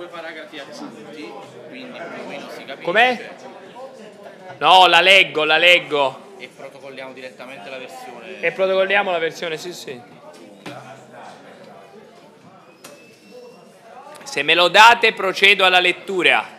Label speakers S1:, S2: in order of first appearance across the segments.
S1: due paragrafi aggiunti, quindi più o meno si capisce. Com'è?
S2: No, la leggo, la leggo.
S1: E protocolliamo direttamente la versione.
S2: E protocolliamo la versione, sì, sì. Se me lo date procedo alla lettura.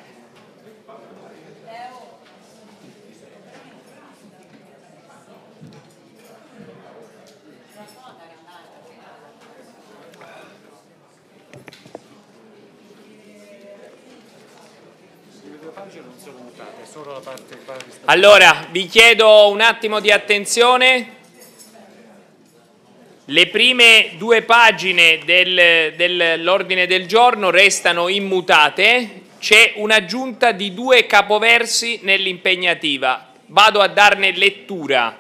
S1: Allora,
S2: vi chiedo un attimo di attenzione. Le prime due pagine del, dell'ordine del giorno restano immutate, c'è un'aggiunta di due capoversi nell'impegnativa. Vado a darne lettura.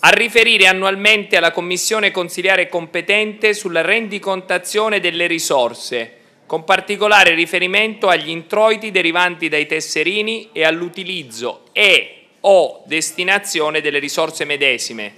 S2: A riferire annualmente alla Commissione consiliare competente sulla rendicontazione delle risorse con particolare riferimento agli introiti derivanti dai tesserini e all'utilizzo e o destinazione delle risorse medesime.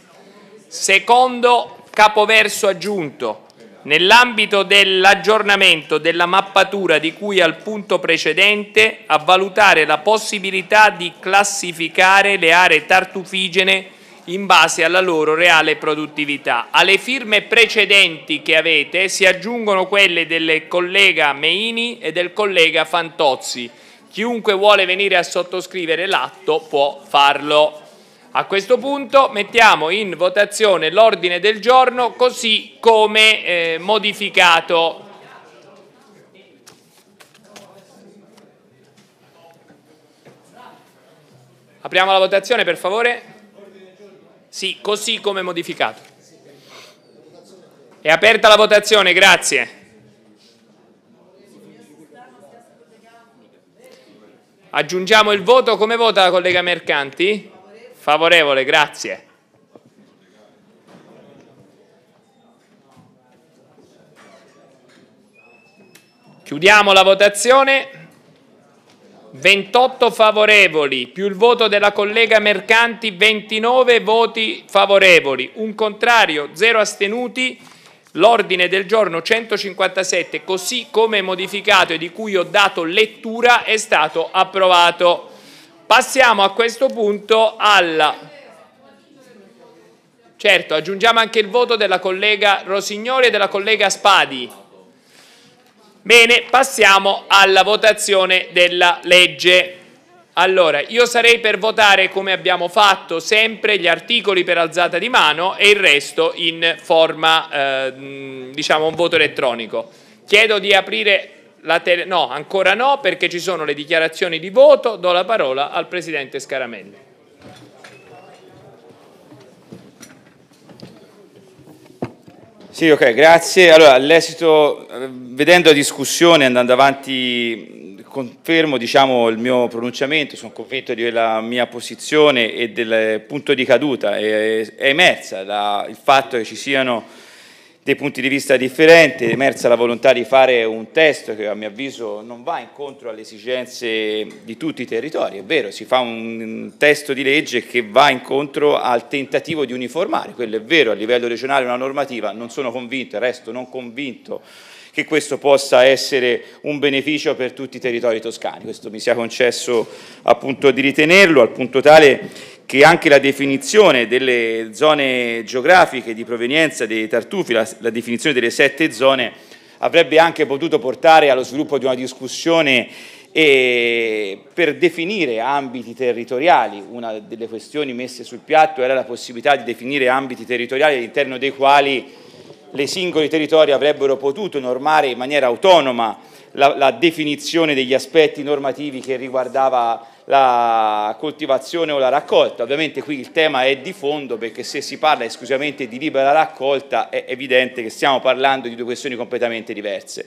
S2: Secondo capoverso aggiunto, nell'ambito dell'aggiornamento della mappatura di cui al punto precedente, a valutare la possibilità di classificare le aree tartufigene in base alla loro reale produttività. Alle firme precedenti che avete si aggiungono quelle del collega Meini e del collega Fantozzi. Chiunque vuole venire a sottoscrivere l'atto può farlo. A questo punto mettiamo in votazione l'ordine del giorno così come eh, modificato. Apriamo la votazione per favore. Sì, così come modificato. È aperta la votazione, grazie. Aggiungiamo il voto, come vota la collega Mercanti? Favorevole, grazie. Chiudiamo la votazione. 28 favorevoli, più il voto della collega Mercanti, 29 voti favorevoli, un contrario, 0 astenuti. L'ordine del giorno 157, così come modificato e di cui ho dato lettura, è stato approvato. Passiamo a questo punto alla... Certo, aggiungiamo anche il voto della collega Rosignoli e della collega Spadi. Bene, passiamo alla votazione della legge. Allora, io sarei per votare come abbiamo fatto sempre gli articoli per alzata di mano e il resto in forma, eh, diciamo, un voto elettronico. Chiedo di aprire la tele... No, ancora no, perché ci sono le dichiarazioni di voto. Do la parola al Presidente Scaramelli.
S3: Sì, ok, grazie. Allora, l'esito, eh, vedendo la discussione, andando avanti, confermo diciamo, il mio pronunciamento, sono convinto della mia posizione e del eh, punto di caduta. È, è emersa la, il fatto che ci siano dei punti di vista differenti, è emersa la volontà di fare un testo che a mio avviso non va incontro alle esigenze di tutti i territori, è vero, si fa un testo di legge che va incontro al tentativo di uniformare, quello è vero, a livello regionale una normativa, non sono convinto, resto non convinto che questo possa essere un beneficio per tutti i territori toscani, questo mi sia concesso appunto di ritenerlo al punto tale che anche la definizione delle zone geografiche di provenienza dei tartufi, la, la definizione delle sette zone, avrebbe anche potuto portare allo sviluppo di una discussione e eh, per definire ambiti territoriali, una delle questioni messe sul piatto era la possibilità di definire ambiti territoriali all'interno dei quali le singoli territori avrebbero potuto normare in maniera autonoma la, la definizione degli aspetti normativi che riguardava la coltivazione o la raccolta. Ovviamente qui il tema è di fondo perché se si parla esclusivamente di libera raccolta è evidente che stiamo parlando di due questioni completamente diverse.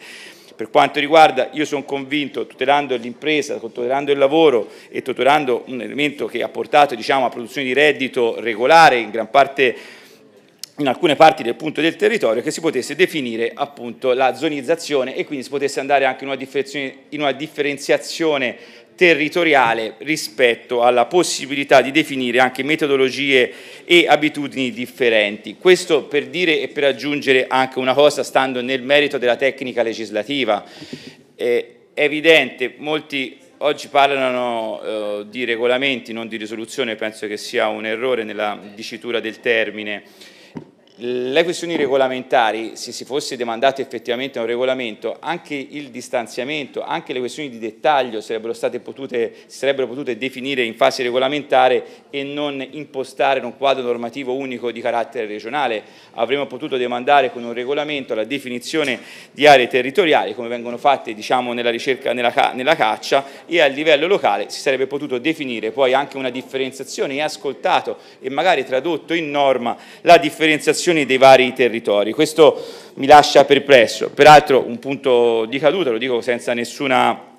S3: Per quanto riguarda, io sono convinto, tutelando l'impresa, tutelando il lavoro e tutelando un elemento che ha portato diciamo, a produzione di reddito regolare in gran parte in alcune parti del, punto del territorio che si potesse definire appunto la zonizzazione e quindi si potesse andare anche in una differenziazione territoriale rispetto alla possibilità di definire anche metodologie e abitudini differenti. Questo per dire e per aggiungere anche una cosa stando nel merito della tecnica legislativa. è evidente, molti oggi parlano eh, di regolamenti, non di risoluzione, penso che sia un errore nella dicitura del termine le questioni regolamentari, se si fosse demandato effettivamente un regolamento, anche il distanziamento, anche le questioni di dettaglio sarebbero state potute, si sarebbero potute definire in fase regolamentare e non impostare in un quadro normativo unico di carattere regionale. Avremmo potuto demandare con un regolamento la definizione di aree territoriali, come vengono fatte diciamo, nella, ricerca, nella, nella caccia, e a livello locale si sarebbe potuto definire poi anche una differenziazione e ascoltato e magari tradotto in norma la differenziazione espressioni dei vari territori. Questo mi lascia perplesso. Peraltro un punto di caduta, lo dico senza nessuna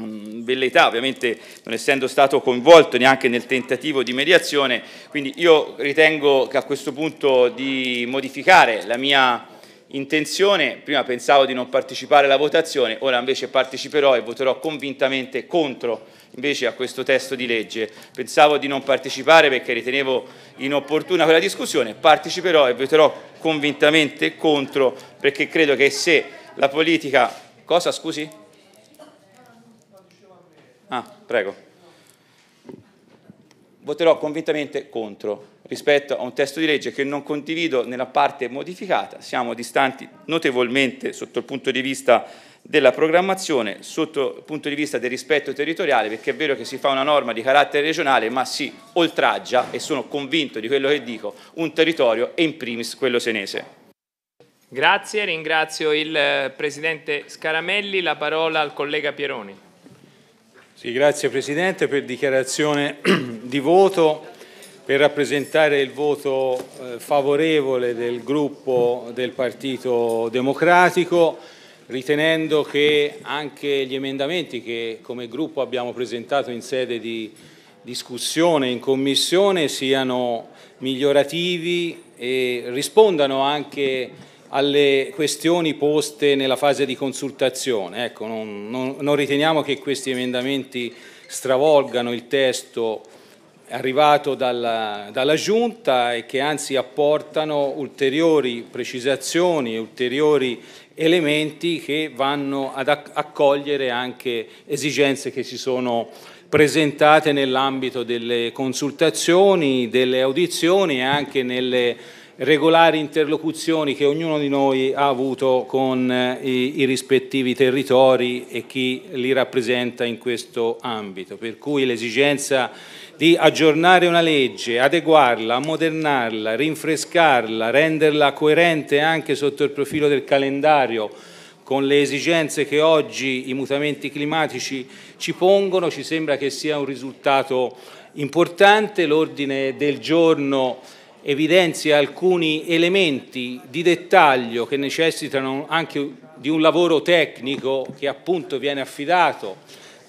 S3: mm, velleità, ovviamente non essendo stato coinvolto neanche nel tentativo di mediazione, quindi io ritengo che a questo punto di modificare la mia intenzione, prima pensavo di non partecipare alla votazione, ora invece parteciperò e voterò convintamente contro invece a questo testo di legge. Pensavo di non partecipare perché ritenevo inopportuna quella discussione, parteciperò e voterò convintamente contro perché credo che se la politica... Cosa, scusi? Ah, prego. Voterò convintamente contro rispetto a un testo di legge che non condivido nella parte modificata, siamo distanti notevolmente sotto il punto di vista della programmazione sotto il punto di vista del rispetto territoriale, perché è vero che si fa una norma di carattere regionale, ma si oltraggia, e sono convinto di quello che dico, un territorio e in primis quello senese.
S2: Grazie, ringrazio il eh, Presidente Scaramelli, la parola al collega Pieroni.
S4: Sì, grazie Presidente per dichiarazione di voto, per rappresentare il voto eh, favorevole del gruppo del Partito Democratico ritenendo che anche gli emendamenti che come gruppo abbiamo presentato in sede di discussione in commissione siano migliorativi e rispondano anche alle questioni poste nella fase di consultazione. Ecco, non, non, non riteniamo che questi emendamenti stravolgano il testo arrivato dalla, dalla, Giunta e che anzi apportano ulteriori precisazioni, ulteriori elementi che vanno ad accogliere anche esigenze che si sono presentate nell'ambito delle consultazioni, delle audizioni e anche nelle regolari interlocuzioni che ognuno di noi ha avuto con eh, i, i, rispettivi territori e chi li rappresenta in questo ambito, per cui l'esigenza di aggiornare una legge, adeguarla, ammodernarla, rinfrescarla, renderla coerente anche sotto il profilo del calendario con le esigenze che oggi i mutamenti climatici ci pongono, ci sembra che sia un risultato importante. L'ordine del giorno evidenzia alcuni elementi di dettaglio che necessitano anche di un lavoro tecnico che appunto viene affidato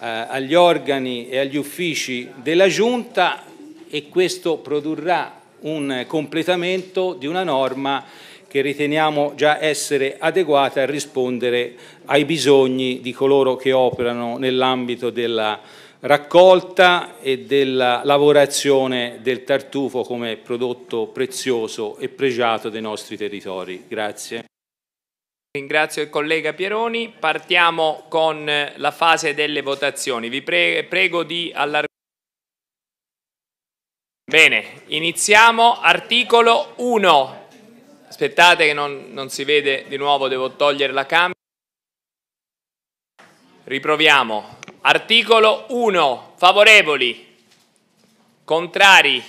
S4: eh, agli organi e agli uffici della Giunta e questo produrrà un completamento di una norma che riteniamo già essere adeguata a rispondere ai bisogni di coloro che operano nell'ambito della raccolta e della lavorazione del tartufo come prodotto prezioso e pregiato dei nostri territori. Grazie.
S2: Ringrazio il collega Pieroni. Partiamo con eh, la fase delle votazioni. Vi pre prego di allargare. Bene, iniziamo. Articolo 1. Aspettate che non, non si vede di nuovo, devo togliere la camera. Riproviamo. Articolo 1. Favorevoli. Contrari.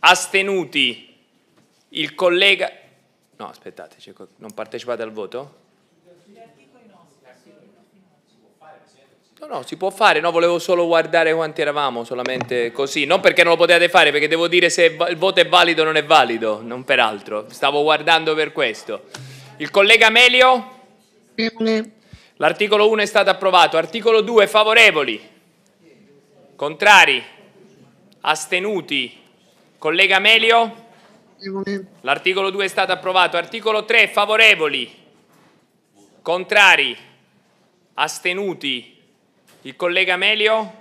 S2: Astenuti. Il collega... No, aspettate, non partecipate al voto? No, no, si può fare, no, volevo solo guardare quanti eravamo, solamente così, non perché non lo potevate fare, perché devo dire se il voto è valido o non è valido, non per altro, stavo guardando per questo. Il collega Melio? L'articolo 1 è stato approvato, articolo 2 favorevoli, contrari, astenuti, collega Melio? L'articolo 2 è stato approvato. Articolo 3 favorevoli. Contrari. Astenuti. Il collega Melio.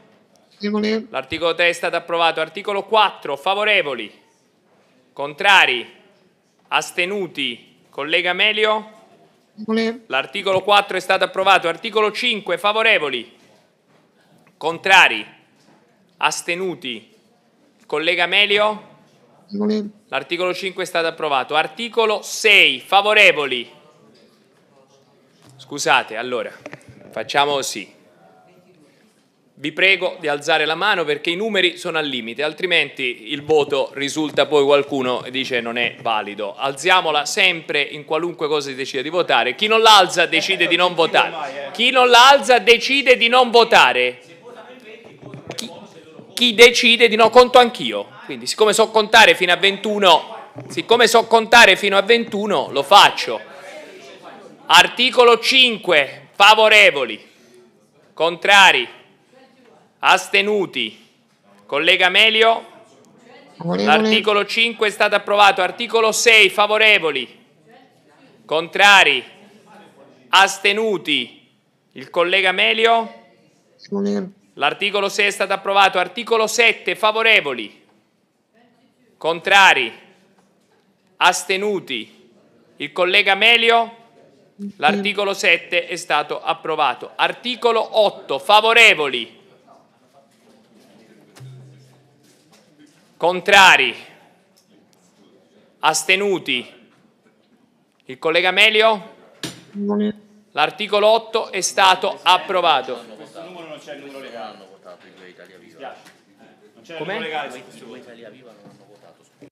S2: L'articolo 3 è stato approvato. Articolo 4 favorevoli. Contrari. Astenuti. Collega Melio. L'articolo 4 è stato approvato. Articolo 5 favorevoli. Contrari. Astenuti. Collega Melio. L'articolo 5 è stato approvato. Articolo 6, favorevoli. Scusate, allora, facciamo così. Vi prego di alzare la mano perché i numeri sono al limite, altrimenti il voto risulta poi qualcuno dice non è valido. Alziamola sempre in qualunque cosa si decida di votare. Chi non l'alza decide di non votare. Chi non l'alza decide di non votare chi decide di no, conto anch'io. Quindi siccome so contare fino a 21, siccome so contare fino a 21, lo faccio. Articolo 5, favorevoli, contrari, astenuti. Collega Melio,
S5: l'articolo
S2: 5 è stato approvato. Articolo 6, favorevoli, contrari, astenuti. Il collega Melio?
S5: Favorevoli.
S2: L'articolo 6 è stato approvato. Articolo 7, favorevoli. Contrari. Astenuti. Il collega Melio? L'articolo 7 è stato approvato. Articolo 8, favorevoli. Contrari. Astenuti. Il collega Melio? L'articolo 8 è stato approvato.
S1: Cioè, Come? Legali, su questo Italia Viva non hanno votato. Scusa.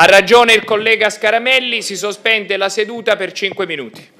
S2: Ha ragione il collega Scaramelli, si sospende la seduta per 5 minuti.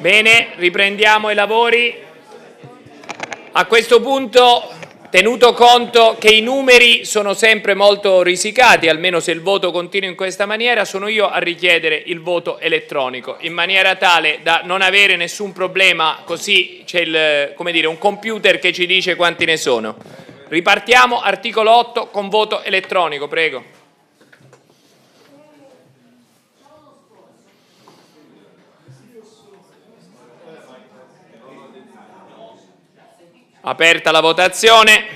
S2: Bene, riprendiamo i lavori. A questo punto, tenuto conto che i numeri sono sempre molto risicati, almeno se il voto continua in questa maniera, sono io a richiedere il voto elettronico, in maniera tale da non avere nessun problema, così c'è un computer che ci dice quanti ne sono. Ripartiamo, articolo 8, con voto elettronico, prego. Aperta la votazione.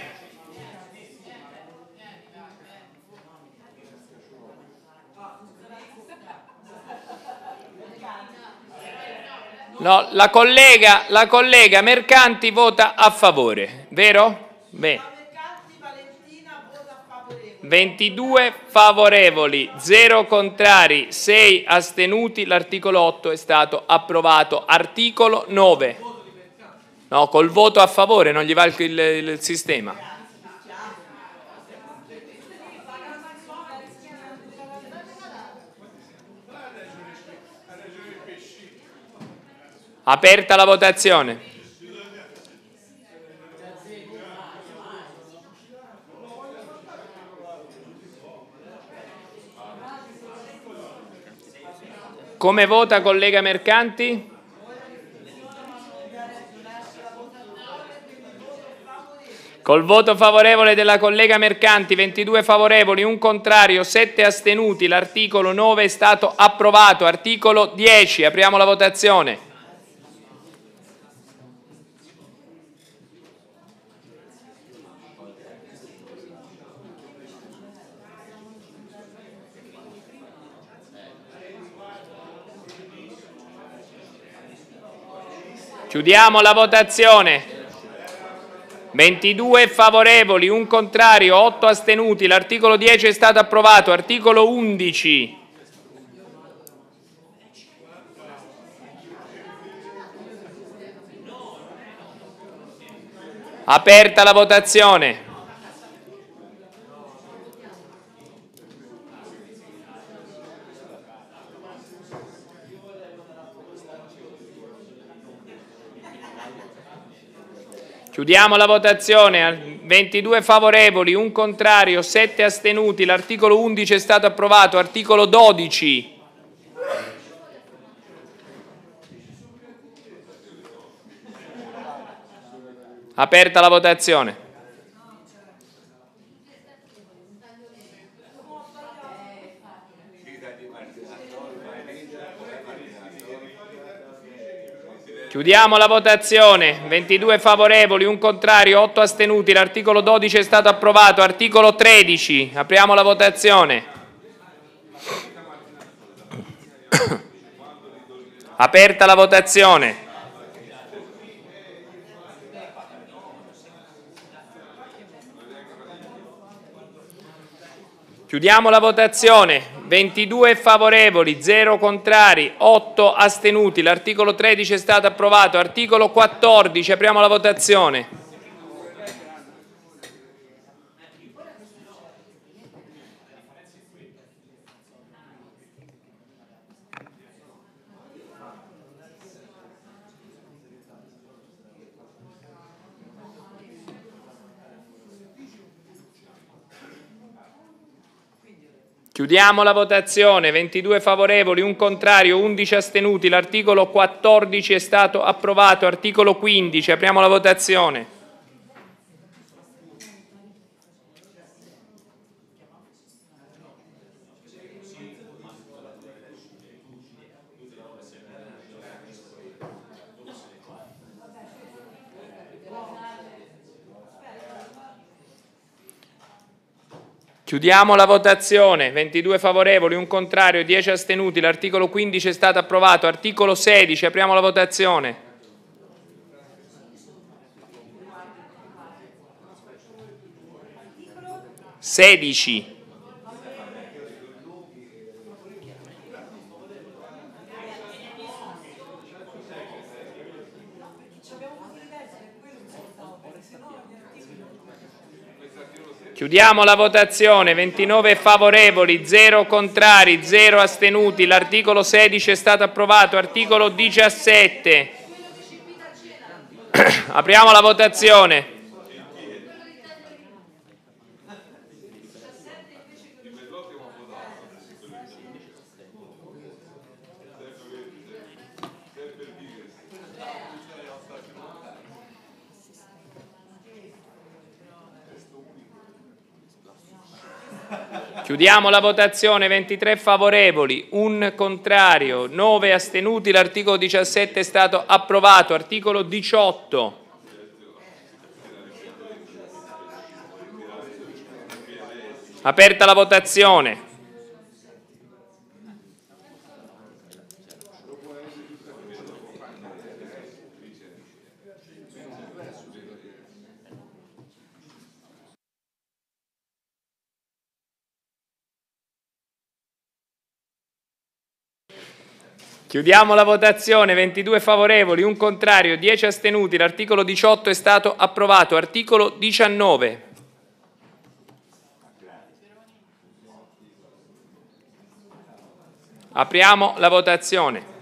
S2: No, la collega, la collega Mercanti vota a favore, vero? Beh. 22 favorevoli, 0 contrari, 6 astenuti, l'articolo 8 è stato approvato. Articolo 9. No, col voto a favore non gli va il, il, il sistema. Aperta la votazione. Come vota collega Mercanti? Col voto favorevole della collega Mercanti, 22 favorevoli, 1 contrario, 7 astenuti, l'articolo 9 è stato approvato. Articolo 10, apriamo la votazione. Chiudiamo la votazione. 22 favorevoli, 1 contrario, 8 astenuti. L'articolo 10 è stato approvato. Articolo 11. Aperta la votazione. Chiudiamo la votazione, 22 favorevoli, 1 contrario, 7 astenuti, l'articolo 11 è stato approvato, articolo 12. Aperta la votazione. Chiudiamo la votazione, 22 favorevoli, 1 contrario, 8 astenuti, l'articolo 12 è stato approvato, articolo 13, apriamo la votazione. Aperta la votazione. Chiudiamo la votazione. 22 favorevoli, 0 contrari, 8 astenuti. L'articolo 13 è stato approvato. Articolo 14, apriamo la votazione. Chiudiamo la votazione, 22 favorevoli, 1 contrario, 11 astenuti, l'articolo 14 è stato approvato, articolo 15, apriamo la votazione. Chiudiamo la votazione, 22 favorevoli, 1 contrario, 10 astenuti, l'articolo 15 è stato approvato, articolo 16, apriamo la votazione. Sedici. Chiudiamo la votazione, 29 favorevoli, 0 contrari, 0 astenuti, l'articolo 16 è stato approvato, articolo 17. Apriamo la votazione. Chiudiamo la votazione, 23 favorevoli, 1 contrario, 9 astenuti, l'articolo 17 è stato approvato, articolo 18. Aperta la votazione. Chiudiamo la votazione, 22 favorevoli, 1 contrario, 10 astenuti, l'articolo 18 è stato approvato. Articolo 19. Apriamo la votazione.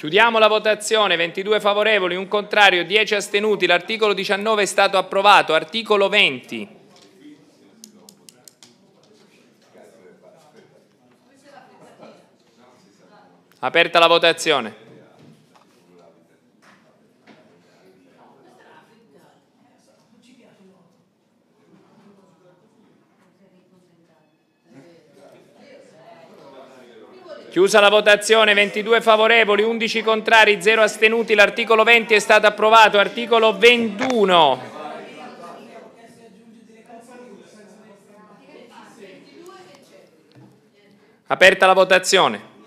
S2: Chiudiamo la votazione, 22 favorevoli, 1 contrario, 10 astenuti, l'articolo 19 è stato approvato, articolo 20. Aperta la votazione. Chiusa la votazione, 22 favorevoli, 11 contrari, 0 astenuti. L'articolo 20 è stato approvato. Articolo 21. Aperta la votazione.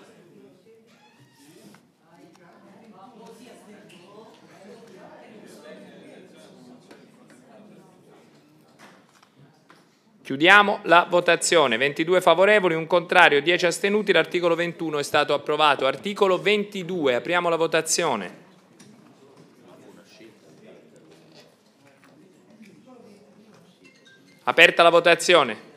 S2: Chiudiamo la votazione. 22 favorevoli, un contrario, 10 astenuti. L'articolo 21 è stato approvato. Articolo 22. Apriamo la votazione. Aperta la votazione.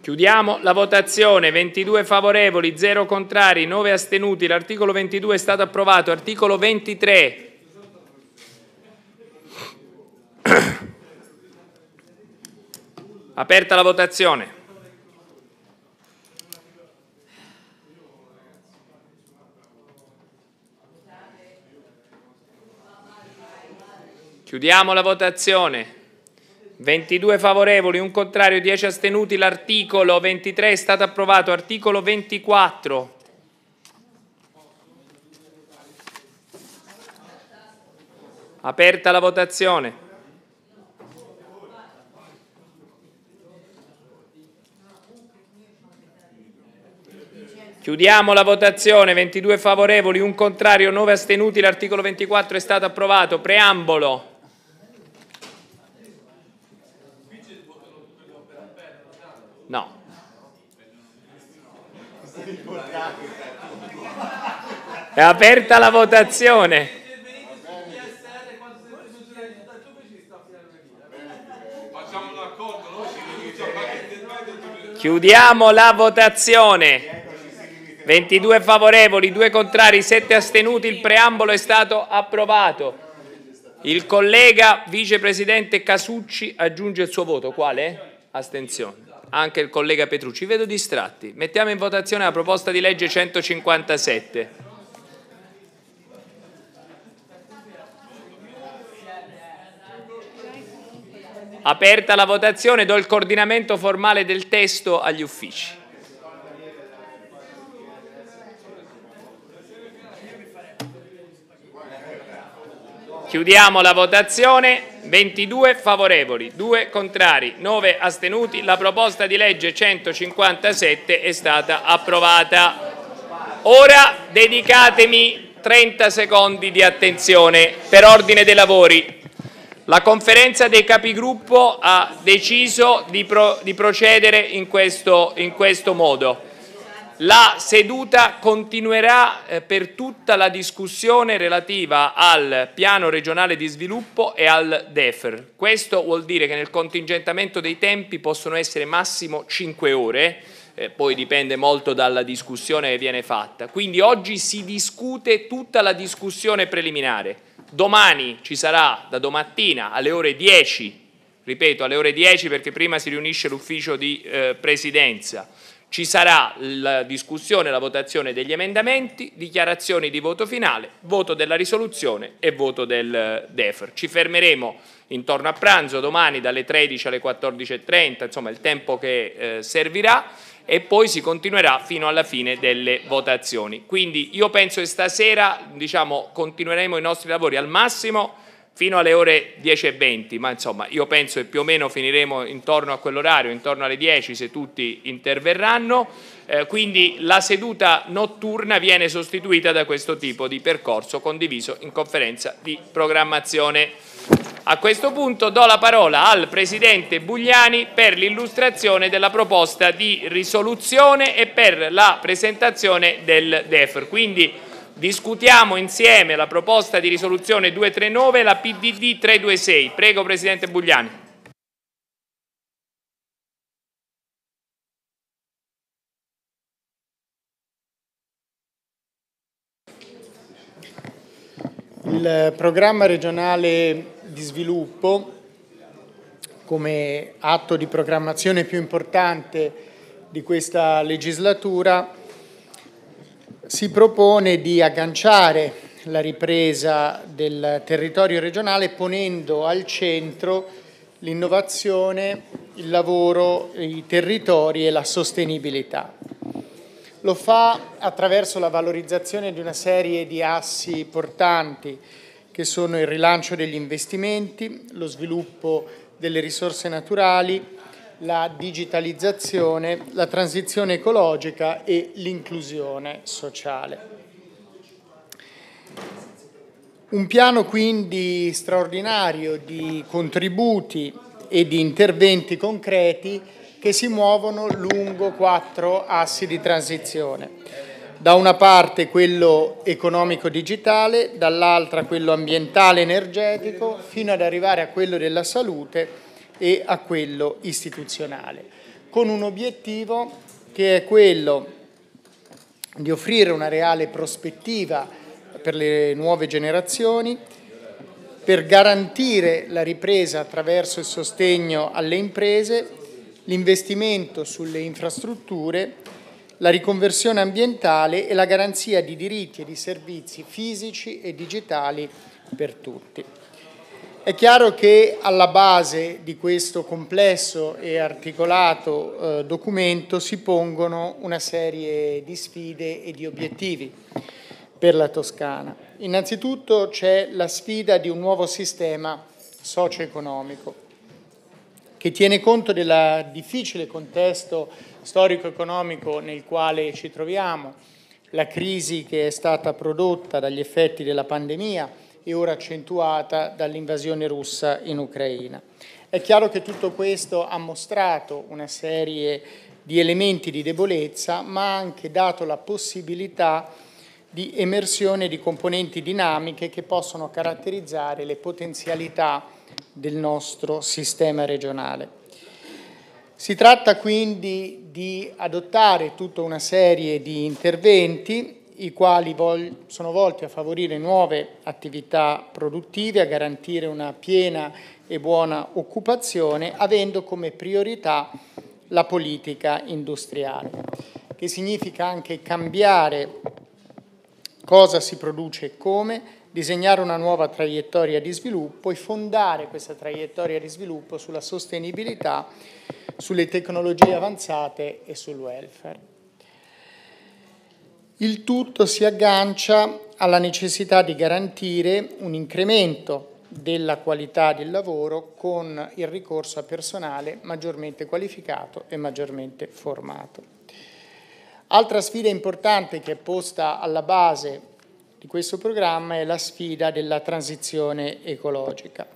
S2: Chiudiamo la votazione, 22 favorevoli, 0 contrari, 9 astenuti, l'articolo 22 è stato approvato, articolo 23. Aperta la votazione. Chiudiamo la votazione. 22 favorevoli, un contrario, 10 astenuti. L'articolo 23 è stato approvato. Articolo 24. Aperta la votazione. Chiudiamo la votazione, 22 favorevoli, un contrario, 9 astenuti, l'articolo 24 è stato approvato. Preambolo. È aperta la votazione. Chiudiamo la votazione. 22 favorevoli, 2 contrari, 7 astenuti. Il preambolo è stato approvato. Il collega vicepresidente Casucci aggiunge il suo voto. Quale? Astenzione anche il collega Petrucci, vedo distratti. Mettiamo in votazione la proposta di legge 157. Aperta la votazione, do il coordinamento formale del testo agli uffici. Chiudiamo la votazione. 22 favorevoli, 2 contrari, 9 astenuti. La proposta di legge 157 è stata approvata. Ora dedicatemi 30 secondi di attenzione per ordine dei lavori. La conferenza dei capigruppo ha deciso di, pro, di procedere in questo, in questo modo. La seduta continuerà eh, per tutta la discussione relativa al piano regionale di sviluppo e al DEFER. Questo vuol dire che nel contingentamento dei tempi possono essere massimo 5 ore, eh, poi dipende molto dalla discussione che viene fatta. Quindi oggi si discute tutta la discussione preliminare. Domani ci sarà da domattina alle ore 10, ripeto alle ore 10 perché prima si riunisce l'ufficio di eh, presidenza ci sarà la discussione la votazione degli emendamenti, dichiarazioni di voto finale, voto della risoluzione e voto del eh, DEFR. Ci fermeremo intorno a pranzo domani dalle 13 alle 14.30, insomma il tempo che eh, servirà e poi si continuerà fino alla fine delle votazioni. Quindi io penso che stasera diciamo, continueremo i nostri lavori al massimo fino alle ore 10.20, ma insomma io penso che più o meno finiremo intorno a quell'orario, intorno alle 10 se tutti interverranno, eh, quindi la seduta notturna viene sostituita da questo tipo di percorso condiviso in conferenza di programmazione. A questo punto do la parola al Presidente Bugliani per l'illustrazione della proposta di risoluzione e per la presentazione del DEFR. Quindi, Discutiamo insieme la proposta di risoluzione 239 e la PDD 326. Prego Presidente Bugliani.
S6: Il programma regionale di sviluppo come atto di programmazione più importante di questa legislatura si propone di agganciare la ripresa del territorio regionale ponendo al centro l'innovazione, il lavoro, i territori e la sostenibilità. Lo fa attraverso la valorizzazione di una serie di assi portanti che sono il rilancio degli investimenti, lo sviluppo delle risorse naturali, la digitalizzazione, la transizione ecologica e l'inclusione sociale. Un piano quindi straordinario di contributi e di interventi concreti che si muovono lungo quattro assi di transizione. Da una parte quello economico-digitale, dall'altra quello ambientale-energetico, fino ad arrivare a quello della salute e a quello istituzionale, con un obiettivo che è quello di offrire una reale prospettiva per le nuove generazioni, per garantire la ripresa attraverso il sostegno alle imprese, l'investimento sulle infrastrutture, la riconversione ambientale e la garanzia di diritti e di servizi fisici e digitali per tutti. È chiaro che alla base di questo complesso e articolato eh, documento si pongono una serie di sfide e di obiettivi per la Toscana. Innanzitutto c'è la sfida di un nuovo sistema socio-economico che tiene conto del difficile contesto storico-economico nel quale ci troviamo, la crisi che è stata prodotta dagli effetti della pandemia, e ora accentuata dall'invasione russa in Ucraina. È chiaro che tutto questo ha mostrato una serie di elementi di debolezza, ma ha anche dato la possibilità di emersione di componenti dinamiche che possono caratterizzare le potenzialità del nostro sistema regionale. Si tratta quindi di adottare tutta una serie di interventi i quali sono volti a favorire nuove attività produttive, a garantire una piena e buona occupazione, avendo come priorità la politica industriale, che significa anche cambiare cosa si produce e come, disegnare una nuova traiettoria di sviluppo e fondare questa traiettoria di sviluppo sulla sostenibilità, sulle tecnologie avanzate e sul welfare. Il tutto si aggancia alla necessità di garantire un incremento della qualità del lavoro con il ricorso a personale maggiormente qualificato e maggiormente formato. Altra sfida importante che è posta alla base di questo programma è la sfida della transizione ecologica.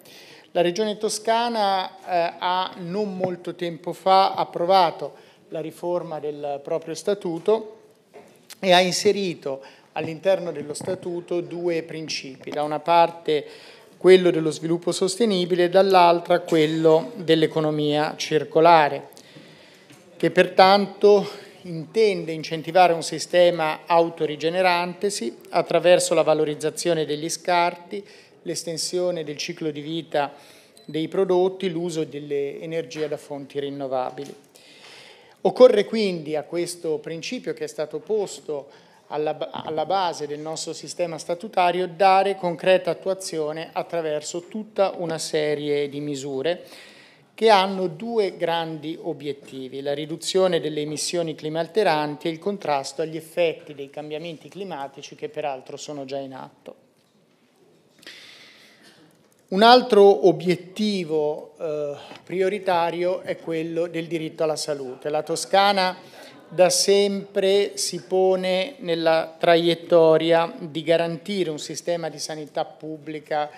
S6: La Regione Toscana eh, ha non molto tempo fa approvato la riforma del proprio statuto e ha inserito all'interno dello statuto due principi, da una parte quello dello sviluppo sostenibile e dall'altra quello dell'economia circolare, che pertanto intende incentivare un sistema autorigenerantesi attraverso la valorizzazione degli scarti, l'estensione del ciclo di vita dei prodotti, l'uso delle energie da fonti rinnovabili. Occorre quindi a questo principio che è stato posto alla, alla, base del nostro sistema statutario dare concreta attuazione attraverso tutta una serie di misure che hanno due grandi obiettivi, la riduzione delle emissioni climalteranti e il contrasto agli effetti dei cambiamenti climatici che peraltro sono già in atto. Un altro obiettivo eh, prioritario è quello del diritto alla salute. La Toscana da sempre si pone nella traiettoria di garantire un sistema di sanità pubblica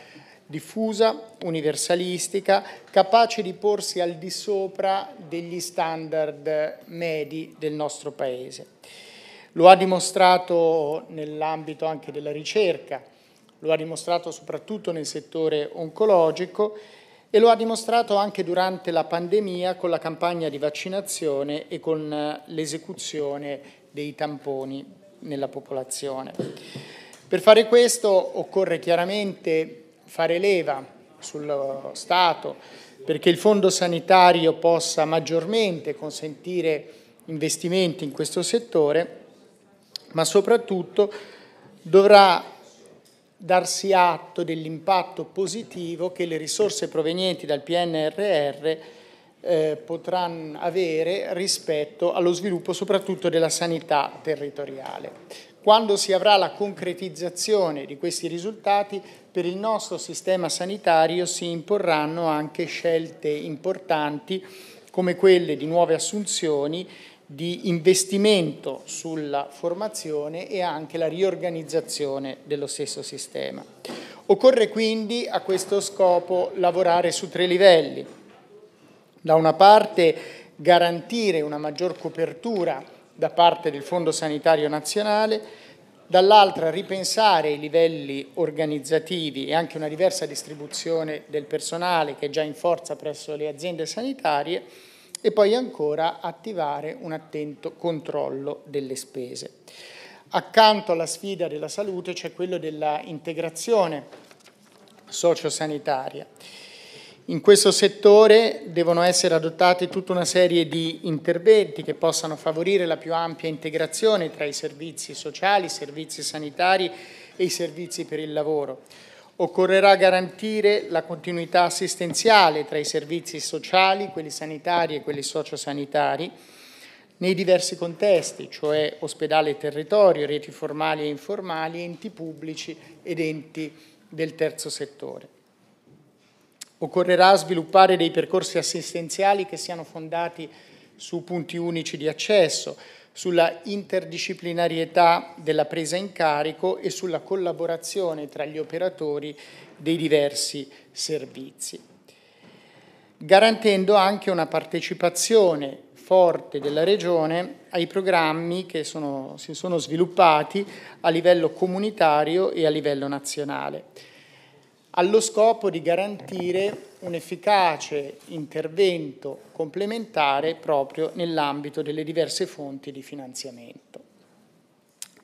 S6: diffusa, universalistica, capace di porsi al di sopra degli standard medi del nostro Paese. Lo ha dimostrato nell'ambito anche della ricerca, lo ha dimostrato soprattutto nel settore oncologico e lo ha dimostrato anche durante la pandemia con la campagna di vaccinazione e con eh, l'esecuzione dei tamponi nella popolazione. Per fare questo occorre chiaramente fare leva sullo Stato perché il fondo sanitario possa maggiormente consentire investimenti in questo settore, ma soprattutto dovrà darsi atto dell'impatto positivo che le risorse provenienti dal PNRR eh, potranno avere rispetto allo sviluppo soprattutto della sanità territoriale. Quando si avrà la concretizzazione di questi risultati, per il nostro sistema sanitario si imporranno anche scelte importanti come quelle di nuove assunzioni di investimento sulla formazione e anche la riorganizzazione dello stesso sistema. Occorre quindi a questo scopo lavorare su tre livelli. Da una parte garantire una maggior copertura da parte del Fondo Sanitario Nazionale, dall'altra ripensare i livelli organizzativi e anche una diversa distribuzione del personale che è già in forza presso le aziende sanitarie e poi ancora attivare un attento controllo delle spese. Accanto alla sfida della salute c'è quello dell'integrazione sociosanitaria. In questo settore devono essere adottate tutta una serie di interventi che possano favorire la più ampia integrazione tra i servizi sociali, i servizi sanitari e i servizi per il lavoro. Occorrerà garantire la continuità assistenziale tra i servizi sociali, quelli sanitari e quelli sociosanitari, nei diversi contesti, cioè ospedale e territorio, reti formali e informali, enti pubblici ed enti del terzo settore. Occorrerà sviluppare dei percorsi assistenziali che siano fondati su punti unici di accesso, sulla interdisciplinarietà della presa in carico e sulla collaborazione tra gli operatori dei diversi servizi, garantendo anche una partecipazione forte della Regione ai programmi che sono, si sono sviluppati a livello comunitario e a livello nazionale, allo scopo di garantire un efficace intervento complementare proprio nell'ambito delle diverse fonti di finanziamento.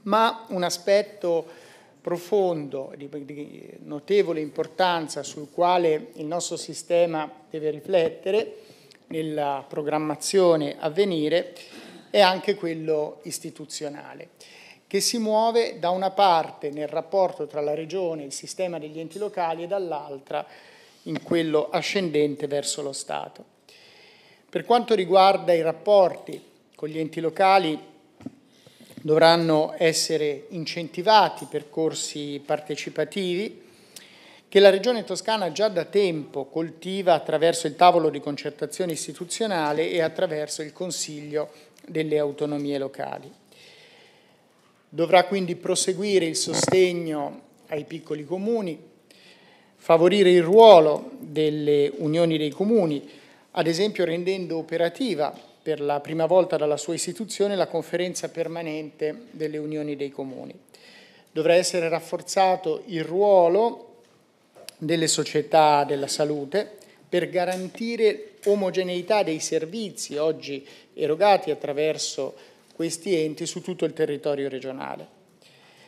S6: Ma un aspetto profondo, di, notevole importanza sul quale il nostro sistema deve riflettere nella programmazione a venire è anche quello istituzionale che si muove da una parte nel rapporto tra la Regione e il sistema degli enti locali e dall'altra in quello ascendente verso lo Stato. Per quanto riguarda i rapporti con gli enti locali, dovranno essere incentivati percorsi partecipativi che la Regione Toscana già da tempo coltiva attraverso il tavolo di concertazione istituzionale e attraverso il Consiglio delle autonomie locali. Dovrà quindi proseguire il sostegno ai piccoli comuni, favorire il ruolo delle unioni dei comuni, ad esempio rendendo operativa per la prima volta dalla sua istituzione la conferenza permanente delle unioni dei comuni. Dovrà essere rafforzato il ruolo delle società della salute per garantire omogeneità dei servizi oggi erogati attraverso questi enti su tutto il territorio regionale.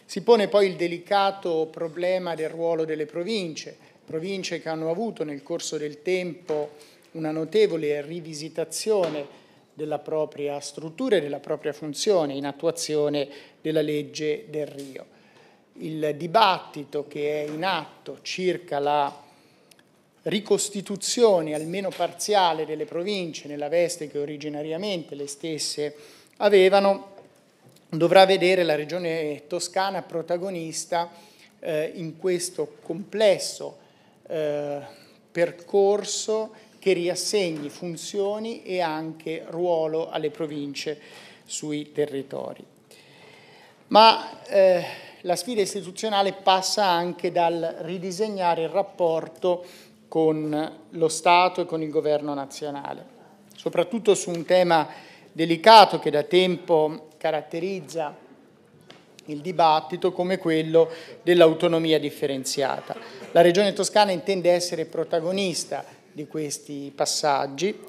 S6: Si pone poi il delicato problema del ruolo delle province, province che hanno avuto nel corso del tempo una notevole rivisitazione della propria struttura e della propria funzione in attuazione della legge del Rio. Il dibattito che è in atto circa la ricostituzione almeno parziale delle province nella veste che originariamente le stesse avevano dovrà vedere la regione toscana protagonista eh, in questo complesso eh, percorso che riassegni funzioni e anche ruolo alle province sui territori. Ma eh, la sfida istituzionale passa anche dal ridisegnare il rapporto con lo Stato e con il governo nazionale, soprattutto su un tema delicato che da tempo caratterizza il dibattito come quello dell'autonomia differenziata. La Regione Toscana intende essere protagonista di questi passaggi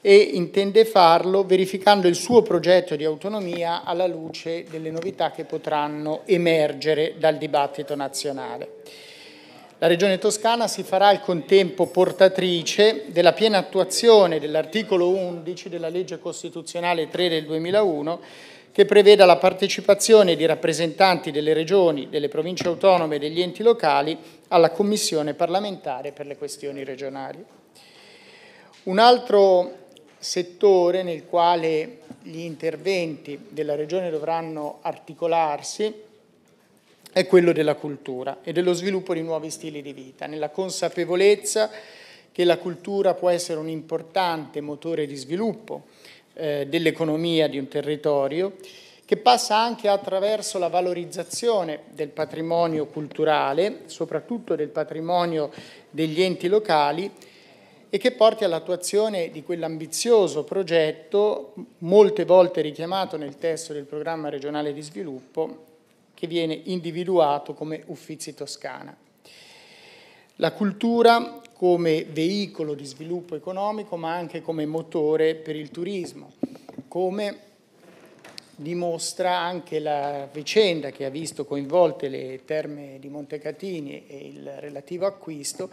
S6: e intende farlo verificando il suo progetto di autonomia alla luce delle novità che potranno emergere dal dibattito nazionale. La Regione Toscana si farà al contempo portatrice della piena attuazione dell'articolo 11 della legge costituzionale 3 del 2001 che preveda la partecipazione di rappresentanti delle regioni, delle province autonome e degli enti locali alla Commissione parlamentare per le questioni regionali. Un altro settore nel quale gli interventi della Regione dovranno articolarsi è quello della cultura e dello sviluppo di nuovi stili di vita, nella consapevolezza che la cultura può essere un importante motore di sviluppo eh, dell'economia di un territorio, che passa anche attraverso la valorizzazione del patrimonio culturale, soprattutto del patrimonio degli enti locali, e che porti all'attuazione di quell'ambizioso progetto, molte volte richiamato nel testo del programma regionale di sviluppo, che viene individuato come Uffizi Toscana. La cultura come veicolo di sviluppo economico ma anche come motore per il turismo, come dimostra anche la vicenda che ha visto coinvolte le terme di Montecatini e il relativo acquisto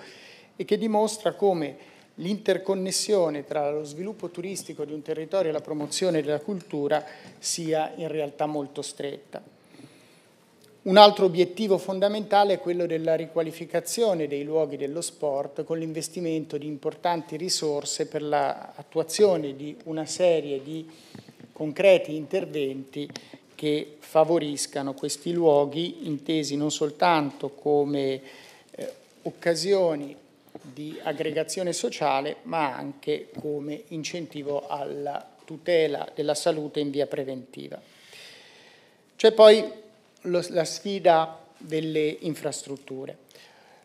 S6: e che dimostra come l'interconnessione tra lo sviluppo turistico di un territorio e la promozione della cultura sia in realtà molto stretta. Un altro obiettivo fondamentale è quello della riqualificazione dei luoghi dello sport con l'investimento di importanti risorse per l'attuazione di una serie di concreti interventi che favoriscano questi luoghi intesi non soltanto come eh, occasioni di aggregazione sociale ma anche come incentivo alla tutela della salute in via preventiva. C'è poi lo, la sfida delle infrastrutture.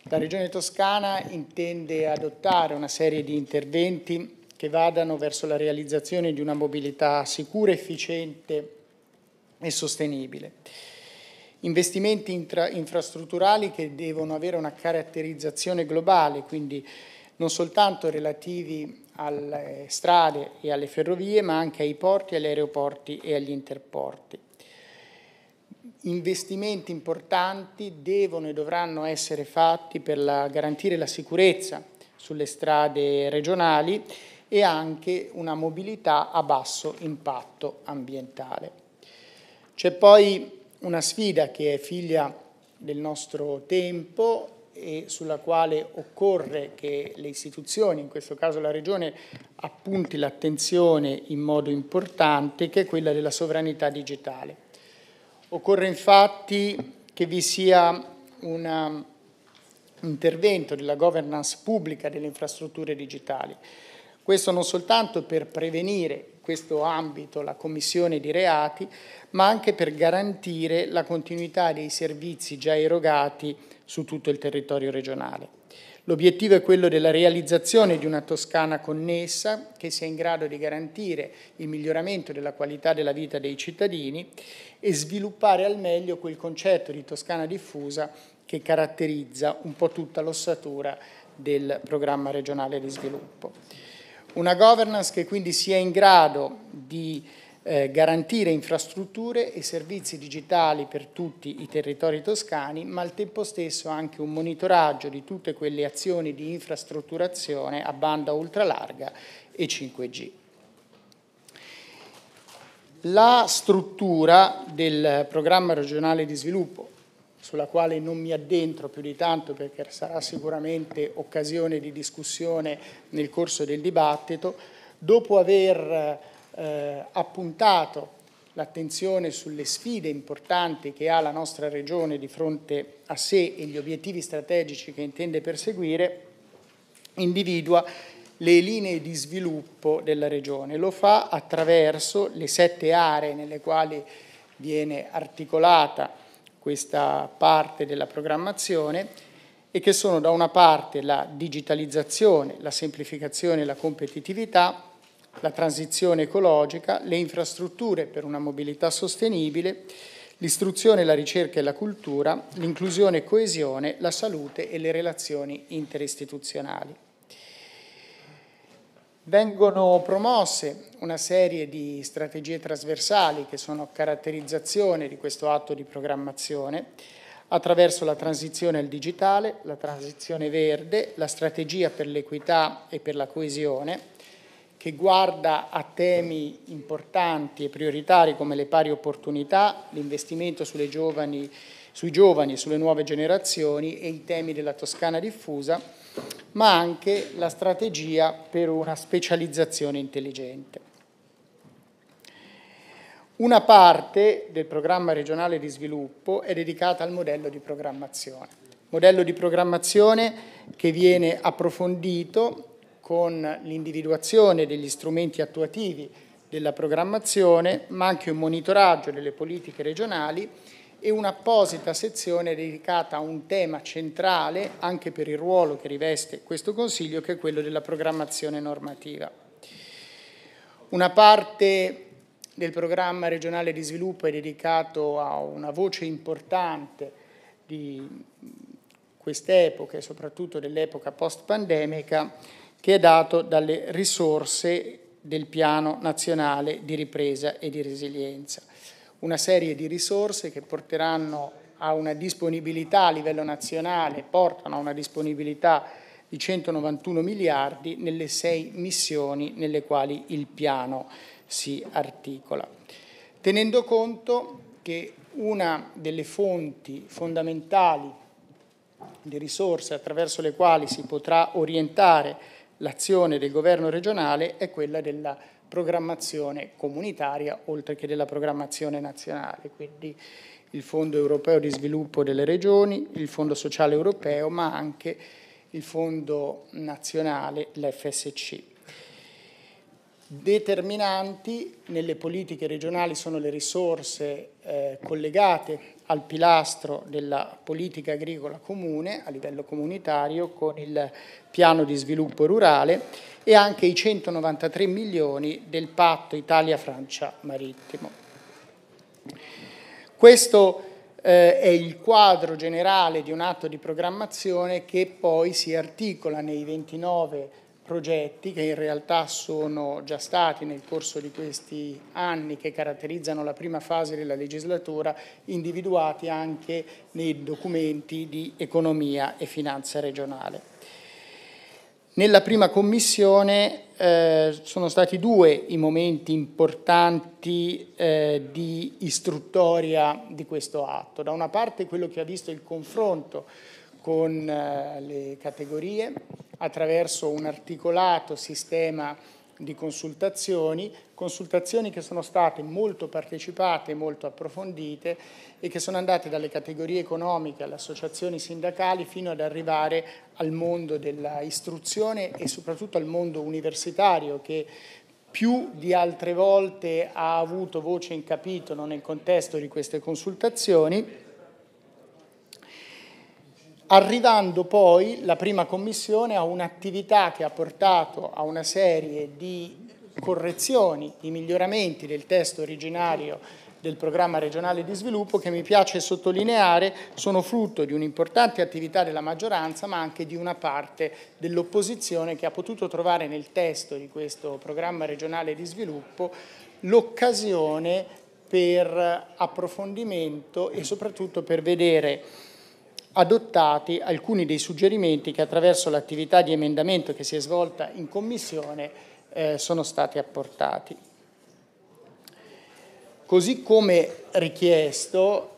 S6: La Regione Toscana intende adottare una serie di interventi che vadano verso la realizzazione di una mobilità sicura, efficiente e sostenibile. Investimenti intra, infrastrutturali che devono avere una caratterizzazione globale, quindi non soltanto relativi alle strade e alle ferrovie, ma anche ai porti, agli aeroporti e agli interporti investimenti importanti devono e dovranno essere fatti per la, garantire la sicurezza sulle strade regionali e anche una mobilità a basso impatto ambientale. C'è poi una sfida che è figlia del nostro tempo e sulla quale occorre che le istituzioni, in questo caso la Regione, appunti l'attenzione in modo importante, che è quella della sovranità digitale. Occorre infatti che vi sia un um, intervento della governance pubblica delle infrastrutture digitali. Questo non soltanto per prevenire questo ambito la commissione di reati, ma anche per garantire la continuità dei servizi già erogati su tutto il territorio regionale. L'obiettivo è quello della realizzazione di una Toscana connessa che sia in grado di garantire il miglioramento della qualità della vita dei cittadini e sviluppare al meglio quel concetto di Toscana diffusa che caratterizza un po' tutta l'ossatura del programma regionale di sviluppo. Una governance che quindi sia in grado di eh, garantire infrastrutture e servizi digitali per tutti i territori toscani, ma al tempo stesso anche un monitoraggio di tutte quelle azioni di infrastrutturazione a banda ultralarga e 5G. La struttura del programma regionale di sviluppo, sulla quale non mi addentro più di tanto perché sarà sicuramente occasione di discussione nel corso del dibattito, dopo aver eh, ha puntato l'attenzione sulle sfide importanti che ha la nostra Regione di fronte a sé e gli obiettivi strategici che intende perseguire, individua le linee di sviluppo della Regione. Lo fa attraverso le sette aree nelle quali viene articolata questa parte della programmazione e che sono da una parte la digitalizzazione, la semplificazione e la competitività, la transizione ecologica, le infrastrutture per una mobilità sostenibile, l'istruzione, la ricerca e la cultura, l'inclusione e coesione, la salute e le relazioni interistituzionali. Vengono promosse una serie di strategie trasversali che sono caratterizzazione di questo atto di programmazione attraverso la transizione al digitale, la transizione verde, la strategia per l'equità e per la coesione, che guarda a temi importanti e prioritari come le pari opportunità, l'investimento giovani, sui giovani e sulle nuove generazioni e i temi della Toscana diffusa, ma anche la strategia per una specializzazione intelligente. Una parte del programma regionale di sviluppo è dedicata al modello di programmazione, modello di programmazione che viene approfondito con l'individuazione degli strumenti attuativi della programmazione, ma anche un monitoraggio delle politiche regionali e un'apposita sezione dedicata a un tema centrale anche per il ruolo che riveste questo Consiglio, che è quello della programmazione normativa. Una parte del programma regionale di sviluppo è dedicato a una voce importante di quest'epoca e soprattutto dell'epoca post-pandemica, che è dato dalle risorse del Piano Nazionale di Ripresa e di Resilienza. Una serie di risorse che porteranno a una disponibilità a livello nazionale, portano a una disponibilità di 191 miliardi nelle sei missioni nelle quali il piano si articola, tenendo conto che una delle fonti fondamentali di risorse attraverso le quali si potrà orientare l'azione del governo regionale è quella della programmazione comunitaria oltre che della programmazione nazionale, quindi il Fondo europeo di sviluppo delle regioni, il Fondo sociale europeo, ma anche il Fondo nazionale, l'FSC. Determinanti nelle politiche regionali sono le risorse eh, collegate al pilastro della politica agricola comune a livello comunitario con il piano di sviluppo rurale e anche i 193 milioni del patto Italia-Francia marittimo. Questo eh, è il quadro generale di un atto di programmazione che poi si articola nei 29 progetti che in realtà sono già stati nel corso di questi anni che caratterizzano la prima fase della legislatura individuati anche nei documenti di economia e finanza regionale. Nella prima commissione eh, sono stati due i momenti importanti eh, di istruttoria di questo atto. Da una parte quello che ha visto il confronto con eh, le categorie attraverso un articolato sistema di consultazioni, consultazioni che sono state molto partecipate, molto approfondite e che sono andate dalle categorie economiche alle associazioni sindacali fino ad arrivare al mondo dell'istruzione e soprattutto al mondo universitario che più di altre volte ha avuto voce in capitolo nel contesto di queste consultazioni arrivando poi la prima commissione a un'attività che ha portato a una serie di correzioni, di miglioramenti del testo originario del programma regionale di sviluppo che mi piace sottolineare sono frutto di un'importante attività della maggioranza ma anche di una parte dell'opposizione che ha potuto trovare nel testo di questo programma regionale di sviluppo l'occasione per approfondimento e soprattutto per vedere adottati alcuni dei suggerimenti che attraverso l'attività di emendamento che si è svolta in Commissione eh, sono stati apportati. Così come richiesto,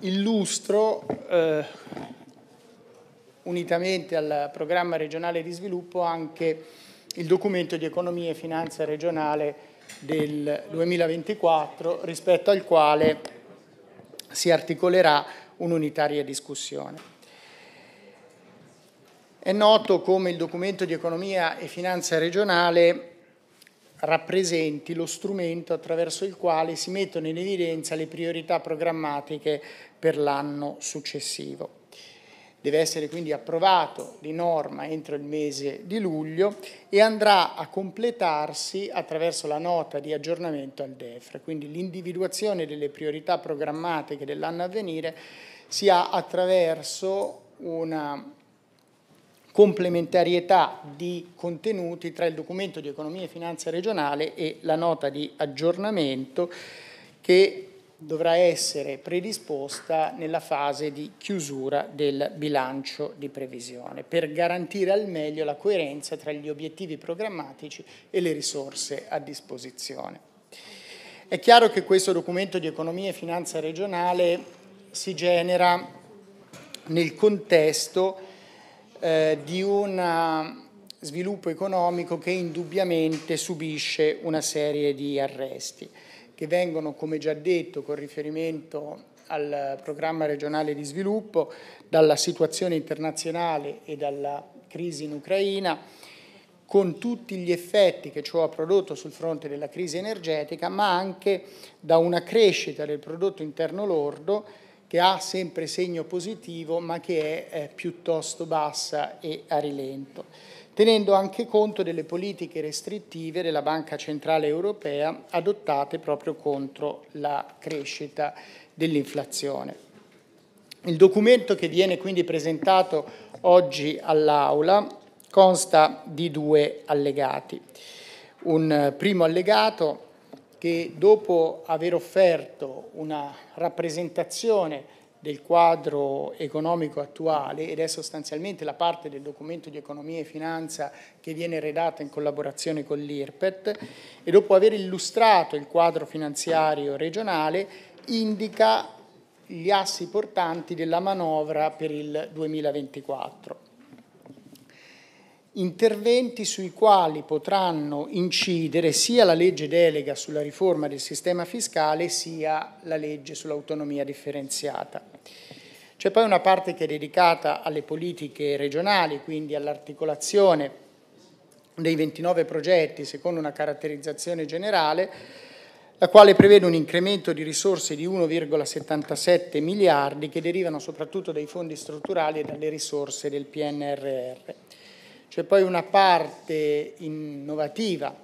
S6: illustro, eh, unitamente al programma regionale di sviluppo, anche il documento di economia e finanza regionale del 2024, rispetto al quale si articolerà un'unitaria discussione. È noto come il documento di economia e finanza regionale rappresenti lo strumento attraverso il quale si mettono in evidenza le priorità programmatiche per l'anno successivo deve essere quindi approvato di norma entro il mese di luglio e andrà a completarsi attraverso la nota di aggiornamento al DEFRE, quindi l'individuazione delle priorità programmatiche dell'anno a venire si ha attraverso una complementarietà di contenuti tra il documento di economia e finanza regionale e la nota di aggiornamento che dovrà essere predisposta nella fase di chiusura del bilancio di previsione per garantire al meglio la coerenza tra gli obiettivi programmatici e le risorse a disposizione. È chiaro che questo documento di economia e finanza regionale si genera nel contesto eh, di un eh, sviluppo economico che indubbiamente subisce una serie di arresti che vengono, come già detto, con riferimento al programma regionale di sviluppo, dalla situazione internazionale e dalla crisi in Ucraina, con tutti gli effetti che ciò ha prodotto sul fronte della crisi energetica, ma anche da una crescita del prodotto interno lordo che ha sempre segno positivo ma che è eh, piuttosto bassa e a rilento tenendo anche conto delle politiche restrittive della Banca Centrale Europea adottate proprio contro la crescita dell'inflazione. Il documento che viene quindi presentato oggi all'Aula consta di due allegati. Un primo allegato che dopo aver offerto una rappresentazione del quadro economico attuale ed è sostanzialmente la parte del documento di economia e finanza che viene redatta in collaborazione con l'IRPET e dopo aver illustrato il quadro finanziario regionale indica gli assi portanti della manovra per il 2024 interventi sui quali potranno incidere sia la legge delega sulla riforma del sistema fiscale sia la legge sull'autonomia differenziata. C'è poi una parte che è dedicata alle politiche regionali, quindi all'articolazione dei 29 progetti secondo una caratterizzazione generale, la quale prevede un incremento di risorse di 1,77 miliardi che derivano soprattutto dai fondi strutturali e dalle risorse del PNRR. C'è poi una parte innovativa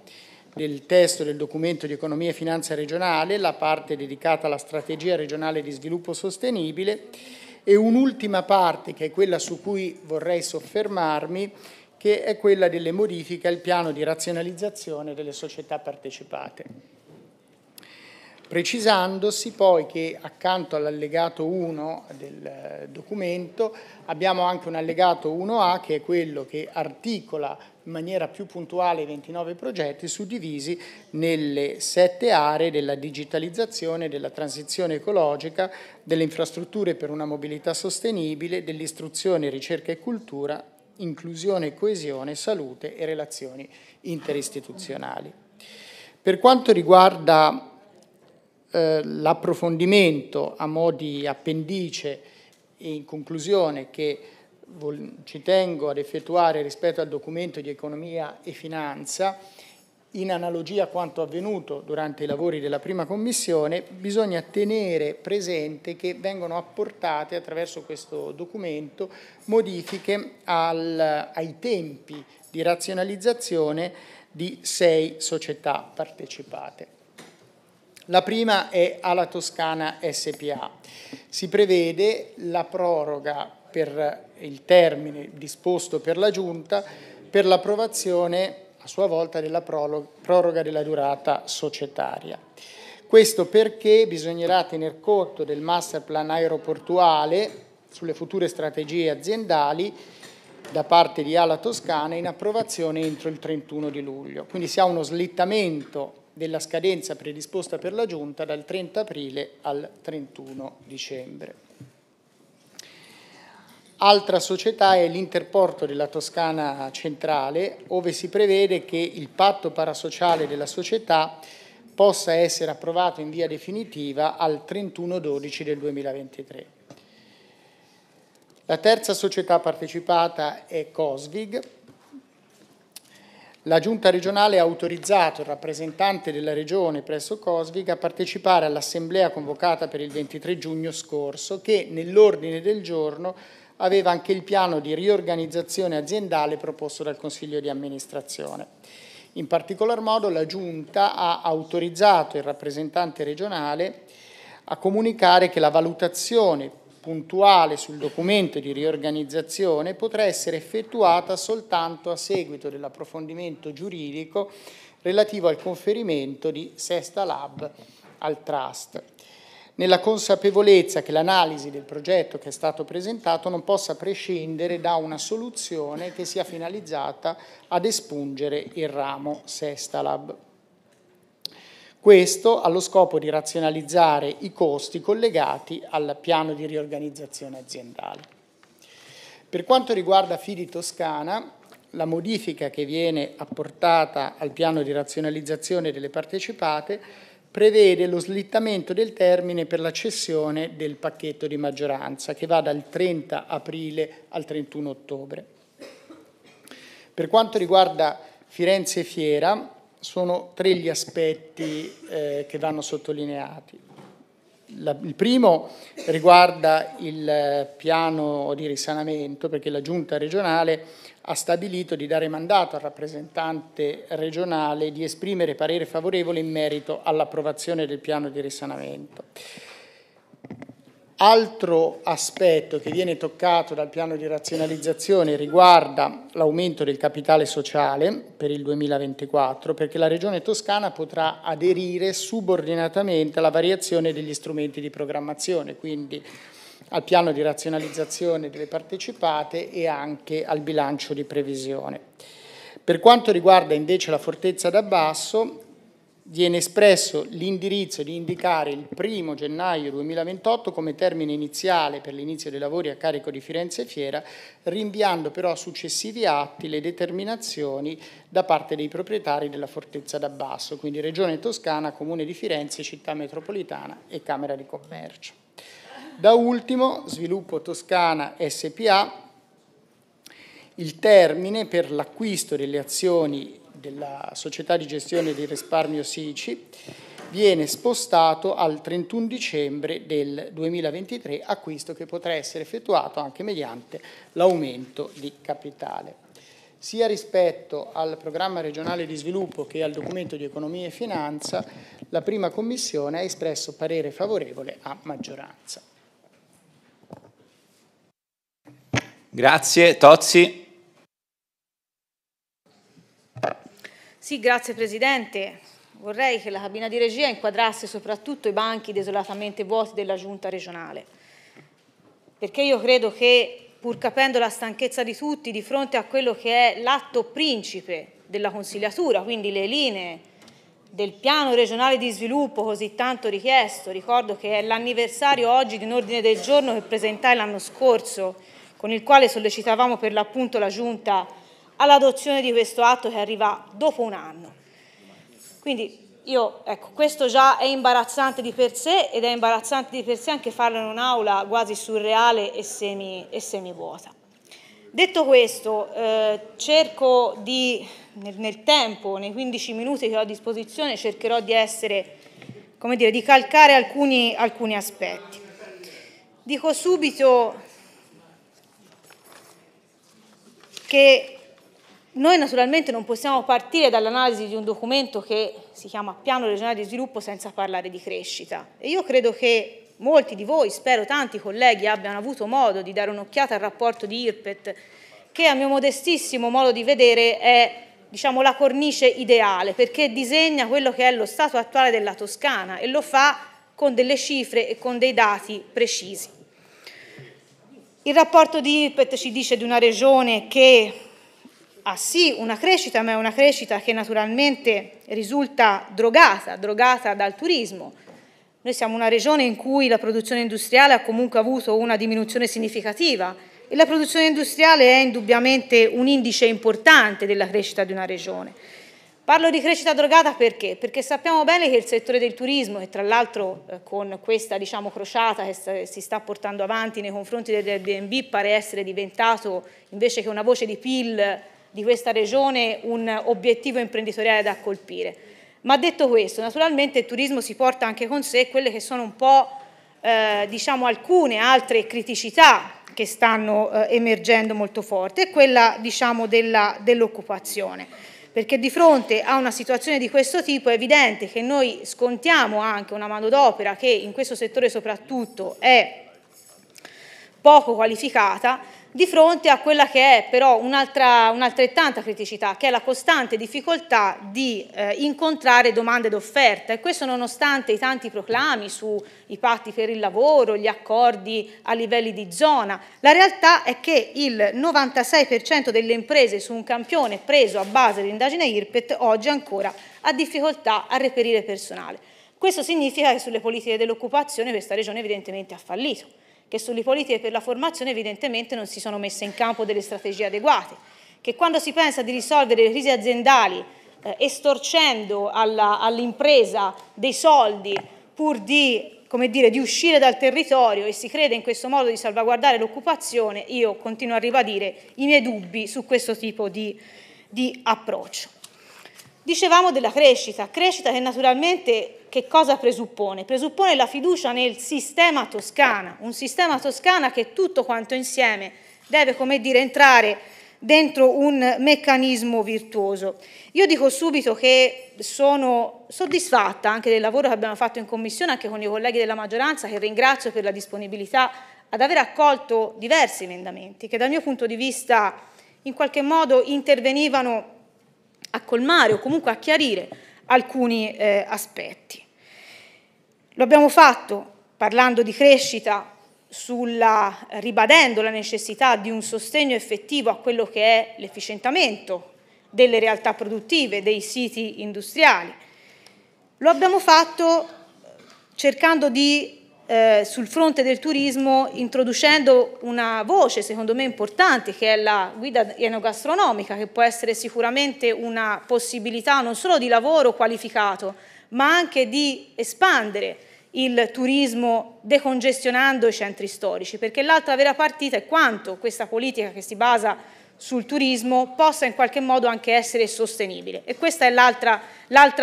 S6: del testo del documento di economia e finanza regionale, la parte dedicata alla strategia regionale di sviluppo sostenibile e un'ultima parte che è quella su cui vorrei soffermarmi, che è quella delle modifiche al piano di razionalizzazione delle società partecipate precisandosi poi che accanto all'allegato 1 del eh, documento abbiamo anche un allegato 1A che è quello che articola in maniera più puntuale i 29 progetti suddivisi nelle sette aree della digitalizzazione, della transizione ecologica, delle infrastrutture per una mobilità sostenibile, dell'istruzione, ricerca e cultura, inclusione e coesione, salute e relazioni interistituzionali. Per quanto riguarda eh, l'approfondimento a mo' di appendice in conclusione che ci tengo ad effettuare rispetto al documento di economia e finanza, in analogia a quanto avvenuto durante i lavori della prima commissione, bisogna tenere presente che vengono apportate attraverso questo documento modifiche al, ai tempi di razionalizzazione di sei società partecipate. La prima è Ala Toscana SPA. Si prevede la proroga per il termine disposto per la Giunta per l'approvazione a sua volta della proroga della durata societaria. Questo perché bisognerà tener conto del master plan aeroportuale sulle future strategie aziendali da parte di Ala Toscana in approvazione entro il 31 di luglio. Quindi si ha uno slittamento della scadenza predisposta per la Giunta dal 30 aprile al 31 dicembre. Altra società è l'Interporto della Toscana Centrale, dove si prevede che il patto parasociale della società possa essere approvato in via definitiva al 31-12 del 2023. La terza società partecipata è Cosvig, la Giunta regionale ha autorizzato il rappresentante della Regione presso Cosvig a partecipare all'assemblea convocata per il 23 giugno scorso che nell'ordine del giorno aveva anche il piano di riorganizzazione aziendale proposto dal Consiglio di amministrazione. In particolar modo la Giunta ha autorizzato il rappresentante regionale a comunicare che la valutazione puntuale sul documento di riorganizzazione potrà essere effettuata soltanto a seguito dell'approfondimento giuridico relativo al conferimento di Sesta Lab al Trust, nella consapevolezza che l'analisi del progetto che è stato presentato non possa prescindere da una soluzione che sia finalizzata ad espungere il ramo Sesta Lab. Questo allo scopo di razionalizzare i costi collegati al piano di riorganizzazione aziendale. Per quanto riguarda Fidi Toscana, la modifica che viene apportata al piano di razionalizzazione delle partecipate prevede lo slittamento del termine per la cessione del pacchetto di maggioranza che va dal 30 aprile al 31 ottobre. Per quanto riguarda Firenze Fiera, sono tre gli aspetti eh, che vanno sottolineati. La, il primo riguarda il eh, piano di risanamento perché la giunta regionale ha stabilito di dare mandato al rappresentante regionale di esprimere parere favorevole in merito all'approvazione del piano di risanamento. Altro aspetto che viene toccato dal piano di razionalizzazione riguarda l'aumento del capitale sociale per il 2024, perché la Regione Toscana potrà aderire subordinatamente alla variazione degli strumenti di programmazione, quindi al piano di razionalizzazione delle partecipate e anche al bilancio di previsione. Per quanto riguarda invece la fortezza d'abbasso, viene espresso l'indirizzo di indicare il 1 gennaio 2028 come termine iniziale per l'inizio dei lavori a carico di Firenze Fiera, rinviando però a successivi atti le determinazioni da parte dei proprietari della fortezza d'Abbasso, quindi Regione Toscana, Comune di Firenze, Città Metropolitana e Camera di Commercio. Da ultimo, Sviluppo Toscana SPA, il termine per l'acquisto delle azioni della società di gestione del risparmio SICI viene spostato al 31 dicembre del 2023, acquisto che potrà essere effettuato anche mediante l'aumento di capitale. Sia rispetto al programma regionale di sviluppo che al documento di economia e finanza, la prima commissione ha espresso parere favorevole a maggioranza.
S3: Grazie, Tozzi.
S7: Sì, grazie Presidente. Vorrei che la cabina di regia inquadrasse soprattutto i banchi desolatamente vuoti della Giunta regionale, perché io credo che pur capendo la stanchezza di tutti di fronte a quello che è l'atto principe della consigliatura, quindi le linee del piano regionale di sviluppo così tanto richiesto, ricordo che è l'anniversario oggi di un ordine del giorno che presentai l'anno scorso, con il quale sollecitavamo per l'appunto la Giunta all'adozione di questo atto che arriva dopo un anno. Quindi io, ecco, questo già è imbarazzante di per sé ed è imbarazzante di per sé anche farlo in un'aula quasi surreale e, semi, e semivuota. Detto questo, eh, cerco di, nel, nel, tempo, nei 15 minuti che ho a disposizione, cercherò di essere, come dire, di calcare alcuni, alcuni aspetti. Dico subito che noi naturalmente non possiamo partire dall'analisi di un documento che si chiama Piano regionale di sviluppo senza parlare di crescita e io credo che molti di voi, spero tanti colleghi, abbiano avuto modo di dare un'occhiata al rapporto di IRPET che a mio modestissimo modo di vedere è diciamo, la cornice ideale perché disegna quello che è lo stato attuale della Toscana e lo fa con delle cifre e con dei dati precisi. Il rapporto di IRPET ci dice di una regione che ha ah, sì una crescita, ma è una crescita che naturalmente risulta drogata, drogata dal turismo. Noi siamo una regione in cui la produzione industriale ha comunque avuto una diminuzione significativa e la produzione industriale è indubbiamente un indice importante della crescita di una regione. Parlo di crescita drogata perché? Perché sappiamo bene che il settore del turismo, e tra l'altro eh, con questa diciamo, crociata che si sta portando avanti nei confronti dell'Airbnb pare essere diventato invece che una voce di PIL di questa regione un obiettivo imprenditoriale da colpire. Ma detto questo, naturalmente il turismo si porta anche con sé quelle che sono un po' eh, diciamo alcune altre criticità che stanno eh, emergendo molto forte, è quella diciamo, dell'occupazione. Dell perché di fronte a una situazione di questo tipo è evidente che noi scontiamo anche una manodopera che in questo settore soprattutto è poco qualificata, di fronte a quella che è però un'altra, un'altrettanta criticità, che è la costante difficoltà di eh, incontrare domande d'offerta e questo nonostante i tanti proclami sui patti per il lavoro, gli accordi a livelli di zona. La realtà è che il 96% delle imprese su un campione preso a base dell'indagine IRPET oggi ancora ha difficoltà a reperire personale. Questo significa che sulle politiche dell'occupazione questa regione evidentemente ha fallito che sulle politiche per la formazione evidentemente non si sono messe in campo delle strategie adeguate, che quando si pensa di risolvere le crisi aziendali eh, estorcendo all'impresa dei soldi pur di, dire, di uscire dal territorio e si crede in questo modo di salvaguardare l'occupazione, io continuo a ribadire i miei dubbi su questo tipo di, di approccio. Dicevamo della crescita, crescita che naturalmente che cosa presuppone? Presuppone la fiducia nel sistema toscana, un sistema toscana che tutto quanto insieme deve, come dire, entrare dentro un meccanismo virtuoso. Io dico subito che sono soddisfatta anche del lavoro che abbiamo fatto in commissione, anche con i colleghi della maggioranza, che ringrazio per la disponibilità ad aver accolto diversi emendamenti che dal mio punto di vista in qualche modo intervenivano a colmare o comunque a chiarire alcuni eh, aspetti. Lo abbiamo fatto parlando di crescita, sulla, ribadendo la necessità di un sostegno effettivo a quello che è l'efficientamento delle realtà produttive, dei siti industriali. Lo abbiamo fatto cercando di eh, sul fronte del turismo introducendo una voce secondo me importante che è la guida enogastronomica che può essere sicuramente una possibilità non solo di lavoro qualificato ma anche di espandere il turismo decongestionando i centri storici perché l'altra vera partita è quanto questa politica che si basa sul turismo possa in qualche modo anche essere sostenibile e questa è l'altra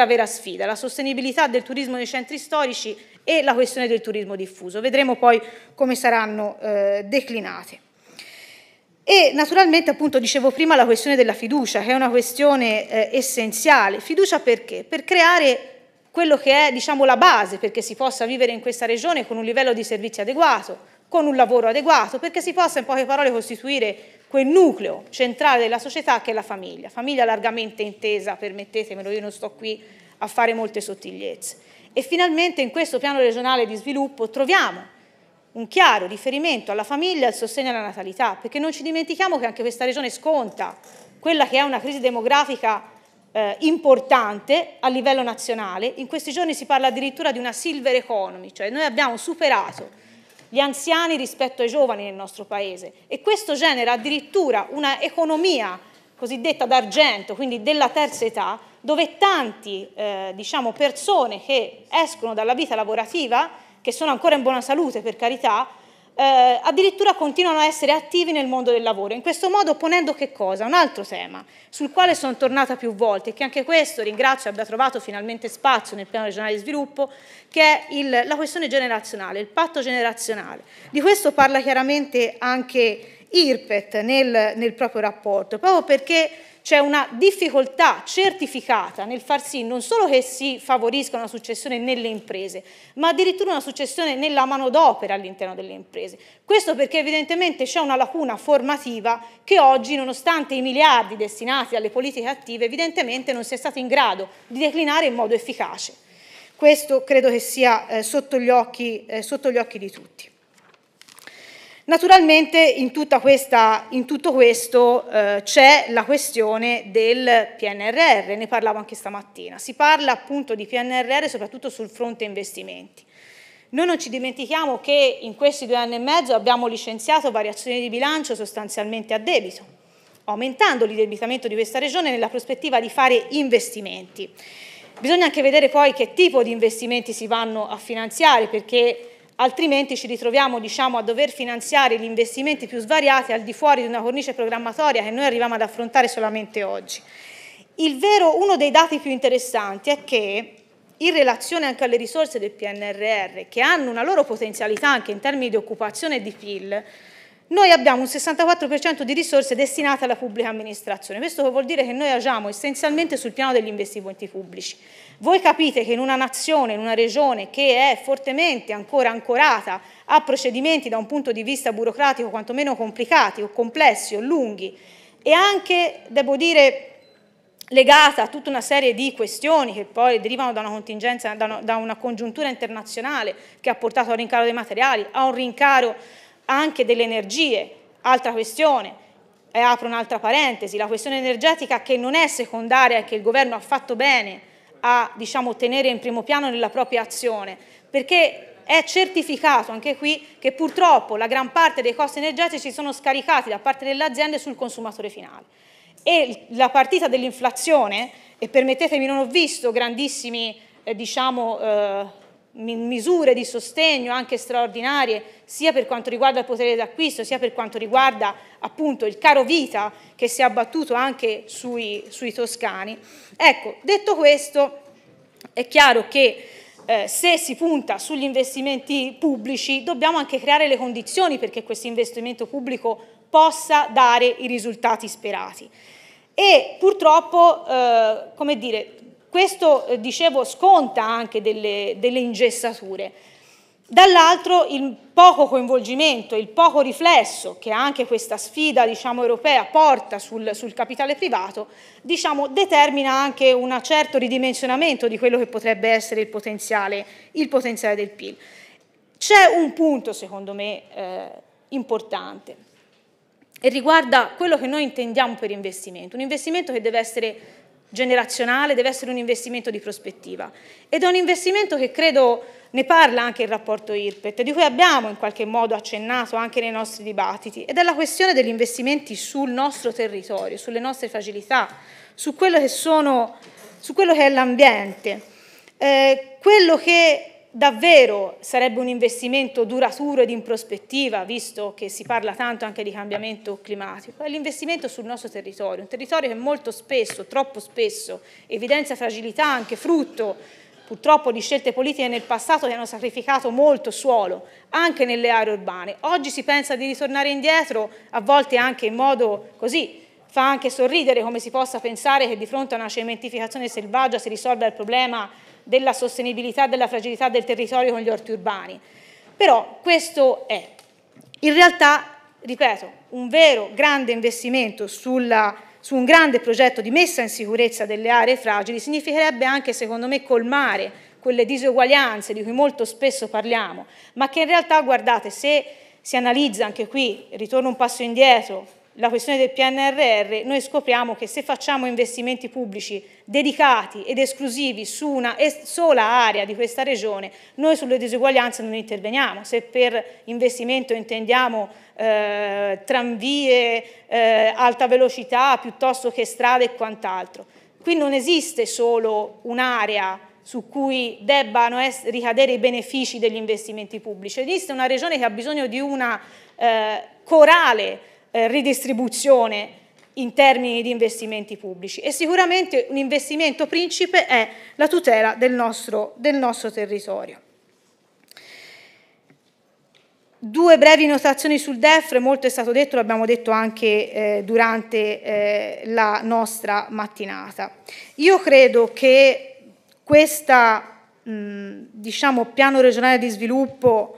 S7: vera sfida, la sostenibilità del turismo nei centri storici e la questione del turismo diffuso. Vedremo poi come saranno eh, declinate. E naturalmente, appunto, dicevo prima la questione della fiducia, che è una questione eh, essenziale. Fiducia perché? Per creare quello che è diciamo, la base perché si possa vivere in questa regione con un livello di servizi adeguato, con un lavoro adeguato, perché si possa in poche parole costituire quel nucleo centrale della società che è la famiglia, famiglia largamente intesa, permettetemelo, io non sto qui a fare molte sottigliezze. E finalmente in questo piano regionale di sviluppo troviamo un chiaro riferimento alla famiglia e al sostegno alla natalità, perché non ci dimentichiamo che anche questa regione sconta quella che è una crisi demografica eh, importante a livello nazionale. In questi giorni si parla addirittura di una silver economy, cioè noi abbiamo superato gli anziani rispetto ai giovani nel nostro paese e questo genera addirittura una economia cosiddetta d'argento, quindi della terza età, dove tante eh, diciamo, persone che escono dalla vita lavorativa, che sono ancora in buona salute per carità, eh, addirittura continuano a essere attivi nel mondo del lavoro. In questo modo ponendo che cosa? Un altro tema sul quale sono tornata più volte, e che anche questo ringrazio abbia trovato finalmente spazio nel piano regionale di sviluppo, che è il, la questione generazionale, il patto generazionale. Di questo parla chiaramente anche IRPET nel, nel proprio rapporto, proprio perché c'è una difficoltà certificata nel far sì non solo che si favorisca una successione nelle imprese, ma addirittura una successione nella manodopera all'interno delle imprese. Questo perché evidentemente c'è una lacuna formativa che oggi, nonostante i miliardi destinati alle politiche attive, evidentemente non si è stato in grado di declinare in modo efficace. Questo credo che sia eh, sotto, gli occhi, eh, sotto gli occhi di tutti. Naturalmente in, questa, in tutto questo eh, c'è la questione del PNRR, ne parlavo anche stamattina. Si parla appunto di PNRR soprattutto sul fronte investimenti. Noi non ci dimentichiamo che in questi due anni e mezzo abbiamo licenziato variazioni di bilancio sostanzialmente a debito, aumentando l'indebitamento di questa regione nella prospettiva di fare investimenti. Bisogna anche vedere poi che tipo di investimenti si vanno a finanziare perché altrimenti ci ritroviamo diciamo, a dover finanziare gli investimenti più svariati al di fuori di una cornice programmatoria che noi arriviamo ad affrontare solamente oggi. Vero, uno dei dati più interessanti è che in relazione anche alle risorse del PNRR, che hanno una loro potenzialità anche in termini di occupazione e di PIL, noi abbiamo un 64% di risorse destinate alla pubblica amministrazione. Questo vuol dire che noi agiamo essenzialmente sul piano degli investimenti pubblici. Voi capite che in una nazione, in una regione che è fortemente ancora ancorata a procedimenti da un punto di vista burocratico quantomeno complicati o complessi o lunghi e anche, devo dire, legata a tutta una serie di questioni che poi derivano da una contingenza, da una, da una congiuntura internazionale che ha portato a un rincaro dei materiali, a un rincaro anche delle energie, altra questione, e apro un'altra parentesi, la questione energetica che non è secondaria e che il governo ha fatto bene a diciamo, tenere in primo piano nella propria azione, perché è certificato anche qui che purtroppo la gran parte dei costi energetici sono scaricati da parte delle aziende sul consumatore finale. E la partita dell'inflazione, e permettetemi non ho visto grandissimi eh, diciamo, eh, misure di sostegno anche straordinarie sia per quanto riguarda il potere d'acquisto sia per quanto riguarda appunto il caro vita che si è abbattuto anche sui, sui toscani. Ecco, detto questo è chiaro che eh, se si punta sugli investimenti pubblici dobbiamo anche creare le condizioni perché questo investimento pubblico possa dare i risultati sperati. E purtroppo, eh, come dire, questo, eh, dicevo, sconta anche delle, delle ingessature. Dall'altro il poco coinvolgimento, il poco riflesso che anche questa sfida diciamo, europea porta sul, sul capitale privato diciamo, determina anche un certo ridimensionamento di quello che potrebbe essere il potenziale, il potenziale del PIL. C'è un punto secondo me eh, importante e riguarda quello che noi intendiamo per investimento, un investimento che deve essere generazionale, deve essere un investimento di prospettiva. Ed è un investimento che credo ne parla anche il rapporto IRPET, di cui abbiamo in qualche modo accennato anche nei nostri dibattiti, ed è la questione degli investimenti sul nostro territorio, sulle nostre fragilità, su quello che, sono, su quello che è l'ambiente. Eh, quello che davvero sarebbe un investimento duraturo ed in prospettiva, visto che si parla tanto anche di cambiamento climatico, è l'investimento sul nostro territorio, un territorio che molto spesso, troppo spesso, evidenzia fragilità anche frutto purtroppo di scelte politiche nel passato che hanno sacrificato molto suolo, anche nelle aree urbane. Oggi si pensa di ritornare indietro, a volte anche in modo così, fa anche sorridere come si possa pensare che di fronte a una cementificazione selvaggia si risolva il problema della sostenibilità e della fragilità del territorio con gli orti urbani. Però questo è. In realtà, ripeto, un vero grande investimento sulla, su un grande progetto di messa in sicurezza delle aree fragili significherebbe anche, secondo me, colmare quelle disuguaglianze di cui molto spesso parliamo, ma che in realtà, guardate, se si analizza anche qui, ritorno un passo indietro, la questione del PNRR, noi scopriamo che se facciamo investimenti pubblici dedicati ed esclusivi su una sola area di questa regione, noi sulle disuguaglianze non interveniamo. Se per investimento intendiamo eh, tramvie, eh, alta velocità piuttosto che strade e quant'altro. Qui non esiste solo un'area su cui debbano ricadere i benefici degli investimenti pubblici. Esiste una regione che ha bisogno di una eh, corale eh, ridistribuzione in termini di investimenti pubblici e sicuramente un investimento principe è la tutela del nostro, del nostro territorio. Due brevi notazioni sul DEF, molto è stato detto, l'abbiamo detto anche eh, durante eh, la nostra mattinata. Io credo che questo diciamo, piano regionale di sviluppo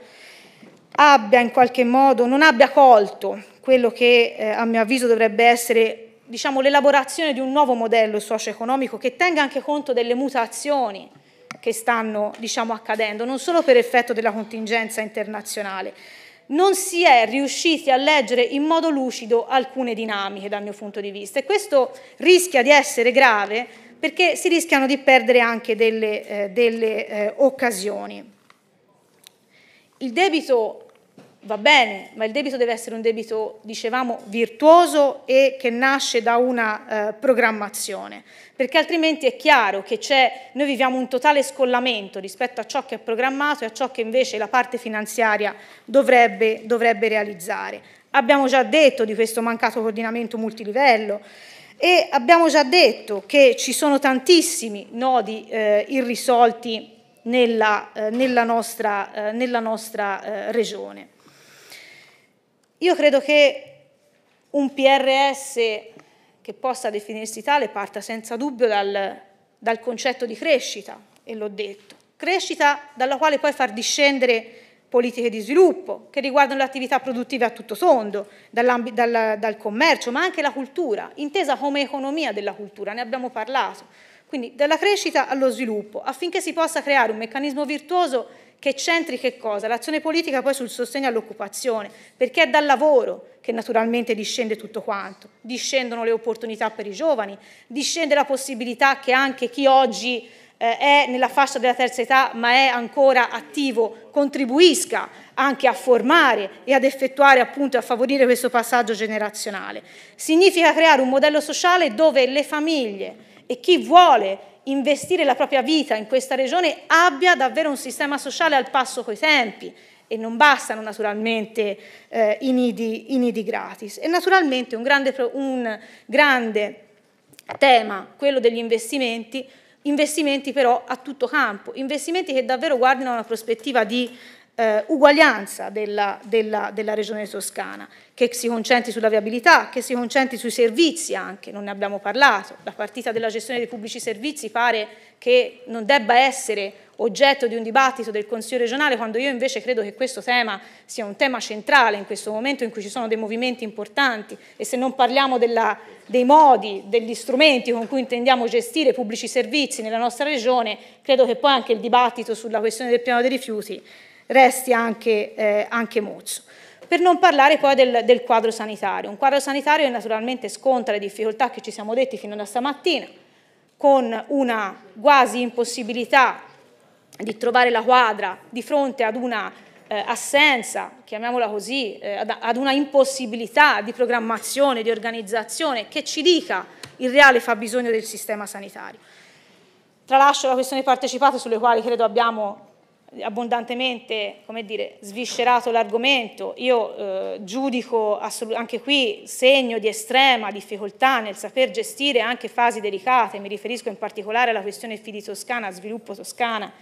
S7: abbia in qualche modo, non abbia colto quello che eh, a mio avviso dovrebbe essere diciamo, l'elaborazione di un nuovo modello socio-economico che tenga anche conto delle mutazioni che stanno diciamo, accadendo, non solo per effetto della contingenza internazionale. Non si è riusciti a leggere in modo lucido alcune dinamiche dal mio punto di vista e questo rischia di essere grave perché si rischiano di perdere anche delle, eh, delle eh, occasioni. Il debito va bene, ma il debito deve essere un debito, dicevamo, virtuoso e che nasce da una eh, programmazione, perché altrimenti è chiaro che noi viviamo un totale scollamento rispetto a ciò che è programmato e a ciò che invece la parte finanziaria dovrebbe, dovrebbe realizzare. Abbiamo già detto di questo mancato coordinamento multilivello, e abbiamo già detto che ci sono tantissimi nodi eh, irrisolti nella, eh, nella nostra, eh, nella nostra eh, regione. Io credo che un PRS che possa definirsi tale parta senza dubbio dal, dal concetto di crescita, e l'ho detto, crescita dalla quale poi far discendere politiche di sviluppo che riguardano le attività produttive a tutto tondo, dal, dal, commercio, ma anche la cultura, intesa come economia della cultura, ne abbiamo parlato. Quindi dalla crescita allo sviluppo, affinché si possa creare un meccanismo virtuoso che centri che cosa? L'azione politica poi sul sostegno all'occupazione, perché è dal lavoro che naturalmente discende tutto quanto, discendono le opportunità per i giovani, discende la possibilità che anche chi oggi eh, è nella fascia della terza età ma è ancora attivo contribuisca anche a formare e ad effettuare appunto a favorire questo passaggio generazionale. Significa creare un modello sociale dove le famiglie, e chi vuole investire la propria vita in questa regione abbia davvero un sistema sociale al passo coi tempi e non bastano naturalmente eh, i, nidi, i, nidi, gratis. E naturalmente un grande, un grande tema, quello degli investimenti, investimenti però a tutto campo, investimenti che davvero guardino a una prospettiva di eh, uguaglianza della, della, della, regione toscana, che si concentri sulla viabilità, che si concentri sui servizi anche, non ne abbiamo parlato, la partita della gestione dei pubblici servizi pare che non debba essere oggetto di un dibattito del Consiglio regionale, quando io invece credo che questo tema sia un tema centrale in questo momento in cui ci sono dei movimenti importanti e se non parliamo della, dei modi, degli strumenti con cui intendiamo gestire pubblici servizi nella nostra regione, credo che poi anche il dibattito sulla questione del piano dei rifiuti resti anche, eh, anche Mozzo. Per non parlare poi del, del, quadro sanitario, un quadro sanitario che naturalmente sconta le difficoltà che ci siamo detti fino da stamattina, con una quasi impossibilità di trovare la quadra di fronte ad una eh, assenza, chiamiamola così, eh, ad, ad una impossibilità di programmazione, di organizzazione che ci dica il reale fabbisogno del sistema sanitario. Tralascio la questione partecipata sulle quali credo abbiamo abbondantemente dire, sviscerato l'argomento, io eh, giudico anche qui segno di estrema difficoltà nel saper gestire anche fasi delicate, mi riferisco in particolare alla questione Fidi Toscana, sviluppo Toscana,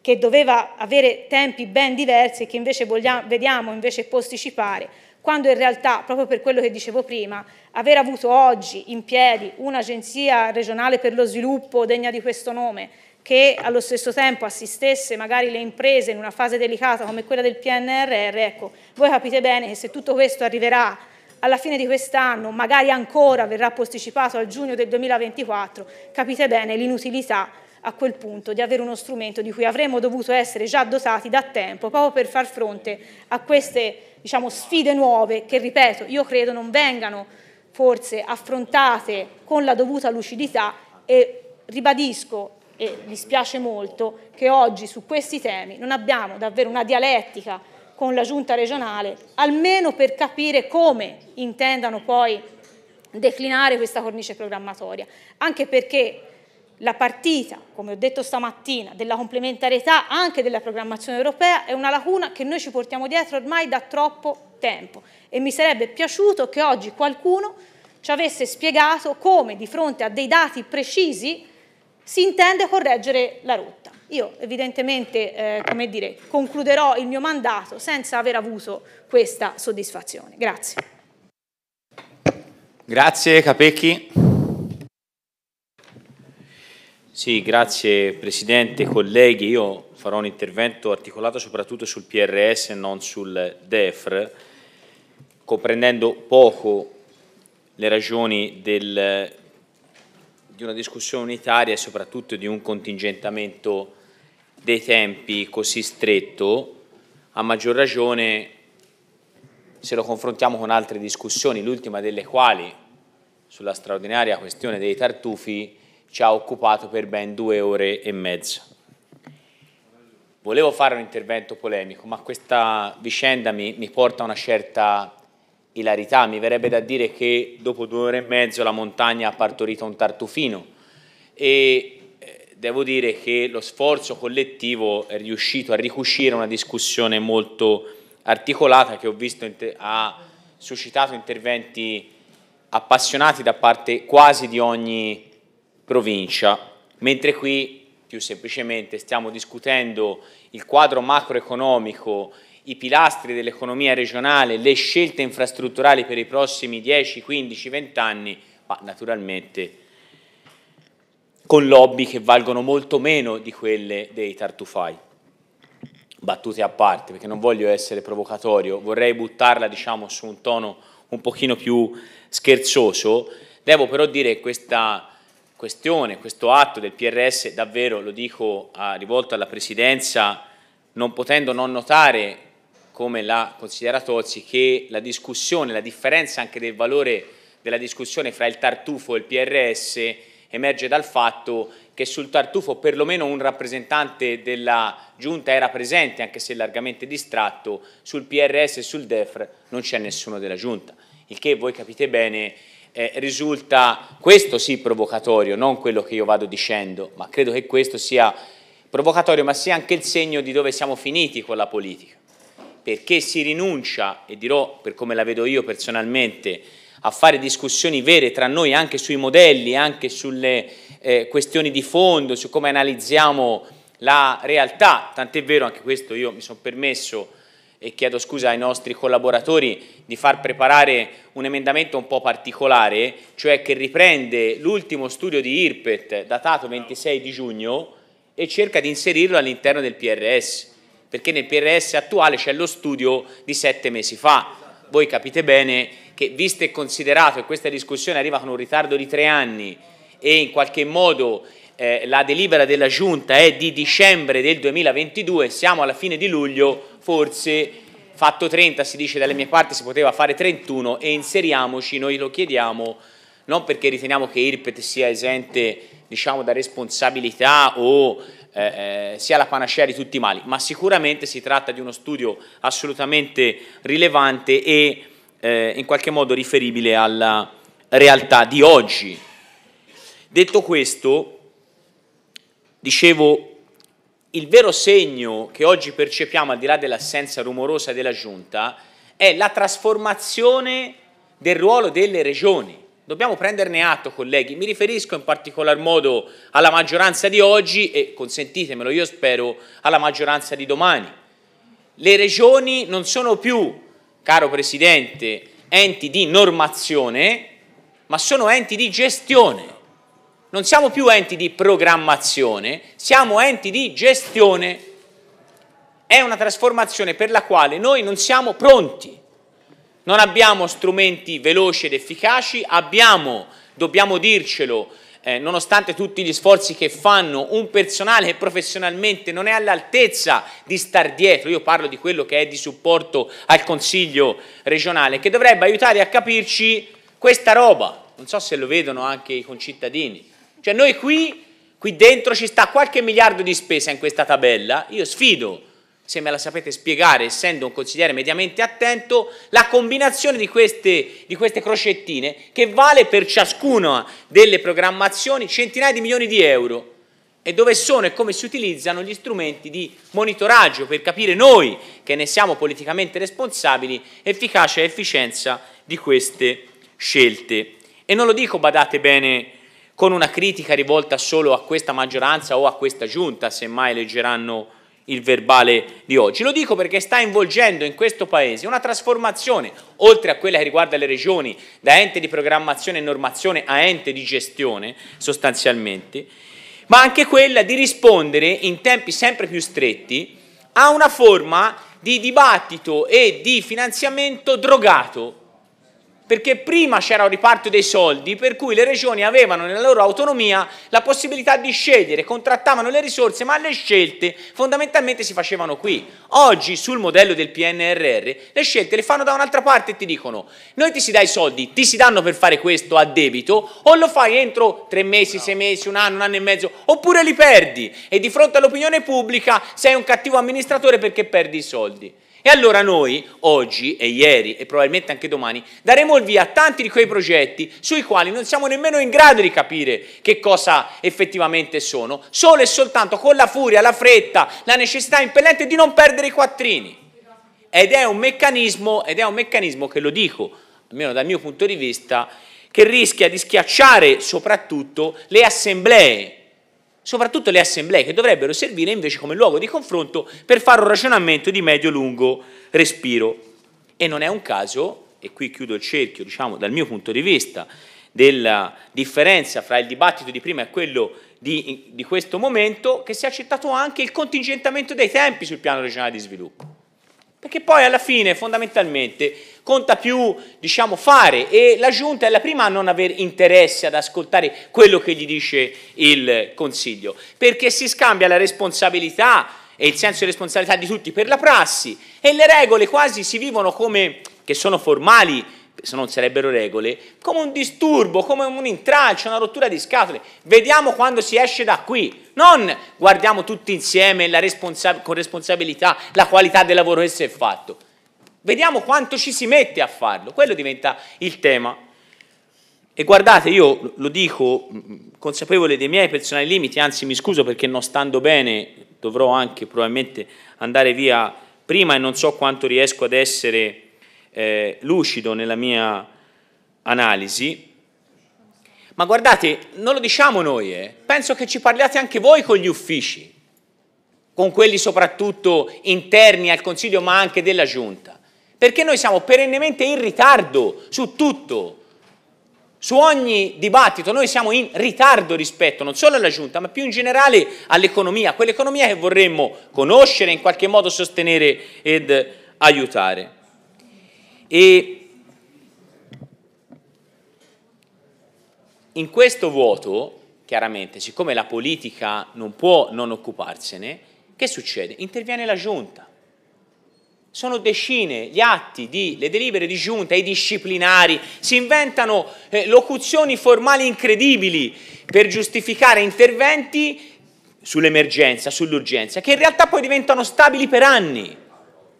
S7: che doveva avere tempi ben diversi e che invece vogliamo, vediamo invece posticipare, quando in realtà, proprio per quello che dicevo prima, aver avuto oggi in piedi un'agenzia regionale per lo sviluppo degna di questo nome, che allo stesso tempo assistesse magari le imprese in una fase delicata come quella del PNRR, ecco, voi capite bene che se tutto questo arriverà alla fine di quest'anno, magari ancora verrà posticipato al giugno del 2024, capite bene l'inutilità a quel punto di avere uno strumento di cui avremmo dovuto essere già dotati da tempo proprio per far fronte a queste diciamo, sfide nuove che, ripeto, io credo non vengano forse affrontate con la dovuta lucidità e ribadisco e dispiace molto che oggi su questi temi non abbiamo davvero una dialettica con la giunta regionale, almeno per capire come intendano poi declinare questa cornice programmatoria, anche perché la partita, come ho detto stamattina, della complementarietà anche della programmazione europea è una lacuna che noi ci portiamo dietro ormai da troppo tempo e mi sarebbe piaciuto che oggi qualcuno ci avesse spiegato come di fronte a dei dati precisi si intende correggere la rotta. Io evidentemente eh, dire, concluderò il mio mandato senza aver avuto questa soddisfazione. Grazie.
S8: Grazie Capecchi. Sì, grazie Presidente, colleghi. Io farò un intervento articolato soprattutto sul PRS e non sul DEFR, comprendendo poco le ragioni del di una discussione unitaria e soprattutto di un contingentamento dei tempi così stretto, a maggior ragione se lo confrontiamo con altre discussioni, l'ultima delle quali sulla straordinaria questione dei tartufi ci ha occupato per ben due ore e mezza. Volevo fare un intervento polemico, ma questa vicenda mi, mi porta a una certa ilarità, mi verrebbe da dire che dopo due ore e mezzo la montagna ha partorito un tartufino e eh, devo dire che lo sforzo collettivo è riuscito a ricuscire una discussione molto articolata che ho visto ha suscitato interventi appassionati da parte quasi di ogni provincia, mentre qui più semplicemente stiamo discutendo il quadro macroeconomico i pilastri dell'economia regionale, le scelte infrastrutturali per i prossimi 10, 15, 20 anni, ma naturalmente con lobby che valgono molto meno di quelle dei tartufai. Battute a parte, perché non voglio essere provocatorio, vorrei buttarla diciamo, su un tono un pochino più scherzoso, devo però dire che questa questione, questo atto del PRS, davvero lo dico a, rivolto alla Presidenza, non potendo non notare come l'ha considerata Tozzi, che la discussione, la differenza anche del valore della discussione fra il tartufo e il PRS emerge dal fatto che sul tartufo perlomeno un rappresentante della giunta era presente, anche se largamente distratto, sul PRS e sul DEFR non c'è nessuno della giunta, il che voi capite bene eh, risulta questo sì provocatorio, non quello che io vado dicendo, ma credo che questo sia provocatorio, ma sia anche il segno di dove siamo finiti con la politica perché si rinuncia, e dirò per come la vedo io personalmente, a fare discussioni vere tra noi anche sui modelli, anche sulle eh, questioni di fondo, su come analizziamo la realtà, tant'è vero, anche questo io mi sono permesso e chiedo scusa ai nostri collaboratori di far preparare un emendamento un po' particolare, cioè che riprende l'ultimo studio di IRPET datato 26 di giugno e cerca di inserirlo all'interno del PRS perché nel PRS attuale c'è lo studio di sette mesi fa. Voi capite bene che visto e considerato che questa discussione arriva con un ritardo di tre anni e in qualche modo eh, la delibera della Giunta è di dicembre del 2022, siamo alla fine di luglio, forse fatto 30 si dice dalle mie parti si poteva fare 31 e inseriamoci, noi lo chiediamo non perché riteniamo che Irpet sia esente diciamo, da responsabilità o eh, eh, sia la panacea di tutti i mali, ma sicuramente si tratta di uno studio assolutamente rilevante e eh, in qualche modo riferibile alla realtà di oggi. Detto questo, dicevo, il vero segno che oggi percepiamo, al di là dell'assenza rumorosa della Giunta, è la trasformazione del ruolo delle regioni. Dobbiamo prenderne atto, colleghi. Mi riferisco in particolar modo alla maggioranza di oggi e, consentitemelo, io spero, alla maggioranza di domani. Le regioni non sono più, caro Presidente, enti di normazione, ma sono enti di gestione. Non siamo più enti di programmazione, siamo enti di gestione. È una trasformazione per la quale noi non siamo pronti. Non abbiamo strumenti veloci ed efficaci, abbiamo, dobbiamo dircelo, eh, nonostante tutti gli sforzi che fanno, un personale che professionalmente non è all'altezza di star dietro, io parlo di quello che è di supporto al Consiglio regionale, che dovrebbe aiutare a capirci questa roba, non so se lo vedono anche i concittadini, cioè noi qui, qui dentro ci sta qualche miliardo di spesa in questa tabella, io sfido se me la sapete spiegare, essendo un consigliere mediamente attento, la combinazione di queste, di queste crocettine che vale per ciascuna delle programmazioni centinaia di milioni di euro e dove sono e come si utilizzano gli strumenti di monitoraggio per capire noi che ne siamo politicamente responsabili efficacia e efficienza di queste scelte. E non lo dico, badate bene, con una critica rivolta solo a questa maggioranza o a questa giunta, semmai leggeranno il verbale di oggi. Lo dico perché sta involgendo in questo Paese una trasformazione, oltre a quella che riguarda le regioni, da ente di programmazione e normazione a ente di gestione sostanzialmente, ma anche quella di rispondere in tempi sempre più stretti a una forma di dibattito e di finanziamento drogato perché prima c'era un riparto dei soldi per cui le regioni avevano nella loro autonomia la possibilità di scegliere, contrattavano le risorse, ma le scelte fondamentalmente si facevano qui. Oggi sul modello del PNRR le scelte le fanno da un'altra parte e ti dicono noi ti si dai i soldi, ti si danno per fare questo a debito o lo fai entro tre mesi, sei mesi, un anno, un anno e mezzo oppure li perdi e di fronte all'opinione pubblica sei un cattivo amministratore perché perdi i soldi. E allora noi, oggi e ieri e probabilmente anche domani, daremo il via a tanti di quei progetti sui quali non siamo nemmeno in grado di capire che cosa effettivamente sono, solo e soltanto con la furia, la fretta, la necessità impellente di non perdere i quattrini. Ed è un meccanismo, ed è un meccanismo che lo dico, almeno dal mio punto di vista, che rischia di schiacciare soprattutto le assemblee soprattutto le assemblee che dovrebbero servire invece come luogo di confronto per fare un ragionamento di medio-lungo respiro. E non è un caso, e qui chiudo il cerchio, diciamo, dal mio punto di vista, della differenza fra il dibattito di prima e quello di, di questo momento, che si è accettato anche il contingentamento dei tempi sul piano regionale di sviluppo. Perché poi alla fine fondamentalmente conta più diciamo, fare e la giunta è la prima a non avere interesse ad ascoltare quello che gli dice il Consiglio, perché si scambia la responsabilità e il senso di responsabilità di tutti per la prassi e le regole quasi si vivono come che sono formali se non sarebbero regole, come un disturbo, come un intralcio, una rottura di scatole. Vediamo quando si esce da qui, non guardiamo tutti insieme responsa- con responsabilità la qualità del lavoro che si è fatto. Vediamo quanto ci si mette a farlo, quello diventa il tema. E guardate, io lo dico mm, mm, consapevole dei miei personali limiti, anzi mi scuso perché non stando bene dovrò anche probabilmente andare via prima e non so quanto riesco ad essere eh, lucido nella mia analisi, ma guardate, non lo diciamo noi, eh. penso che ci parliate anche voi con gli uffici, con quelli soprattutto interni al Consiglio ma anche della Giunta, perché noi siamo perennemente in ritardo su tutto, su ogni dibattito noi siamo in ritardo rispetto non solo alla Giunta ma più in generale all'economia, quell'economia che vorremmo conoscere, in qualche modo sostenere ed aiutare. E in questo vuoto, chiaramente, siccome la politica non può non occuparsene, che succede? Interviene la giunta. Sono decine gli atti, di, le delibere di giunta, i disciplinari, si inventano eh, locuzioni formali incredibili per giustificare interventi sull'emergenza, sull'urgenza, che in realtà poi diventano stabili per anni,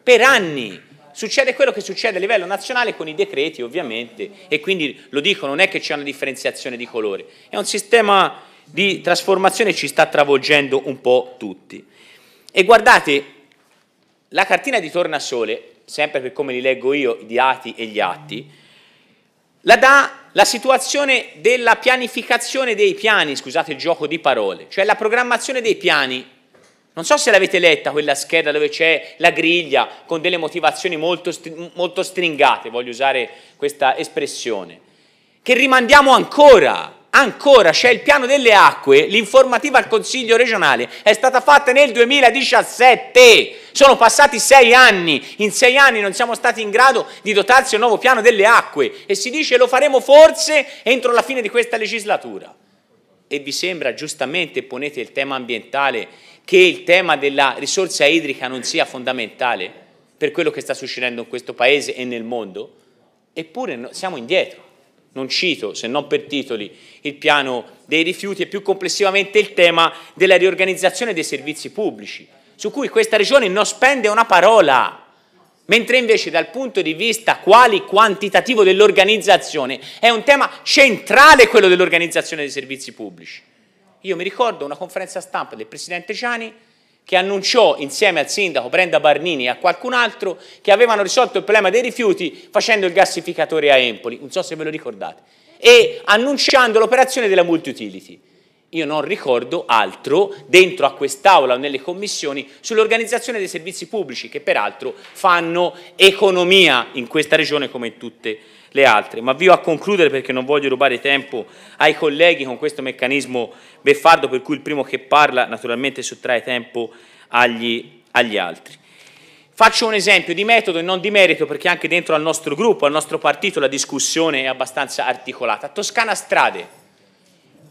S8: per anni. Succede quello che succede a livello nazionale con i decreti ovviamente e quindi lo dico, non è che c'è una differenziazione di colore, è un sistema di trasformazione che ci sta travolgendo un po' tutti. E guardate, la cartina di tornasole, sempre per come li leggo io, i dati e gli atti, la dà la situazione della pianificazione dei piani, scusate il gioco di parole, cioè la programmazione dei piani non so se l'avete letta quella scheda dove c'è la griglia con delle motivazioni molto, molto stringate, voglio usare questa espressione, che rimandiamo ancora ancora c'è il piano delle acque, l'informativa al Consiglio regionale è stata fatta nel 2017, sono passati sei anni, in sei anni non siamo stati in grado di dotarsi un nuovo piano delle acque e si dice lo faremo forse entro la fine di questa legislatura. E vi sembra giustamente, ponete il tema ambientale che il tema della risorsa idrica non sia fondamentale per quello che sta succedendo in questo paese e nel mondo, eppure siamo indietro. Non cito, se non per titoli, il piano dei rifiuti e più complessivamente il tema della riorganizzazione dei servizi pubblici, su cui questa regione non spende una parola, mentre invece dal punto di vista quali quantitativo dell'organizzazione è un tema centrale quello dell'organizzazione dei servizi pubblici. Io mi ricordo una conferenza stampa del presidente Ciani che annunciò insieme al sindaco Brenda Barnini e a qualcun altro che avevano risolto il problema dei rifiuti facendo il gasificatore a Empoli, non so se ve lo ricordate, e annunciando l'operazione della multi-utility io non ricordo altro dentro a quest'Aula o nelle commissioni sull'organizzazione dei servizi pubblici che peraltro fanno economia in questa regione come in tutte le altre. Ma avvio a concludere perché non voglio rubare tempo ai colleghi con questo meccanismo beffardo per cui il primo che parla naturalmente sottrae tempo agli, agli altri. Faccio un esempio di metodo e non di merito perché anche dentro al nostro gruppo, al nostro partito la discussione è abbastanza articolata. Toscana Strade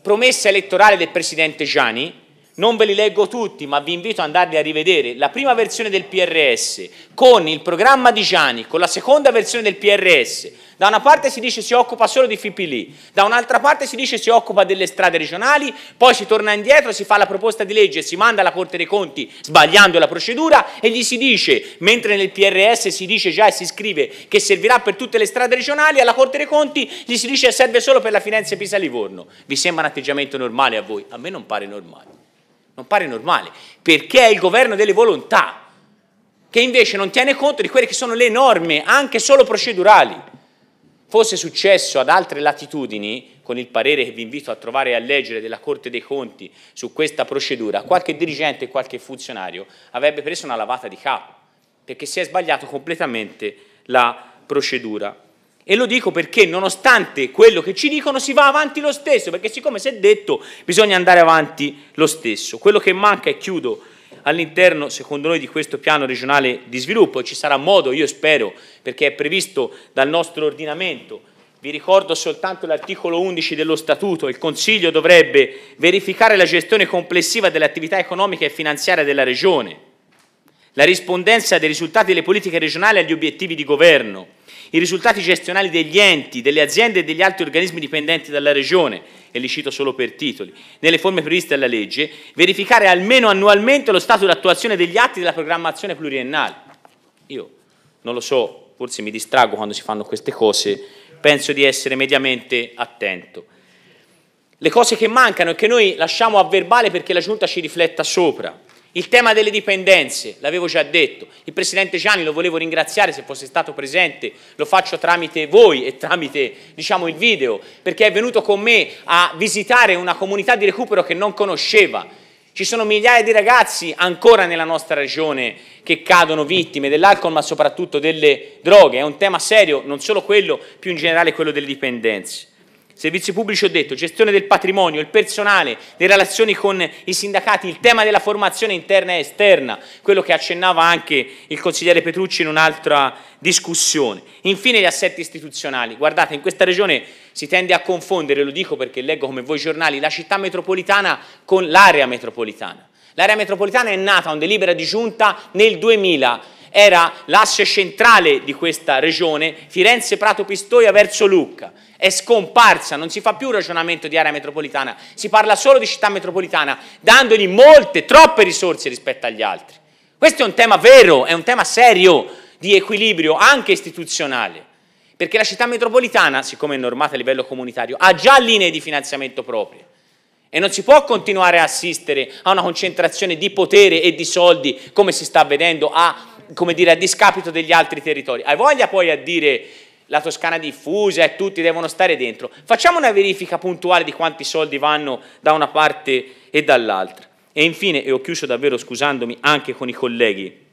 S8: promessa elettorale del presidente Gianni, non ve li leggo tutti, ma vi invito ad andarli a rivedere. La prima versione del PRS con il programma di Gianni, con la seconda versione del PRS, da una parte si dice si occupa solo di FIPILI, da un'altra parte si dice si occupa delle strade regionali, poi si torna indietro, si fa la proposta di legge, si manda alla Corte dei Conti sbagliando la procedura e gli si dice, mentre nel PRS si dice già e si scrive che servirà per tutte le strade regionali, alla Corte dei Conti gli si dice che serve solo per la Firenze Pisa-Livorno. Vi sembra un atteggiamento normale a voi? A me non pare normale. Non pare normale, perché è il governo delle volontà che invece non tiene conto di quelle che sono le norme, anche solo procedurali. Fosse successo ad altre latitudini, con il parere che vi invito a trovare e a leggere della Corte dei Conti su questa procedura, qualche dirigente e qualche funzionario avrebbe preso una lavata di capo, perché si è sbagliato completamente la procedura. E lo dico perché nonostante quello che ci dicono si va avanti lo stesso, perché siccome si è detto bisogna andare avanti lo stesso. Quello che manca, e chiudo, all'interno, secondo noi, di questo piano regionale di sviluppo. Ci sarà modo, io spero, perché è previsto dal nostro ordinamento. Vi ricordo soltanto l'articolo 11 dello Statuto, il Consiglio dovrebbe verificare la gestione complessiva delle attività economiche e finanziarie della Regione, la rispondenza dei risultati delle politiche regionali agli obiettivi di governo, i risultati gestionali degli enti, delle aziende e degli altri organismi dipendenti dalla Regione, e li cito solo per titoli, nelle forme previste dalla legge, verificare almeno annualmente lo stato di attuazione degli atti della programmazione pluriennale. Io non lo so, forse mi distrago quando si fanno queste cose, penso di essere mediamente attento. Le cose che mancano e che noi lasciamo a verbale perché la Giunta ci rifletta sopra, il tema delle dipendenze, l'avevo già detto, il Presidente Gianni lo volevo ringraziare se fosse stato presente, lo faccio tramite voi e tramite diciamo, il video, perché è venuto con me a visitare una comunità di recupero che non conosceva. Ci sono migliaia di ragazzi ancora nella nostra regione che cadono vittime dell'alcol ma soprattutto delle droghe, è un tema serio, non solo quello, più in generale quello delle dipendenze servizi pubblici ho detto, gestione del patrimonio, il personale, le relazioni con i sindacati, il tema della formazione interna e esterna, quello che accennava anche il consigliere Petrucci in un'altra discussione. Infine gli assetti istituzionali, guardate in questa regione si tende a confondere, lo dico perché leggo come voi giornali, la città metropolitana con l'area metropolitana. L'area metropolitana è nata a un delibera di giunta nel 2000 era l'asse centrale di questa regione, Firenze-Prato-Pistoia verso Lucca è scomparsa, non si fa più ragionamento di area metropolitana, si parla solo di città metropolitana, dandogli molte, troppe risorse rispetto agli altri. Questo è un tema vero, è un tema serio di equilibrio anche istituzionale, perché la città metropolitana, siccome è normata a livello comunitario, ha già linee di finanziamento proprie e non si può continuare a assistere a una concentrazione di potere e di soldi, come si sta avvenendo, a, dire, a discapito degli altri territori. Hai voglia poi a dire la Toscana diffusa e tutti devono stare dentro. Facciamo una verifica puntuale di quanti soldi vanno da una parte e dall'altra. E infine, e ho chiuso davvero scusandomi anche con i colleghi,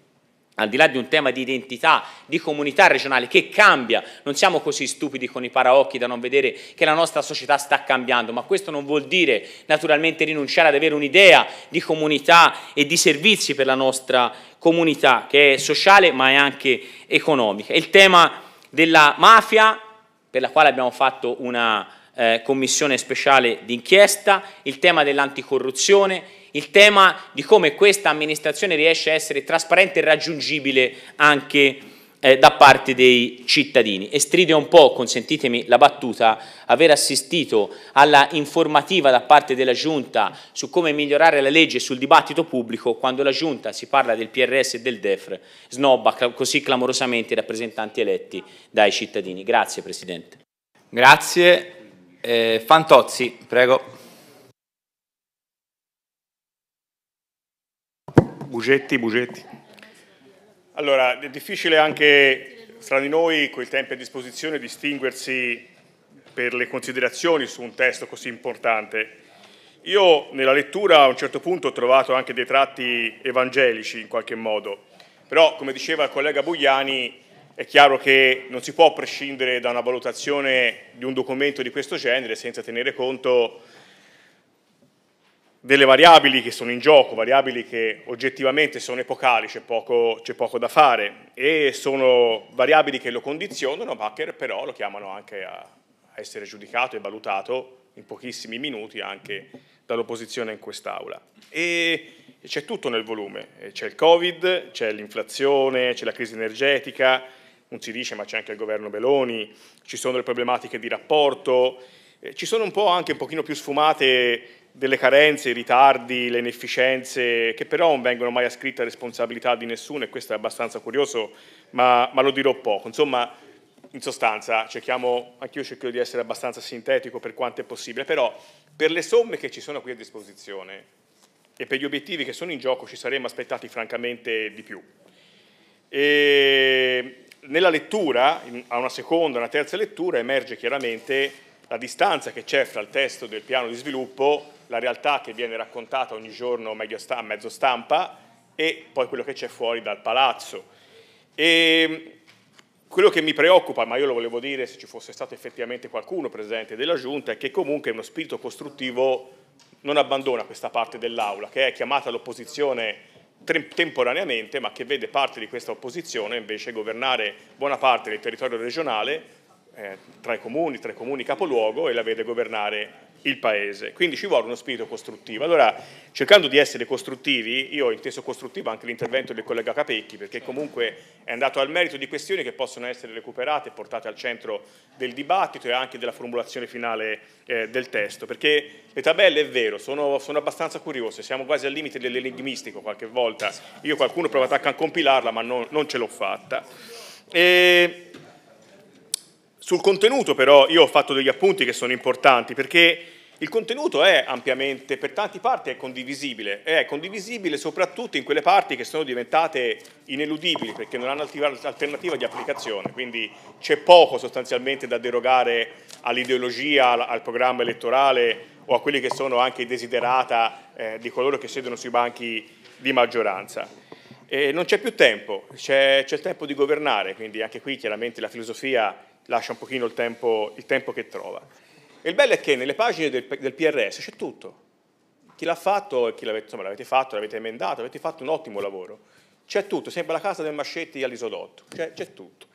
S8: al di là di un tema di identità, di comunità regionale che cambia, non siamo così stupidi con i paraocchi da non vedere che la nostra società sta cambiando, ma questo non vuol dire naturalmente rinunciare ad avere un'idea di comunità e di servizi per la nostra comunità, che è sociale ma è anche economica. Il tema della mafia, per la quale abbiamo fatto una eh, commissione speciale d'inchiesta, il tema dell'anticorruzione, il tema di come questa amministrazione riesce a essere trasparente e raggiungibile anche eh, da parte dei cittadini e stride un po', consentitemi la battuta, aver assistito alla informativa da parte della Giunta su come migliorare la legge sul dibattito pubblico quando la Giunta si parla del PRS e del DEFR, snobba così clamorosamente i rappresentanti eletti dai cittadini. Grazie Presidente. Grazie.
S9: Eh, Fantozzi, prego. Bugetti, Bugetti. Allora, è difficile anche tra di noi, con i tempi a disposizione, distinguersi per le considerazioni su un testo così importante. Io nella lettura a un certo punto ho trovato anche dei tratti evangelici in qualche modo, però come diceva il collega Bugliani è chiaro che non si può prescindere da una valutazione di un documento di questo genere senza tenere conto delle variabili che sono in gioco, variabili che oggettivamente sono epocali, c'è poco, poco, da fare, e sono variabili che lo condizionano, ma che però lo chiamano anche a, essere giudicato e valutato in pochissimi minuti anche dall'opposizione in quest'Aula. E c'è tutto nel volume, c'è il Covid, c'è l'inflazione, c'è la crisi energetica, non si dice ma c'è anche il governo Meloni, ci sono le problematiche di rapporto, eh, ci sono un po' anche un pochino più sfumate delle carenze, i ritardi, le inefficienze, che però non vengono mai ascritte a responsabilità di nessuno e questo è abbastanza curioso, ma, ma lo dirò poco. Insomma, in sostanza, cerchiamo, anch'io cerco di essere abbastanza sintetico per quanto è possibile, però per le somme che ci sono qui a disposizione e per gli obiettivi che sono in gioco ci saremmo aspettati francamente di più. E nella lettura, a una seconda, a una terza lettura, emerge chiaramente la distanza che c'è fra il testo del piano di sviluppo la realtà che viene raccontata ogni giorno a mezzo stampa e poi quello che c'è fuori dal palazzo. E mm, quello che mi preoccupa, ma io lo volevo dire se ci fosse stato effettivamente qualcuno presente della Giunta, è che comunque uno spirito costruttivo non abbandona questa parte dell'Aula, che è chiamata l'opposizione temporaneamente, ma che vede parte di questa opposizione invece governare buona parte del territorio regionale, eh, tra i comuni, tra i comuni capoluogo, e la vede governare il Paese. Quindi ci vuole uno spirito costruttivo. Allora, cercando di essere costruttivi, io ho inteso costruttivo anche l'intervento del collega Capecchi, perché certo. comunque è andato al merito di questioni che possono essere recuperate e portate al centro del dibattito e anche della formulazione finale eh, del testo. Perché le tabelle, è vero, sono, sono abbastanza curiose, siamo quasi al limite dell'enigmistico qualche volta. Io qualcuno prova a compilarla, ma non, non ce l'ho fatta. E sul contenuto però io ho fatto degli appunti che sono importanti perché il contenuto è ampiamente, per tante parti è condivisibile, è condivisibile soprattutto in quelle parti che sono diventate ineludibili perché non hanno alternativa di applicazione, quindi c'è poco sostanzialmente da derogare all'ideologia, al programma elettorale o a quelli che sono anche i desiderata eh, di coloro che siedono sui banchi di maggioranza. E non c'è più tempo, c'è, c'è il tempo di governare, quindi anche qui chiaramente la filosofia lascia un pochino il tempo, il tempo che trova. E il bello è che nelle pagine del, del PRS c'è tutto. Chi l'ha fatto, chi l'avete, insomma, l'avete fatto, l'avete emendato, avete fatto un ottimo lavoro. C'è tutto, sembra la casa del Mascetti all'isodotto, c'è, c'è tutto.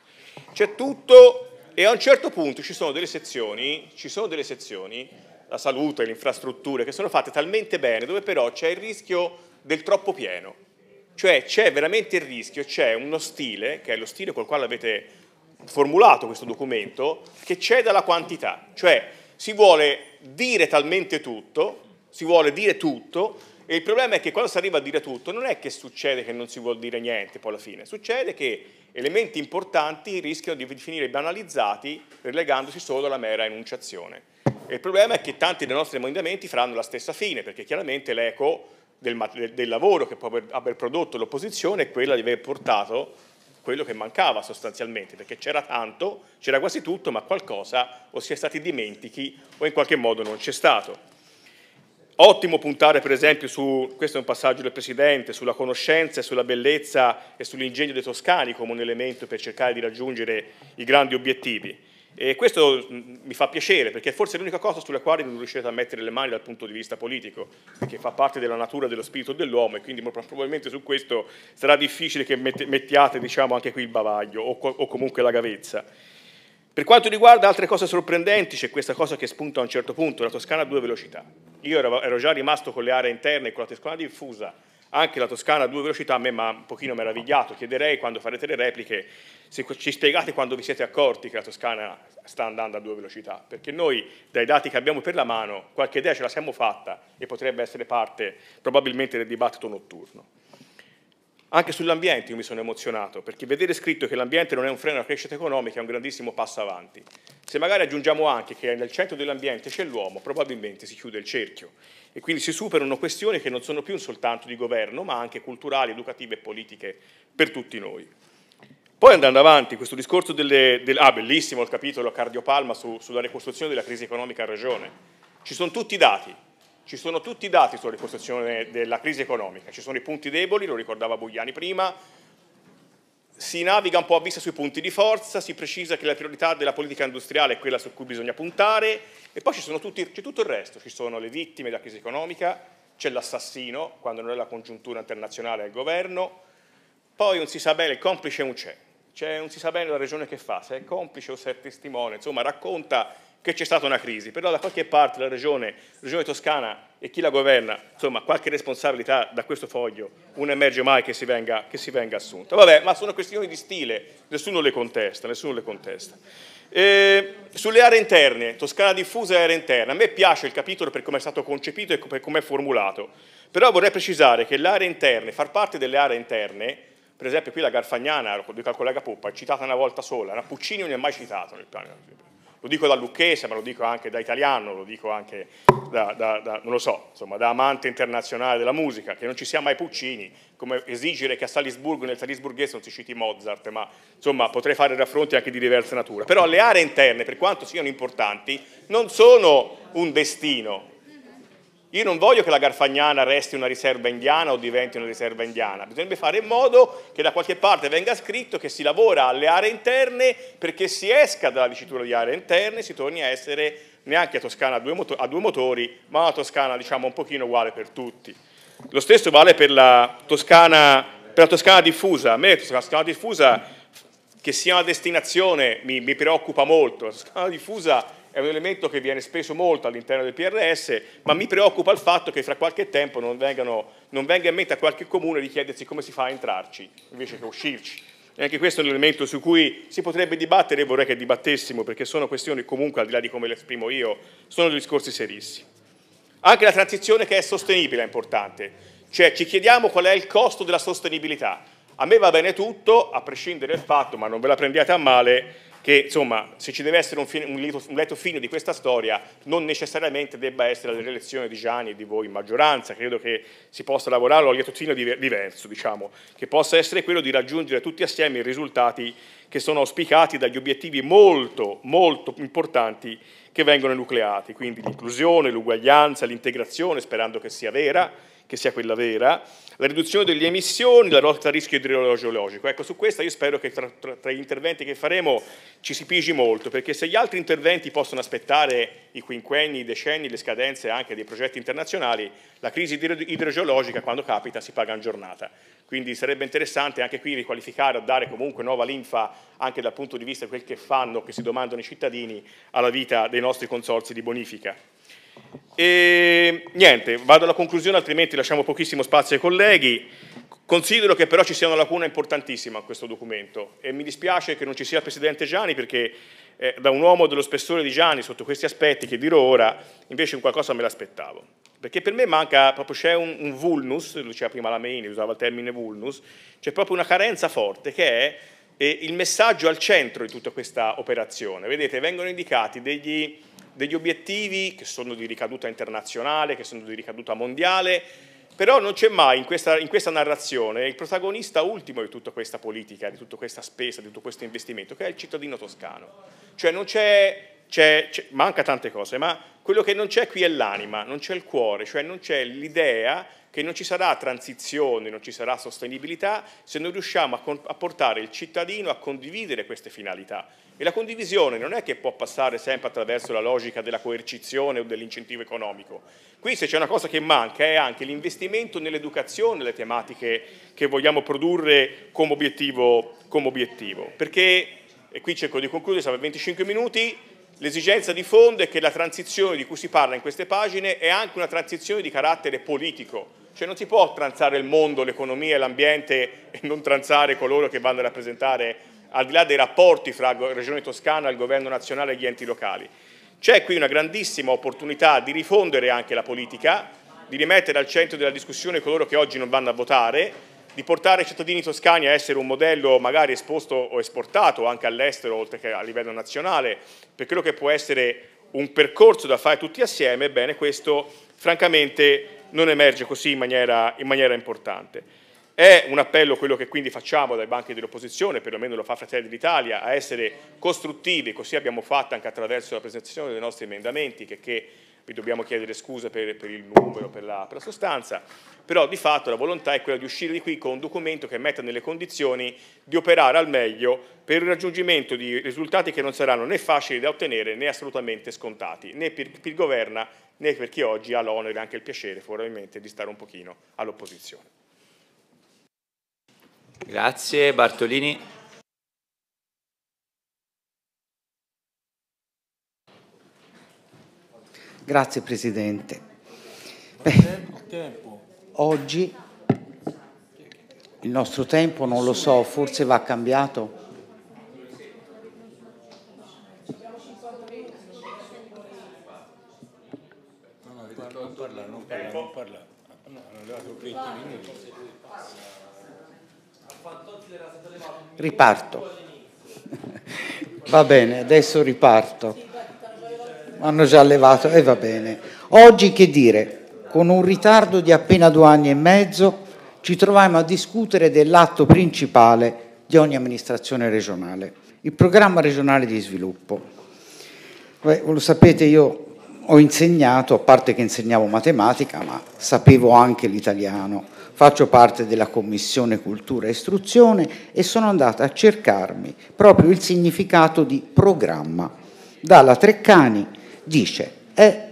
S9: C'è tutto e a un certo punto ci sono delle sezioni, ci sono delle sezioni, la salute, le infrastrutture, che sono fatte talmente bene dove però c'è il rischio del troppo pieno. Cioè c'è veramente il rischio, c'è uno stile, che è lo stile col quale avete formulato questo documento, che cede alla quantità. Cioè si vuole dire talmente tutto, si vuole dire tutto, e il problema è che quando si arriva a dire tutto non è che succede che non si vuol dire niente poi alla fine, succede che elementi importanti rischiano di finire banalizzati relegandosi solo alla mera enunciazione. E il problema è che tanti dei nostri emendamenti faranno la stessa fine, perché chiaramente l'eco del, del, lavoro che può aver, aver prodotto l'opposizione è quella di aver portato quello che mancava sostanzialmente, perché c'era tanto, c'era quasi tutto, ma qualcosa o si è stati dimentichi o in qualche modo non c'è stato. Ottimo puntare per esempio su, questo è un passaggio del Presidente, sulla conoscenza e sulla bellezza e sull'ingegno dei toscani come un elemento per cercare di raggiungere i grandi obiettivi. E questo mm, mi fa piacere perché forse è l'unica cosa sulla quale non riuscite a mettere le mani dal punto di vista politico, perché fa parte della natura dello spirito dell'uomo e quindi probabilmente su questo sarà difficile che mettiate diciamo, anche qui il bavaglio o, o comunque la gavezza. Per quanto riguarda altre cose sorprendenti, c'è questa cosa che spunta a un certo punto, la Toscana a due velocità. Io ero, ero già rimasto con le aree interne e con la Toscana diffusa, anche la Toscana a due velocità a me mi ha un pochino meravigliato. Chiederei quando farete le repliche se ci spiegate quando vi siete accorti che la Toscana sta andando a due velocità, perché noi dai dati che abbiamo per la mano qualche idea ce la siamo fatta e potrebbe essere parte probabilmente del dibattito notturno. Anche sull'ambiente io mi sono emozionato, perché vedere scritto che l'ambiente non è un freno alla crescita economica è un grandissimo passo avanti. Se magari aggiungiamo anche che nel centro dell'ambiente c'è l'uomo, probabilmente si chiude il cerchio e quindi si superano questioni che non sono più soltanto di governo, ma anche culturali, educative e politiche per tutti noi. Poi andando avanti, questo discorso delle... Del, ah, bellissimo il capitolo Cardiopalma su, sulla ricostruzione della crisi economica a ragione. Ci sono tutti i dati, ci sono tutti i dati sulla ripostazione della crisi economica, ci sono i punti deboli, lo ricordava Bugliani prima, si naviga un po' a vista sui punti di forza, si precisa che la priorità della politica industriale è quella su cui bisogna puntare e poi tutti, c'è tutto il resto, ci sono le vittime della crisi economica, c'è l'assassino quando non è la congiuntura internazionale al governo, poi non si sa bene, il complice non c'è, cioè non si sa bene la regione che fa, se è complice o se è testimone, insomma racconta che c'è stata una crisi, però da qualche parte la regione, regione toscana e chi la governa, insomma qualche responsabilità da questo foglio non emerge mai che si venga, che si venga assunta. Vabbè, ma sono questioni di stile, nessuno le contesta, nessuno le contesta. Eh, sulle aree interne, Toscana diffusa e aree interne, a me piace il capitolo per come è stato concepito e per come è formulato, però vorrei precisare che le aree interne, far parte delle aree interne, per esempio qui la Garfagnana, lo dico al collega Poppa, è citata una volta sola, la Puccini non è mai citato nel piano lo dico da lucchese, ma lo dico anche da italiano, lo dico anche da, da, da, non lo so, insomma, da amante internazionale della musica, che non ci sia mai Puccini, come esigere che a Salisburgo, nel salisburghese, non si citi Mozart, ma insomma potrei fare raffronti anche di diversa natura. Però le aree interne, per quanto siano importanti, non sono un destino, io non voglio che la Garfagnana resti una riserva indiana o diventi una riserva indiana, bisognerebbe fare in modo che da qualche parte venga scritto che si lavora alle aree interne perché si esca dalla dicitura di aree interne e si torni a essere neanche a Toscana a due, moto a due motori, ma una Toscana diciamo un pochino uguale per tutti. Lo stesso vale per la Toscana, per la toscana diffusa, a me la Toscana diffusa che sia una destinazione mi, mi preoccupa molto, la Toscana diffusa è un elemento che viene speso molto all'interno del PRS, ma mi preoccupa il fatto che fra qualche tempo non, vengano, non venga in mente a qualche comune di chiedersi come si fa a entrarci invece che a uscirci. E anche questo è un elemento su cui si potrebbe dibattere e vorrei che dibattessimo, perché sono questioni comunque, al di là di come le esprimo io, sono discorsi serissimi. Anche la transizione che è sostenibile è importante, cioè ci chiediamo qual è il costo della sostenibilità. A me va bene tutto, a prescindere dal fatto, ma non ve la prendiate a male, che insomma, se ci deve essere un, fine, un, lieto, un, lieto, fine di questa storia non necessariamente debba essere la rielezione di Gianni e di voi in maggioranza, credo che si possa lavorare a un lieto fine diverso, diciamo, che possa essere quello di raggiungere tutti assieme i risultati che sono auspicati dagli obiettivi molto, molto importanti che vengono enucleati, quindi l'inclusione, l'uguaglianza, l'integrazione, sperando che sia vera, che sia quella vera, la riduzione delle emissioni, la lotta al rischio idrogeologico. Ecco, su questa io spero che tra, tra, tra, gli interventi che faremo ci si pigi molto, perché se gli altri interventi possono aspettare i quinquenni, i decenni, le scadenze anche dei progetti internazionali, la crisi idrogeologica quando capita si paga in giornata. Quindi sarebbe interessante anche qui riqualificare, dare comunque nuova linfa anche dal punto di vista di quel che fanno, che si domandano i cittadini, alla vita dei nostri consorzi di bonifica. E niente, vado alla conclusione, altrimenti lasciamo pochissimo spazio ai colleghi. Considero che però ci sia una lacuna importantissima a questo documento e mi dispiace che non ci sia il Presidente Gianni perché eh, da un uomo dello spessore di Gianni sotto questi aspetti che dirò ora invece un qualcosa me l'aspettavo. Perché per me manca, proprio c'è un, un vulnus, lo diceva prima Lameini, usava il termine vulnus, c'è proprio una carenza forte che è eh, il messaggio al centro di tutta questa operazione. Vedete, vengono indicati degli degli obiettivi che sono di ricaduta internazionale, che sono di ricaduta mondiale, però non c'è mai in questa, in questa, narrazione il protagonista ultimo di tutta questa politica, di tutta questa spesa, di tutto questo investimento, che è il cittadino toscano. Cioè non c'è, c'è, c'è manca tante cose, ma quello che non c'è qui è l'anima, non c'è il cuore, cioè non c'è l'idea che non ci sarà transizione, non ci sarà sostenibilità se non riusciamo a, portare il cittadino a condividere queste finalità. E la condivisione non è che può passare sempre attraverso la logica della coercizione o dell'incentivo economico. Qui se c'è una cosa che manca è anche l'investimento nell'educazione, delle tematiche che vogliamo produrre come obiettivo. Come obiettivo. Perché, e qui cerco di concludere, siamo a 25 minuti, l'esigenza di fondo è che la transizione di cui si parla in queste pagine è anche una transizione di carattere politico. Cioè non si può transare il mondo, l'economia e l'ambiente e non transare coloro che vanno a rappresentare al di là dei rapporti fra Regione Toscana, il Governo nazionale e gli enti locali. C'è qui una grandissima opportunità di rifondere anche la politica, di rimettere al centro della discussione coloro che oggi non vanno a votare, di portare i cittadini toscani a essere un modello magari esposto o esportato anche all'estero oltre che a livello nazionale per quello che può essere un percorso da fare tutti assieme, ebbene questo francamente non emerge così in maniera, in maniera importante. È un appello quello che quindi facciamo dai banchi dell'opposizione, perlomeno lo fa Fratelli d'Italia, a essere costruttivi, così abbiamo fatto anche attraverso la presentazione dei nostri emendamenti, che, che vi dobbiamo chiedere scusa per, per il numero, per la, per la, sostanza, però di fatto la volontà è quella di uscire di qui con un documento che metta nelle condizioni di operare al meglio per il raggiungimento di risultati che non saranno né facili da ottenere né assolutamente scontati, né per chi governa né per chi oggi ha l'onere e anche il piacere probabilmente di stare un pochino all'opposizione.
S3: Grazie Bartolini.
S10: Grazie Presidente. Beh, oggi il nostro tempo, non lo so, forse va cambiato.
S11: Non parlare, non parla, non parlare. Hanno levato 20 minuti.
S1: Riparto.
S10: Va bene, adesso riparto. Hanno già levato e eh, va bene. Oggi che dire? Con un ritardo di appena due anni e mezzo ci troviamo a discutere dell'atto principale di ogni amministrazione regionale, il programma regionale di sviluppo. Beh, lo sapete, io ho insegnato, a parte che insegnavo matematica, ma sapevo anche l'italiano faccio parte della Commissione Cultura e Istruzione e sono andata a cercarmi proprio il significato di programma. Dalla Treccani dice è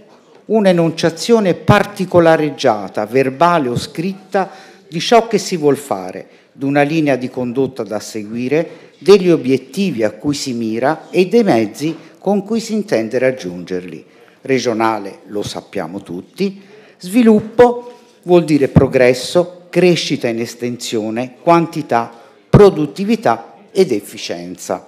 S10: un'enunciazione particolareggiata, verbale o scritta, di ciò che si vuol fare, di una linea di condotta da seguire, degli obiettivi a cui si mira e dei mezzi con cui si intende raggiungerli. Regionale lo sappiamo tutti, sviluppo vuol dire progresso, crescita in estensione, quantità, produttività ed efficienza.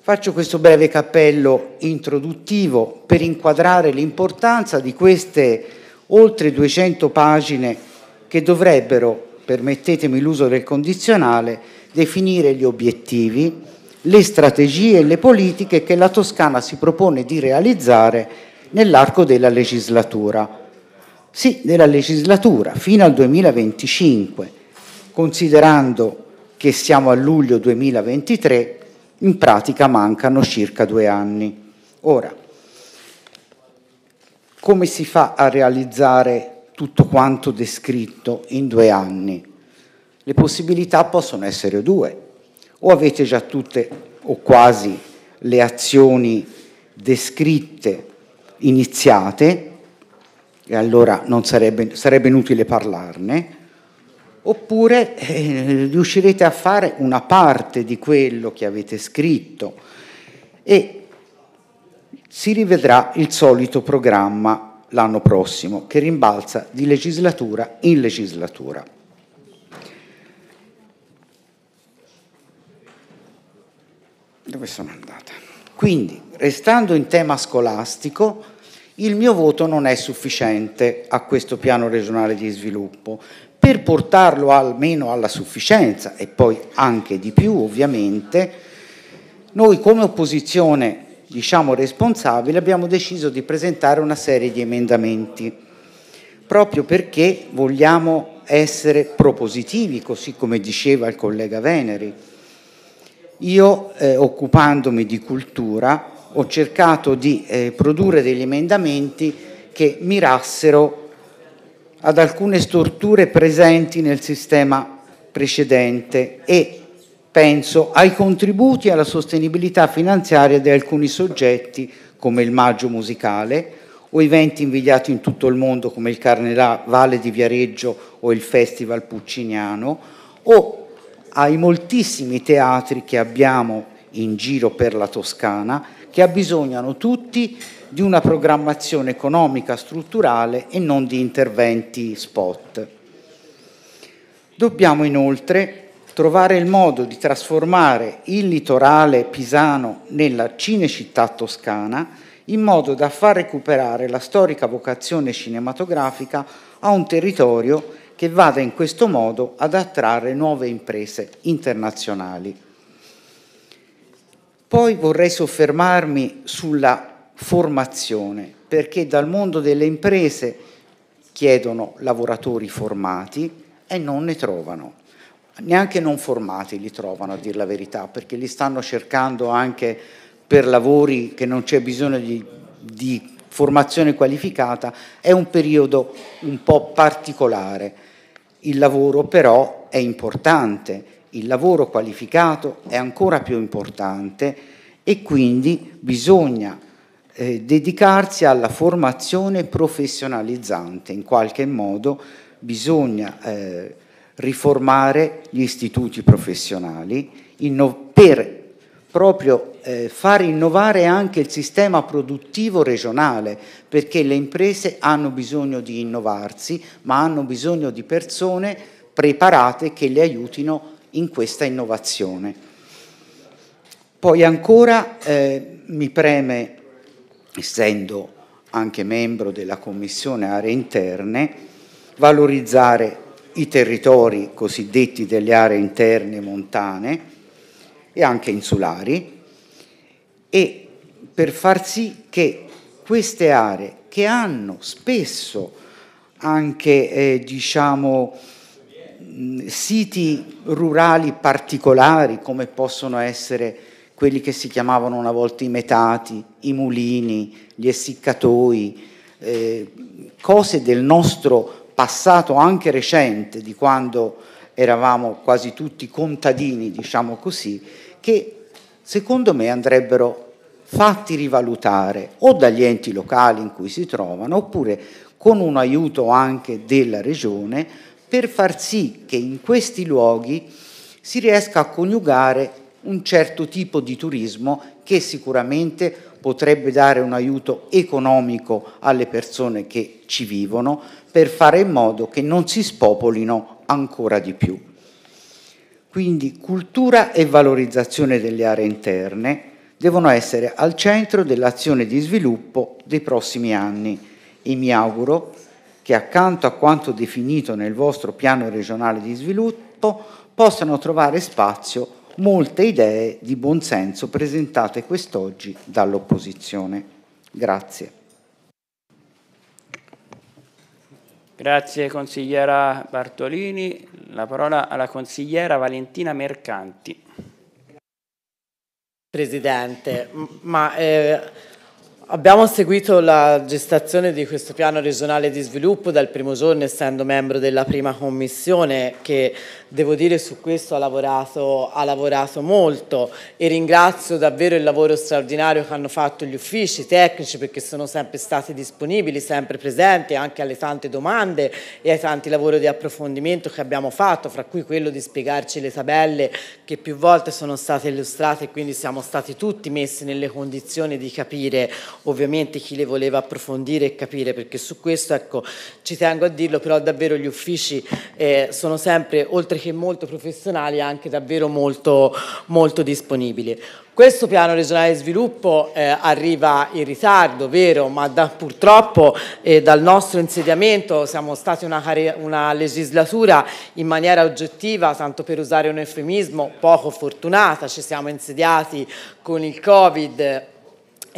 S10: Faccio questo breve cappello introduttivo per inquadrare l'importanza di queste oltre 200 pagine che dovrebbero, permettetemi l'uso del condizionale, definire gli obiettivi, le strategie e le politiche che la Toscana si propone di realizzare nell'arco della legislatura sì, della legislatura fino al 2025, considerando che siamo a luglio 2023, in pratica mancano circa due anni. Ora, come si fa a realizzare tutto quanto descritto in due anni? Le possibilità possono essere due. O avete già tutte o quasi le azioni descritte, iniziate, e allora sarebbe, sarebbe, inutile parlarne, oppure eh, riuscirete a fare una parte di quello che avete scritto e si rivedrà il solito programma l'anno prossimo che rimbalza di legislatura in legislatura. Dove sono andata? Quindi, restando in tema scolastico, il mio voto non è sufficiente a questo piano regionale di sviluppo. Per portarlo almeno alla sufficienza e poi anche di più ovviamente, noi come opposizione diciamo responsabile abbiamo deciso di presentare una serie di emendamenti proprio perché vogliamo essere propositivi, così come diceva il collega Veneri. Io eh, occupandomi di cultura ho cercato di eh, produrre degli emendamenti che mirassero ad alcune storture presenti nel sistema precedente e penso ai contributi alla sostenibilità finanziaria di alcuni soggetti come il Maggio Musicale o eventi invidiati in tutto il mondo come il Valle di Viareggio o il Festival Pucciniano o ai moltissimi teatri che abbiamo in giro per la Toscana che abbisognano tutti di una programmazione economica strutturale e non di interventi spot. Dobbiamo inoltre trovare il modo di trasformare il litorale pisano nella Cinecittà toscana in modo da far recuperare la storica vocazione cinematografica a un territorio che vada in questo modo ad attrarre nuove imprese internazionali. Poi vorrei soffermarmi sulla formazione, perché dal mondo delle imprese chiedono lavoratori formati e non ne trovano. Neanche non formati li trovano, a dire la verità, perché li stanno cercando anche per lavori che non c'è bisogno di, di formazione qualificata, è un periodo un po' particolare. Il lavoro però è importante il lavoro qualificato è ancora più importante e quindi bisogna eh, dedicarsi alla formazione professionalizzante, in qualche modo bisogna eh, riformare gli istituti professionali per proprio eh, far innovare anche il sistema produttivo regionale, perché le imprese hanno bisogno di innovarsi, ma hanno bisogno di persone preparate che le aiutino a in questa innovazione. Poi ancora eh, mi preme, essendo anche membro della Commissione Aree Interne, valorizzare i territori cosiddetti delle aree interne montane e anche insulari e per far sì che queste aree che hanno spesso anche eh, diciamo, siti rurali particolari come possono essere quelli che si chiamavano una volta i metati, i mulini, gli essiccatoi, eh, cose del nostro passato anche recente, di quando eravamo quasi tutti contadini, diciamo così, che secondo me andrebbero fatti rivalutare o dagli enti locali in cui si trovano, oppure con un aiuto anche della regione, per far sì che in questi luoghi si riesca a coniugare un certo tipo di turismo che sicuramente potrebbe dare un aiuto economico alle persone che ci vivono per fare in modo che non si spopolino ancora di più. Quindi cultura e valorizzazione delle aree interne devono essere al centro dell'azione di sviluppo dei prossimi anni e mi auguro che accanto a quanto definito nel vostro piano regionale di sviluppo possano trovare spazio molte idee di buonsenso presentate quest'oggi dall'opposizione. Grazie.
S12: Grazie consigliera Bartolini. La parola alla consigliera Valentina Mercanti.
S13: Presidente, ma eh, Abbiamo seguito la gestazione di questo piano regionale di sviluppo dal primo giorno essendo membro della prima commissione che devo dire su questo ha lavorato, ha lavorato molto e ringrazio davvero il lavoro straordinario che hanno fatto gli uffici tecnici perché sono sempre stati disponibili, sempre presenti anche alle tante domande e ai tanti lavori di approfondimento che abbiamo fatto, fra cui quello di spiegarci le tabelle che più volte sono state illustrate e quindi siamo stati tutti messi nelle condizioni di capire ovviamente chi le voleva approfondire e capire perché su questo ecco ci tengo a dirlo però davvero gli uffici eh, sono sempre oltre perché molto professionali e anche davvero molto, molto disponibili. Questo piano regionale di sviluppo eh, arriva in ritardo, vero, ma da, purtroppo eh, dal nostro insediamento siamo stati una, una, legislatura in maniera oggettiva, tanto per usare un eufemismo, poco fortunata, ci siamo insediati con il Covid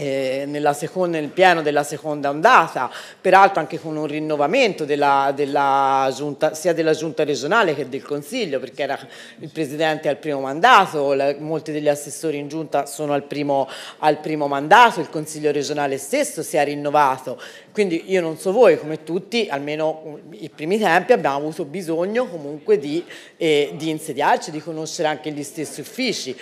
S13: eh, seconda, nel piano della seconda ondata, peraltro anche con un rinnovamento della, della giunta, sia della giunta regionale che del Consiglio, perché era il Presidente al primo mandato, la, molti degli assessori in giunta sono al primo, al primo mandato, il Consiglio regionale stesso si è rinnovato, quindi io non so voi, come tutti, almeno uh, i primi tempi abbiamo avuto bisogno comunque di, eh, di insediarci, di conoscere anche gli stessi uffici.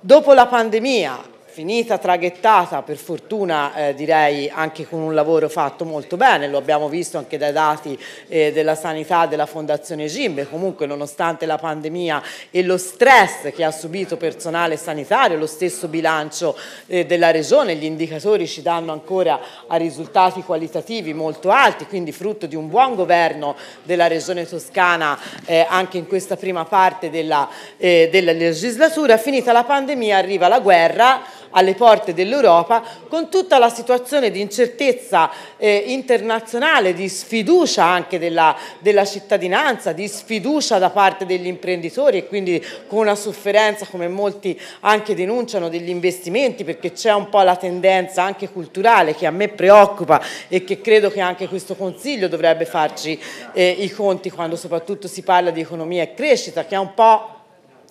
S13: Dopo la pandemia finita traghettata, per fortuna eh, direi anche con un lavoro fatto molto bene, lo abbiamo visto anche dai dati eh, della sanità della Fondazione Gimbe, comunque nonostante la pandemia e lo stress che ha subito personale sanitario, lo stesso bilancio eh, della Regione, gli indicatori ci danno ancora a risultati qualitativi molto alti, quindi frutto di un buon governo della Regione Toscana eh, anche in questa prima parte della, eh, della legislatura, finita la pandemia arriva la guerra alle porte dell'Europa, con tutta la situazione di incertezza eh, internazionale, di sfiducia anche della, della cittadinanza, di sfiducia da parte degli imprenditori e quindi con una sofferenza, come molti anche denunciano, degli investimenti, perché c'è un po' la tendenza anche culturale che a me preoccupa e che credo che anche questo Consiglio dovrebbe farci eh, i conti quando soprattutto si parla di economia e crescita, che è un po'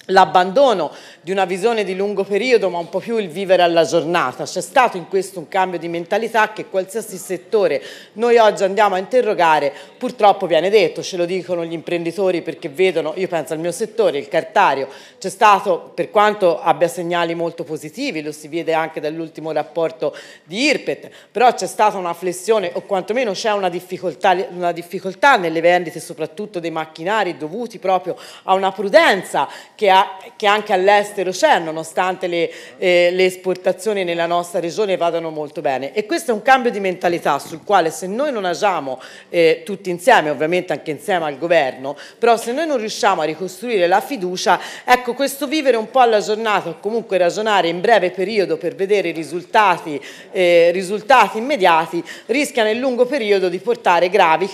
S13: l'abbandono di una visione di lungo periodo ma un po' più il vivere alla giornata. C'è stato in questo un cambio di mentalità che qualsiasi settore noi oggi andiamo a interrogare purtroppo viene detto, ce lo dicono gli imprenditori perché vedono, io penso al mio settore, il cartario, c'è stato per quanto abbia segnali molto positivi, lo si vede anche dall'ultimo rapporto di IRPET, però c'è stata una flessione o quantomeno c'è una difficoltà, una difficoltà nelle vendite soprattutto dei macchinari dovuti proprio a una prudenza che che anche all'estero c'è, nonostante le, eh, le, esportazioni nella nostra regione vadano molto bene. E questo è un cambio di mentalità sul quale se noi non agiamo eh, tutti insieme, ovviamente anche insieme al governo, però se noi non riusciamo a ricostruire la fiducia, ecco questo vivere un po' alla giornata o comunque ragionare in breve periodo per vedere risultati, eh, risultati immediati rischia nel lungo periodo di portare gravi,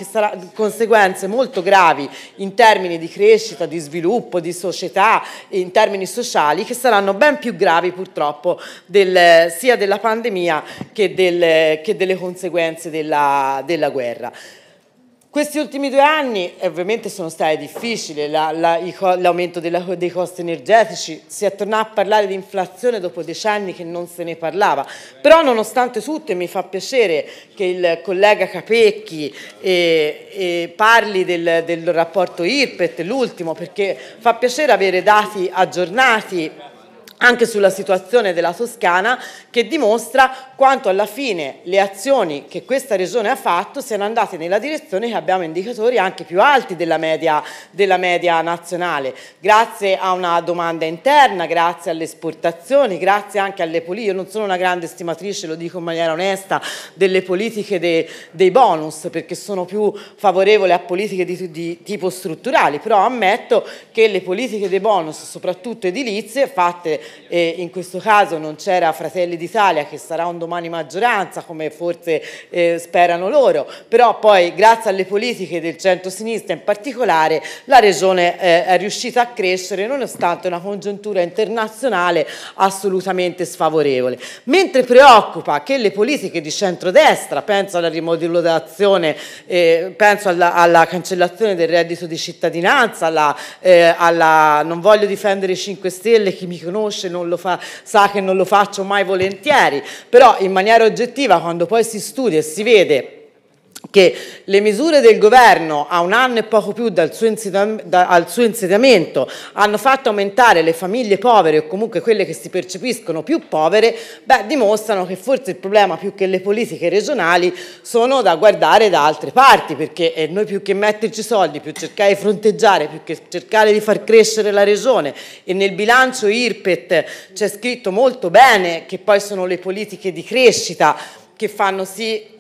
S13: conseguenze molto gravi in termini di crescita, di sviluppo, di società, in termini sociali che saranno ben più gravi purtroppo del, sia della pandemia che, del, che delle conseguenze della, della guerra. Questi ultimi due anni ovviamente sono stati difficili, la, la, l'aumento della, dei costi energetici, si è tornato a parlare di inflazione dopo decenni che non se ne parlava, però nonostante tutto e mi fa piacere che il collega Capecchi eh, eh, parli del, del rapporto IRPET, l'ultimo, perché fa piacere avere dati aggiornati anche sulla situazione della Toscana che dimostra quanto alla fine le azioni che questa regione ha fatto siano andate nella direzione che abbiamo indicatori anche più alti della media, della media nazionale, grazie a una domanda interna, grazie alle esportazioni, grazie anche alle politiche, io non sono una grande stimatrice, lo dico in maniera onesta, delle politiche de, dei bonus perché sono più favorevole a politiche di, di tipo strutturali, però ammetto che le politiche dei bonus, soprattutto edilizie, fatte e in questo caso non c'era Fratelli d'Italia che sarà un domani maggioranza come forse eh, sperano loro, però poi grazie alle politiche del centro-sinistra in particolare la regione eh, è riuscita a crescere nonostante una congiuntura internazionale assolutamente sfavorevole. Mentre preoccupa che le politiche di centrodestra, penso alla rimodulazione, eh, penso alla, alla, cancellazione del reddito di cittadinanza, alla, eh, alla non voglio difendere i 5 Stelle, chi mi conosce conosce non lo fa, sa che non lo faccio mai volentieri, però in maniera oggettiva quando poi si studia e si vede che le misure del governo a un anno e poco più dal suo, da, suo insediamento hanno fatto aumentare le famiglie povere o comunque quelle che si percepiscono più povere, beh, dimostrano che forse il problema più che le politiche regionali sono da guardare da altre parti, perché eh, noi più che metterci soldi, più cercare di fronteggiare, più che cercare di far crescere la regione e nel bilancio IRPET c'è scritto molto bene che poi sono le politiche di crescita che fanno sì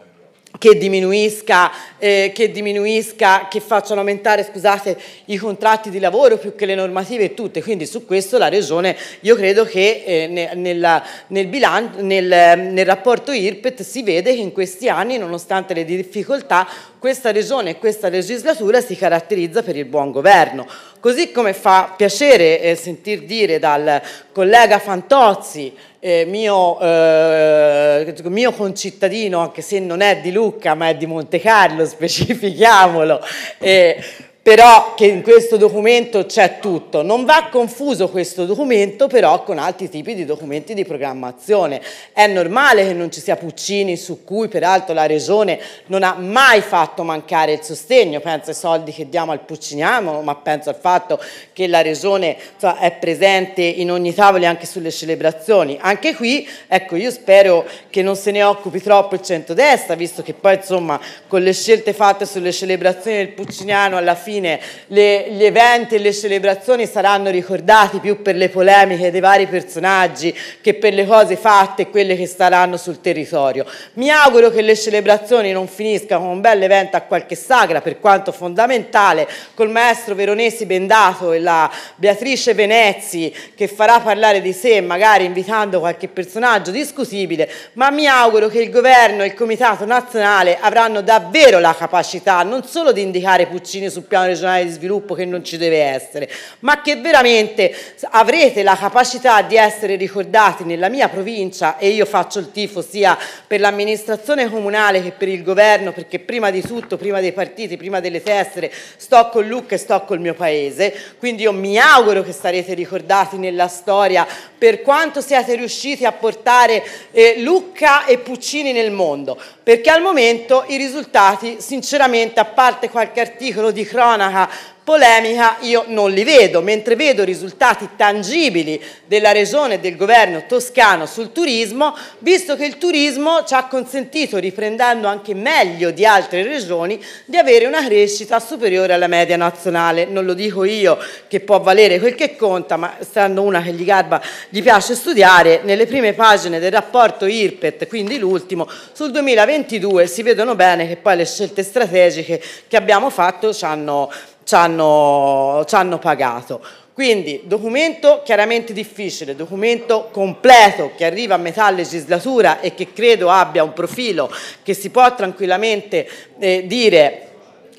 S13: che diminuisca, eh, che diminuisca, che facciano aumentare scusate, i contratti di lavoro più che le normative e tutte, quindi su questo la Regione io credo che eh, ne, nella, nel, bilancio, nel, nel rapporto IRPET si vede che in questi anni nonostante le difficoltà questa Regione e questa legislatura si caratterizza per il buon governo. Così come fa piacere eh, sentir dire dal collega Fantozzi eh, mio, eh, mio, concittadino, anche se non è di Lucca ma è di Monte Carlo, specifichiamolo, eh, però che in questo documento c'è tutto. Non va confuso questo documento però con altri tipi di documenti di programmazione. È normale che non ci sia Puccini su cui peraltro la Regione non ha mai fatto mancare il sostegno, penso ai soldi che diamo al Pucciniamo, ma penso al fatto che la Regione cioè, è presente in ogni tavolo e anche sulle celebrazioni. Anche qui, ecco, io spero che non se ne occupi troppo il centrodestra, visto che poi insomma con le scelte fatte sulle celebrazioni del Pucciniano alla fine fine le, gli eventi e le celebrazioni saranno ricordati più per le polemiche dei vari personaggi che per le cose fatte e quelle che staranno sul territorio. Mi auguro che le celebrazioni non finiscano con un bel evento a qualche sagra, per quanto fondamentale, col maestro Veronesi Bendato e la Beatrice Venezzi che farà parlare di sé, magari invitando qualche personaggio discutibile, ma mi auguro che il governo e il Comitato Nazionale avranno davvero la capacità non solo di indicare Puccini sul piano piano regionale di sviluppo che non ci deve essere, ma che veramente avrete la capacità di essere ricordati nella mia provincia e io faccio il tifo sia per l'amministrazione comunale che per il governo perché prima di tutto, prima dei partiti, prima delle tessere sto con Lucca e sto col mio paese, quindi io mi auguro che sarete ricordati nella storia per quanto siate riusciti a portare eh, Lucca e Puccini nel mondo perché al momento i risultati sinceramente a parte qualche articolo di cronaca polemica io non li vedo, mentre vedo risultati tangibili della regione e del governo toscano sul turismo, visto che il turismo ci ha consentito, riprendendo anche meglio di altre regioni, di avere una crescita superiore alla media nazionale. Non lo dico io che può valere quel che conta, ma essendo una che gli garba gli piace studiare, nelle prime pagine del rapporto IRPET, quindi l'ultimo, sul 2022 si vedono bene che poi le scelte strategiche che abbiamo fatto ci hanno ci hanno, ci hanno pagato. Quindi documento chiaramente difficile, documento completo che arriva a metà legislatura e che credo abbia un profilo che si può tranquillamente eh, dire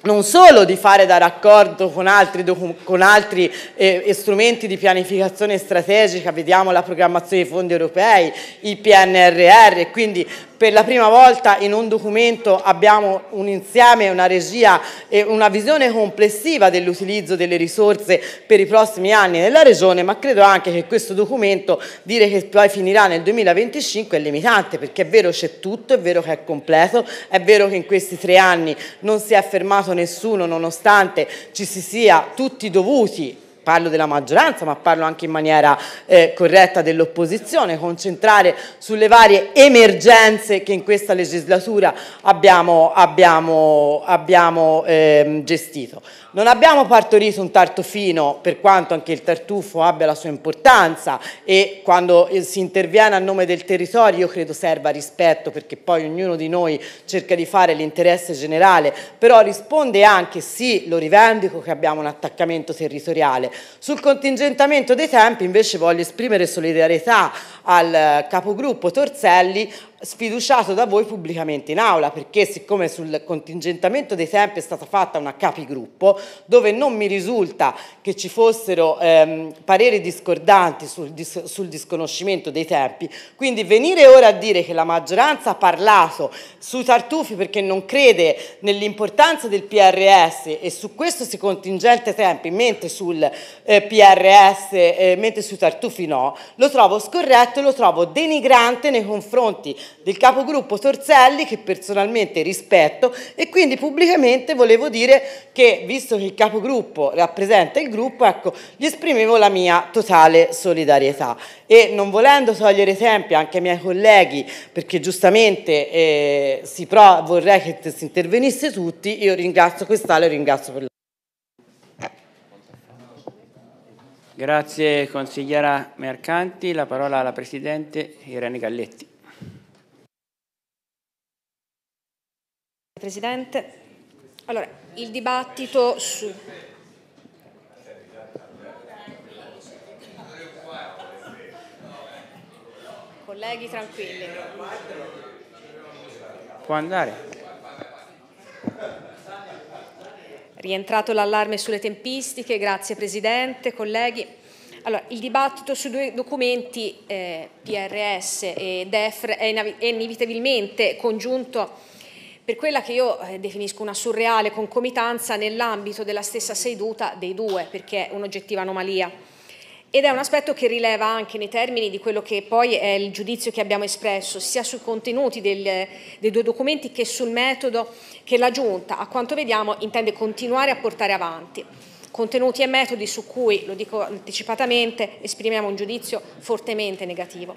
S13: non solo di fare da raccordo con altri, con altri eh, strumenti di pianificazione strategica, vediamo la programmazione dei fondi europei, il PNRR, quindi per la prima volta in un documento abbiamo un insieme, una regia e una visione complessiva dell'utilizzo delle risorse per i prossimi anni nella Regione, ma credo anche che questo documento, dire che poi finirà nel 2025 è limitante, perché è vero c'è tutto, è vero che è completo, è vero che in questi tre anni non si è fermato nessuno, nonostante ci si sia tutti dovuti parlo della maggioranza ma parlo anche in maniera eh, corretta dell'opposizione, concentrare sulle varie emergenze che in questa legislatura abbiamo, abbiamo, abbiamo ehm, gestito non abbiamo partorito un tartufino, per quanto anche il tartufo abbia la sua importanza e quando eh, si interviene a nome del territorio io credo serva rispetto perché poi ognuno di noi cerca di fare l'interesse generale, però risponde anche sì, lo rivendico che abbiamo un attaccamento territoriale. Sul contingentamento dei tempi invece voglio esprimere solidarietà al eh, capogruppo Torselli sfiduciato da voi pubblicamente in aula perché siccome sul contingentamento dei tempi è stata fatta una capigruppo dove non mi risulta che ci fossero ehm, pareri discordanti sul, dis sul, disconoscimento dei tempi quindi venire ora a dire che la maggioranza ha parlato sui tartufi perché non crede nell'importanza del PRS e su questo si contingente tempi mentre sul eh, PRS eh, mentre sui tartufi no lo trovo scorretto e lo trovo denigrante nei confronti del capogruppo Torselli che personalmente rispetto e quindi pubblicamente volevo dire che visto che il capogruppo rappresenta il gruppo, ecco, gli esprimevo la mia totale solidarietà e non volendo togliere tempi anche ai miei colleghi perché giustamente eh, si pro, vorrei che si intervenisse tutti, io ringrazio quest'Aula e ringrazio per la
S12: Grazie consigliera Mercanti, la parola alla Presidente Irene Galletti.
S14: Presidente. Allora, il dibattito su... Colleghi tranquilli. Può andare. Rientrato l'allarme sulle tempistiche, grazie Presidente, colleghi. Allora, il dibattito su due documenti, eh, PRS e DEFR, è inevitabilmente congiunto per quella che io eh, definisco una surreale concomitanza nell'ambito della stessa seduta dei due, perché è un'oggettiva anomalia. Ed è un aspetto che rileva anche nei termini di quello che poi è il giudizio che abbiamo espresso, sia sui contenuti del, dei due documenti che sul metodo che la Giunta, a quanto vediamo, intende continuare a portare avanti. Contenuti e metodi su cui, lo dico anticipatamente, esprimiamo un giudizio fortemente negativo.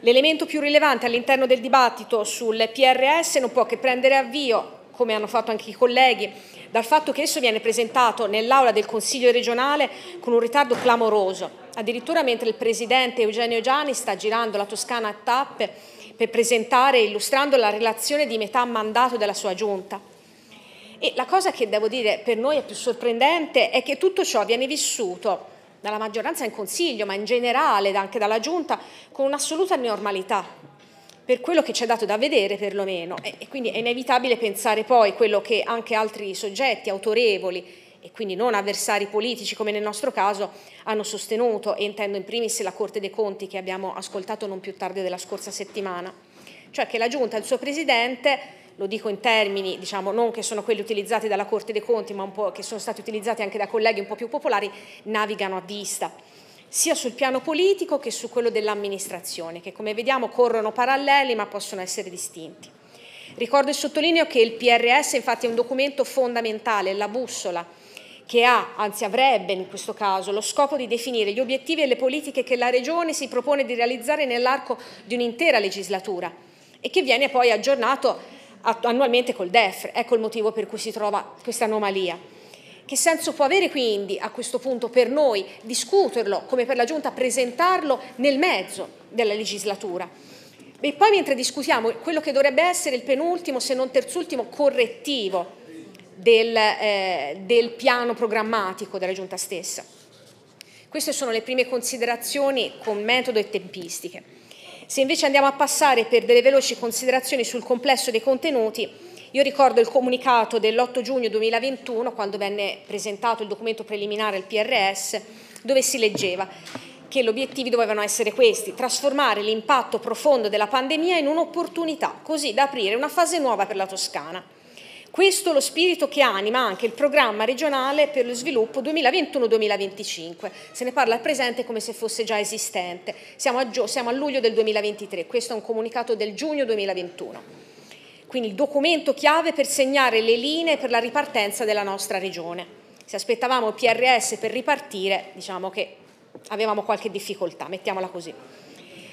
S14: L'elemento più rilevante all'interno del dibattito sul PRS non può che prendere avvio, come hanno fatto anche i colleghi, dal fatto che esso viene presentato nell'aula del Consiglio regionale con un ritardo clamoroso. Addirittura mentre il presidente Eugenio Gianni sta girando la Toscana a tappe per presentare e illustrando la relazione di metà mandato della sua giunta. E la cosa che devo dire per noi è più sorprendente è che tutto ciò viene vissuto dalla maggioranza in Consiglio, ma in generale anche dalla Giunta, con un'assoluta normalità per quello che ci è dato da vedere perlomeno e, e quindi è inevitabile pensare poi quello che anche altri soggetti autorevoli e quindi non avversari politici come nel nostro caso hanno sostenuto e intendo in primis la Corte dei Conti che abbiamo ascoltato non più tardi della scorsa settimana, cioè che la Giunta e il suo Presidente lo dico in termini diciamo, non che sono quelli utilizzati dalla Corte dei Conti, ma un po che sono stati utilizzati anche da colleghi un po' più popolari, navigano a vista sia sul piano politico che su quello dell'amministrazione, che come vediamo corrono paralleli ma possono essere distinti. Ricordo e sottolineo che il PRS infatti è un documento fondamentale, la bussola che ha, anzi avrebbe in questo caso, lo scopo di definire gli obiettivi e le politiche che la Regione si propone di realizzare nell'arco di un'intera legislatura e che viene poi aggiornato annualmente col DEF, ecco il motivo per cui si trova questa anomalia. Che senso può avere quindi a questo punto per noi discuterlo, come per la Giunta presentarlo nel mezzo della legislatura? E poi mentre discutiamo quello che dovrebbe essere il penultimo, se non terzultimo, correttivo del, eh, del piano programmatico della Giunta stessa. Queste sono le prime considerazioni con metodo e tempistiche. Se invece andiamo a passare per delle veloci considerazioni sul complesso dei contenuti, io ricordo il comunicato dell'8 giugno 2021, quando venne presentato il documento preliminare al PRS, dove si leggeva che gli obiettivi dovevano essere questi, trasformare l'impatto profondo della pandemia in un'opportunità, così da aprire una fase nuova per la Toscana. Questo è lo spirito che anima anche il programma regionale per lo sviluppo 2021-2025. Se ne parla al presente come se fosse già esistente. Siamo a, siamo a luglio del 2023, questo è un comunicato del giugno 2021 quindi il documento chiave per segnare le linee per la ripartenza della nostra regione. Se aspettavamo il PRS per ripartire, diciamo che avevamo qualche difficoltà, mettiamola così.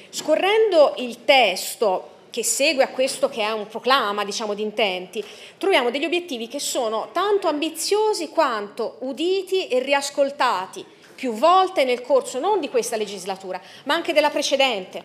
S14: Scorrendo il testo che segue a questo che è un proclama diciamo, di intenti, troviamo degli obiettivi che sono tanto ambiziosi quanto uditi e riascoltati più volte nel corso non di questa legislatura, ma anche della precedente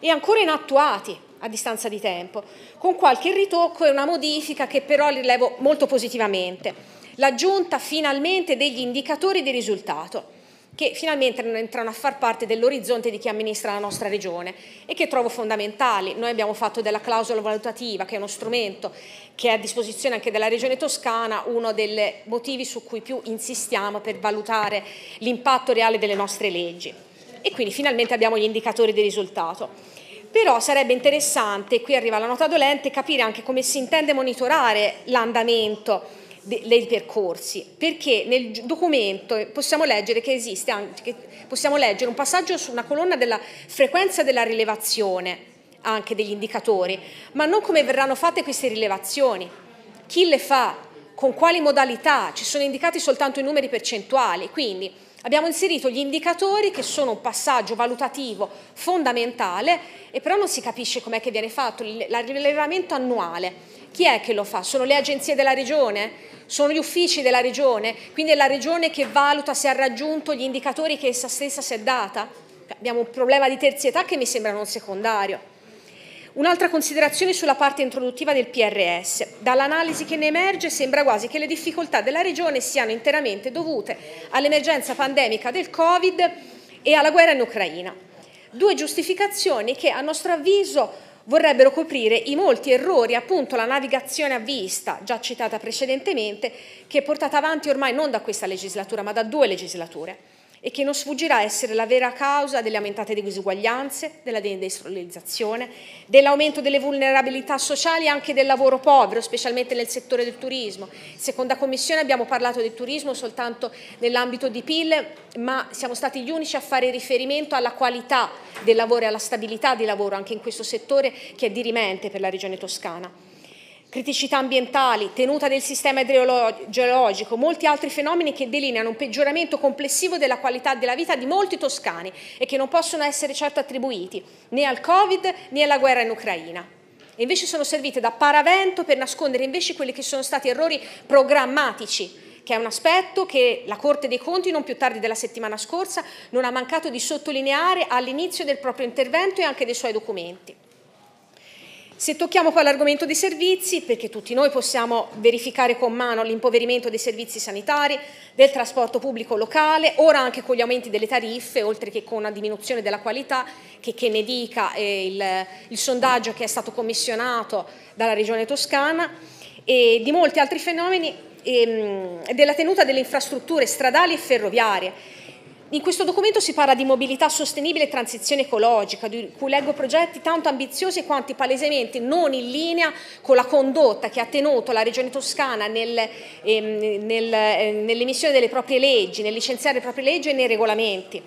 S14: e ancora inattuati a distanza di tempo, con qualche ritocco e una modifica che però rilevo molto positivamente. l'aggiunta finalmente degli indicatori di risultato che finalmente entrano a far parte dell'orizzonte di chi amministra la nostra regione e che trovo fondamentali. Noi abbiamo fatto della clausola valutativa, che è uno strumento che è a disposizione anche della Regione Toscana, uno dei motivi su cui più insistiamo per valutare l'impatto reale delle nostre leggi. E quindi finalmente abbiamo gli indicatori di risultato. Però sarebbe interessante, qui arriva la nota dolente, capire anche come si intende monitorare l'andamento dei percorsi, perché nel documento eh, possiamo leggere che esiste anche, che possiamo leggere un passaggio su una colonna della frequenza della rilevazione anche degli indicatori, ma non come verranno fatte queste rilevazioni, chi le fa, con quali modalità, ci sono indicati soltanto i numeri percentuali, quindi abbiamo inserito gli indicatori che sono un passaggio valutativo fondamentale e però non si capisce com'è che viene fatto il rilevamento annuale chi è che lo fa? Sono le agenzie della regione? Sono gli uffici della regione? Quindi è la regione che valuta se ha raggiunto gli indicatori che essa stessa si è data? Abbiamo un problema di terzietà che mi sembra non secondario. Un'altra considerazione sulla parte introduttiva del PRS. Dall'analisi che ne emerge sembra quasi che le difficoltà della Regione siano interamente dovute all'emergenza pandemica del Covid e alla guerra in Ucraina. Due giustificazioni che a nostro avviso vorrebbero coprire i molti errori, appunto la navigazione a vista, già citata precedentemente, che è portata avanti ormai non da questa legislatura ma da due legislature e che non sfuggirà essere la vera causa delle aumentate disuguaglianze, della deindustrializzazione, dell'aumento delle vulnerabilità sociali e anche del lavoro povero, specialmente nel settore del turismo. seconda commissione abbiamo parlato del turismo soltanto nell'ambito di PIL, ma siamo stati gli unici a fare riferimento alla qualità del lavoro e alla stabilità di lavoro anche in questo settore che è dirimente per la Regione Toscana criticità ambientali, tenuta del sistema idrogeologico, molti altri fenomeni che delineano un peggioramento complessivo della qualità della vita di molti toscani e che non possono essere certo attribuiti né al Covid né alla guerra in Ucraina. E invece sono servite da paravento per nascondere invece quelli che sono stati errori programmatici, che è un aspetto che la Corte dei Conti, non più tardi della settimana scorsa, non ha mancato di sottolineare all'inizio del proprio intervento e anche dei suoi documenti. Se tocchiamo poi l'argomento dei servizi, perché tutti noi possiamo verificare con mano l'impoverimento dei servizi sanitari, del trasporto pubblico locale, ora anche con gli aumenti delle tariffe, oltre che con una diminuzione della qualità, che, che ne dica eh, il, il sondaggio che è stato commissionato dalla Regione Toscana, e di molti altri fenomeni e ehm, della tenuta delle infrastrutture stradali e ferroviarie in questo documento si parla di mobilità sostenibile e transizione ecologica, di cui leggo progetti tanto ambiziosi quanti palesemente non in linea con la condotta che ha tenuto la Regione Toscana nel, ehm, nel, eh, nell'emissione delle proprie leggi, nel licenziare le proprie leggi e nei regolamenti.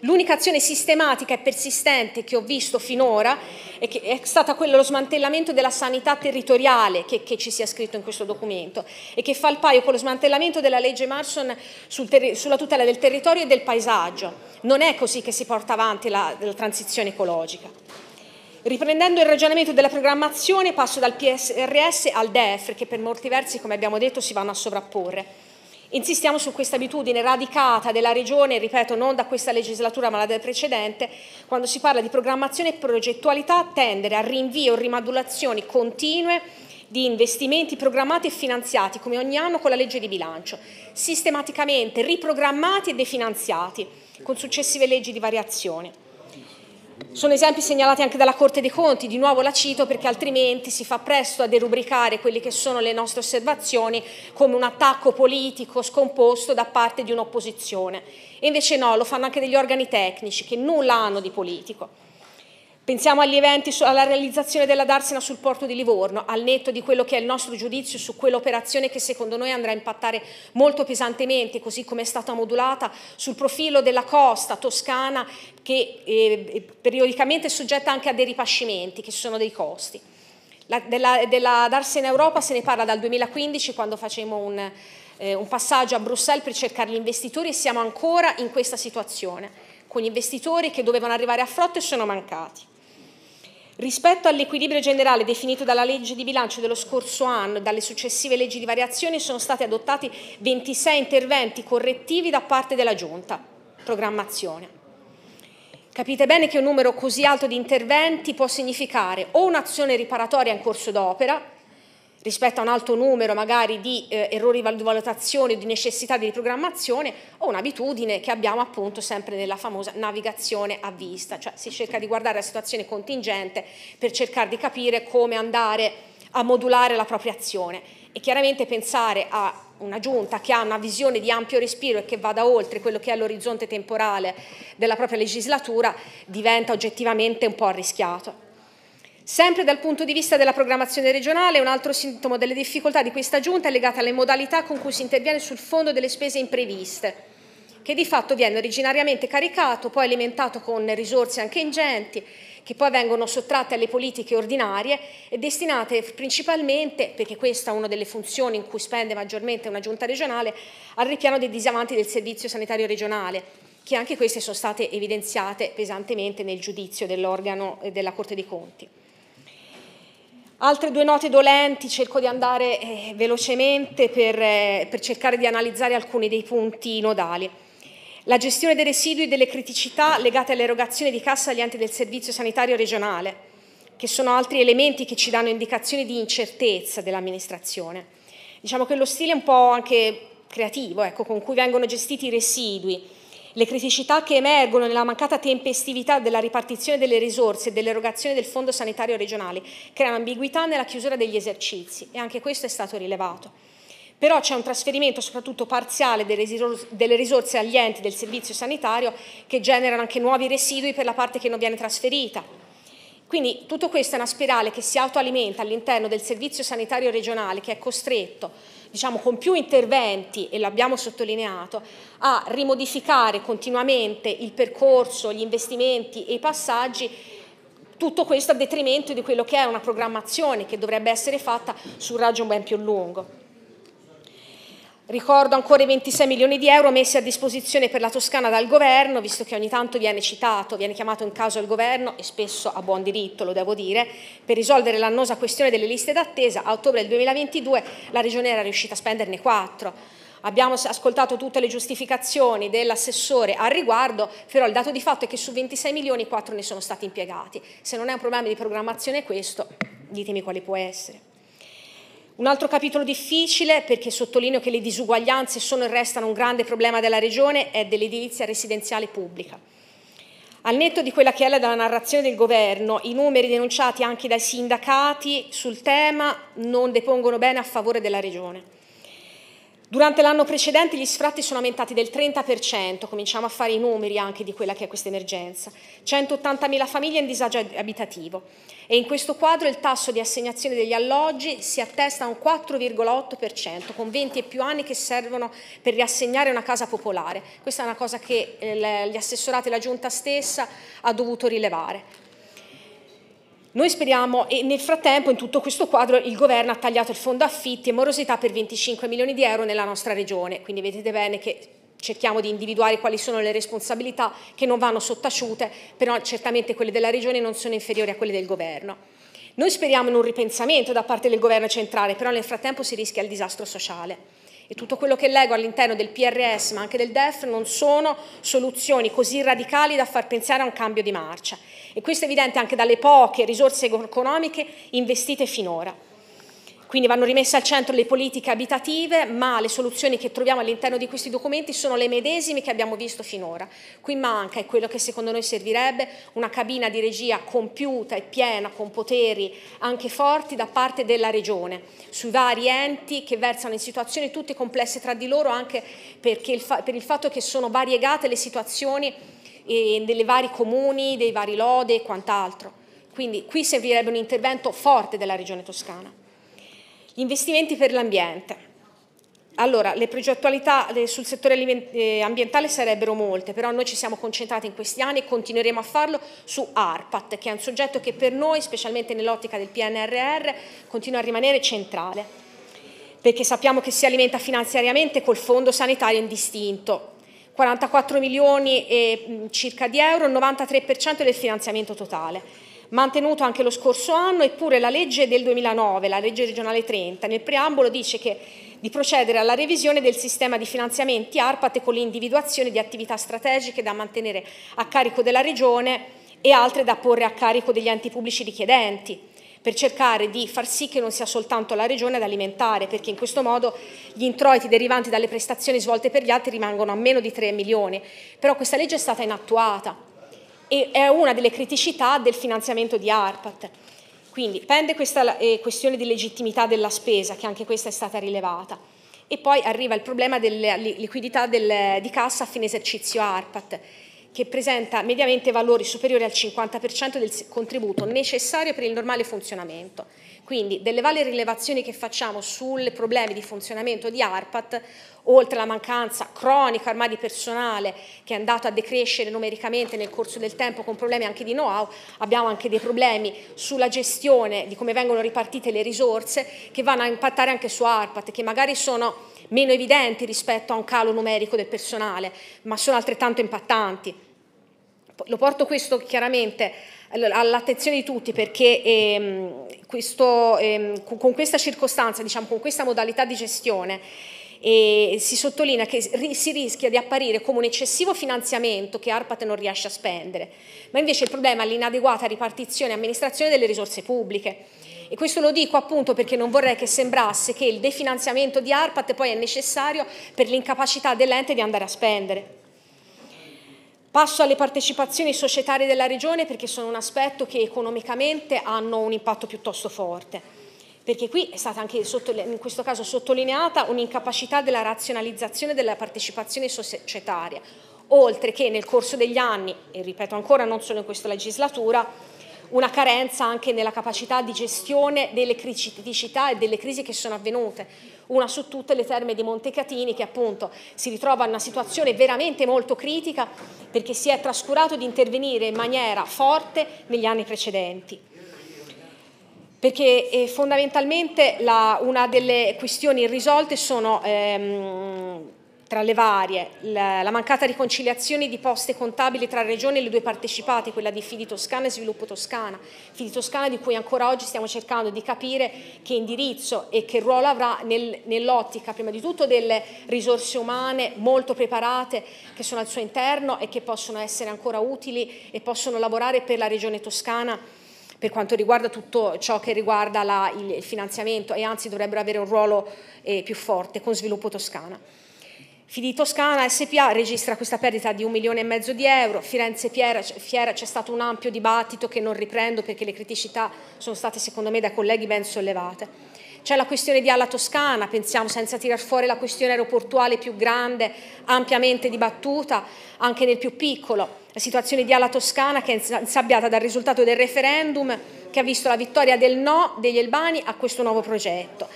S14: L'unica azione sistematica e persistente che ho visto finora è, è stata quella lo smantellamento della sanità territoriale che, che, ci sia scritto in questo documento e che fa il paio con lo smantellamento della legge Marson sul sulla tutela del territorio e del paesaggio. Non è così che si porta avanti la, la transizione ecologica. Riprendendo il ragionamento della programmazione passo dal PSRS al DEF che per molti versi come abbiamo detto si vanno a sovrapporre. Insistiamo su questa abitudine radicata della Regione, ripeto, non da questa legislatura ma da precedente, quando si parla di programmazione e progettualità, tendere a rinvio o rimadulazioni continue di investimenti programmati e finanziati, come ogni anno con la legge di bilancio, sistematicamente riprogrammati e definanziati, con successive leggi di variazione. Sono esempi segnalati anche dalla Corte dei Conti, di nuovo la cito perché altrimenti si fa presto a derubricare quelle che sono le nostre osservazioni come un attacco politico scomposto da parte di un'opposizione. E invece no, lo fanno anche degli organi tecnici che nulla hanno di politico. Pensiamo agli eventi, alla realizzazione della Darsena sul porto di Livorno, al netto di quello che è il nostro giudizio su quell'operazione che secondo noi andrà a impattare molto pesantemente, così come è stata modulata, sul profilo della costa toscana che eh, eh, periodicamente è soggetta anche a dei ripascimenti, che sono dei costi. La, della, della Darsi Europa se ne parla dal 2015 quando facemmo un, eh, un passaggio a Bruxelles per cercare gli investitori e siamo ancora in questa situazione, con gli investitori che dovevano arrivare a frotto e sono mancati. Rispetto all'equilibrio generale definito dalla legge di bilancio dello scorso anno e dalle successive leggi di variazione sono stati adottati 26 interventi correttivi da parte della Giunta programmazione. Capite bene che un numero così alto di interventi può significare o un'azione riparatoria in corso d'opera, rispetto a un alto numero magari di eh, errori di valutazione o di necessità di riprogrammazione o un'abitudine che abbiamo appunto sempre nella famosa navigazione a vista, cioè si cerca di guardare la situazione contingente per cercare di capire come andare a modulare la propria azione e chiaramente pensare a una giunta che ha una visione di ampio respiro e che vada oltre quello che è l'orizzonte temporale della propria legislatura diventa oggettivamente un po' arrischiato. Sempre dal punto di vista della programmazione regionale, un altro sintomo delle difficoltà di questa giunta è legata alle modalità con cui si interviene sul fondo delle spese impreviste, che di fatto viene originariamente caricato, poi alimentato con risorse anche ingenti che poi vengono sottratte alle politiche ordinarie e destinate principalmente, perché questa è una delle funzioni in cui spende maggiormente una giunta regionale, al ripiano dei disavanti del servizio sanitario regionale, che anche queste sono state evidenziate pesantemente nel giudizio dell'organo eh, della Corte dei Conti. Altre due note dolenti, cerco di andare eh, velocemente per, eh, per cercare di analizzare alcuni dei punti nodali la gestione dei residui e delle criticità legate all'erogazione di cassa agli enti del servizio sanitario regionale, che sono altri elementi che ci danno indicazioni di incertezza dell'amministrazione. Diciamo che lo stile è un po' anche creativo ecco, con cui vengono gestiti i residui, le criticità che emergono nella mancata tempestività della ripartizione delle risorse e dell'erogazione del Fondo Sanitario Regionale creano ambiguità nella chiusura degli esercizi e anche questo è stato rilevato. Però c'è un trasferimento soprattutto parziale delle risorse agli enti del servizio sanitario che generano anche nuovi residui per la parte che non viene trasferita. Quindi tutto questo è una spirale che si autoalimenta all'interno del servizio sanitario regionale che è costretto, diciamo con più interventi, e l'abbiamo sottolineato, a rimodificare continuamente il percorso, gli investimenti e i passaggi tutto questo a detrimento di quello che è una programmazione che dovrebbe essere fatta su un raggio ben più lungo. Ricordo ancora i 26 milioni di euro messi a disposizione per la Toscana dal governo, visto che ogni tanto viene citato, viene chiamato in causa il governo e spesso a buon diritto, lo devo dire, per risolvere l'annosa questione delle liste d'attesa. A ottobre del 2022 la Regione era riuscita a spenderne 4. Abbiamo ascoltato tutte le giustificazioni dell'assessore al riguardo, però il dato di fatto è che su 26 milioni 4 ne sono stati impiegati. Se non è un problema di programmazione questo, ditemi quale può essere. Un altro capitolo difficile, perché sottolineo che le disuguaglianze sono e restano un grande problema della Regione, è dell'edilizia residenziale pubblica. Al netto di quella che è la narrazione del governo, i numeri denunciati anche dai sindacati sul tema non depongono bene a favore della Regione. Durante l'anno precedente gli sfratti sono aumentati del 30%, cominciamo a fare i numeri anche di quella che è questa emergenza, 180.000 famiglie in disagio abitativo e in questo quadro il tasso di assegnazione degli alloggi si attesta a un 4,8% con 20 e più anni che servono per riassegnare una casa popolare. Questa è una cosa che eh, gli assessorati e la Giunta stessa ha dovuto rilevare. Noi speriamo, e nel frattempo in tutto questo quadro il governo ha tagliato il fondo affitti e morosità per 25 milioni di euro nella nostra regione, quindi vedete bene che cerchiamo di individuare quali sono le responsabilità che non vanno sottaciute, però certamente quelle della Regione non sono inferiori a quelle del Governo. Noi speriamo in un ripensamento da parte del Governo centrale, però nel frattempo si rischia il disastro sociale. E tutto quello che leggo all'interno del PRS, ma anche del DEF, non sono soluzioni così radicali da far pensare a un cambio di marcia. E questo è evidente anche dalle poche risorse economiche investite finora. Quindi vanno rimesse al centro le politiche abitative, ma le soluzioni che troviamo all'interno di questi documenti sono le medesime che abbiamo visto finora. Qui manca, e quello che secondo noi servirebbe, una cabina di regia compiuta e piena, con poteri anche forti da parte della Regione, sui vari enti che versano in situazioni tutte complesse tra di loro, anche il per il fatto che sono variegate le situazioni e delle vari comuni, dei vari lode e quant'altro. Quindi qui servirebbe un intervento forte della Regione Toscana. Gli investimenti per l'ambiente. Allora, le progettualità sul settore eh, ambientale sarebbero molte, però noi ci siamo concentrati in questi anni e continueremo a farlo su ARPAT, che è un soggetto che per noi, specialmente nell'ottica del PNRR, continua a rimanere centrale, perché sappiamo che si alimenta finanziariamente col fondo sanitario indistinto, 44 milioni e, mm, circa di euro, il 93% del finanziamento totale. Mantenuto anche lo scorso anno, eppure la legge del 2009, la legge regionale 30, nel preambolo dice che di procedere alla revisione del sistema di finanziamenti ARPAT con l'individuazione di attività strategiche da mantenere a carico della Regione e altre da porre a carico degli enti pubblici richiedenti per cercare di far sì che non sia soltanto la Regione ad alimentare, perché in questo modo gli introiti derivanti dalle prestazioni svolte per gli altri rimangono a meno di 3 milioni. Però questa legge è stata inattuata e è una delle criticità del finanziamento di ARPAT. Quindi pende questa eh, questione di legittimità della spesa, che anche questa è stata rilevata. E poi arriva il problema della liquidità del, di cassa a fine esercizio ARPAT che presenta mediamente valori superiori al 50% del contributo necessario per il normale funzionamento. Quindi delle varie rilevazioni che facciamo sui problemi di funzionamento di ARPAT, oltre alla mancanza cronica ormai di personale che è andato a decrescere numericamente nel corso del tempo con problemi anche di know-how, abbiamo anche dei problemi sulla gestione di come vengono ripartite le risorse che vanno a impattare anche su ARPAT, che magari sono meno evidenti rispetto a un calo numerico del personale, ma sono altrettanto impattanti lo porto questo chiaramente all'attenzione di tutti perché ehm, questo, ehm, con, con, questa circostanza, diciamo, con questa modalità di gestione, eh, si sottolinea che si rischia di apparire come un eccessivo finanziamento che ARPAT non riesce a spendere, ma invece il problema è l'inadeguata ripartizione e amministrazione delle risorse pubbliche. E questo lo dico appunto perché non vorrei che sembrasse che il definanziamento di ARPAT poi è necessario per l'incapacità dell'ente di andare a spendere. Passo alle partecipazioni societarie della Regione perché sono un aspetto che economicamente hanno un impatto piuttosto forte, perché qui è stata anche in questo caso sottolineata un'incapacità della razionalizzazione della partecipazione societaria, oltre che nel corso degli anni, e ripeto ancora non solo in questa legislatura, una carenza anche nella capacità di gestione delle criticità e delle crisi che sono avvenute una su tutte le terme di Montecatini che appunto si ritrova in una situazione veramente molto critica perché si è trascurato di intervenire in maniera forte negli anni precedenti. Perché eh, fondamentalmente la, una delle questioni irrisolte sono... Ehm, tra le varie, la, mancata riconciliazione di poste contabili tra regioni e le due partecipate, quella di Fidi Toscana e Sviluppo Toscana. Fidi Toscana di cui ancora oggi stiamo cercando di capire che indirizzo e che ruolo avrà nel, nell'ottica, prima di tutto, delle risorse umane molto preparate che sono al suo interno e che possono essere ancora utili e possono lavorare per la regione toscana per quanto riguarda tutto ciò che riguarda la, il, il finanziamento e anzi dovrebbero avere un ruolo eh, più forte con Sviluppo Toscana. Fidi Toscana SPA registra questa perdita di un milione e mezzo di euro, Firenze Fiera, Fiera c'è stato un ampio dibattito che non riprendo perché le criticità sono state secondo me da colleghi ben sollevate. C'è la questione di Alla Toscana, pensiamo senza tirar fuori la questione aeroportuale più grande, ampiamente dibattuta anche nel più piccolo. La situazione di Alla Toscana che è insabbiata dal risultato del referendum che ha visto la vittoria del no degli Elbani a questo nuovo progetto.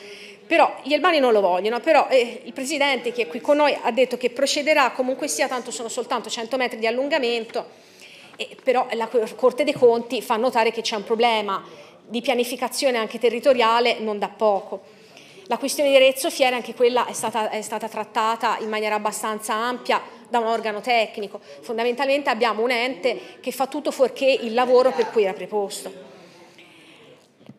S14: Però gli albani non lo vogliono, però eh, il presidente che è qui con noi ha detto che procederà comunque sia, tanto sono soltanto 100 metri di allungamento, eh, però la Corte dei Conti fa notare che c'è un problema di pianificazione anche territoriale non da poco. La questione di Arezzo Fiera, anche quella è stata, è stata, trattata in maniera abbastanza ampia da un organo tecnico. Fondamentalmente abbiamo un ente che fa tutto fuorché il lavoro per cui era preposto.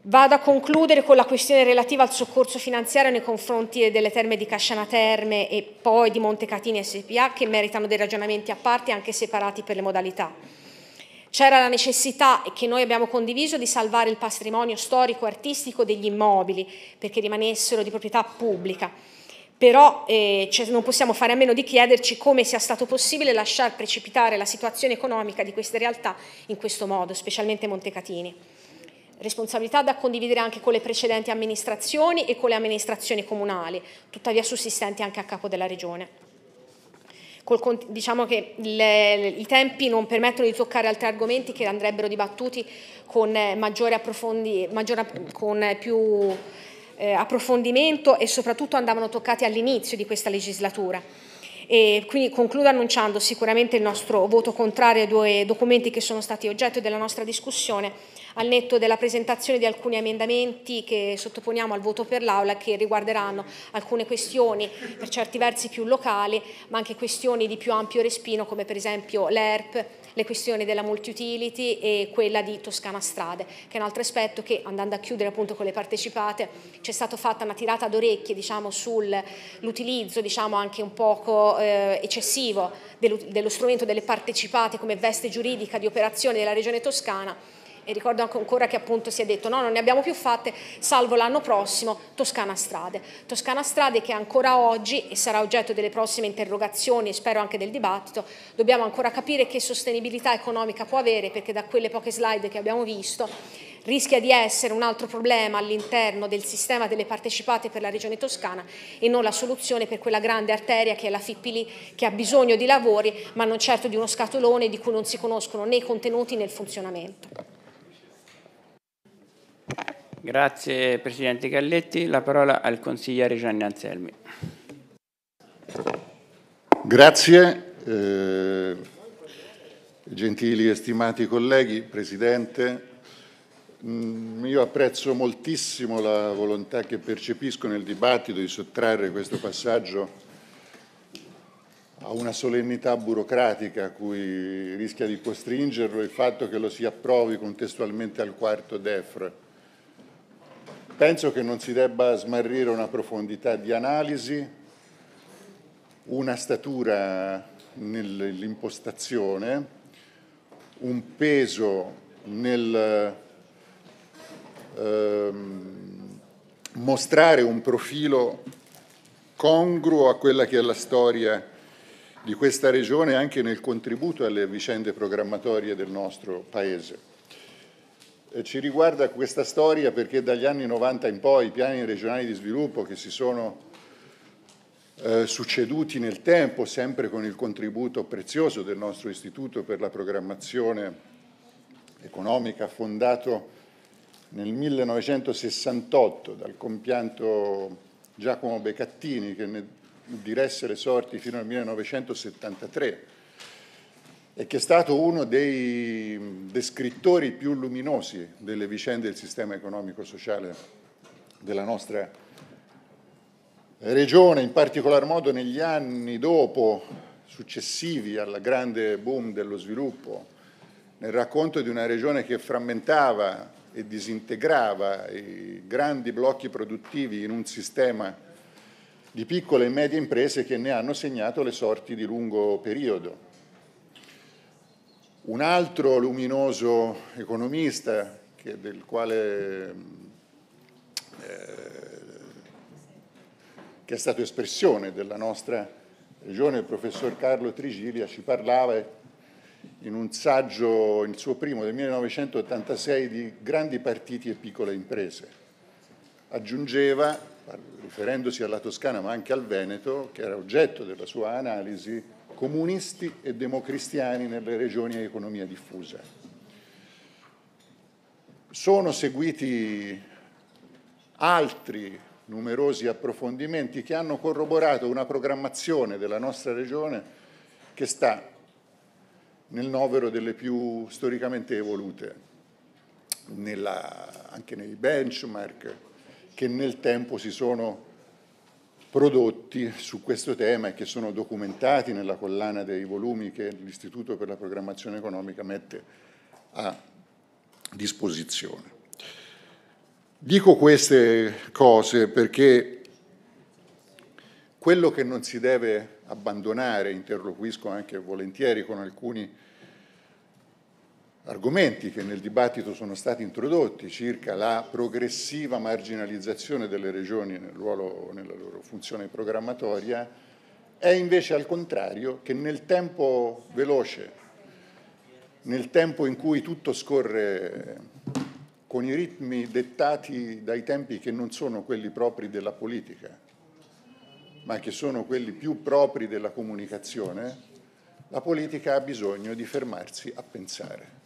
S14: Vado a concludere con la questione relativa al soccorso finanziario nei confronti delle terme di Casciana Terme e poi di Montecatini SPA che meritano dei ragionamenti a parte anche separati per le modalità. C'era la necessità che noi abbiamo condiviso di salvare il patrimonio storico e artistico degli immobili perché rimanessero di proprietà pubblica, però eh, cioè, non possiamo fare a meno di chiederci come sia stato possibile lasciar precipitare la situazione economica di queste realtà in questo modo, specialmente Montecatini responsabilità da condividere anche con le precedenti amministrazioni e con le amministrazioni comunali, tuttavia sussistenti anche a capo della Regione. Col, diciamo che le, i tempi non permettono di toccare altri argomenti che andrebbero dibattuti con, eh, maggiore approfondi, maggiore, con eh, più eh, approfondimento e soprattutto andavano toccati all'inizio di questa legislatura. E quindi concludo annunciando sicuramente il nostro voto contrario ai due documenti che sono stati oggetto della nostra discussione al netto della presentazione di alcuni emendamenti che sottoponiamo al voto per l'Aula che riguarderanno alcune questioni per certi versi più locali ma anche questioni di più ampio respiro come per esempio l'ERP, le questioni della multiutility e quella di Toscana Strade che è un altro aspetto che andando a chiudere appunto con le partecipate c'è stata fatta una tirata d'orecchie diciamo, sull'utilizzo diciamo, anche un poco eh, eccessivo dello strumento delle partecipate come veste giuridica di operazione della Regione Toscana e ricordo ancora che appunto si è detto no, non ne abbiamo più fatte, salvo l'anno prossimo Toscana Strade. Toscana Strade che ancora oggi, e sarà oggetto delle prossime interrogazioni e spero anche del dibattito, dobbiamo ancora capire che sostenibilità economica può avere, perché da quelle poche slide che abbiamo visto rischia di essere un altro problema all'interno del sistema delle partecipate per la regione toscana e non la soluzione per quella grande arteria che è la Fippili che ha bisogno di lavori ma non certo di uno scatolone di cui non si conoscono né i contenuti né il funzionamento.
S12: Grazie Presidente Galletti, la parola al consigliere Gianni Anselmi.
S15: Grazie, eh, gentili e stimati colleghi, Presidente. Mm, io apprezzo moltissimo la volontà che percepisco nel dibattito di sottrarre questo passaggio a una solennità burocratica a cui rischia di costringerlo il fatto che lo si approvi contestualmente al quarto DEFR Penso che non si debba smarrire una profondità di analisi, una statura nell'impostazione, un peso nel ehm, mostrare un profilo congruo a quella che è la storia di questa regione anche nel contributo alle vicende programmatorie del nostro Paese. Eh, ci riguarda questa storia perché dagli anni 90 in poi i piani regionali di sviluppo che si sono eh, succeduti nel tempo, sempre con il contributo prezioso del nostro Istituto per la programmazione economica fondato nel 1968 dal compianto Giacomo Becattini che ne diresse le sorti fino al 1973 e che è stato uno dei descrittori più luminosi delle vicende del sistema economico-sociale della nostra regione, in particolar modo negli anni dopo, successivi al grande boom dello sviluppo, nel racconto di una regione che frammentava e disintegrava i grandi blocchi produttivi in un sistema di piccole e medie imprese che ne hanno segnato le sorti di lungo periodo un altro luminoso economista del quale eh, che è stato espressione della nostra regione, il professor Carlo Trigilia, ci parlava in un saggio, il suo primo del 1986, di grandi partiti e piccole imprese. Aggiungeva, riferendosi alla Toscana ma anche al Veneto, che era oggetto della sua analisi, comunisti e democristiani nelle regioni a economia diffusa. Sono seguiti altri numerosi approfondimenti che hanno corroborato una programmazione della nostra regione che sta nel novero delle più storicamente evolute, nella, anche nei benchmark che nel tempo si sono prodotti su questo tema e che sono documentati nella collana dei volumi che l'Istituto per la Programmazione Economica mette a disposizione. Dico queste cose perché quello che non si deve abbandonare, interloquisco anche volentieri con alcuni argomenti che nel dibattito sono stati introdotti circa la progressiva marginalizzazione delle regioni nel ruolo, nella loro funzione programmatoria, è invece al contrario che nel tempo veloce, nel tempo in cui tutto scorre con i ritmi dettati dai tempi che non sono quelli propri della politica, ma che sono quelli più propri della comunicazione, la politica ha bisogno di fermarsi a pensare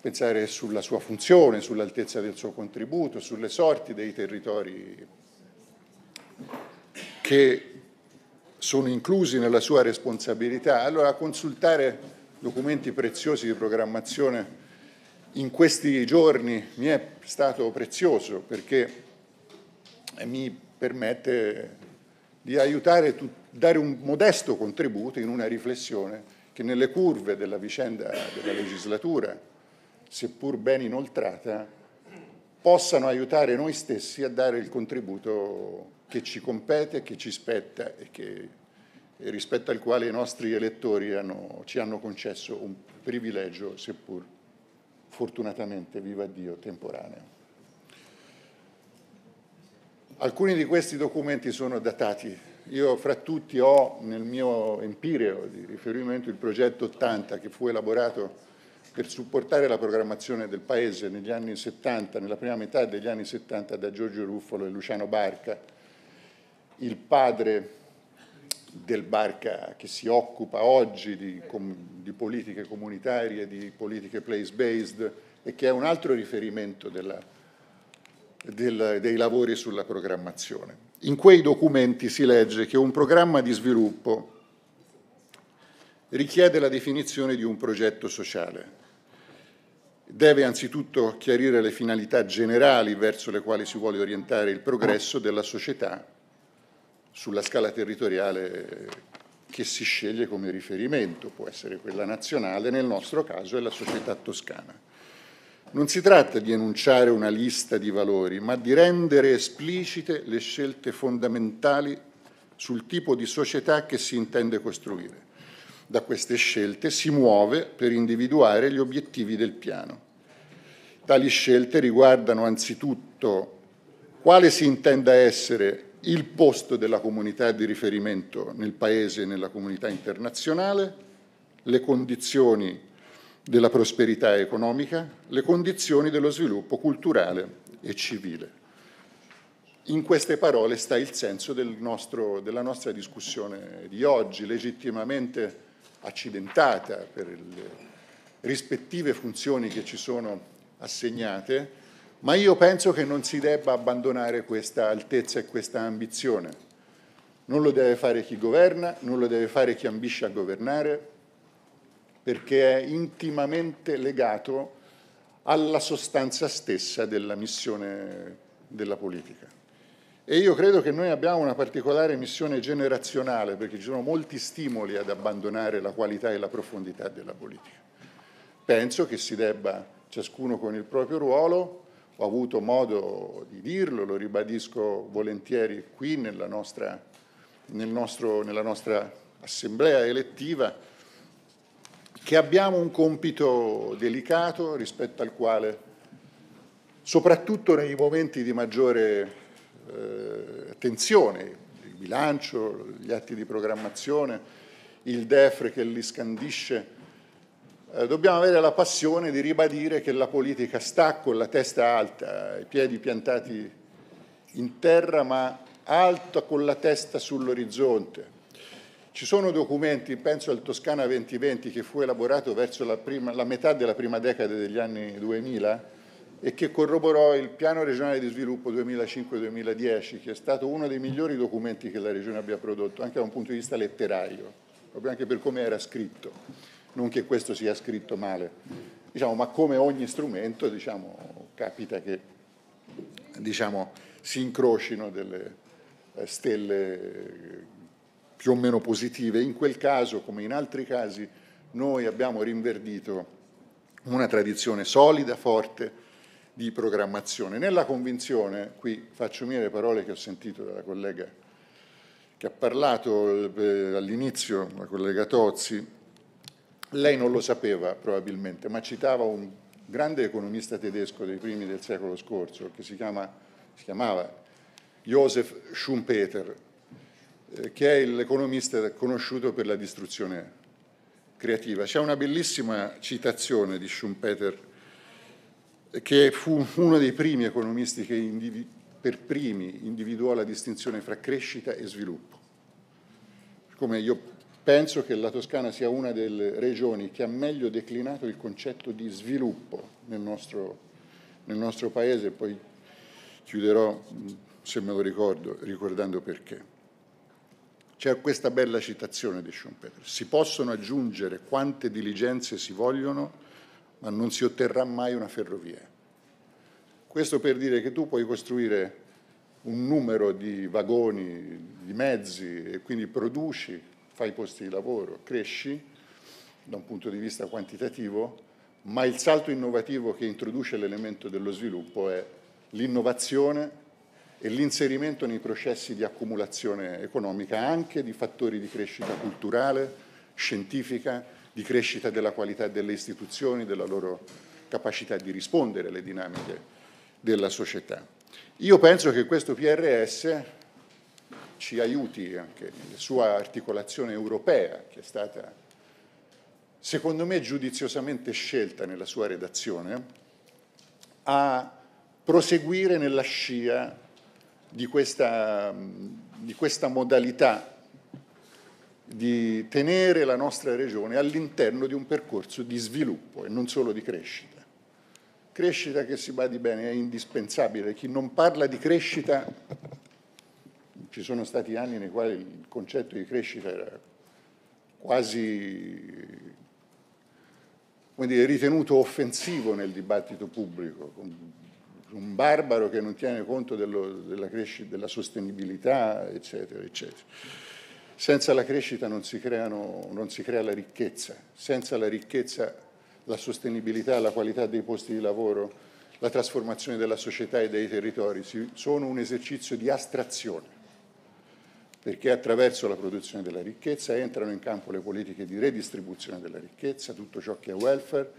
S15: pensare sulla sua funzione, sull'altezza del suo contributo, sulle sorti dei territori che sono inclusi nella sua responsabilità. Allora consultare documenti preziosi di programmazione in questi giorni mi è stato prezioso perché mi permette di aiutare, dare un modesto contributo in una riflessione che nelle curve della vicenda della legislatura seppur ben inoltrata, possano aiutare noi stessi a dare il contributo che ci compete, che ci spetta e, che, e rispetto al quale i nostri elettori hanno, ci hanno concesso un privilegio, seppur fortunatamente, viva Dio, temporaneo. Alcuni di questi documenti sono datati. Io fra tutti ho nel mio empireo di riferimento il progetto 80 che fu elaborato per supportare la programmazione del Paese negli anni 70, nella prima metà degli anni 70 da Giorgio Ruffolo e Luciano Barca, il padre del Barca che si occupa oggi di, di politiche comunitarie, di politiche place-based e che è un altro riferimento della, del, dei lavori sulla programmazione. In quei documenti si legge che un programma di sviluppo richiede la definizione di un progetto sociale, deve anzitutto chiarire le finalità generali verso le quali si vuole orientare il progresso della società sulla scala territoriale che si sceglie come riferimento, può essere quella nazionale, nel nostro caso è la società toscana. Non si tratta di enunciare una lista di valori, ma di rendere esplicite le scelte fondamentali sul tipo di società che si intende costruire da queste scelte si muove per individuare gli obiettivi del piano. Tali scelte riguardano anzitutto quale si intenda essere il posto della comunità di riferimento nel Paese e nella comunità internazionale, le condizioni della prosperità economica, le condizioni dello sviluppo culturale e civile. In queste parole sta il senso del nostro, della nostra discussione di oggi, legittimamente accidentata per le rispettive funzioni che ci sono assegnate, ma io penso che non si debba abbandonare questa altezza e questa ambizione. Non lo deve fare chi governa, non lo deve fare chi ambisce a governare, perché è intimamente legato alla sostanza stessa della missione della politica. E io credo che noi abbiamo una particolare missione generazionale, perché ci sono molti stimoli ad abbandonare la qualità e la profondità della politica. Penso che si debba, ciascuno con il proprio ruolo, ho avuto modo di dirlo, lo ribadisco volentieri qui nella nostra, nel nostro, nella nostra assemblea elettiva, che abbiamo un compito delicato rispetto al quale, soprattutto nei momenti di maggiore eh, attenzione, il bilancio, gli atti di programmazione, il DEFRE che li scandisce, eh, dobbiamo avere la passione di ribadire che la politica sta con la testa alta, i piedi piantati in terra, ma alta con la testa sull'orizzonte. Ci sono documenti, penso al Toscana 2020, che fu elaborato verso la, prima, la metà della prima decade degli anni 2000, e che corroborò il piano regionale di sviluppo 2005-2010, che è stato uno dei migliori documenti che la Regione abbia prodotto, anche da un punto di vista letterario, proprio anche per come era scritto, non che questo sia scritto male, diciamo, ma come ogni strumento diciamo, capita che diciamo, si incrocino delle eh, stelle più o meno positive. In quel caso, come in altri casi, noi abbiamo rinverdito una tradizione solida, forte, di programmazione, nella convinzione, qui faccio mie le parole che ho sentito dalla collega che ha parlato eh, all'inizio, la collega Tozzi, lei non lo sapeva probabilmente, ma citava un grande economista tedesco dei primi del secolo scorso che si, chiama, si chiamava Josef Schumpeter, eh, che è l'economista conosciuto per la distruzione creativa. C'è una bellissima citazione di Schumpeter che fu uno dei primi economisti che individuò per primi individuò la distinzione fra crescita e sviluppo. Come io penso che la Toscana sia una delle regioni che ha meglio declinato il concetto di sviluppo nel nostro, nel nostro paese, poi chiuderò, se me lo ricordo, ricordando perché. C'è questa bella citazione di Schumpeter, si possono aggiungere quante diligenze si vogliono ma non si otterrà mai una ferrovia. Questo per dire che tu puoi costruire un numero di vagoni, di mezzi e quindi produci, fai posti di lavoro, cresci da un punto di vista quantitativo, ma il salto innovativo che introduce l'elemento dello sviluppo è l'innovazione e l'inserimento nei processi di accumulazione economica anche di fattori di crescita culturale, scientifica, di crescita della qualità delle istituzioni, della loro capacità di rispondere alle dinamiche della società. Io penso che questo PRS ci aiuti anche nella sua articolazione europea, che è stata, secondo me, giudiziosamente scelta nella sua redazione, a proseguire nella scia di questa, di questa modalità di tenere la nostra regione all'interno di un percorso di sviluppo e non solo di crescita. Crescita che si badi bene è indispensabile, chi non parla di crescita, ci sono stati anni nei quali il concetto di crescita era quasi dire, ritenuto offensivo nel dibattito pubblico, un barbaro che non tiene conto dello, della, crescita, della sostenibilità, eccetera, eccetera. Senza la crescita non si, creano, non si crea la ricchezza, senza la ricchezza la sostenibilità, la qualità dei posti di lavoro, la trasformazione della società e dei territori sono un esercizio di astrazione perché attraverso la produzione della ricchezza entrano in campo le politiche di redistribuzione della ricchezza, tutto ciò che è welfare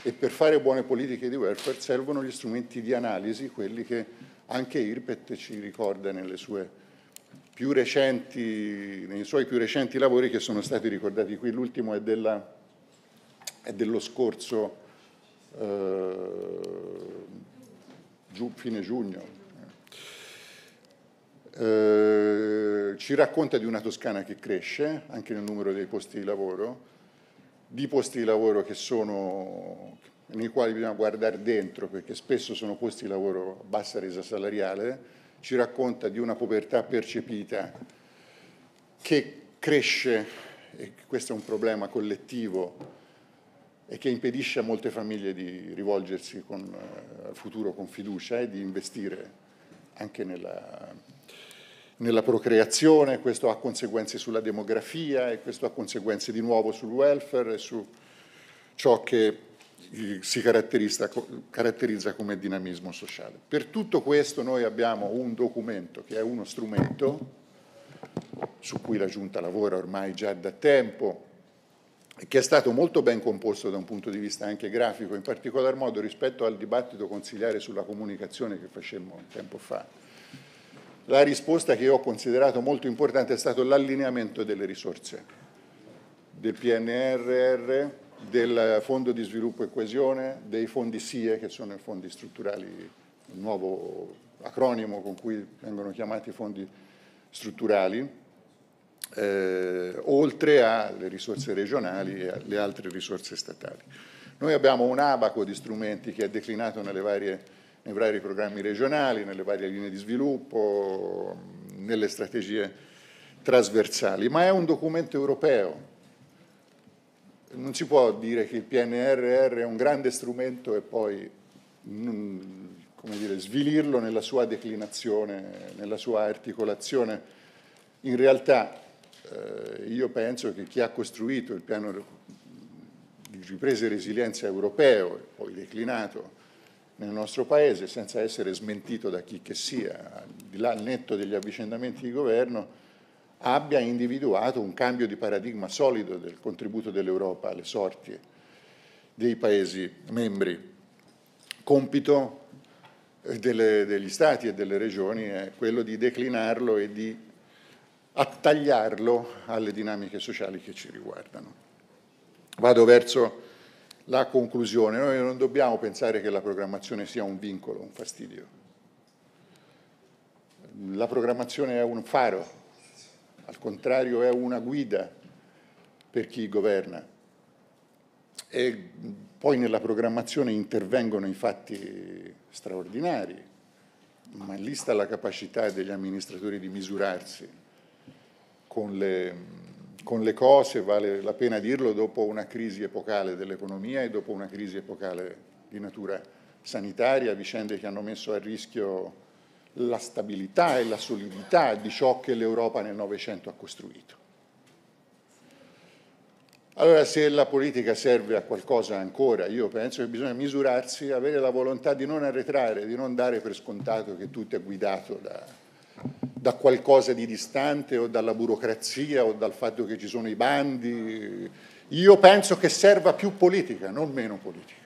S15: e per fare buone politiche di welfare servono gli strumenti di analisi, quelli che anche Irpet ci ricorda nelle sue più recenti, nei suoi più recenti lavori che sono stati ricordati qui. L'ultimo è, è, dello scorso eh, giù, fine giugno. Eh, ci racconta di una Toscana che cresce, anche nel numero dei posti di lavoro, di posti di lavoro che sono, nei quali bisogna guardare dentro, perché spesso sono posti di lavoro a bassa resa salariale, ci racconta di una povertà percepita che cresce, e questo è un problema collettivo, e che impedisce a molte famiglie di rivolgersi con, eh, al futuro con fiducia e eh, di investire anche nella, nella procreazione, questo ha conseguenze sulla demografia e questo ha conseguenze di nuovo sul welfare e su ciò che si caratterizza, caratterizza, come dinamismo sociale. Per tutto questo noi abbiamo un documento che è uno strumento su cui la Giunta lavora ormai già da tempo e che è stato molto ben composto da un punto di vista anche grafico, in particolar modo rispetto al dibattito consigliare sulla comunicazione che facemmo un tempo fa. La risposta che io ho considerato molto importante è stato l'allineamento delle risorse del PNRR del Fondo di Sviluppo e Coesione, dei fondi SIE, che sono i fondi strutturali, un nuovo acronimo con cui vengono chiamati fondi strutturali, eh, oltre alle risorse regionali e alle altre risorse statali. Noi abbiamo un abaco di strumenti che è declinato varie, nei vari programmi regionali, nelle varie linee di sviluppo, nelle strategie trasversali, ma è un documento europeo non si può dire che il PNRR è un grande strumento e poi come dire, svilirlo nella sua declinazione, nella sua articolazione. In realtà eh, io penso che chi ha costruito il piano di ripresa e resilienza europeo poi declinato nel nostro Paese senza essere smentito da chi che sia, al di là netto degli avvicendamenti di governo, abbia individuato un cambio di paradigma solido del contributo dell'Europa alle sorti dei Paesi membri. Compito eh, delle, degli Stati e delle regioni è quello di declinarlo e di attagliarlo alle dinamiche sociali che ci riguardano. Vado verso la conclusione. Noi non dobbiamo pensare che la programmazione sia un vincolo, un fastidio. La programmazione è un faro al contrario è una guida per chi governa. E poi nella programmazione intervengono i fatti straordinari, ma lì sta la capacità degli amministratori di misurarsi con le, con le cose, vale la pena dirlo, dopo una crisi epocale dell'economia e dopo una crisi epocale di natura sanitaria, vicende che hanno messo a rischio la stabilità e la solidità di ciò che l'Europa nel Novecento ha costruito. Allora se la politica serve a qualcosa ancora, io penso che bisogna misurarsi, avere la volontà di non arretrare, di non dare per scontato che tutto è guidato da, da qualcosa di distante o dalla burocrazia o dal fatto che ci sono i bandi. Io penso che serva più politica, non meno politica,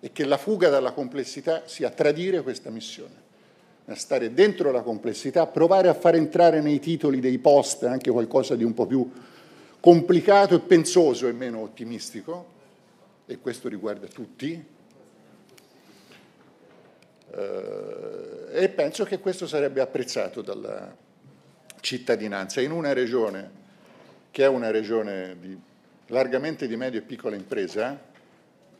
S15: e che la fuga dalla complessità sia tradire questa missione a stare dentro la complessità, provare a far entrare nei titoli dei post anche qualcosa di un po' più complicato e pensoso e meno ottimistico, e questo riguarda tutti. Eh, e penso che questo sarebbe apprezzato dalla cittadinanza in una regione che è una regione di, largamente di medio e piccola impresa,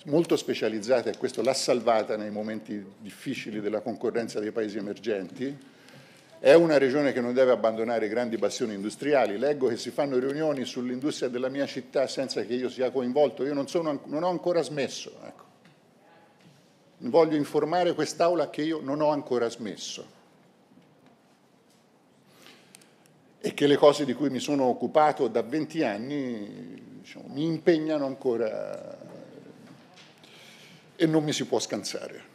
S15: molto specializzata e questo l'ha salvata nei momenti difficili della concorrenza dei paesi emergenti. È una regione che non deve abbandonare grandi bastioni industriali. Leggo che si fanno riunioni sull'industria della mia città senza che io sia coinvolto. Io non, sono, non ho ancora smesso. Ecco. Voglio informare quest'Aula che io non ho ancora smesso. e che le cose di cui mi sono occupato da 20 anni diciamo, mi impegnano ancora e non mi si può scansare.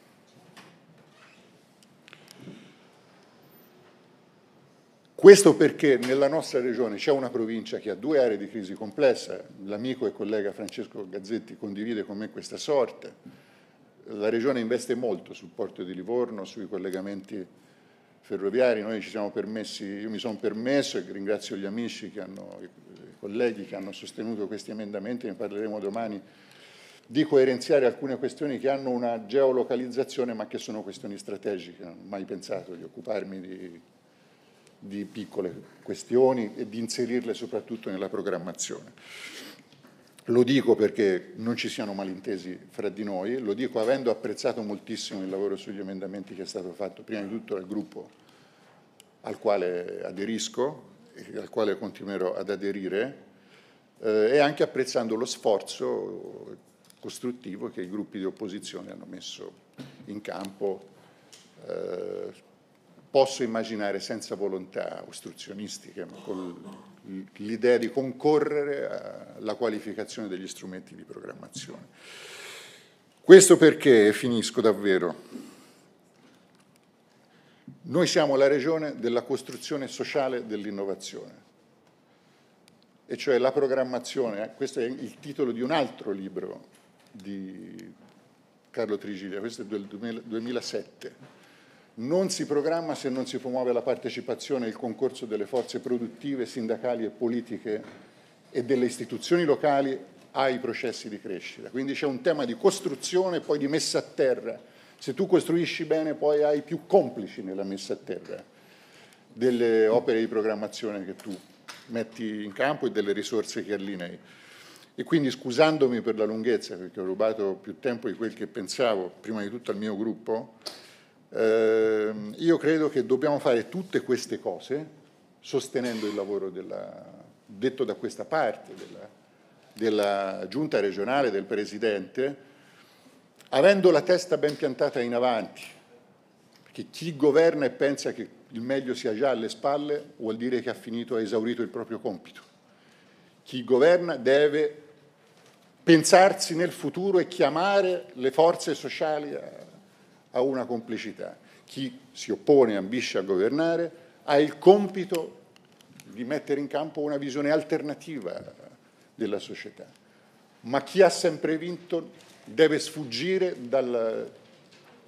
S15: Questo perché nella nostra regione c'è una provincia che ha due aree di crisi complessa, l'amico e collega Francesco Gazzetti condivide con me questa sorte, la regione investe molto sul porto di Livorno, sui collegamenti ferroviari, noi ci siamo permessi, io mi sono permesso e ringrazio gli amici, che hanno, i colleghi che hanno sostenuto questi emendamenti, ne parleremo domani, di coerenziare alcune questioni che hanno una geolocalizzazione ma che sono questioni strategiche, non ho mai pensato di occuparmi di, di piccole questioni e di inserirle soprattutto nella programmazione. Lo dico perché non ci siano malintesi fra di noi, lo dico avendo apprezzato moltissimo il lavoro sugli emendamenti che è stato fatto prima di tutto dal gruppo al quale aderisco e al quale continuerò ad aderire eh, e anche apprezzando lo sforzo costruttivo che i gruppi di opposizione hanno messo in campo, eh, posso immaginare senza volontà ostruzionistiche, ma con l'idea di concorrere alla qualificazione degli strumenti di programmazione. Questo perché, e finisco davvero, noi siamo la regione della costruzione sociale dell'innovazione, e cioè la programmazione, eh, questo è il titolo di un altro libro di Carlo Trigilia, questo è del 2007. Non si programma se non si promuove la partecipazione e il concorso delle forze produttive, sindacali e politiche e delle istituzioni locali ai processi di crescita. Quindi c'è un tema di costruzione e poi di messa a terra. Se tu costruisci bene poi hai più complici nella messa a terra delle opere di programmazione che tu metti in campo e delle risorse che allinei. E quindi scusandomi per la lunghezza, perché ho rubato più tempo di quel che pensavo, prima di tutto al mio gruppo, ehm, io credo che dobbiamo fare tutte queste cose sostenendo il lavoro della, detto da questa parte della, della giunta regionale, del presidente, avendo la testa ben piantata in avanti, perché chi governa e pensa che il meglio sia già alle spalle vuol dire che ha finito, ha esaurito il proprio compito. Chi governa deve pensarsi nel futuro e chiamare le forze sociali a, a una complicità. Chi si oppone e ambisce a governare ha il compito di mettere in campo una visione alternativa della società, ma chi ha sempre vinto deve sfuggire dal,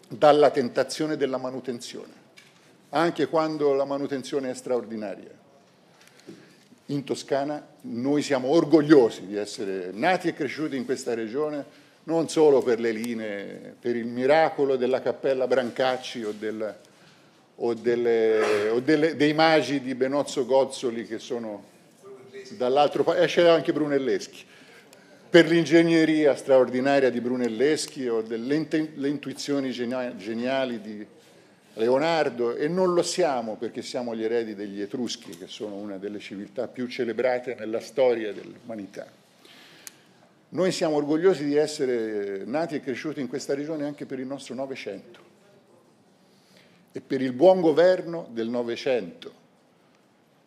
S15: dalla tentazione della manutenzione, anche quando la manutenzione è straordinaria. In Toscana noi siamo orgogliosi di essere nati e cresciuti in questa regione, non solo per le linee, per il miracolo della Cappella Brancacci o, del, o, delle, o delle, dei magi di Benozzo Gozzoli che sono dall'altro paese, esce anche Brunelleschi, per l'ingegneria straordinaria di Brunelleschi o delle intuizioni geniali di Leonardo e non lo siamo perché siamo gli eredi degli Etruschi, che sono una delle civiltà più celebrate nella storia dell'umanità. Noi siamo orgogliosi di essere nati e cresciuti in questa regione anche per il nostro Novecento e per il buon governo del Novecento,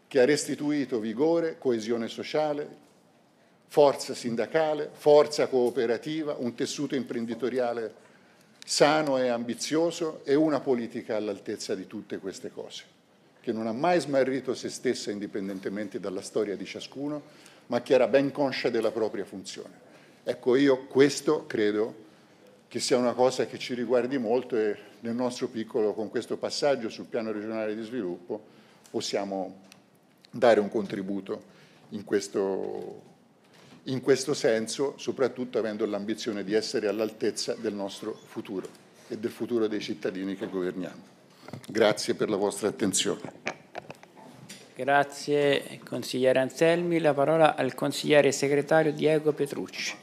S15: che ha restituito vigore, coesione sociale, forza sindacale, forza cooperativa, un tessuto imprenditoriale sano e ambizioso e una politica all'altezza di tutte queste cose, che non ha mai smarrito se stessa indipendentemente dalla storia di ciascuno, ma che era ben conscia della propria funzione. Ecco, io questo credo che sia una cosa che ci riguardi molto e nel nostro piccolo, con questo passaggio sul piano regionale di sviluppo, possiamo dare un contributo in questo in questo senso, soprattutto avendo l'ambizione di essere all'altezza del nostro futuro e del futuro dei cittadini che governiamo. Grazie per la vostra attenzione.
S12: Grazie consigliere Anselmi. La parola al consigliere segretario Diego
S16: Petrucci.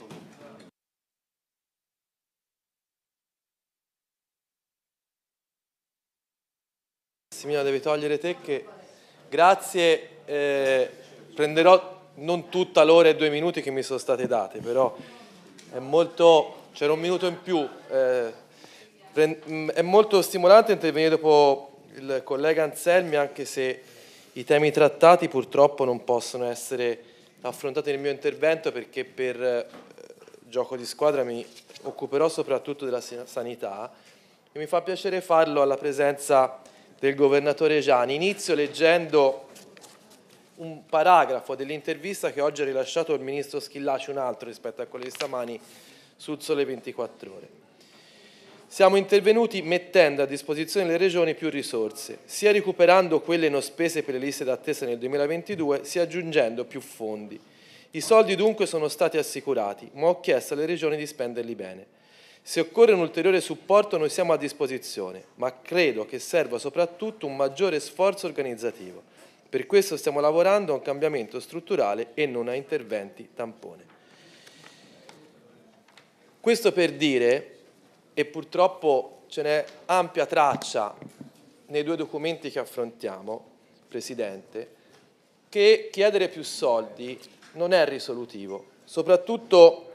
S16: Massimiliano deve togliere te che grazie, eh, prenderò non tutta l'ora e due minuti che mi sono state date, però è molto, c'era un minuto in più. Eh, mm, è molto stimolante intervenire dopo il collega Anselmi, anche se i temi trattati purtroppo non possono essere affrontati nel mio intervento perché per eh, gioco di squadra mi occuperò soprattutto della sanità e mi fa piacere farlo alla presenza del governatore Gianni. Inizio leggendo un paragrafo dell'intervista che oggi ha rilasciato il ministro Schillaci, un altro rispetto a quello di stamani, sul Sole 24 Ore. Siamo intervenuti mettendo a disposizione delle regioni più risorse, sia recuperando quelle non spese per le liste d'attesa nel 2022, sia aggiungendo più fondi. I soldi dunque sono stati assicurati, ma ho chiesto alle regioni di spenderli bene. Se occorre un ulteriore supporto noi siamo a disposizione, ma credo che serva soprattutto un maggiore sforzo organizzativo. Per questo stiamo lavorando a un cambiamento strutturale e non a interventi tampone. Questo per dire, e purtroppo ce n'è ampia traccia nei due documenti che affrontiamo, Presidente, che chiedere più soldi non è risolutivo, soprattutto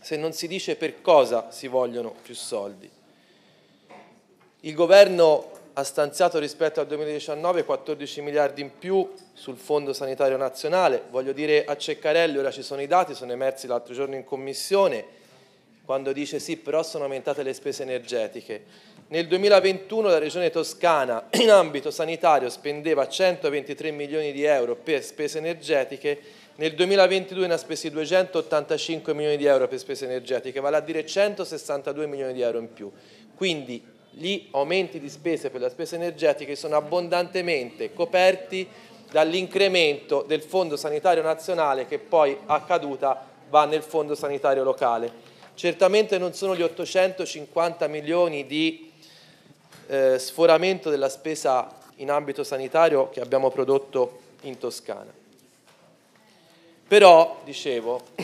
S16: se non si dice per cosa si vogliono più soldi. Il governo ha stanziato rispetto al 2019 14 miliardi in più sul Fondo Sanitario Nazionale. Voglio dire a Ceccarelli, ora ci sono i dati, sono emersi l'altro giorno in Commissione, quando dice sì, però sono aumentate le spese energetiche. Nel 2021 la Regione Toscana in ambito sanitario spendeva 123 milioni di euro per spese energetiche, nel 2022 ne ha spesi 285 milioni di euro per spese energetiche, vale a dire 162 milioni di euro in più. Quindi gli aumenti di spese per la spesa energetica sono abbondantemente coperti dall'incremento del Fondo Sanitario Nazionale che poi a caduta va nel Fondo Sanitario Locale. Certamente non sono gli 850 milioni di eh, sforamento della spesa in ambito sanitario che abbiamo prodotto in Toscana. Però, dicevo,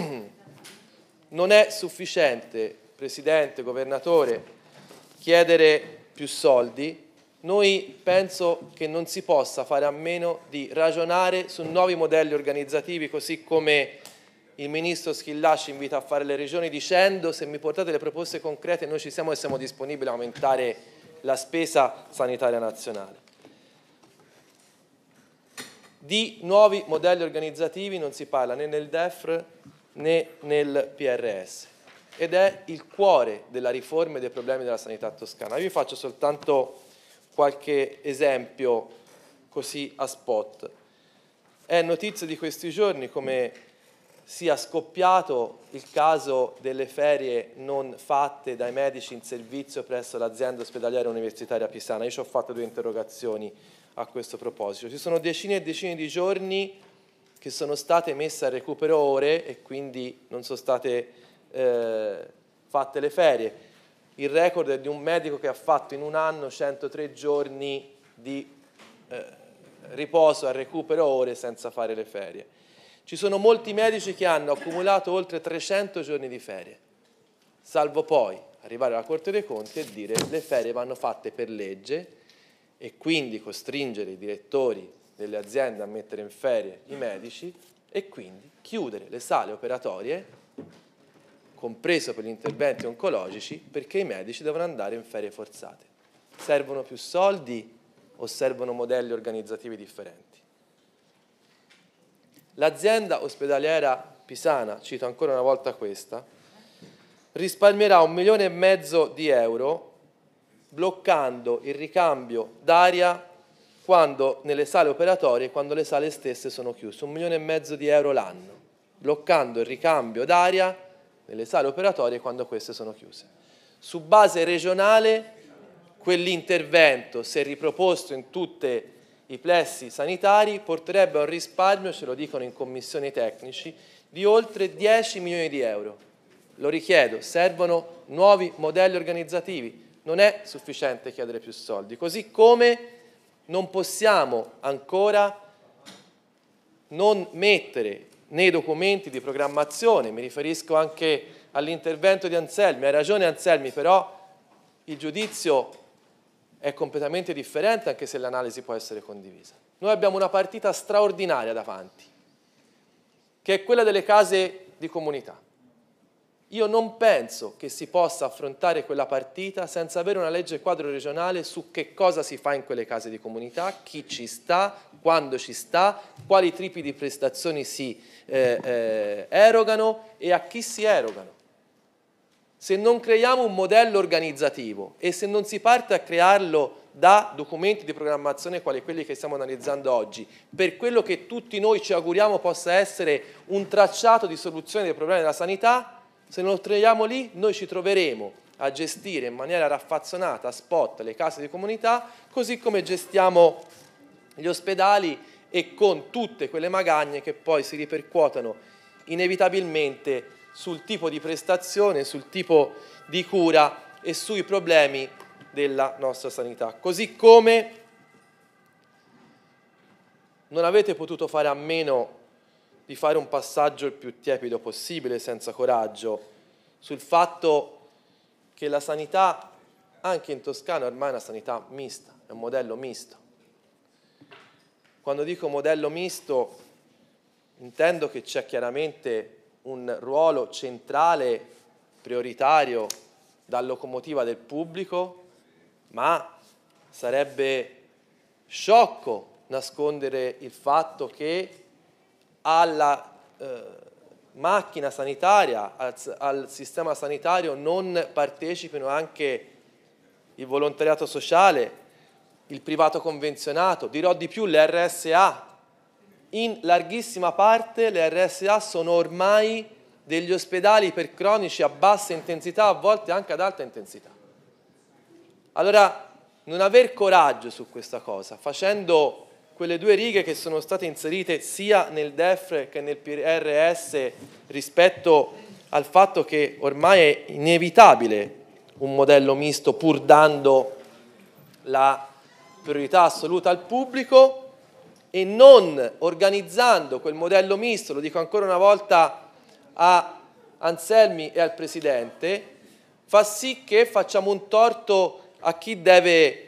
S16: non è sufficiente, Presidente, Governatore, chiedere più soldi, noi penso che non si possa fare a meno di ragionare su nuovi modelli organizzativi, così come il ministro Schillaci invita a fare le regioni dicendo se mi portate le proposte concrete noi ci siamo e siamo disponibili a aumentare la spesa sanitaria nazionale. Di nuovi modelli organizzativi non si parla né nel DEFR né nel PRS ed è il cuore della riforma e dei problemi della sanità toscana. Io vi faccio soltanto qualche esempio così a spot. È notizia di questi giorni come sia scoppiato il caso delle ferie non fatte dai medici in servizio presso l'azienda ospedaliera universitaria Pisana. Io ci ho fatto due interrogazioni a questo proposito. Ci sono decine e decine di giorni che sono state messe a recupero ore e quindi non sono state eh, fatte le ferie. Il record è di un medico che ha fatto in un anno 103 giorni di eh, riposo a recupero ore senza fare le ferie. Ci sono molti medici che hanno accumulato oltre 300 giorni di ferie, salvo poi arrivare alla Corte dei Conti e dire le ferie vanno fatte per legge e quindi costringere i direttori delle aziende a mettere in ferie i medici e quindi chiudere le sale operatorie compreso per gli interventi oncologici, perché i medici devono andare in ferie forzate. Servono più soldi o servono modelli organizzativi differenti? L'azienda ospedaliera pisana, cito ancora una volta questa, risparmierà un milione e mezzo di euro bloccando il ricambio d'aria quando nelle sale operatorie quando le sale stesse sono chiuse, un milione e mezzo di euro l'anno, bloccando il ricambio d'aria nelle sale operatorie quando queste sono chiuse. Su base regionale quell'intervento, se riproposto in tutti i plessi sanitari, porterebbe a un risparmio, ce lo dicono in commissione tecnici, di oltre 10 milioni di euro. Lo richiedo, servono nuovi modelli organizzativi, non è sufficiente chiedere più soldi, così come non possiamo ancora non mettere nei documenti di programmazione, mi riferisco anche all'intervento di Anselmi, hai ragione Anselmi, però il giudizio è completamente differente anche se l'analisi può essere condivisa. Noi abbiamo una partita straordinaria davanti, che è quella delle case di comunità. Io non penso che si possa affrontare quella partita senza avere una legge quadro regionale su che cosa si fa in quelle case di comunità, chi ci sta, quando ci sta, quali tipi di prestazioni si eh, eh, erogano e a chi si erogano. Se non creiamo un modello organizzativo e se non si parte a crearlo da documenti di programmazione quali quelli che stiamo analizzando oggi, per quello che tutti noi ci auguriamo possa essere un tracciato di soluzione dei problemi della sanità, se non lo troviamo lì, noi ci troveremo a gestire in maniera raffazzonata, spot, le case di comunità, così come gestiamo gli ospedali e con tutte quelle magagne che poi si ripercuotono inevitabilmente sul tipo di prestazione, sul tipo di cura e sui problemi della nostra sanità. Così come non avete potuto fare a meno di fare un passaggio il più tiepido possibile, senza coraggio, sul fatto che la sanità, anche in Toscana, ormai è una sanità mista, è un modello misto. Quando dico modello misto, intendo che c'è chiaramente un ruolo centrale, prioritario, da locomotiva del pubblico, ma sarebbe sciocco nascondere il fatto che alla eh, macchina sanitaria, al, al sistema sanitario non partecipino anche il volontariato sociale, il privato convenzionato, dirò di più le RSA. In larghissima parte le RSA sono ormai degli ospedali per cronici a bassa intensità, a volte anche ad alta intensità. Allora, non aver coraggio su questa cosa, facendo quelle due righe che sono state inserite sia nel DEF che nel PRS rispetto al fatto che ormai è inevitabile un modello misto pur dando la priorità assoluta al pubblico e non organizzando quel modello misto, lo dico ancora una volta a Anselmi e al Presidente, fa sì che facciamo un torto a chi deve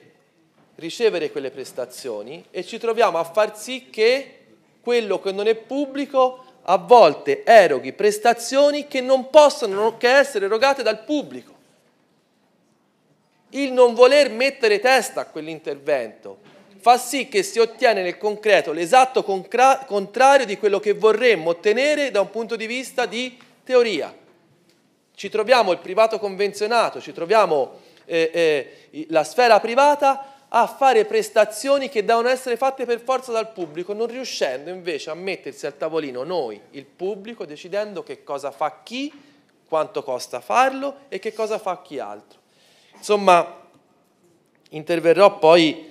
S16: ricevere quelle prestazioni e ci troviamo a far sì che quello che non è pubblico a volte eroghi prestazioni che non possono che essere erogate dal pubblico il non voler mettere testa a quell'intervento fa sì che si ottiene nel concreto l'esatto contrario di quello che vorremmo ottenere da un punto di vista di teoria. Ci troviamo il privato convenzionato, ci troviamo eh, eh, la sfera privata a fare prestazioni che devono essere fatte per forza dal pubblico, non riuscendo invece a mettersi al tavolino noi, il pubblico, decidendo che cosa fa chi, quanto costa farlo e che cosa fa chi altro. Insomma, interverrò poi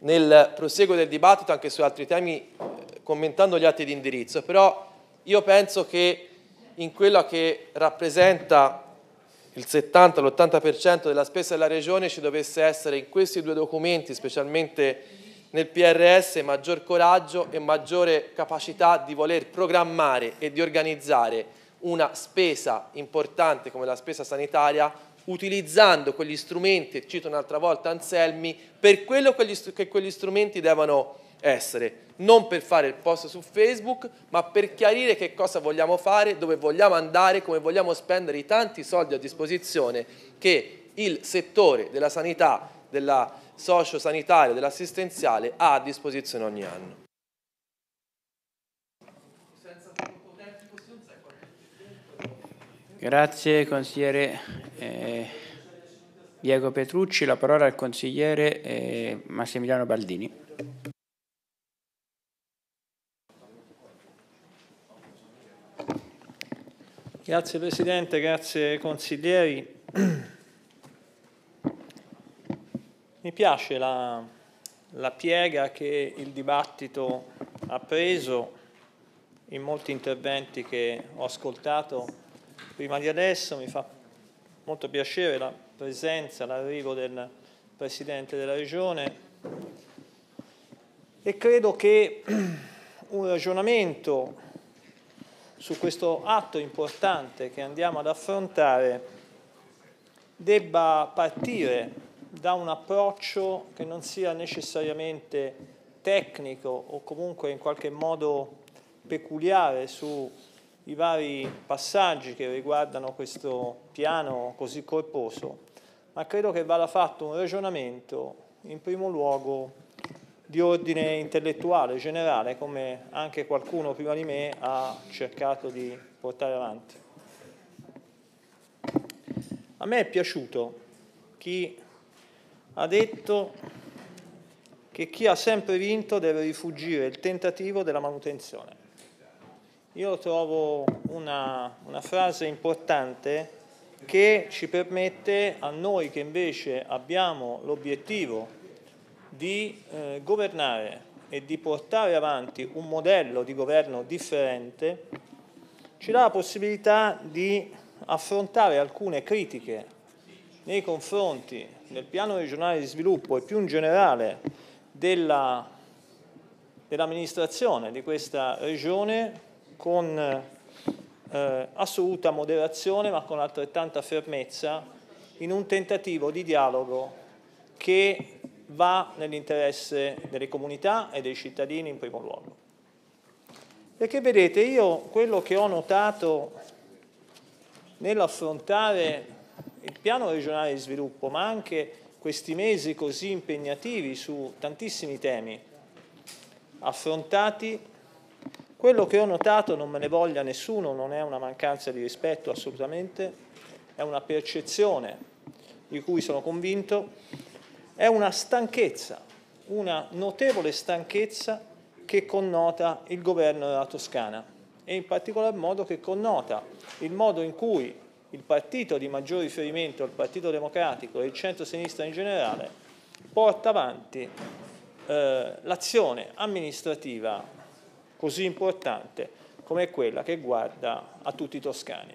S16: nel proseguo del dibattito anche su altri temi eh, commentando gli atti di indirizzo, però io penso che in quello che rappresenta il 70-80% della spesa della Regione ci dovesse essere in questi due documenti, specialmente nel PRS, maggior coraggio e maggiore capacità di voler programmare e di organizzare una spesa importante come la spesa sanitaria utilizzando quegli strumenti, cito un'altra volta Anselmi, per quello che quegli strumenti devono essere, non per fare il post su Facebook, ma per chiarire che cosa vogliamo fare, dove vogliamo andare, come vogliamo spendere i tanti soldi a disposizione che il settore della sanità, della socio-sanitaria, dell'assistenziale ha a disposizione ogni anno.
S12: Grazie consigliere eh, Diego Petrucci, la parola al consigliere eh, Massimiliano Baldini.
S17: Grazie Presidente, grazie consiglieri. Mi piace la, la piega che il dibattito ha preso in molti interventi che ho ascoltato prima di adesso, mi fa molto piacere la presenza, l'arrivo del Presidente della Regione e credo che un ragionamento su questo atto importante che andiamo ad affrontare debba partire da un approccio che non sia necessariamente tecnico o comunque in qualche modo peculiare su i vari passaggi che riguardano questo piano così corposo, ma credo che vada fatto un ragionamento in primo luogo di ordine intellettuale generale, come anche qualcuno prima di me ha cercato di portare avanti. A me è piaciuto chi ha detto che chi ha sempre vinto deve rifugire il tentativo della manutenzione. Io trovo una, una frase importante che ci permette a noi che invece abbiamo l'obiettivo di eh, governare e di portare avanti un modello di governo differente, ci dà la possibilità di affrontare alcune critiche nei confronti del piano regionale di sviluppo e più in generale della, dell'amministrazione di questa regione con eh, assoluta moderazione ma con altrettanta fermezza in un tentativo di dialogo che va nell'interesse delle comunità e dei cittadini in primo luogo. Perché vedete, io quello che ho notato nell'affrontare il piano regionale di sviluppo, ma anche questi mesi così impegnativi su tantissimi temi affrontati quello che ho notato, non me ne voglia nessuno, non è una mancanza di rispetto assolutamente, è una percezione di cui sono convinto, è una stanchezza, una notevole stanchezza che connota il governo della Toscana e in particolar modo che connota il modo in cui il partito di maggior riferimento, il Partito Democratico e il centro-sinistra in generale, porta avanti eh, l'azione amministrativa così importante come quella che guarda a tutti i toscani.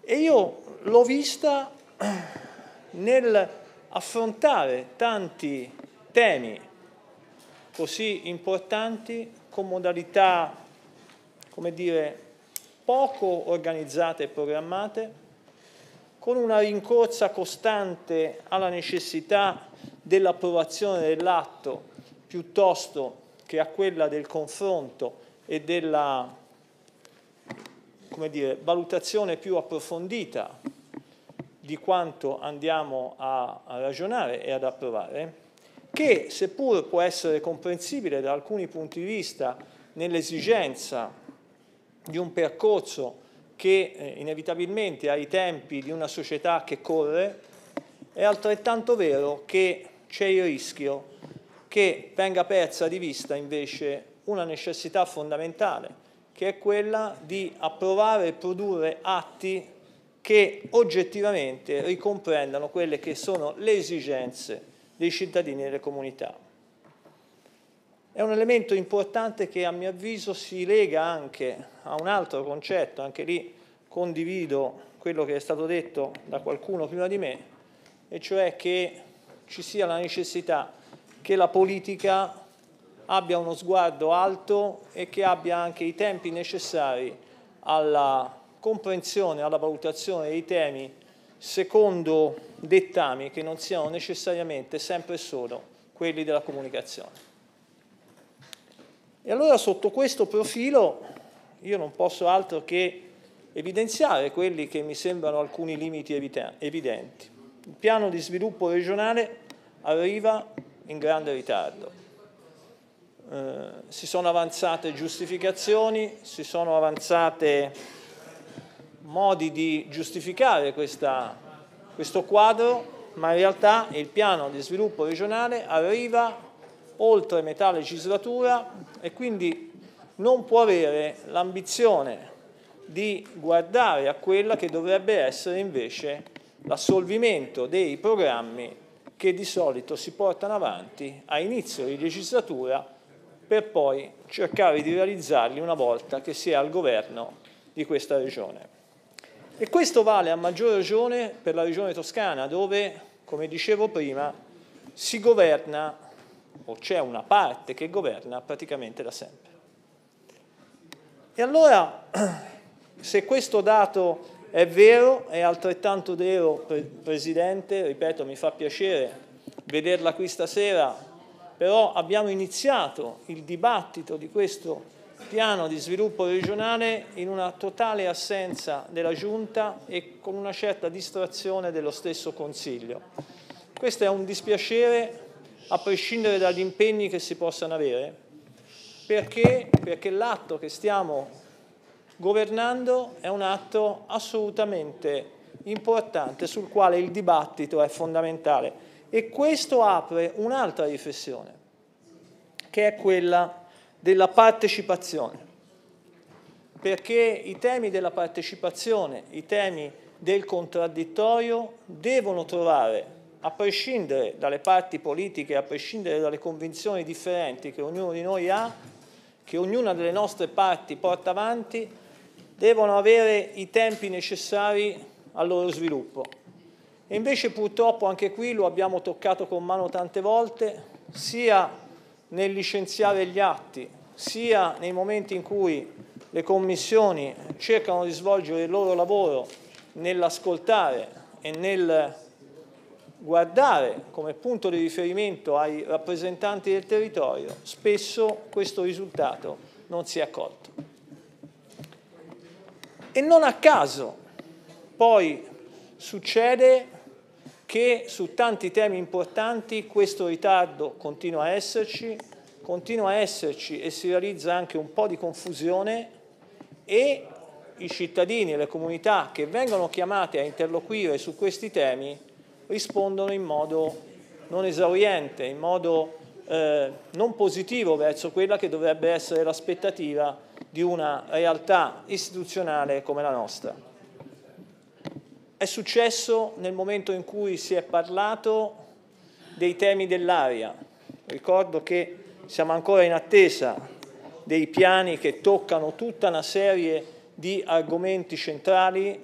S17: E io l'ho vista nel affrontare tanti temi così importanti con modalità, come dire, poco organizzate e programmate, con una rincorsa costante alla necessità dell'approvazione dell'atto piuttosto che che a quella del confronto e della dire, valutazione più approfondita di quanto andiamo a, a ragionare e ad approvare, che seppur può essere comprensibile da alcuni punti di vista nell'esigenza di un percorso che eh, inevitabilmente ha i tempi di una società che corre, è altrettanto vero che c'è il rischio che venga persa di vista invece una necessità fondamentale, che è quella di approvare e produrre atti che oggettivamente ricomprendano quelle che sono le esigenze dei cittadini e delle comunità. È un elemento importante che a mio avviso si lega anche a un altro concetto, anche lì condivido quello che è stato detto da qualcuno prima di me, e cioè che ci sia la necessità che la politica abbia uno sguardo alto e che abbia anche i tempi necessari alla comprensione, alla valutazione dei temi secondo dettami che non siano necessariamente sempre e solo quelli della comunicazione. E allora sotto questo profilo io non posso altro che evidenziare quelli che mi sembrano alcuni limiti evidenti. Il piano di sviluppo regionale arriva in grande ritardo. Eh, si sono avanzate giustificazioni, si sono avanzate modi di giustificare questa, questo quadro, ma in realtà il piano di sviluppo regionale arriva oltre metà legislatura e quindi non può avere l'ambizione di guardare a quella che dovrebbe essere invece l'assolvimento dei programmi che di solito si portano avanti a inizio di legislatura per poi cercare di realizzarli una volta che si è al governo di questa regione. E questo vale a maggior ragione per la regione toscana dove, come dicevo prima, si governa o c'è una parte che governa praticamente da sempre. E allora, se questo dato è vero, è altrettanto vero, Presidente, ripeto, mi fa piacere vederla qui stasera, però abbiamo iniziato il dibattito di questo piano di sviluppo regionale in una totale assenza della Giunta e con una certa distrazione dello stesso Consiglio. Questo è un dispiacere a prescindere dagli impegni che si possano avere, perché, perché l'atto che stiamo governando è un atto assolutamente importante sul quale il dibattito è fondamentale e questo apre un'altra riflessione che è quella della partecipazione perché i temi della partecipazione, i temi del contraddittorio devono trovare, a prescindere dalle parti politiche, a prescindere dalle convinzioni differenti che ognuno di noi ha, che ognuna delle nostre parti porta avanti, devono avere i tempi necessari al loro sviluppo. E invece purtroppo anche qui lo abbiamo toccato con mano tante volte, sia nel licenziare gli atti, sia nei momenti in cui le commissioni cercano di svolgere il loro lavoro nell'ascoltare e nel guardare come punto di riferimento ai rappresentanti del territorio, spesso questo risultato non si è accolto. E non a caso poi succede che su tanti temi importanti questo ritardo continua a esserci, continua a esserci e si realizza anche un po' di confusione e i cittadini e le comunità che vengono chiamate a interloquire su questi temi rispondono in modo non esauriente, in modo eh, non positivo verso quella che dovrebbe essere l'aspettativa di una realtà istituzionale come la nostra. È successo nel momento in cui si è parlato dei temi dell'aria. Ricordo che siamo ancora in attesa dei piani che toccano tutta una serie di argomenti centrali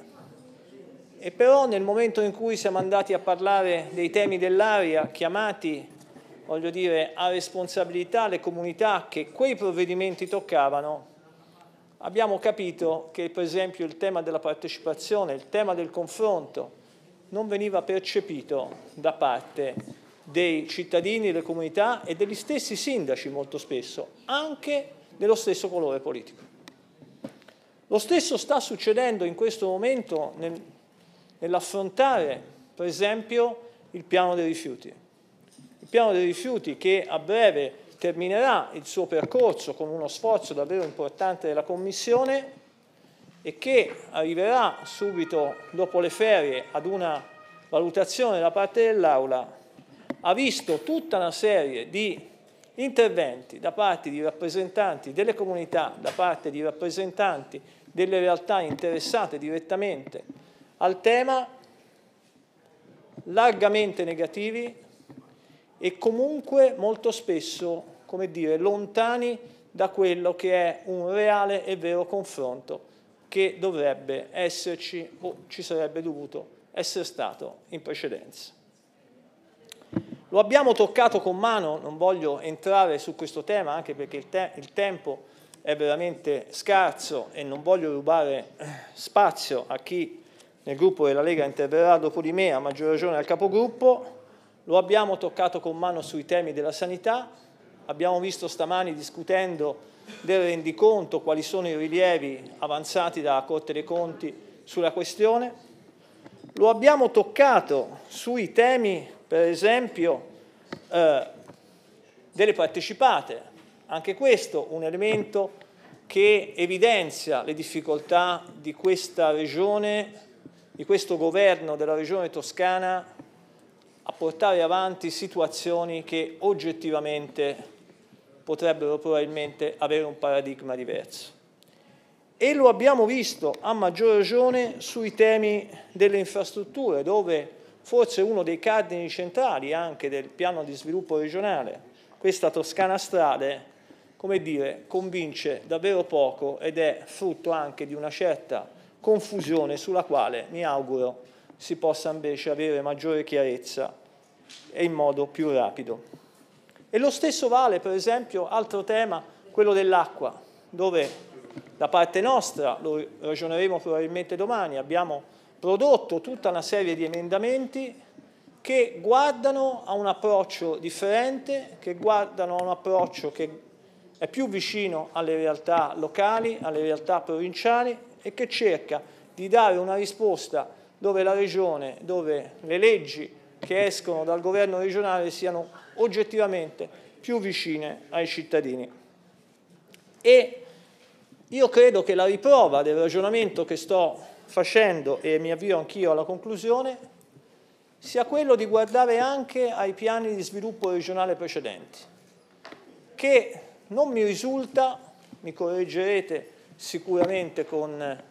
S17: e però nel momento in cui siamo andati a parlare dei temi dell'aria, chiamati voglio dire, a responsabilità le comunità che quei provvedimenti toccavano, abbiamo capito che per esempio il tema della partecipazione, il tema del confronto non veniva percepito da parte dei cittadini, delle comunità e degli stessi sindaci molto spesso, anche dello stesso colore politico. Lo stesso sta succedendo in questo momento nel, nell'affrontare per esempio il piano dei rifiuti. Il piano dei rifiuti che a breve terminerà il suo percorso con uno sforzo davvero importante della Commissione e che arriverà subito dopo le ferie ad una valutazione da parte dell'Aula, ha visto tutta una serie di interventi da parte di rappresentanti delle comunità, da parte di rappresentanti delle realtà interessate direttamente al tema, largamente negativi e comunque molto spesso come dire, lontani da quello che è un reale e vero confronto che dovrebbe esserci o boh, ci sarebbe dovuto essere stato in precedenza. Lo abbiamo toccato con mano, non voglio entrare su questo tema anche perché il, te il tempo è veramente scarso e non voglio rubare eh, spazio a chi nel gruppo della Lega interverrà dopo di me, a maggior ragione al capogruppo. Lo abbiamo toccato con mano sui temi della sanità, Abbiamo visto stamani discutendo del rendiconto quali sono i rilievi avanzati dalla Corte dei Conti sulla questione. Lo abbiamo toccato sui temi, per esempio, eh, delle partecipate. Anche questo un elemento che evidenzia le difficoltà di questa regione, di questo governo della regione toscana a portare avanti situazioni che oggettivamente potrebbero probabilmente avere un paradigma diverso. E lo abbiamo visto a maggior ragione sui temi delle infrastrutture, dove forse uno dei cardini centrali anche del piano di sviluppo regionale, questa Toscana Strade, come dire, convince davvero poco ed è frutto anche di una certa confusione sulla quale mi auguro si possa invece avere maggiore chiarezza e in modo più rapido. E lo stesso vale, per esempio, altro tema, quello dell'acqua, dove da parte nostra, lo ragioneremo probabilmente domani, abbiamo prodotto tutta una serie di emendamenti che guardano a un approccio differente, che guardano a un approccio che è più vicino alle realtà locali, alle realtà provinciali e che cerca di dare una risposta dove la regione, dove le leggi che escono dal governo regionale siano oggettivamente più vicine ai cittadini. E io credo che la riprova del ragionamento che sto facendo, e mi avvio anch'io alla conclusione, sia quello di guardare anche ai piani di sviluppo regionale precedenti, che non mi risulta, mi correggerete sicuramente con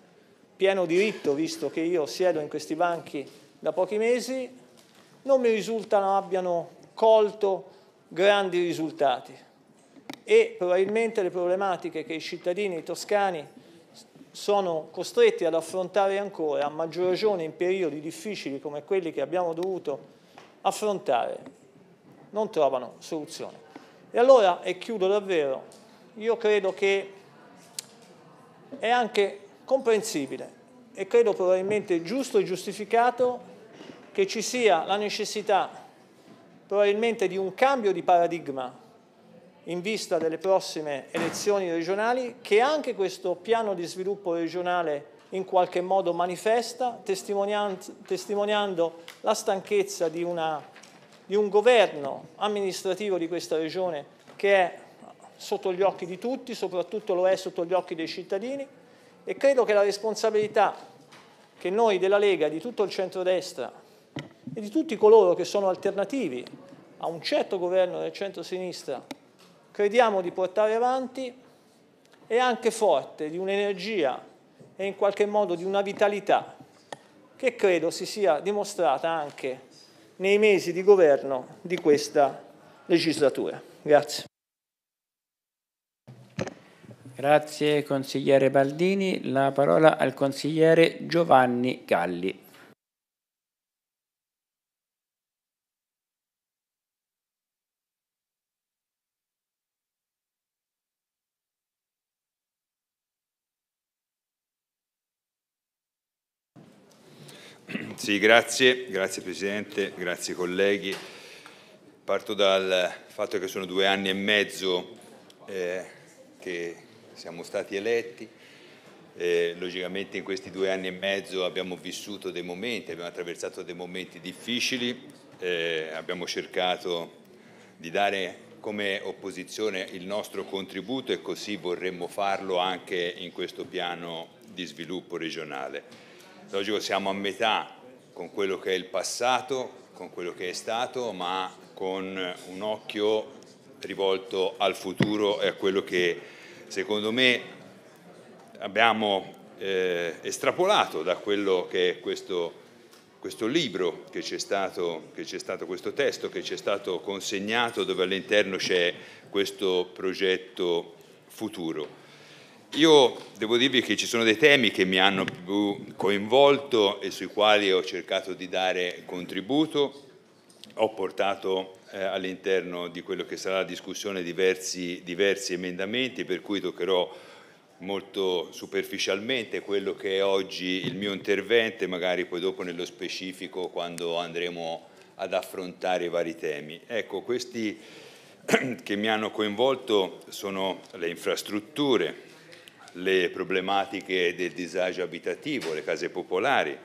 S17: pieno diritto, visto che io siedo in questi banchi da pochi mesi, non mi risultano abbiano colto grandi risultati e probabilmente le problematiche che i cittadini toscani sono costretti ad affrontare ancora, a maggior ragione in periodi difficili come quelli che abbiamo dovuto affrontare, non trovano soluzione. E allora, e chiudo davvero, io credo che è anche comprensibile e credo probabilmente giusto e giustificato che ci sia la necessità probabilmente di un cambio di paradigma in vista delle prossime elezioni regionali che anche questo piano di sviluppo regionale in qualche modo manifesta, testimoniando la stanchezza di, una, di un governo amministrativo di questa regione che è sotto gli occhi di tutti, soprattutto lo è sotto gli occhi dei cittadini e credo che la responsabilità che noi della Lega, di tutto il centrodestra e di tutti coloro che sono alternativi a un certo governo del centro-sinistra crediamo di portare avanti è anche forte di un'energia e in qualche modo di una vitalità che credo si sia dimostrata anche nei mesi di governo di questa legislatura. Grazie.
S12: Grazie consigliere Baldini. La parola al consigliere Giovanni Galli.
S18: Sì, grazie, grazie Presidente, grazie colleghi. Parto dal fatto che sono due anni e mezzo eh, che siamo stati eletti. Eh, logicamente in questi due anni e mezzo abbiamo vissuto dei momenti, abbiamo attraversato dei momenti difficili, eh, abbiamo cercato di dare come opposizione il nostro contributo e così vorremmo farlo anche in questo piano di sviluppo regionale. Logico siamo a metà con quello che è il passato, con quello che è stato, ma con un occhio rivolto al futuro e a quello che secondo me abbiamo eh, estrapolato da quello che è questo, questo libro che ci, stato, che ci stato, questo testo che ci è stato consegnato dove all'interno c'è questo progetto futuro. Io devo dirvi che ci sono dei temi che mi hanno più coinvolto e sui quali ho cercato di dare contributo. Ho portato eh, all'interno di quello che sarà la discussione diversi, diversi emendamenti, per cui toccherò molto superficialmente quello che è oggi il mio intervento e magari poi dopo nello specifico quando andremo ad affrontare i vari temi. Ecco, questi che mi hanno coinvolto sono le infrastrutture, le problematiche del disagio abitativo, le case popolari,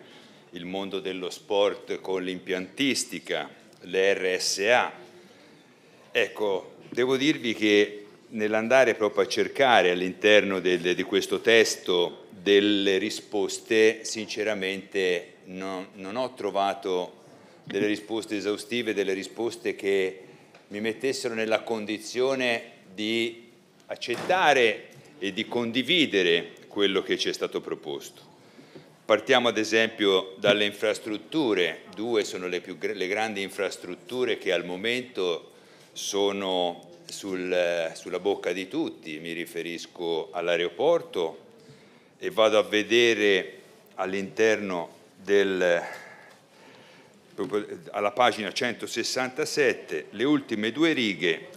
S18: il mondo dello sport con l'impiantistica, le RSA. Ecco, devo dirvi che nell'andare proprio a cercare all'interno del, di questo testo delle risposte, sinceramente non, non ho trovato delle risposte esaustive, delle risposte che mi mettessero nella condizione di accettare e di condividere quello che ci è stato proposto. Partiamo ad esempio dalle infrastrutture, due sono le, più, le grandi infrastrutture che al momento sono sul, sulla bocca di tutti, mi riferisco all'aeroporto e vado a vedere all'interno del, alla pagina 167 le ultime due righe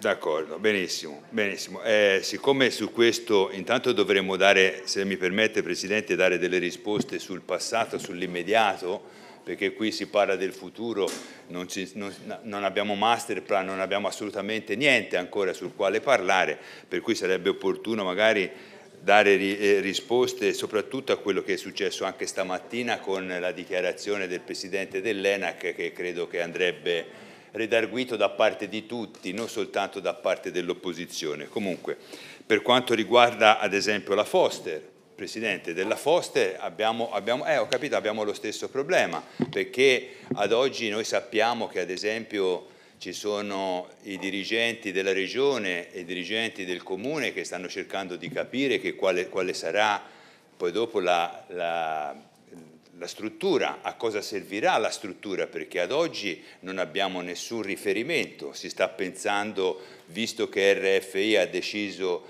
S18: D'accordo, benissimo, benissimo. Eh, siccome su questo intanto dovremmo dare, se mi permette Presidente, dare delle risposte sul passato, sull'immediato, perché qui si parla del futuro, non, ci, non, non, abbiamo master plan, non abbiamo assolutamente niente ancora sul quale parlare, per cui sarebbe opportuno magari dare eh, risposte soprattutto a quello che è successo anche stamattina con la dichiarazione del Presidente dell'ENAC che credo che andrebbe redarguito da parte di tutti, non soltanto da parte dell'opposizione. Comunque, per quanto riguarda ad esempio la Foster, Presidente, della Foster abbiamo, abbiamo, eh, capito, abbiamo lo stesso problema, perché ad oggi noi sappiamo che ad esempio ci sono i dirigenti della regione e i dirigenti del comune che stanno cercando di capire quale, quale, sarà poi dopo la, la la struttura, a cosa servirà la struttura, perché ad oggi non abbiamo nessun riferimento, si sta pensando, visto che RFI ha deciso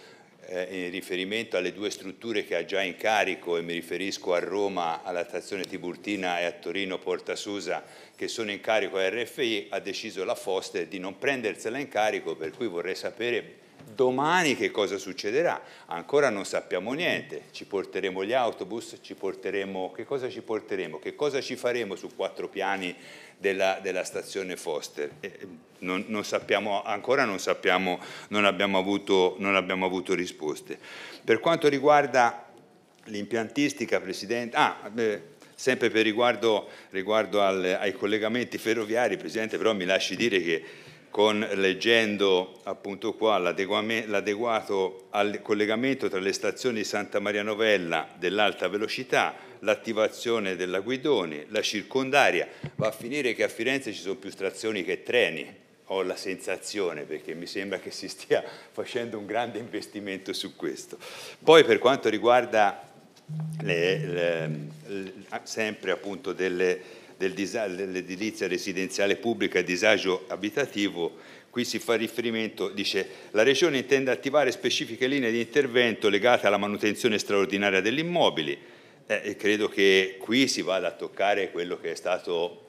S18: eh, in riferimento alle due strutture che ha già in carico, e mi riferisco a Roma, alla stazione Tiburtina e a Torino Porta Susa, che sono in carico a RFI, ha deciso la Foster di non prendersela in carico, per cui vorrei sapere Domani che cosa succederà? Ancora non sappiamo niente, ci porteremo gli autobus, ci porteremo, che cosa ci porteremo, che cosa ci faremo su quattro piani della, della stazione Foster? Eh, non, non sappiamo, ancora non sappiamo, non abbiamo avuto, non abbiamo avuto risposte. Per quanto riguarda l'impiantistica, Presidente, ah, beh, sempre per riguardo, riguardo al, ai collegamenti ferroviari, Presidente, però mi lasci dire che con, leggendo appunto qua l'adeguato al collegamento tra le stazioni Santa Maria Novella dell'alta velocità, l'attivazione della Guidoni, la circondaria. Va a finire che a Firenze ci sono più stazioni che treni, ho la sensazione, perché mi sembra che si stia facendo un grande investimento su questo. Poi per quanto riguarda le, le, le, sempre appunto delle dell'edilizia residenziale pubblica e disagio abitativo, qui si fa riferimento, dice la Regione intende attivare specifiche linee di intervento legate alla manutenzione straordinaria degli immobili eh, e credo che qui si vada a toccare quello che è stato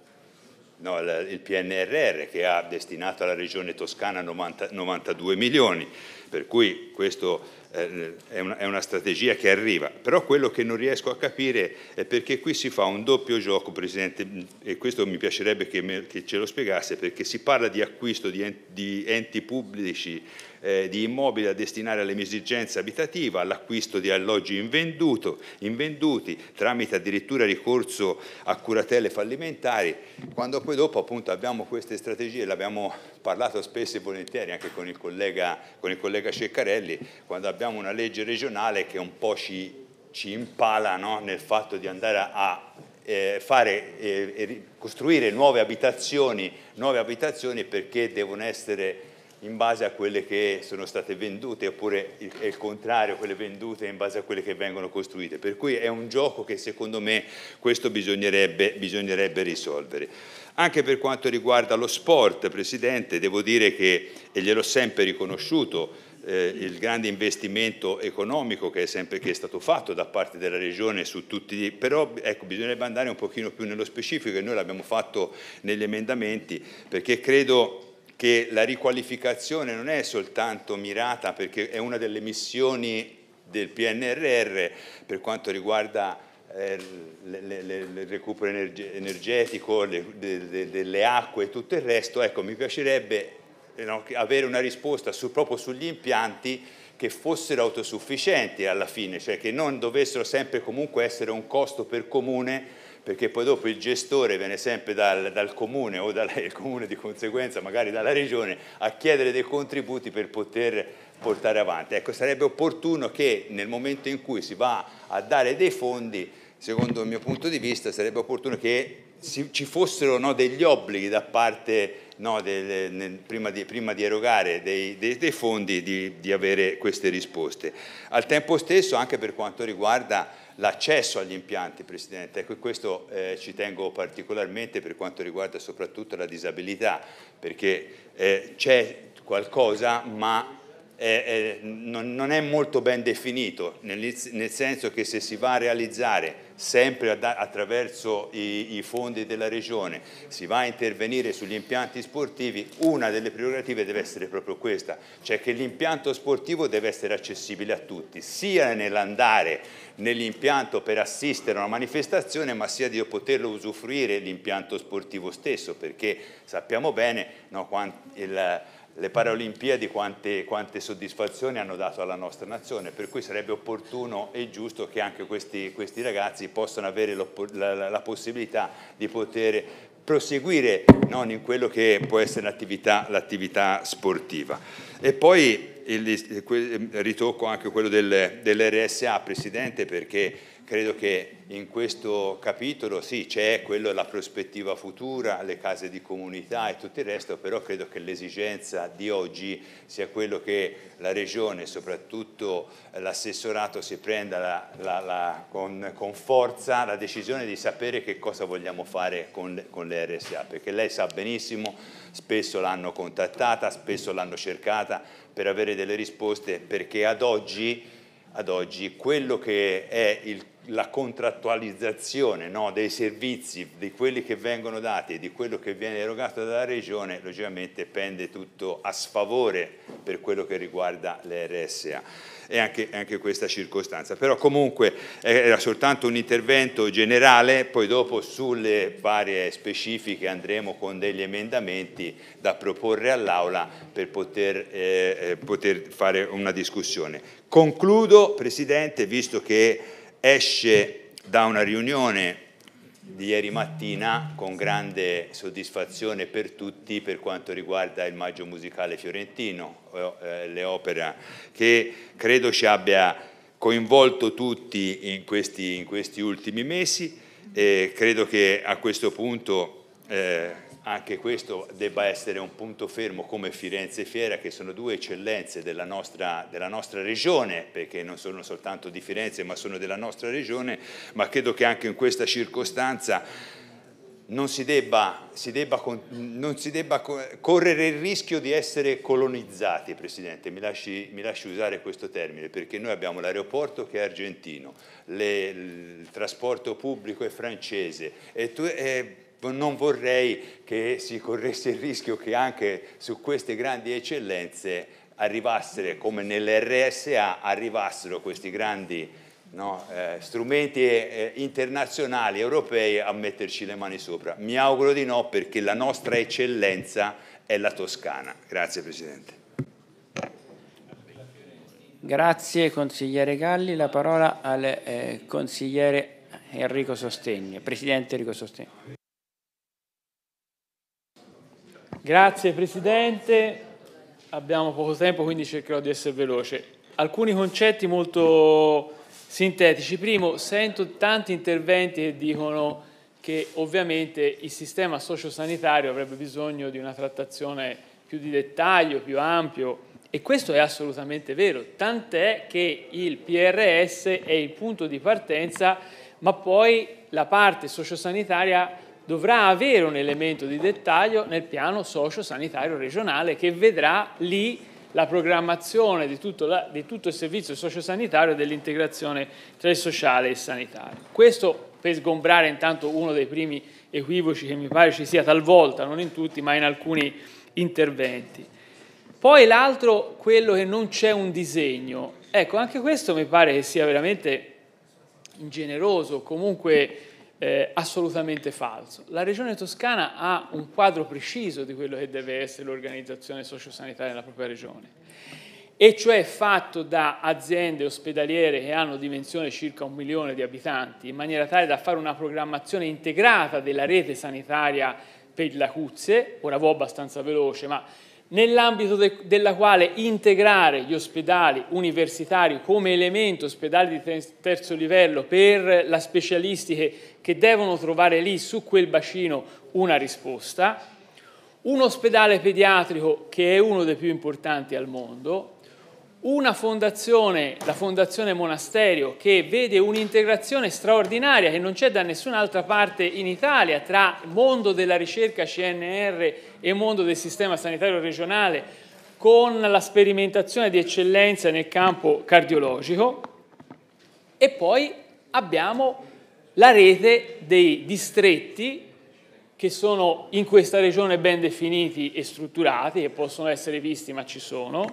S18: no, il PNRR che ha destinato alla Regione Toscana 90, 92 milioni, per cui questo eh, è, una, è, una, strategia che arriva, però quello che non riesco a capire è perché qui si fa un doppio gioco, Presidente, mm, e questo mi piacerebbe che, me, che ce lo spiegasse, perché si parla di acquisto di enti, di enti pubblici eh, di immobili da destinare all'esigenza abitativa, all'acquisto di alloggi invenduto, invenduti tramite addirittura ricorso a curatele fallimentari, quando poi dopo appunto abbiamo queste strategie, l'abbiamo parlato spesso e volentieri anche con il collega, con il collega Ceccarelli, quando abbiamo una legge regionale che un po' ci, ci impala no? nel fatto di andare a eh, fare, eh, costruire nuove abitazioni, nuove abitazioni perché devono essere in base a quelle che sono state vendute, oppure è il contrario, quelle vendute in base a quelle che vengono costruite. Per cui è un gioco che secondo me questo bisognerebbe, bisognerebbe risolvere. Anche per quanto riguarda lo sport, Presidente, devo dire che, e gliel'ho sempre riconosciuto, eh, il grande investimento economico che è, sempre, che è stato fatto da parte della Regione su tutti, però ecco, bisognerebbe andare un pochino più nello specifico e noi l'abbiamo fatto negli emendamenti perché credo che la riqualificazione non è soltanto mirata perché è una delle missioni del PNRR per quanto riguarda eh, il recupero energetico, le, le, delle acque e tutto il resto, ecco, mi piacerebbe eh, no, avere una risposta su, proprio sugli impianti che fossero autosufficienti alla fine, cioè che non dovessero sempre comunque essere un costo per comune perché poi dopo il gestore viene sempre dal, dal comune o dal comune di conseguenza, magari dalla regione, a chiedere dei contributi per poter portare avanti. Ecco, sarebbe opportuno che nel momento in cui si va a dare dei fondi, secondo il mio punto di vista, sarebbe opportuno che ci fossero no, degli obblighi da parte, no, del, nel, prima, di, prima, di, erogare dei, dei, dei fondi, di, di, avere queste risposte. Al tempo stesso, anche per quanto riguarda l'accesso agli impianti, Presidente. Ecco, questo eh, ci tengo particolarmente per quanto riguarda soprattutto la disabilità, perché eh, c'è qualcosa ma eh, eh non, non, è molto ben definito, nel, nel senso che se si va a realizzare sempre attraverso i, i, fondi della regione si va a intervenire sugli impianti sportivi, una delle prerogative deve essere proprio questa, cioè che l'impianto sportivo deve essere accessibile a tutti, sia nell'andare nell'impianto per assistere a una manifestazione, ma sia di poterlo usufruire l'impianto sportivo stesso, perché sappiamo bene no, quanti, il, le Paralimpiadi quante, quante, soddisfazioni hanno dato alla nostra nazione, per cui sarebbe opportuno e giusto che anche questi, questi ragazzi possano avere la, la, la possibilità di poter proseguire non in quello che può essere l'attività, sportiva. E poi il, ehm, ritocco anche quello del, dell'RSA, Presidente, perché credo che in questo capitolo sì, c'è quello della prospettiva futura, le case di comunità e tutto il resto, però credo che l'esigenza di oggi sia quello che la Regione, soprattutto l'assessorato, si prenda la, la, la, con, con, forza la decisione di sapere che cosa vogliamo fare con le, con le RSA, perché lei sa benissimo, spesso l'hanno contattata, spesso l'hanno cercata per avere delle risposte, perché ad oggi ad oggi quello che è il la contrattualizzazione no, dei servizi, di quelli che vengono dati e di quello che viene erogato dalla Regione, logicamente pende tutto a sfavore per quello che riguarda le RSA E anche, anche, questa circostanza. Però comunque eh, era soltanto un intervento generale, poi dopo sulle varie specifiche andremo con degli emendamenti da proporre all'Aula per poter, eh, eh poter fare una discussione. Concludo, Presidente, visto che esce da una riunione di ieri mattina con grande soddisfazione per tutti per quanto riguarda il Maggio Musicale Fiorentino, eh, eh, le opere che credo ci abbia coinvolto tutti in questi, in questi ultimi mesi e credo che a questo punto eh, anche questo debba essere un punto fermo come Firenze e Fiera, che sono due eccellenze della nostra, della nostra, regione, perché non sono soltanto di Firenze, ma sono della nostra regione, ma credo che anche in questa circostanza non si debba, si debba, non si debba correre il rischio di essere colonizzati, Presidente, mi lasci, mi lasci usare questo termine, perché noi abbiamo l'aeroporto che è argentino, le, il trasporto pubblico è francese, e tu, e, non vorrei che si corresse il rischio che anche su queste grandi eccellenze arrivassero, come nell'RSA, arrivassero questi grandi no, eh, strumenti eh, internazionali, europei, a metterci le mani sopra. Mi auguro di no perché la nostra eccellenza è la Toscana. Grazie Presidente.
S12: Grazie consigliere Galli, la parola al eh, consigliere Enrico Sostegni, Presidente Enrico Sostegni.
S5: Grazie Presidente, abbiamo poco tempo quindi cercherò di essere veloce. Alcuni concetti molto sintetici. Primo, sento tanti interventi che dicono che ovviamente il sistema sociosanitario avrebbe bisogno di una trattazione più di dettaglio, più ampio e questo è assolutamente vero, tant'è che il PRS è il punto di partenza, ma poi la parte sociosanitaria dovrà avere un elemento di dettaglio nel piano socio-sanitario regionale che vedrà lì la programmazione di tutto, la, di tutto il servizio socio-sanitario e dell'integrazione tra il sociale e il sanitario. Questo per sgombrare intanto uno dei primi equivoci che mi pare ci sia talvolta, non in tutti, ma in alcuni interventi. Poi l'altro, quello che non c'è un disegno. Ecco, anche questo mi pare che sia veramente ingeneroso, comunque eh, assolutamente falso. La Regione Toscana ha un quadro preciso di quello che deve essere l'organizzazione sociosanitaria della propria Regione e cioè fatto da aziende ospedaliere che hanno dimensione circa un milione di abitanti, in maniera tale da fare una programmazione integrata della rete sanitaria per la Cuzze, ora vo' abbastanza veloce, ma nell'ambito de- della quale integrare gli ospedali universitari come elemento ospedale di terzo livello per la specialistiche che devono trovare lì su quel bacino una risposta, un ospedale pediatrico che è uno dei più importanti al mondo, una fondazione, la Fondazione Monasterio, che vede un'integrazione straordinaria che non c'è da nessun'altra parte in Italia tra mondo della ricerca CNR e mondo del sistema sanitario regionale, con la sperimentazione di eccellenza nel campo cardiologico. E poi abbiamo la rete dei distretti che sono in questa regione ben definiti e strutturati, che possono essere visti ma ci sono,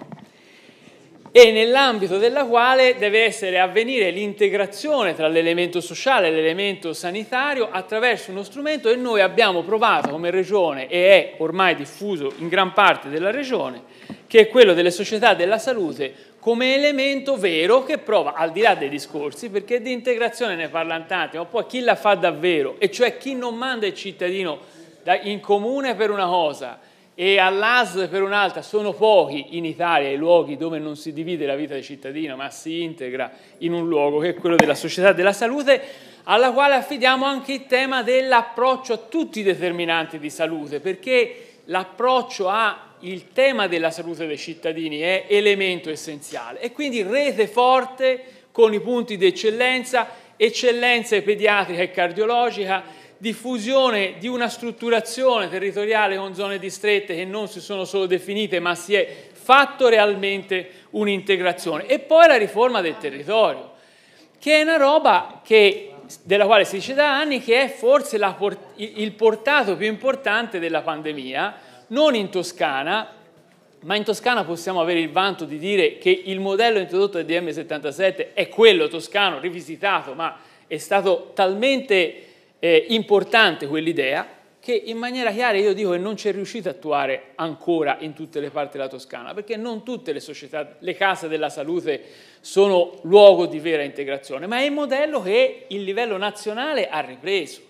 S5: e nell'ambito della quale deve essere avvenire l'integrazione tra l'elemento sociale e l'elemento sanitario attraverso uno strumento e noi abbiamo provato come regione e è ormai diffuso in gran parte della regione, che è quello delle società della salute come elemento vero che prova al di là dei discorsi, perché di integrazione ne parlano tanti, ma poi chi la fa davvero, e cioè chi non manda il cittadino in comune per una cosa e all'AS per un'altra, sono pochi in Italia i luoghi dove non si divide la vita del cittadino ma si integra in un luogo che è quello della società della salute, alla quale affidiamo anche il tema dell'approccio a tutti i determinanti di salute, perché l'approccio al tema della salute dei cittadini è elemento essenziale e quindi rete forte con i punti di eccellenza, eccellenza pediatrica e cardiologica, diffusione di una strutturazione territoriale con zone distrette che non si sono solo definite ma si è fatto realmente un'integrazione. E poi la riforma del territorio, che è una roba che, della quale si dice da anni che è forse la, il portato più importante della pandemia, non in Toscana, ma in Toscana possiamo avere il vanto di dire che il modello introdotto dal DM77 è quello toscano, rivisitato, ma è stato talmente eh, importante quell'idea che in maniera chiara io dico che non c'è riuscito a attuare ancora in tutte le parti della Toscana, perché non tutte le società, le case della salute sono luogo di vera integrazione, ma è il modello che il livello nazionale ha ripreso.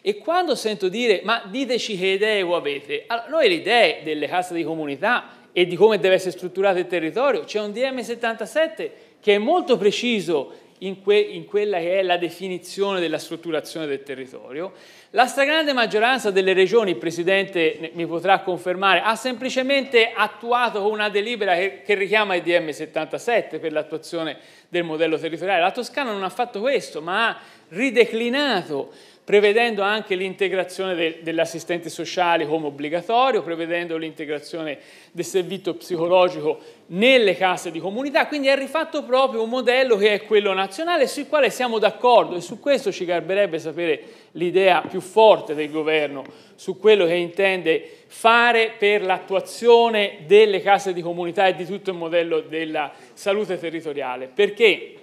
S5: E quando sento dire, ma diteci che idee voi avete, allora, noi le idee delle case di comunità e di come deve essere strutturato il territorio, c'è un DM77 che è molto preciso in, que, in quella che è la definizione della strutturazione del territorio. La stragrande maggioranza delle regioni, il Presidente mi potrà confermare, ha semplicemente attuato una delibera che, che richiama il DM 77 per l'attuazione del modello territoriale. La Toscana non ha fatto questo, ma ha rideclinato prevedendo anche l'integrazione de, dell'assistente sociale come obbligatorio, prevedendo l'integrazione del servizio psicologico nelle case di comunità, quindi ha rifatto proprio un modello che è quello nazionale sul quale siamo d'accordo e su questo ci garberebbe sapere l'idea più forte del governo su quello che intende fare per l'attuazione delle case di comunità e di tutto il modello della salute territoriale, perché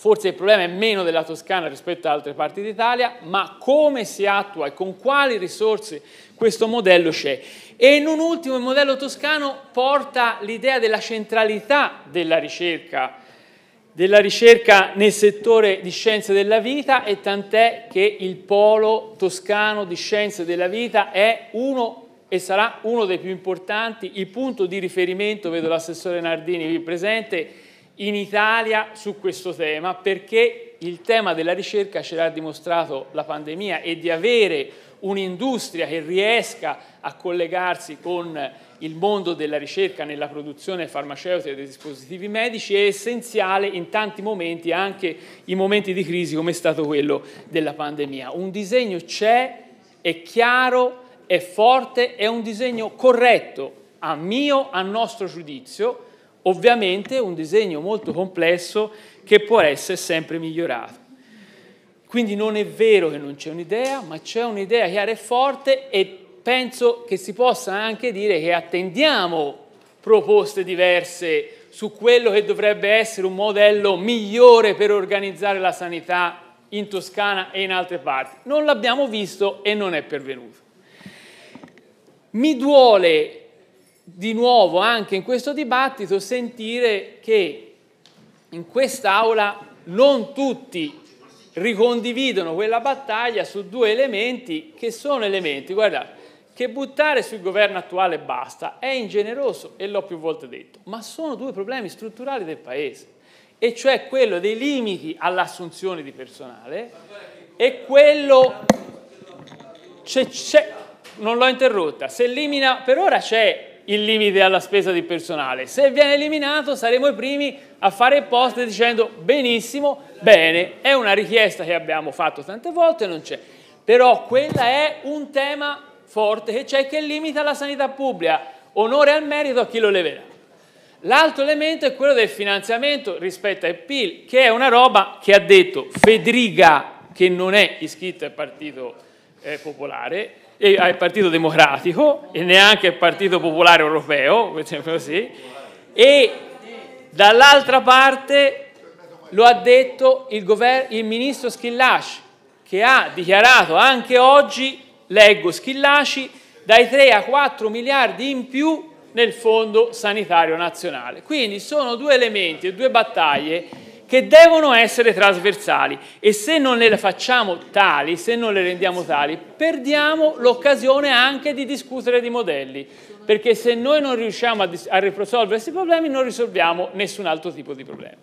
S5: Forse il problema è meno della Toscana rispetto ad altre parti d'Italia, ma come si attua e con quali risorse questo modello c'è. E in un ultimo il modello toscano porta l'idea della centralità della ricerca, della ricerca nel settore di scienze della vita e tant'è che il polo toscano di scienze della vita è uno e sarà uno dei più importanti, il punto di riferimento, vedo l'assessore Nardini qui presente, in Italia su questo tema perché il tema della ricerca ce l'ha dimostrato la pandemia e di avere un'industria che riesca a collegarsi con il mondo della ricerca nella produzione farmaceutica dei dispositivi medici è essenziale in tanti momenti, anche in momenti di crisi come è stato quello della pandemia. Un disegno c'è, è chiaro, è forte, è un disegno corretto a mio, a nostro giudizio, Ovviamente un disegno molto complesso che può essere sempre migliorato. Quindi non è vero che non c'è un'idea, ma c'è un'idea chiara e forte e penso che si possa anche dire che attendiamo proposte diverse su quello che dovrebbe essere un modello migliore per organizzare la sanità in Toscana e in altre parti. Non l'abbiamo visto e non è pervenuto. Mi duole di nuovo anche in questo dibattito sentire che in quest'Aula non tutti ricondividono quella battaglia su due elementi che sono elementi, guarda, che buttare sul governo attuale basta è ingeneroso e l'ho più volte detto, ma sono due problemi strutturali del Paese, e cioè quello dei limiti all'assunzione di personale e quello... C è, non l'ho interrotta, se elimina, per ora c'è il limite alla spesa di personale. Se viene eliminato saremo i primi a fare il post dicendo benissimo, bene, è una richiesta che abbiamo fatto tante volte, non c'è. Però quella è un tema forte che c'è che limita la sanità pubblica. Onore al merito a chi lo leverà. L'altro elemento è quello del finanziamento rispetto al PIL, che è una roba che ha detto Federica, che non è iscritto al Partito eh, Popolare, al Partito Democratico e neanche al Partito Popolare Europeo, per così, e dall'altra parte lo ha detto il, il ministro Schillaci, che ha dichiarato anche oggi, leggo Schillaci, dai 3 a 4 miliardi in più nel Fondo Sanitario Nazionale. Quindi sono due elementi e due battaglie che devono essere trasversali e se non le facciamo tali, se non le rendiamo tali, perdiamo l'occasione anche di discutere di modelli, perché se noi non riusciamo a, risolvere questi problemi non risolviamo nessun altro tipo di problema.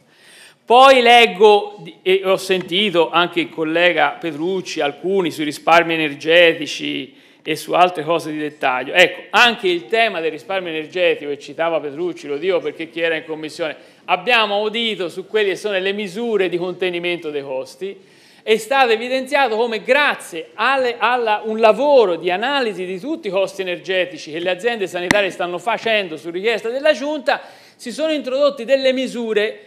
S5: Poi leggo e ho sentito anche il collega Petrucci alcuni sui risparmi energetici e su altre cose di dettaglio. Ecco, anche il tema del risparmio energetico, e citava Petrucci, lo dico perché chi era in commissione, abbiamo audito su quelle che sono le misure di contenimento dei costi, è stato evidenziato come grazie a un lavoro di analisi di tutti i costi energetici che le aziende sanitarie stanno facendo su richiesta della Giunta, si sono introdotte delle misure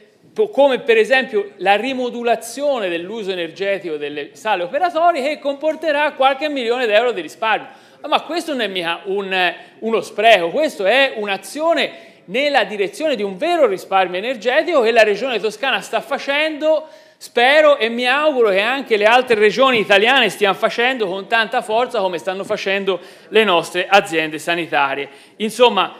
S5: come per esempio la rimodulazione dell'uso energetico delle sale operatorie che comporterà qualche milione di euro di risparmio. Ma questo non è mica un, uno spreco, questo è un'azione nella direzione di un vero risparmio energetico che la regione toscana sta facendo, spero e mi auguro che anche le altre regioni italiane stiano facendo con tanta forza come stanno facendo le nostre aziende sanitarie. Insomma,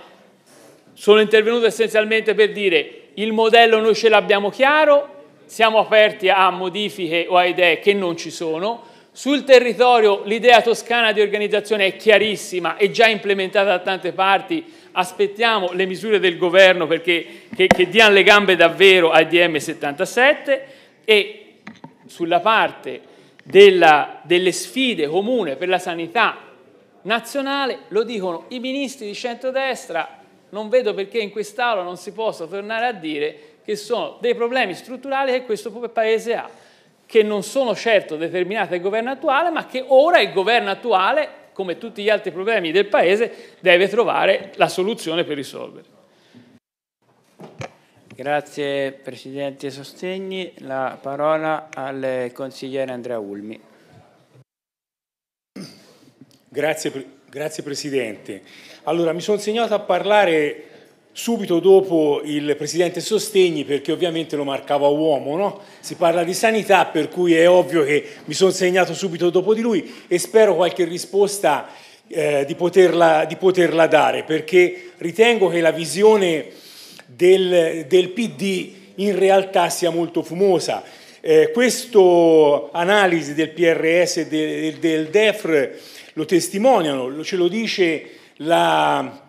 S5: sono intervenuto essenzialmente per dire il modello noi ce l'abbiamo chiaro, siamo aperti a modifiche o a idee che non ci sono. Sul territorio l'idea toscana di organizzazione è chiarissima e già implementata da tante parti aspettiamo le misure del governo perché, che, che diano le gambe davvero al DM77 e sulla parte della, delle sfide comune per la sanità nazionale, lo dicono i ministri di centrodestra, non vedo perché in quest'Aula non si possa tornare a dire che sono dei problemi strutturali che questo Paese ha, che non sono certo determinati dal governo attuale, ma che ora il governo attuale come tutti gli altri problemi del Paese, deve trovare la soluzione per risolverli.
S12: Grazie Presidente Sostegni. La parola al consigliere Andrea Ulmi. Grazie, grazie
S11: Presidente. Allora, mi sono segnato a parlare subito dopo il presidente Sostegni, perché ovviamente lo marcava uomo, no? si parla di sanità, per cui è ovvio che mi sono segnato subito dopo di lui e spero qualche risposta eh, di, poterla, di, poterla, dare, perché ritengo che la visione del, del PD in realtà sia molto fumosa. Eh, Questa analisi del PRS e del, del DEFR lo testimoniano, ce lo dice la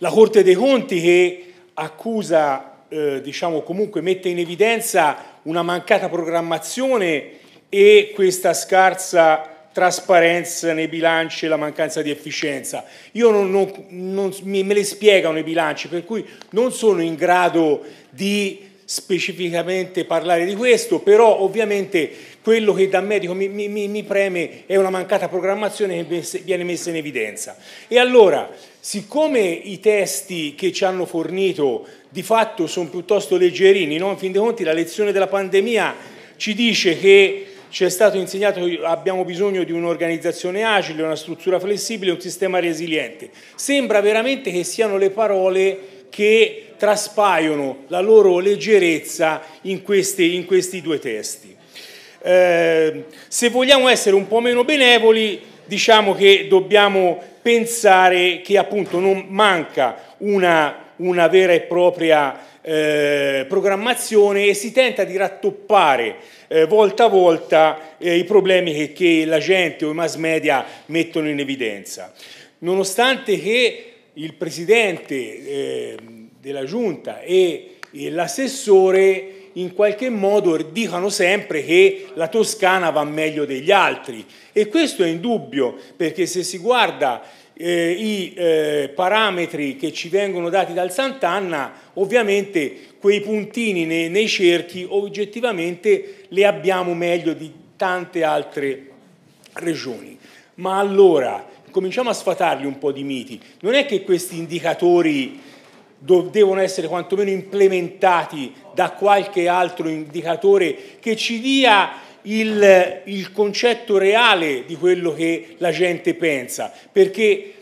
S11: la Corte dei Conti che accusa, eh, diciamo comunque mette in evidenza una mancata programmazione e questa scarsa trasparenza nei bilanci e la mancanza di efficienza. Io non, non, non me, le spiegano i bilanci, per cui non sono in grado di specificamente parlare di questo, però ovviamente quello che da medico mi, mi, mi preme è una mancata programmazione che viene messa in evidenza. E allora siccome i testi che ci hanno fornito di fatto sono piuttosto leggerini, no? in fin dei conti la lezione della pandemia ci dice che ci è stato insegnato che abbiamo bisogno di un'organizzazione agile, una struttura flessibile, un sistema resiliente. Sembra veramente che siano le parole che traspaiono la loro leggerezza in questi, in questi due testi. Eh, se vogliamo essere un po' meno benevoli, diciamo che dobbiamo pensare che appunto non manca una, una vera e propria eh, programmazione e si tenta di rattoppare eh, volta a volta eh, i problemi che, che la gente o i mass media mettono in evidenza. Nonostante che il presidente eh, della giunta e, e l'assessore in qualche modo dicano sempre che la Toscana va meglio degli altri e questo è indubbio perché se si guarda eh, i eh, parametri che ci vengono dati dal Sant'Anna, ovviamente quei puntini nei, nei cerchi oggettivamente li abbiamo meglio di tante altre regioni. Ma allora cominciamo a sfatargli un po' di miti. Non è che questi indicatori devono essere quantomeno implementati da qualche altro indicatore che ci dia il, il concetto reale di quello che la gente pensa, perché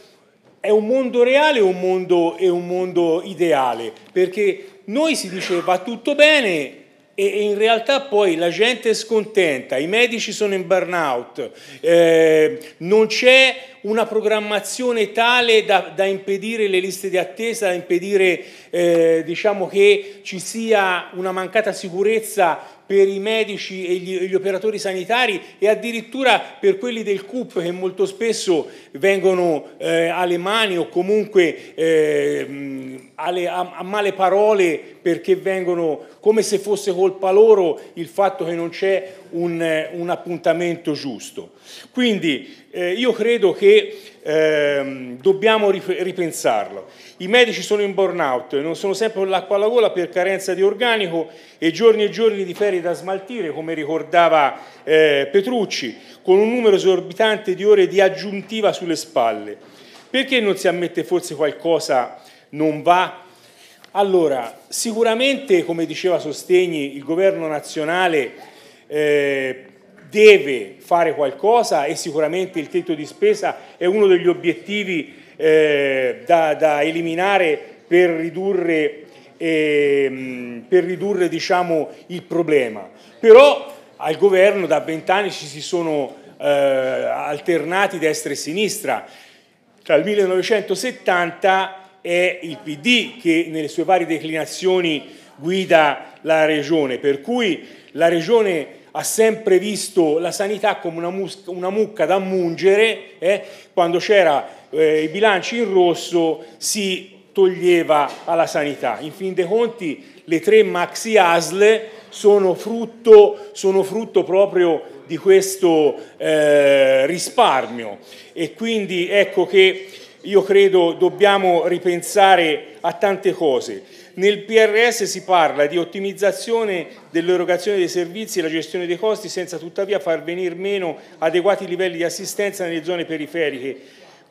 S11: è un mondo reale o un mondo, e un mondo ideale, perché noi si dice va tutto bene, e, in realtà poi la gente è scontenta, i medici sono in burnout, eh, non c'è una programmazione tale da, da, impedire le liste di attesa, da impedire eh, diciamo che ci sia una mancata sicurezza per i medici e gli, gli, operatori sanitari e addirittura per quelli del CUP che molto spesso vengono eh, alle mani o comunque eh, alle, a, a, male parole perché vengono come se fosse colpa loro il fatto che non c'è un, un appuntamento giusto. Quindi eh, io credo che ehm, dobbiamo ripensarlo. I medici sono in burnout, non sono sempre con l'acqua alla gola per carenza di organico e giorni e giorni di ferie da smaltire, come ricordava eh, Petrucci, con un numero esorbitante di ore di aggiuntiva sulle spalle. Perché non si ammette forse qualcosa non va? Allora, sicuramente, come diceva Sostegni, il governo nazionale... Eh, deve fare qualcosa e sicuramente il tetto di spesa è uno degli obiettivi eh, da, da, eliminare per ridurre, eh, per ridurre diciamo, il problema. Però al governo da vent'anni ci si sono eh, alternati destra e sinistra. Tra il 1970 è il PD che nelle sue varie declinazioni guida la regione, per cui la regione ha sempre visto la sanità come una, musca, una mucca da mungere, eh? quando c'era eh, i bilanci in rosso si toglieva alla sanità. In fin dei conti le tre maxi asle sono frutto, sono frutto proprio di questo eh, risparmio e quindi ecco che io credo dobbiamo ripensare a tante cose. Nel PRS si parla di ottimizzazione dell'erogazione dei servizi e la gestione dei costi senza tuttavia far venir meno adeguati livelli di assistenza nelle zone periferiche.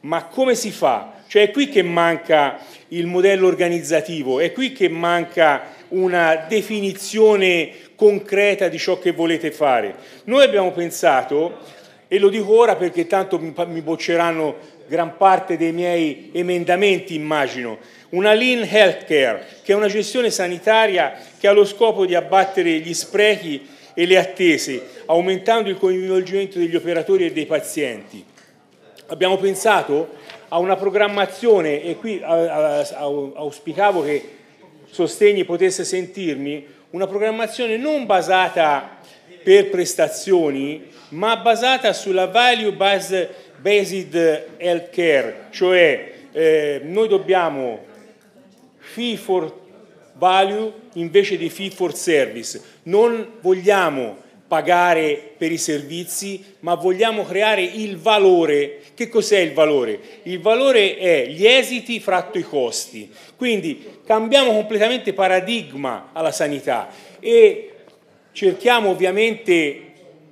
S11: Ma come si fa? Cioè è qui che manca il modello organizzativo, è qui che manca una definizione concreta di ciò che volete fare. Noi abbiamo pensato, e lo dico ora perché tanto mi bocceranno gran parte dei miei emendamenti, immagino, una lean healthcare, che è una gestione sanitaria che ha lo scopo di abbattere gli sprechi e le attese, aumentando il coinvolgimento degli operatori e dei pazienti. Abbiamo pensato a una programmazione, e qui auspicavo che Sostegni potesse sentirmi, una programmazione non basata per prestazioni, ma basata sulla value based, based health cioè eh, noi dobbiamo fee for value invece di fee for service. Non vogliamo pagare per i servizi, ma vogliamo creare il valore. Che cos'è il valore? Il valore è gli esiti fratto i costi. Quindi cambiamo completamente paradigma alla sanità e cerchiamo ovviamente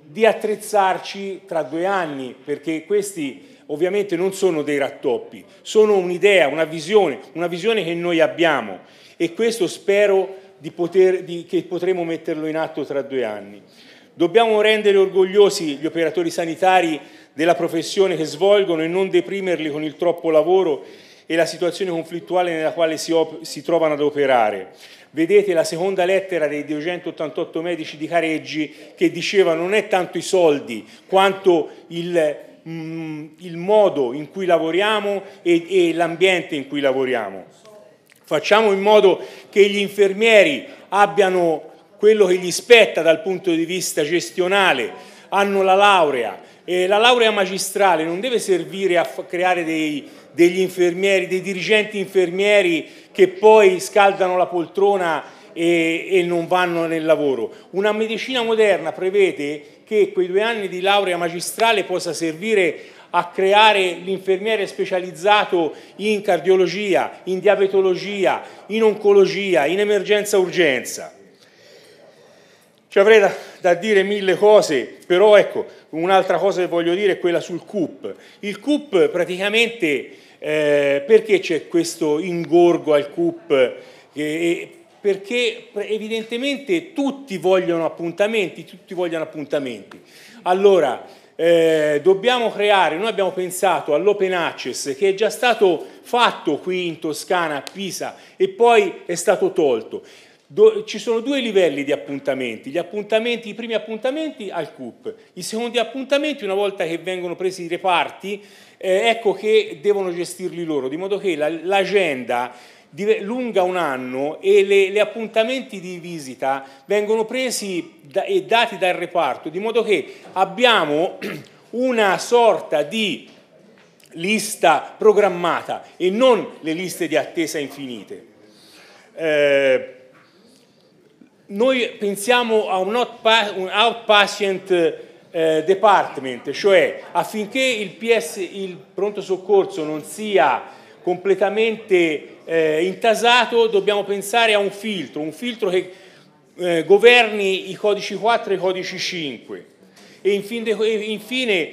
S11: di attrezzarci tra due anni, perché questi ovviamente non sono dei rattoppi, sono un'idea, una visione, una visione che noi abbiamo e questo spero di poter, di, che potremo metterlo in atto tra due anni. Dobbiamo rendere orgogliosi gli operatori sanitari della professione che svolgono e non deprimerli con il troppo lavoro e la situazione conflittuale nella quale si, si trovano ad operare. Vedete la seconda lettera dei 288 medici di Careggi che diceva non è tanto i soldi quanto il mh, mm, il modo in cui lavoriamo e, e l'ambiente in cui lavoriamo. Facciamo in modo che gli infermieri abbiano quello che gli spetta dal punto di vista gestionale, hanno la laurea. E la laurea magistrale non deve servire a creare dei, degli infermieri, dei dirigenti infermieri che poi scaldano la poltrona e, e non vanno nel lavoro. Una medicina moderna prevede che quei due anni di laurea magistrale possa servire a creare l'infermiere specializzato in cardiologia, in diabetologia, in oncologia, in emergenza-urgenza. Ci avrei da, da, dire mille cose, però ecco, un'altra cosa che voglio dire è quella sul CUP. Il CUP praticamente, eh, perché c'è questo ingorgo al CUP? Eh, perché evidentemente tutti vogliono appuntamenti, tutti vogliono appuntamenti. Allora, eh, dobbiamo creare, noi abbiamo pensato all'open access che è già stato fatto qui in Toscana, a Pisa, e poi è stato tolto. Do, ci sono due livelli di appuntamenti. appuntamenti, i primi appuntamenti al CUP, i secondi appuntamenti una volta che vengono presi i reparti, eh, ecco che devono gestirli loro, di modo che l'agenda lunga un anno e gli appuntamenti di visita vengono presi da, e dati dal reparto, di modo che abbiamo una sorta di lista programmata e non le liste di attesa infinite. Eh, noi pensiamo a un, outpatient eh, department, cioè affinché il, PS, il pronto soccorso non sia completamente eh, intasato dobbiamo pensare a un filtro, un filtro che eh, governi i codici 4 e i codici 5. E infine, infine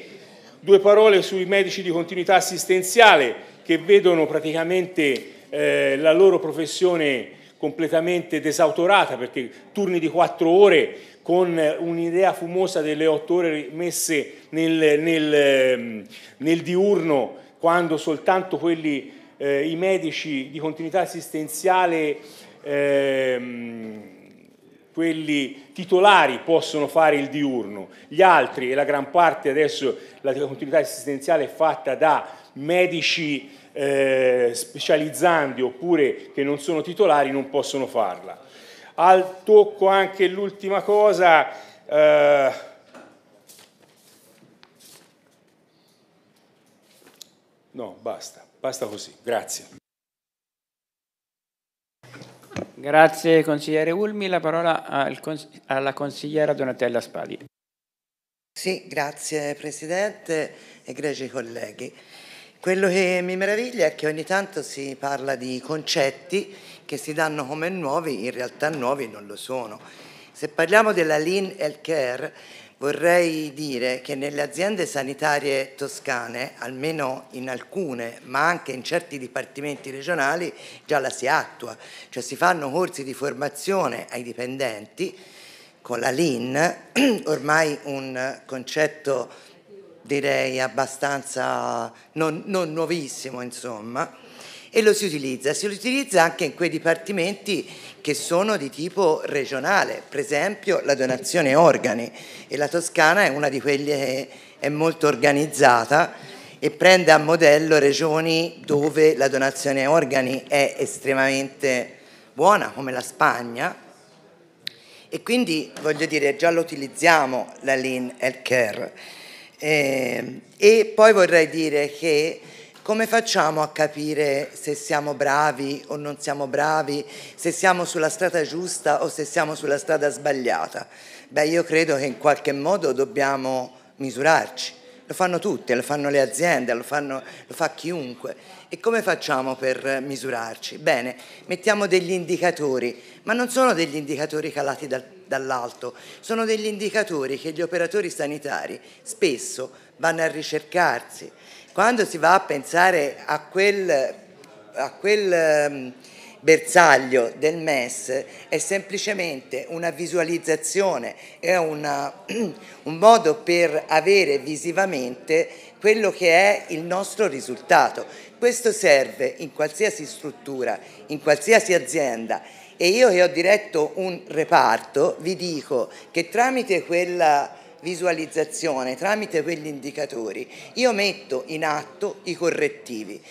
S11: due parole sui medici di continuità assistenziale che vedono praticamente eh, la loro professione completamente desautorata perché turni di 4 ore con un'idea fumosa delle 8 ore messe nel, nel, ehm, nel diurno quando soltanto quelli eh, i medici di continuità assistenziale, ehm, quelli titolari, possono fare il diurno, gli altri, e la gran parte adesso la continuità assistenziale è fatta da medici eh, specializzandi oppure che non sono titolari, non possono farla. Al tocco anche l'ultima cosa. Eh, No, basta. Basta così, grazie.
S12: Grazie consigliere Ulmi, la parola alla consigliera Donatella Spadi.
S19: Sì, grazie Presidente e greci colleghi. Quello che mi meraviglia è che ogni tanto si parla di concetti che si danno come nuovi, in realtà nuovi non lo sono. Se parliamo della lean health care, Vorrei dire che nelle aziende sanitarie toscane, almeno in alcune, ma anche in certi dipartimenti regionali, già la si attua, cioè si fanno corsi di formazione ai dipendenti con la LIN, ormai un concetto direi abbastanza non, non nuovissimo insomma, e lo si utilizza, si utilizza anche in quei dipartimenti che sono di tipo regionale, per esempio la donazione organi e la Toscana è una di quelle che è molto organizzata e prende a modello regioni dove la donazione organi è estremamente buona come la Spagna e quindi voglio dire già lo utilizziamo la Lean Healthcare e, ehm, e poi vorrei dire che come facciamo a capire se siamo bravi o non siamo bravi, se siamo sulla strada giusta o se siamo sulla strada sbagliata? Beh, io credo che in qualche modo dobbiamo misurarci. Lo fanno tutti, lo fanno le aziende, lo, fanno, lo fa chiunque. E come facciamo per misurarci? Bene, mettiamo degli indicatori, ma non sono degli indicatori calati dal, dall'alto, sono degli indicatori che gli operatori sanitari spesso vanno a ricercarsi quando si va a pensare a quel, a quel ehm, bersaglio del MES è semplicemente una visualizzazione, è una, un modo per avere visivamente quello che è il nostro risultato. Questo serve in qualsiasi struttura, in qualsiasi azienda e io che ho diretto un reparto vi dico che tramite quella visualizzazione tramite quegli indicatori, io metto in atto i correttivi.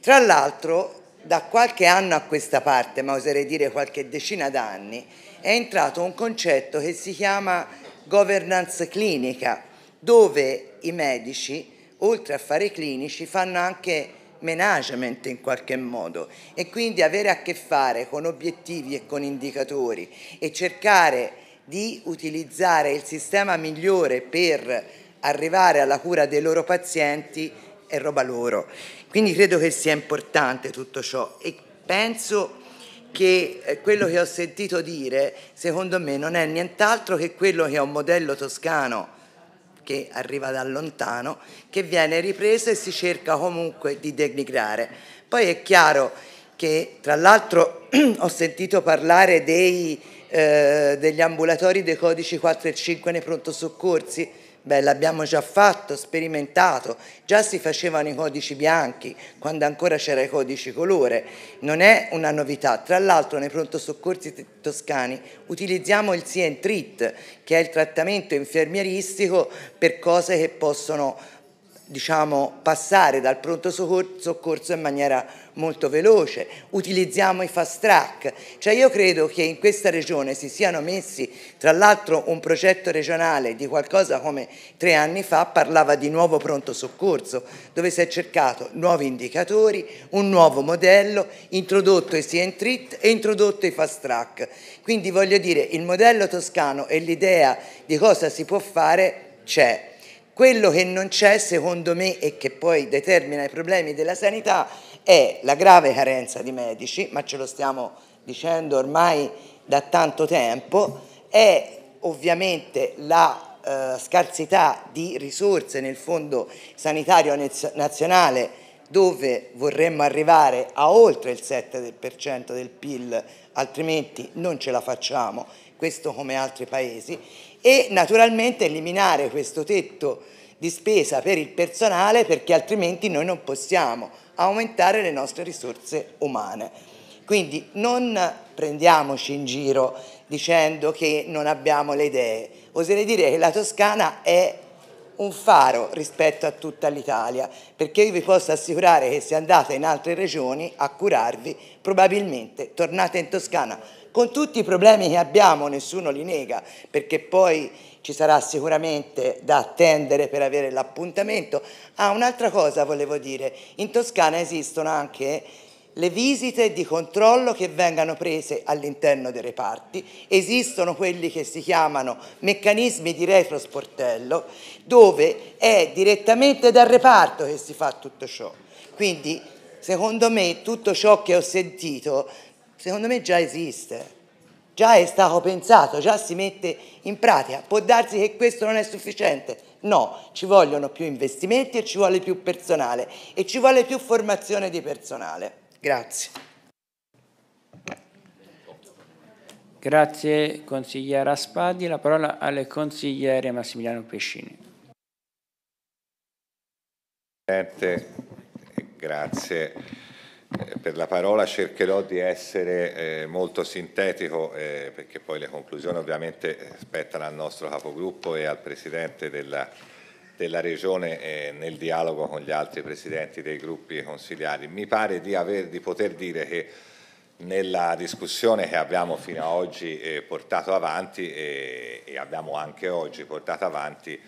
S19: Tra l'altro da qualche anno a questa parte, ma oserei dire qualche decina d'anni, è entrato un concetto che si chiama governance clinica, dove i medici, oltre a fare clinici, fanno anche management in qualche modo e quindi avere a che fare con obiettivi e con indicatori e cercare di utilizzare il sistema migliore per arrivare alla cura dei loro pazienti è roba loro. Quindi credo che sia importante tutto ciò e penso che eh, quello che ho sentito dire, secondo me, non è nient'altro che quello che è un modello toscano che arriva da lontano, che viene ripreso e si cerca comunque di denigrare. Poi è chiaro che, tra l'altro, ho sentito parlare dei eh, degli ambulatori dei codici 4 e 5 nei pronto soccorsi, beh l'abbiamo già fatto, sperimentato, già si facevano i codici bianchi quando ancora c'era i codici colore, non è una novità, tra l'altro nei pronto soccorsi toscani utilizziamo il see and che è il trattamento infermieristico per cose che possono diciamo, passare dal pronto soccorso in maniera molto veloce, utilizziamo i fast track, cioè io credo che in questa regione si siano messi, tra l'altro un progetto regionale di qualcosa come tre anni fa parlava di nuovo pronto soccorso, dove si è cercato nuovi indicatori, un nuovo modello, introdotto i CN e introdotto i fast track, quindi voglio dire il modello toscano e l'idea di cosa si può fare c'è quello che non c'è, secondo me, e che poi determina i problemi della sanità è la grave carenza di medici, ma ce lo stiamo dicendo ormai da tanto tempo, è ovviamente la eh, scarsità di risorse nel Fondo Sanitario Nazionale dove vorremmo arrivare a oltre il 7% del PIL, altrimenti non ce la facciamo, questo come altri paesi, e naturalmente eliminare questo tetto di spesa per il personale perché altrimenti noi non possiamo aumentare le nostre risorse umane. Quindi non prendiamoci in giro dicendo che non abbiamo le idee. Oserei dire che la Toscana è un faro rispetto a tutta l'Italia, perché io vi posso assicurare che se andate in altre regioni a curarvi, probabilmente tornate in Toscana con tutti i problemi che abbiamo, nessuno li nega, perché poi ci sarà sicuramente da attendere per avere l'appuntamento. Ah, un'altra cosa volevo dire, in Toscana esistono anche le visite di controllo che vengano prese all'interno dei reparti, esistono quelli che si chiamano meccanismi di retrosportello, dove è direttamente dal reparto che si fa tutto ciò. Quindi, secondo me, tutto ciò che ho sentito secondo me già esiste, già è stato pensato, già si mette in pratica. Può darsi che questo non è sufficiente? No, ci vogliono più investimenti e ci vuole più personale e ci vuole più formazione di personale. Grazie.
S12: Grazie consigliera Spadi, la parola alle consigliere Massimiliano Pescini.
S20: Grazie eh, per la parola cercherò di essere eh, molto sintetico eh, perché poi le conclusioni ovviamente eh, spettano al nostro capogruppo e al Presidente della, della Regione eh, nel dialogo con gli altri Presidenti dei gruppi consigliari. Mi pare di, aver, di poter dire che nella discussione che abbiamo fino ad oggi eh, portato avanti e abbiamo anche oggi portato avanti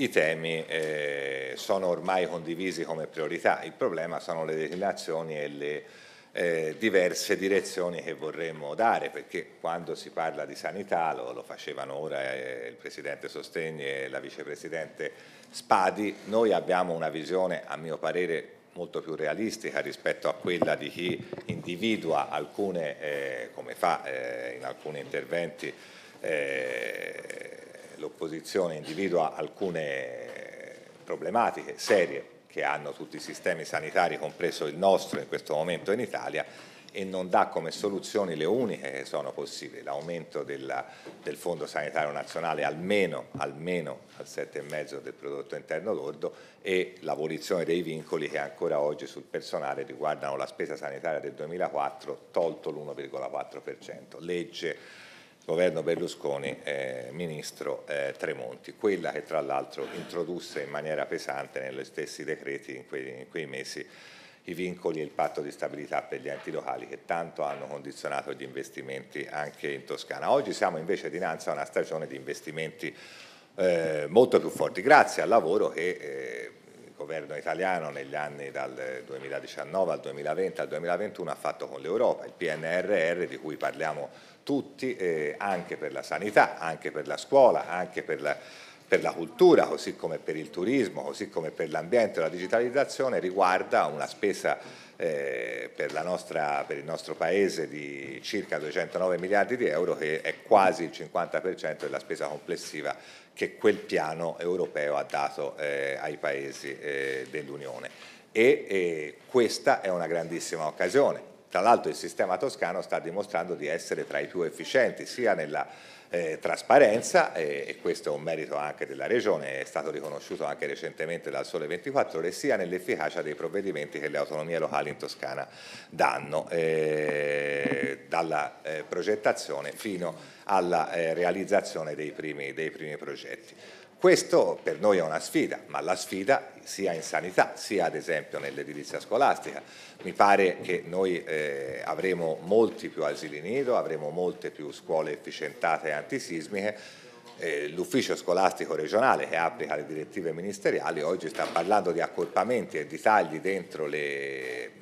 S20: i temi eh, sono ormai condivisi come priorità, il problema sono le declinazioni e le eh, diverse direzioni che vorremmo dare, perché quando si parla di sanità, lo, lo facevano ora eh, il Presidente Sostegni e la Vicepresidente Spadi, noi abbiamo una visione, a mio parere, molto più realistica rispetto a quella di chi individua alcune, eh, come fa eh, in alcuni interventi, eh, l'opposizione individua alcune problematiche serie che hanno tutti i sistemi sanitari, compreso il nostro in questo momento in Italia, e non dà come soluzioni le uniche che sono possibili, l'aumento del, del Fondo Sanitario Nazionale almeno, almeno al 7,5 del prodotto interno lordo e l'abolizione dei vincoli che ancora oggi sul personale riguardano la spesa sanitaria del 2004 tolto l'1,4%, legge governo Berlusconi, eh, ministro eh, Tremonti, quella che tra l'altro introdusse in maniera pesante negli stessi decreti in quei, in quei mesi i vincoli e il patto di stabilità per gli enti locali che tanto hanno condizionato gli investimenti anche in Toscana. Oggi siamo invece dinanzi a una stagione di investimenti eh, molto più forti, grazie al lavoro che eh, il governo italiano negli anni dal 2019 al 2020 al 2021 ha fatto con l'Europa, il PNRR di cui parliamo tutti, eh, anche per la sanità, anche per la scuola, anche per la, per la cultura, così come per il turismo, così come per l'ambiente e la digitalizzazione, riguarda una spesa eh, per, nostra, per, il nostro Paese di circa 209 miliardi di euro, che è quasi il 50% della spesa complessiva che quel piano europeo ha dato eh, ai Paesi eh, dell'Unione. E eh, questa è una grandissima occasione tra l'altro il sistema toscano sta dimostrando di essere tra i più efficienti sia nella eh, trasparenza eh, e questo è un merito anche della Regione, è stato riconosciuto anche recentemente dal Sole 24 Ore, sia nell'efficacia dei provvedimenti che le autonomie locali in Toscana danno, eh, dalla eh, progettazione fino alla eh, realizzazione dei primi, dei primi progetti. Questo per noi è una sfida, ma la sfida sia in sanità, sia ad esempio nell'edilizia scolastica. Mi pare che noi eh, avremo molti più asili nido, avremo molte più scuole efficientate e antisismiche. Eh, L'ufficio scolastico regionale che applica le direttive ministeriali oggi sta parlando di accorpamenti e di tagli dentro le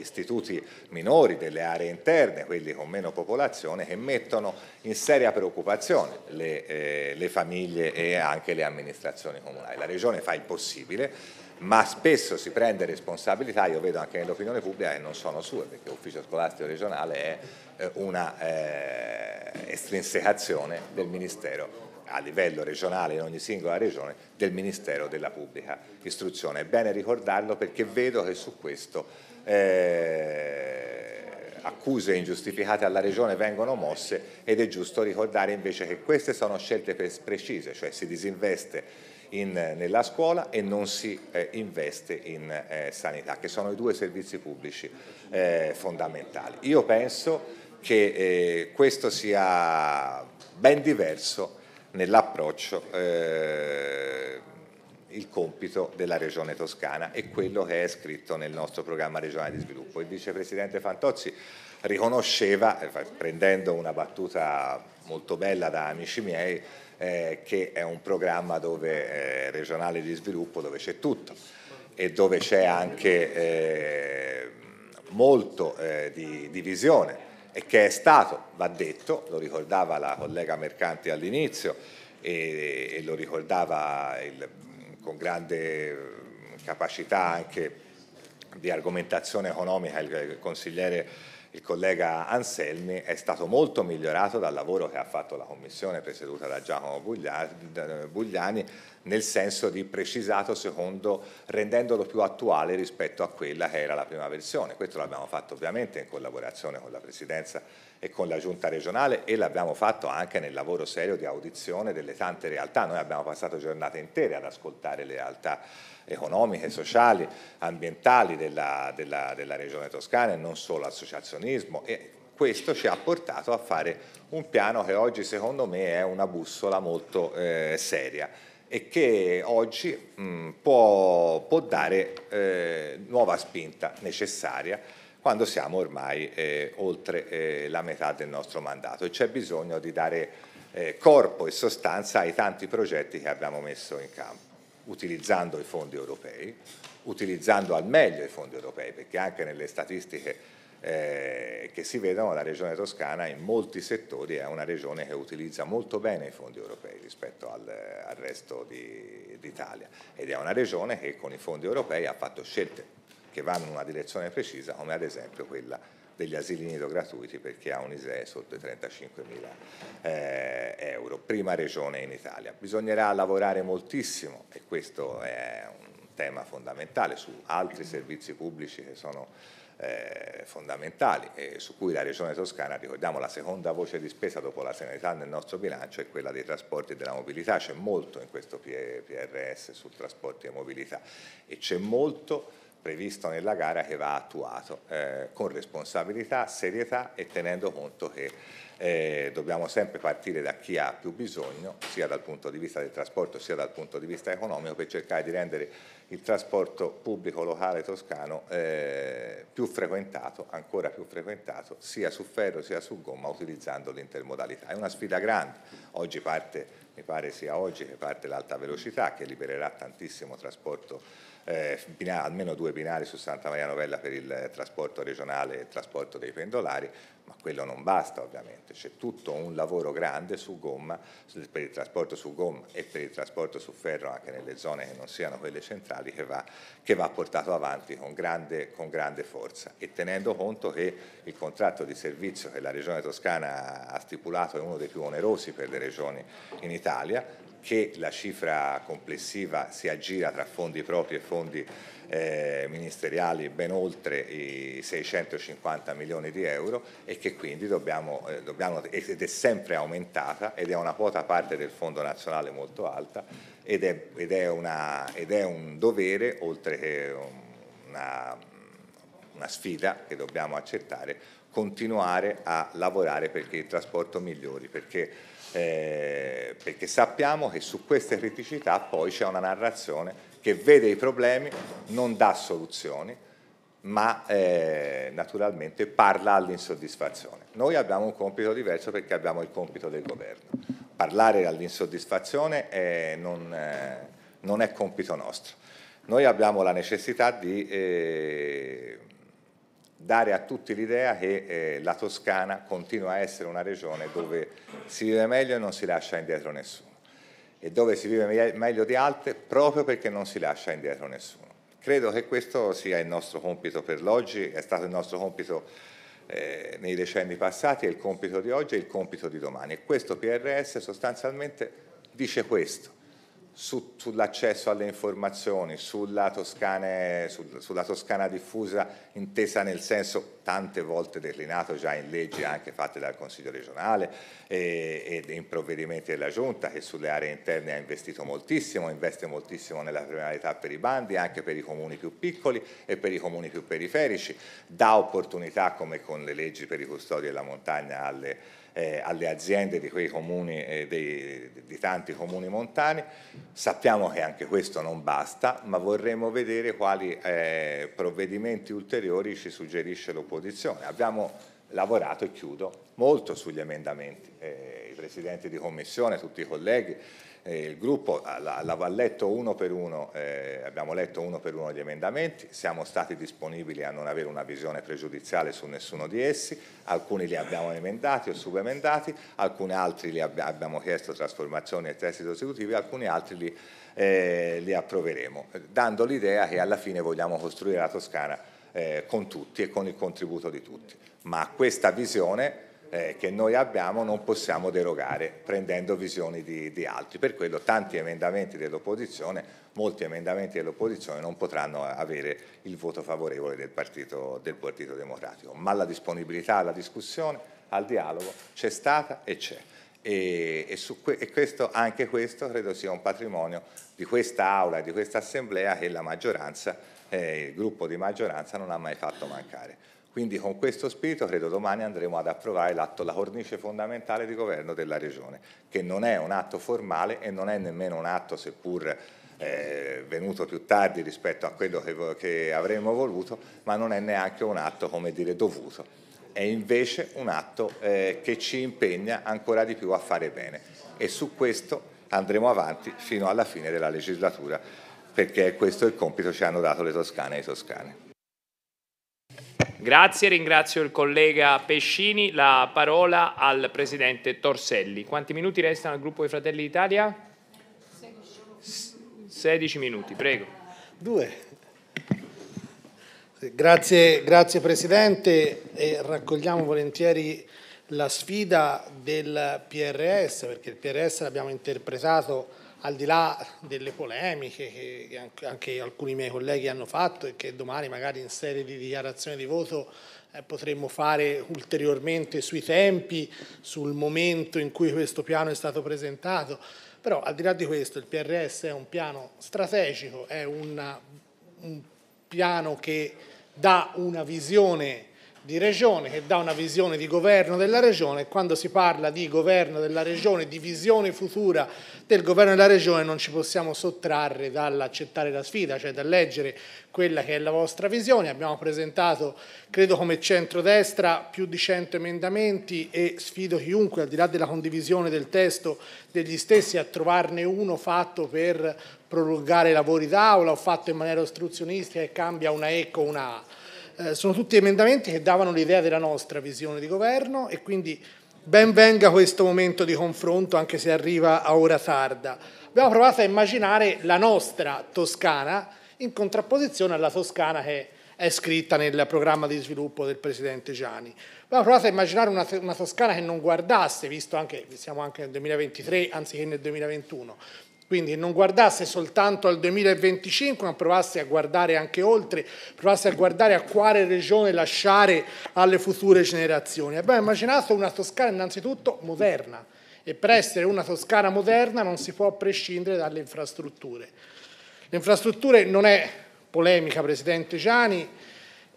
S20: istituti minori delle aree interne, quelli con meno popolazione, che mettono in seria preoccupazione le, eh, le famiglie e anche le amministrazioni comunali. La Regione fa il possibile ma spesso si prende responsabilità, io vedo anche nell'opinione pubblica, che non sono sue, perché l'ufficio scolastico regionale è eh, una eh, estrinsecazione del Ministero a livello regionale in ogni singola regione del Ministero della Pubblica Istruzione. È bene ricordarlo perché vedo che su questo eh, accuse ingiustificate alla Regione vengono mosse ed è giusto ricordare invece che queste sono scelte precise, cioè si disinveste in, nella scuola e non si eh, investe in eh, sanità, che sono i due servizi pubblici eh, fondamentali. Io penso che eh, questo sia ben diverso nell'approccio eh, il compito della Regione Toscana e quello che è scritto nel nostro programma regionale di sviluppo. Il vicepresidente Fantozzi riconosceva, eh, prendendo una battuta molto bella da amici miei, eh, che è un programma dove, eh, regionale di sviluppo dove c'è tutto e dove c'è anche eh, molto eh, di, di visione e che è stato, va detto, lo ricordava la collega Mercanti all'inizio e, e lo ricordava il con grande eh, capacità anche di argomentazione economica il eh, consigliere il collega Anselmi è stato molto migliorato dal lavoro che ha fatto la commissione presieduta da Giacomo eh, Bugliani nel senso di precisato secondo rendendolo più attuale rispetto a quella che era la prima versione questo l'abbiamo fatto ovviamente in collaborazione con la presidenza e con la giunta regionale e l'abbiamo fatto anche nel lavoro serio di audizione delle tante realtà. Noi abbiamo passato giornate intere ad ascoltare le realtà economiche, sociali, ambientali della, della, della regione toscana e non solo associazionismo e questo ci ha portato a fare un piano che oggi secondo me è una bussola molto eh, seria e che oggi mh, può, può, dare eh, nuova spinta necessaria quando siamo ormai eh, oltre eh, la metà del nostro mandato e c'è bisogno di dare eh, corpo e sostanza ai tanti progetti che abbiamo messo in campo, utilizzando i fondi europei, utilizzando al meglio i fondi europei, perché anche nelle statistiche eh, che si vedono la regione toscana in molti settori è una regione che utilizza molto bene i fondi europei rispetto al, al resto d'Italia ed è una regione che con i fondi europei ha fatto scelte che vanno in una direzione precisa, come ad esempio quella degli asili nido gratuiti per chi ha un ISEE sotto i 35 mila eh, euro, prima regione in Italia. Bisognerà lavorare moltissimo, e questo è un tema fondamentale, su altri servizi pubblici che sono eh, fondamentali e su cui la Regione Toscana, ricordiamo, la seconda voce di spesa dopo la sanità nel nostro bilancio è quella dei trasporti e della mobilità, c'è molto in questo PRS sul trasporti e mobilità e c'è molto previsto nella gara che va attuato eh, con responsabilità, serietà e tenendo conto che eh, dobbiamo sempre partire da chi ha più bisogno, sia dal punto di vista del trasporto sia dal punto di vista economico, per cercare di rendere il trasporto pubblico locale toscano eh, più frequentato, ancora più frequentato, sia su ferro sia su gomma, utilizzando l'intermodalità. È una sfida grande, oggi parte, mi pare sia oggi che parte l'alta velocità, che libererà tantissimo trasporto eh, bina, almeno due binari su Santa Maria Novella per il trasporto regionale e il trasporto dei pendolari, ma quello non basta ovviamente, c'è tutto un lavoro grande su gomma, per il trasporto su gomma e per il trasporto su ferro anche nelle zone che non siano quelle centrali che va, che va portato avanti con grande, con grande forza e tenendo conto che il contratto di servizio che la Regione Toscana ha stipulato è uno dei più onerosi per le regioni in Italia, che la cifra complessiva si aggira tra fondi propri e fondi eh, ministeriali ben oltre i 650 milioni di euro e che quindi dobbiamo, eh, dobbiamo, ed è sempre aumentata ed è una quota parte del Fondo nazionale molto alta ed è, ed è, una, ed è un dovere oltre che una, una sfida che dobbiamo accettare continuare a lavorare perché il trasporto migliori, perché eh, perché sappiamo che su queste criticità poi c'è una narrazione che vede i problemi, non dà soluzioni, ma eh, naturalmente parla all'insoddisfazione. Noi abbiamo un compito diverso perché abbiamo il compito del governo. Parlare all'insoddisfazione eh, non, eh, non, è compito nostro. Noi abbiamo la necessità di eh, dare a tutti l'idea che eh, la Toscana continua a essere una regione dove si vive meglio e non si lascia indietro nessuno e dove si vive meglio di altre proprio perché non si lascia indietro nessuno. Credo che questo sia il nostro compito per l'oggi, è stato il nostro compito eh, nei decenni passati, è il compito di oggi e il compito di domani. E questo PRS sostanzialmente dice questo su, sull'accesso alle informazioni, sulla, Toscane, sul, sulla Toscana diffusa intesa nel senso tante volte declinato già in leggi anche fatte dal Consiglio regionale e, e in provvedimenti della Giunta che sulle aree interne ha investito moltissimo, investe moltissimo nella criminalità per i bandi anche per i comuni più piccoli e per i comuni più periferici, dà opportunità come con le leggi per i custodi della montagna alle eh, alle aziende di quei comuni, eh, dei, di tanti comuni montani. Sappiamo che anche questo non basta, ma vorremmo vedere quali eh, provvedimenti ulteriori ci suggerisce l'opposizione. Abbiamo lavorato, e chiudo, molto sugli emendamenti, eh, i presidenti di commissione, tutti i colleghi, eh, il gruppo l'aveva letto uno per uno, eh, abbiamo letto uno per uno gli emendamenti, siamo stati disponibili a non avere una visione pregiudiziale su nessuno di essi, alcuni li abbiamo emendati o subemendati, alcuni altri li abbi abbiamo chiesto trasformazioni e testi sostitutivi, alcuni altri li, eh, li approveremo, dando l'idea che alla fine vogliamo costruire la Toscana eh, con tutti e con il contributo di tutti. Ma questa visione eh, che noi abbiamo non possiamo derogare prendendo visioni di, di, altri. Per quello tanti emendamenti dell'opposizione, molti emendamenti dell'opposizione non potranno avere il voto favorevole del Partito, del partito Democratico, ma la disponibilità alla discussione, al dialogo c'è stata e c'è. E, e, su, e questo, anche questo credo sia un patrimonio di questa Aula e di questa Assemblea che la maggioranza, eh, il gruppo di maggioranza non ha mai fatto mancare. Quindi con questo spirito credo domani andremo ad approvare l'atto, la cornice fondamentale di governo della Regione, che non è un atto formale e non è nemmeno un atto, seppur eh, venuto più tardi rispetto a quello che, che avremmo voluto, ma non è neanche un atto, come dire, dovuto. È invece un atto eh, che ci impegna ancora di più a fare bene e su questo andremo avanti fino alla fine della legislatura, perché questo è il compito che ci hanno dato le toscane e i toscani.
S2: Grazie, ringrazio il collega Pescini. La parola al presidente Torselli. Quanti minuti restano al gruppo dei Fratelli d'Italia? 16. minuti, prego.
S1: Due. Grazie, grazie Presidente, e raccogliamo volentieri la sfida del PRS, perché il PRS l'abbiamo interpretato al di là delle polemiche che, anche alcuni miei colleghi hanno fatto e che domani magari in serie di dichiarazioni di voto eh, potremmo fare ulteriormente sui tempi, sul momento in cui questo piano è stato presentato, però al di là di questo il PRS è un piano strategico, è una, un piano che dà una visione di regione che dà una visione di governo della regione, e quando si parla di governo della regione, di visione futura del governo della regione non ci possiamo sottrarre dall'accettare la sfida, cioè da leggere quella che è la vostra visione. Abbiamo presentato, credo come centrodestra, più di 100 emendamenti e sfido chiunque, al di là della condivisione del testo degli stessi, a trovarne uno fatto per prolungare i lavori d'aula o fatto in maniera ostruzionistica e cambia una E con una A. Eh, sono tutti emendamenti che davano l'idea della nostra visione di governo e quindi ben venga questo momento di confronto anche se arriva a ora tarda. Abbiamo provato a immaginare la nostra Toscana in contrapposizione alla Toscana che è scritta nel programma di sviluppo del presidente Gianni. Abbiamo provato a immaginare una, una Toscana che non guardasse, visto anche, siamo anche nel 2023 anziché nel 2021, quindi non guardasse soltanto al 2025, ma provasse a guardare anche oltre, provasse a guardare a quale regione lasciare alle future generazioni. Abbiamo immaginato una Toscana innanzitutto moderna e per essere una Toscana moderna non si può prescindere dalle infrastrutture. Le infrastrutture non è polemica, Presidente Gianni,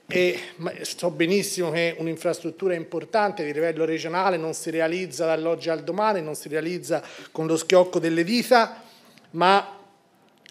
S1: e so benissimo che un'infrastruttura importante di livello regionale non si realizza dall'oggi al domani, non si realizza con lo schiocco delle dita, ma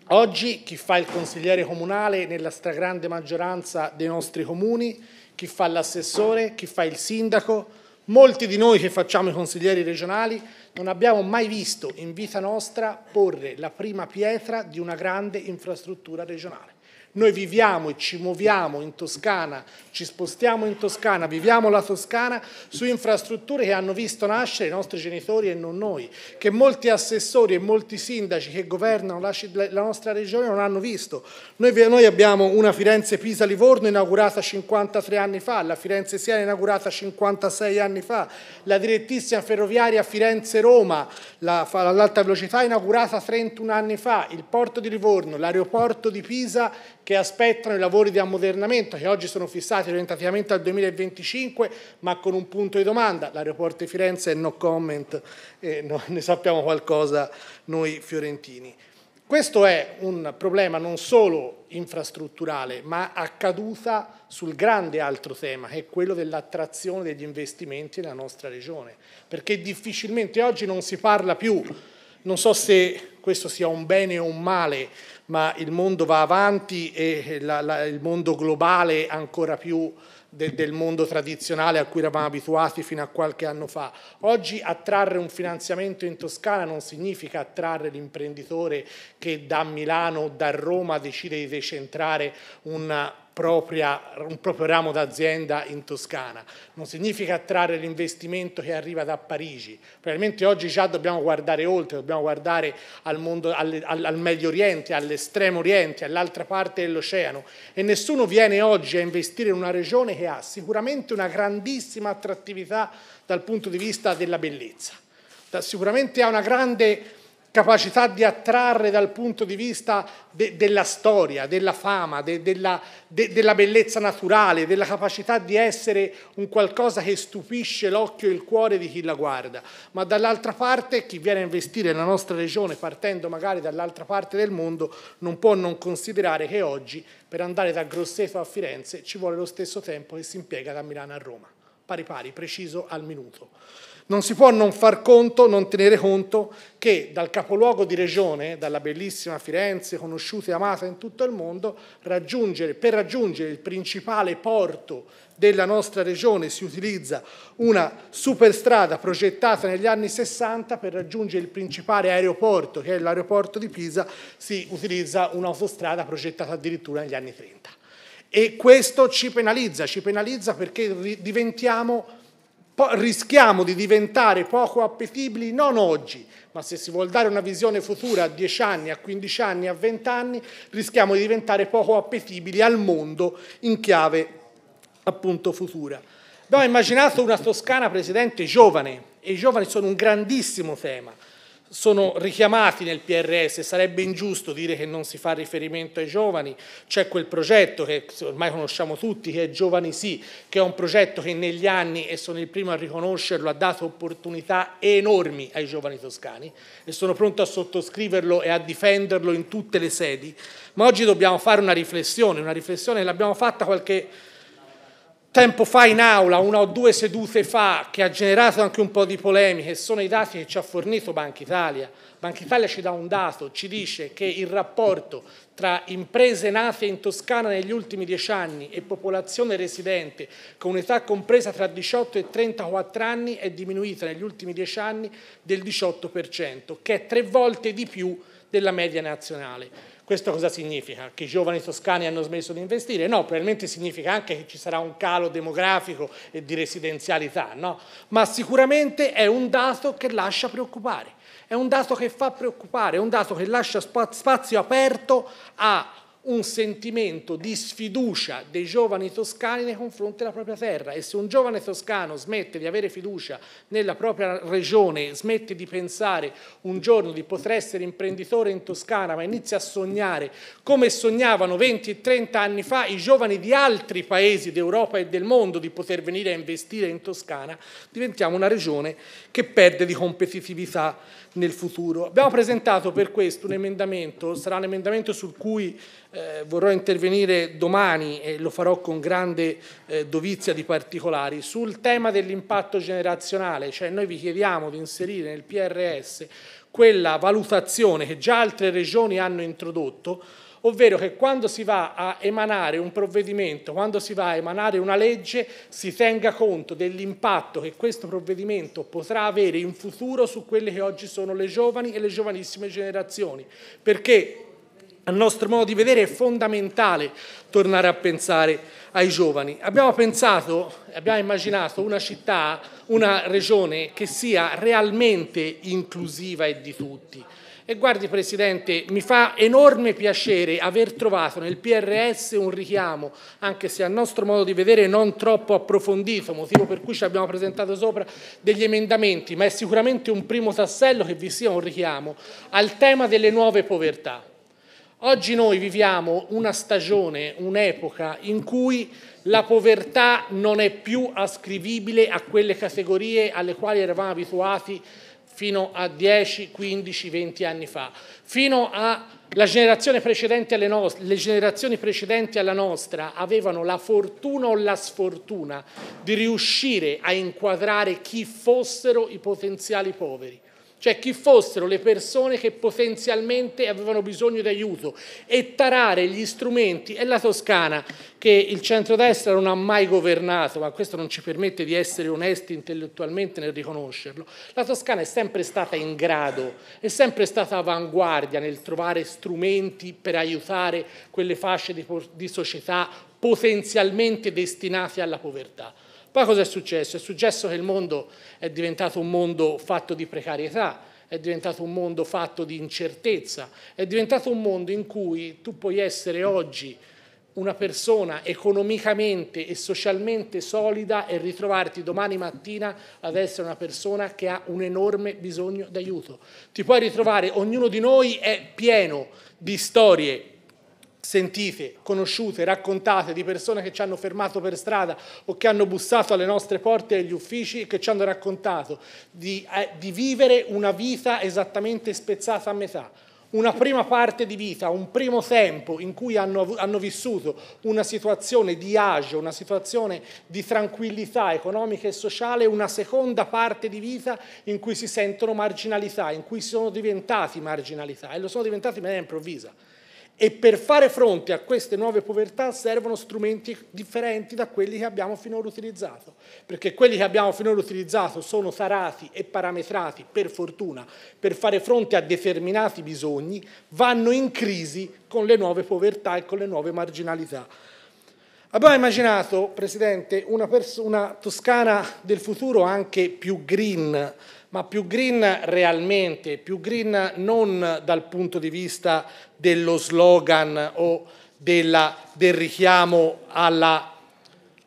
S1: oggi chi fa il consigliere comunale nella stragrande maggioranza dei nostri comuni, chi fa l'assessore, chi fa il sindaco, molti di noi che facciamo i consiglieri regionali non abbiamo mai visto in vita nostra porre la prima pietra di una grande infrastruttura regionale. Noi viviamo e ci muoviamo in Toscana, ci spostiamo in Toscana, viviamo la Toscana su infrastrutture che hanno visto nascere i nostri genitori e non noi, che molti assessori e molti sindaci che governano la, la nostra regione non hanno visto. Noi, noi abbiamo una Firenze-Pisa-Livorno inaugurata 53 anni fa, la Firenze-Siena inaugurata 56 anni fa, la direttissima ferroviaria Firenze-Roma, l'alta la, velocità inaugurata 31 anni fa, il porto di Livorno, l'aeroporto di Pisa che aspettano i lavori di ammodernamento che oggi sono fissati orientativamente al 2025 ma con un punto di domanda. L'aeroporto di Firenze è no comment, eh, no, ne sappiamo qualcosa noi fiorentini. Questo è un problema non solo infrastrutturale, ma accaduta sul grande altro tema, che è quello dell'attrazione degli investimenti nella nostra regione, perché difficilmente oggi non si parla più, non so se questo sia un bene o un male, ma il mondo va avanti e eh, la, la, il mondo globale ancora più de, del mondo tradizionale a cui eravamo abituati fino a qualche anno fa. Oggi attrarre un finanziamento in Toscana non significa attrarre l'imprenditore che da Milano o da Roma decide di decentrare una propria, un proprio ramo d'azienda in Toscana, non significa attrarre l'investimento che arriva da Parigi. Probabilmente oggi già dobbiamo guardare oltre, dobbiamo guardare al, mondo, al, al, al Medio Oriente, all'estremo Oriente, all'altra parte dell'oceano e nessuno viene oggi a investire in una regione che ha sicuramente una grandissima attrattività dal punto di vista della bellezza, sicuramente ha una grande capacità di attrarre dal punto di vista de della storia, della fama, de della, de della bellezza naturale, della capacità di essere un qualcosa che stupisce l'occhio e il cuore di chi la guarda, ma dall'altra parte chi viene a investire nella nostra regione partendo magari dall'altra parte del mondo non può non considerare che oggi per andare da Grosseto a Firenze ci vuole lo stesso tempo che si impiega da Milano a Roma, pari pari, preciso al minuto. Non si può non far conto, non tenere conto che dal capoluogo di regione, dalla bellissima Firenze, conosciuta e amata in tutto il mondo, raggiungere, per raggiungere il principale porto della nostra regione si utilizza una superstrada progettata negli anni 60 per raggiungere il principale aeroporto, che è l'aeroporto di Pisa, si utilizza un'autostrada progettata addirittura negli anni 30. E questo ci penalizza, ci penalizza perché diventiamo rischiamo di diventare poco appetibili non oggi, ma se si vuol dare una visione futura a 10 anni, a 15 anni, a 20 anni, rischiamo di diventare poco appetibili al mondo in chiave appunto futura. Abbiamo immaginato una Toscana presidente giovane e i giovani sono un grandissimo tema sono richiamati nel PRS, sarebbe ingiusto dire che non si fa riferimento ai giovani, c'è quel progetto che ormai conosciamo tutti, che è Giovani Sì, che è un progetto che negli anni, e sono il primo a riconoscerlo, ha dato opportunità enormi ai giovani toscani e sono pronto a sottoscriverlo e a difenderlo in tutte le sedi, ma oggi dobbiamo fare una riflessione, una riflessione che l'abbiamo fatta qualche tempo fa in aula, una o due sedute fa, che ha generato anche un po' di polemiche, sono i dati che ci ha fornito Banca Italia. Banca Italia ci dà un dato, ci dice che il rapporto tra imprese nate in Toscana negli ultimi dieci anni e popolazione residente con un'età compresa tra 18 e 34 anni è diminuita negli ultimi dieci anni del 18%, che è tre volte di più della media nazionale. Questo cosa significa? Che i giovani toscani hanno smesso di investire? No, probabilmente significa anche che ci sarà un calo demografico e di residenzialità, no? ma sicuramente è un dato che lascia preoccupare, è un dato che fa preoccupare, è un dato che lascia spazio aperto a un sentimento di sfiducia dei giovani toscani nei confronti della propria terra e se un giovane toscano smette di avere fiducia nella propria regione, smette di pensare un giorno di poter essere imprenditore in Toscana ma inizia a sognare come sognavano 20 e 30 anni fa i giovani di altri paesi d'Europa e del mondo di poter venire a investire in Toscana, diventiamo una regione che perde di competitività nel futuro. Abbiamo presentato per questo un emendamento, sarà un emendamento sul cui eh, vorrò intervenire domani e lo farò con grande eh, dovizia di particolari, sul tema dell'impatto generazionale, cioè noi vi chiediamo di inserire nel PRS quella valutazione che già altre regioni hanno introdotto ovvero che quando si va a emanare un provvedimento, quando si va a emanare una legge, si tenga conto dell'impatto che questo provvedimento potrà avere in futuro su quelle che oggi sono le giovani e le giovanissime generazioni, perché a nostro modo di vedere è fondamentale tornare a pensare ai giovani. Abbiamo pensato, abbiamo immaginato una città, una regione che sia realmente inclusiva e di tutti. E guardi Presidente, mi fa enorme piacere aver trovato nel PRS un richiamo, anche se a nostro modo di vedere non troppo approfondito, motivo per cui ci abbiamo presentato sopra degli emendamenti, ma è sicuramente un primo tassello che vi sia un richiamo al tema delle nuove povertà. Oggi noi viviamo una stagione, un'epoca in cui la povertà non è più ascrivibile a quelle categorie alle quali eravamo abituati fino a 10, 15, 20 anni fa, fino alla generazione precedente alle nostre, le generazioni precedenti alla nostra avevano la fortuna o la sfortuna di riuscire a inquadrare chi fossero i potenziali poveri cioè chi fossero le persone che potenzialmente avevano bisogno di aiuto e tarare gli strumenti. È la Toscana che il centrodestra non ha mai governato, ma questo non ci permette di essere onesti intellettualmente nel riconoscerlo. La Toscana è sempre stata in grado, è sempre stata avanguardia nel trovare strumenti per aiutare quelle fasce di, di società potenzialmente destinate alla povertà. Poi cosa è successo? È successo che il mondo è diventato un mondo fatto di precarietà, è diventato un mondo fatto di incertezza, è diventato un mondo in cui tu puoi essere oggi una persona economicamente e socialmente solida e ritrovarti domani mattina ad essere una persona che ha un enorme bisogno d'aiuto. Ti puoi ritrovare, ognuno di noi è pieno di storie sentite, conosciute, raccontate di persone che ci hanno fermato per strada o che hanno bussato alle nostre porte e agli uffici e che ci hanno raccontato di, eh, di vivere una vita esattamente spezzata a metà. Una prima parte di vita, un primo tempo in cui hanno, hanno vissuto una situazione di agio, una situazione di tranquillità economica e sociale, una seconda parte di vita in cui si sentono marginalità, in cui sono diventati marginalità e lo sono diventati in maniera improvvisa e per fare fronte a queste nuove povertà servono strumenti differenti da quelli che abbiamo finora utilizzato, perché quelli che abbiamo finora utilizzato sono tarati e parametrati, per fortuna, per fare fronte a determinati bisogni, vanno in crisi con le nuove povertà e con le nuove marginalità. Abbiamo immaginato, Presidente, una, una Toscana del futuro anche più green, ma più green realmente, più green non dal punto di vista dello slogan o della, del richiamo alla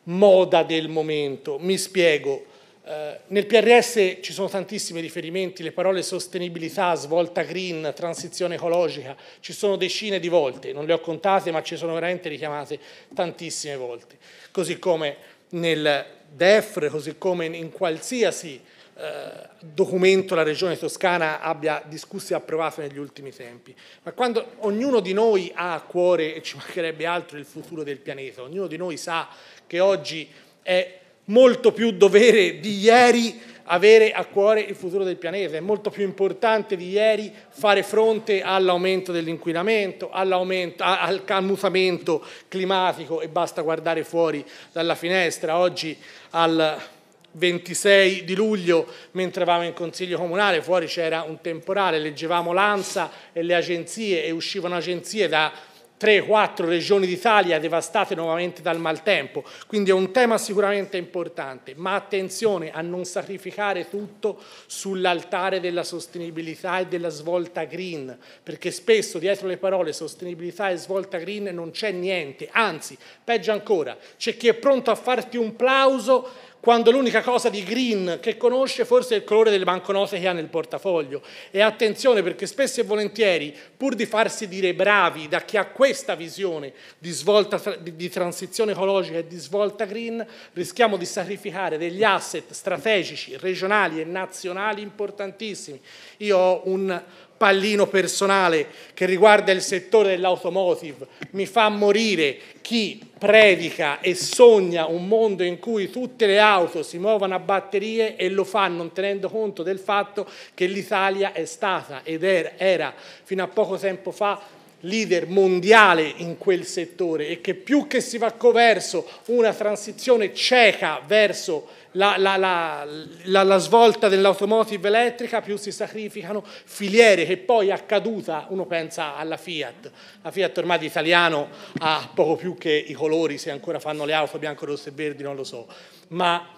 S1: moda del momento. Mi spiego. Eh, nel PRS ci sono tantissimi riferimenti, le parole sostenibilità, svolta green, transizione ecologica, ci sono decine di volte, non le ho contate ma ci sono veramente richiamate tantissime volte, così come nel DEFR, così come in qualsiasi eh, documento la Regione Toscana abbia discusso e approvato negli ultimi tempi, ma quando ognuno di noi ha a cuore, e ci mancherebbe altro, il futuro del pianeta, ognuno di noi sa che oggi è molto più dovere di ieri avere a cuore il futuro del pianeta, è molto più importante di ieri fare fronte all'aumento dell'inquinamento, all'aumento, al, al climatico e basta guardare fuori dalla finestra, oggi al 26 di luglio, mentre eravamo in Consiglio Comunale, fuori c'era un temporale, leggevamo l'ANSA e le agenzie e uscivano agenzie da 3-4 regioni d'Italia devastate nuovamente dal maltempo, quindi è un tema sicuramente importante, ma attenzione a non sacrificare tutto sull'altare della sostenibilità e della svolta green, perché spesso dietro le parole sostenibilità e svolta green non c'è niente, anzi, peggio ancora, c'è chi è pronto a farti un plauso quando l'unica cosa di green che conosce forse è il colore delle banconote che ha nel portafoglio. E attenzione perché spesso e volentieri, pur di farsi dire bravi da chi ha questa visione di, svolta, di transizione ecologica e di svolta green, rischiamo di sacrificare degli asset strategici, regionali e nazionali importantissimi. Io ho un pallino personale che riguarda il settore dell'automotive. Mi fa morire chi predica e sogna un mondo in cui tutte le auto si muovono a batterie e lo fa non tenendo conto del fatto che l'Italia è stata ed er-, era fino a poco tempo fa leader mondiale in quel settore e che più che si va verso una transizione cieca verso la, la, la, la, svolta dell'automotive elettrica, più si sacrificano filiere che poi è accaduta, uno pensa alla Fiat, la Fiat ormai di italiano ha poco più che i colori, se ancora fanno le auto bianco, rosse e verdi non lo so, ma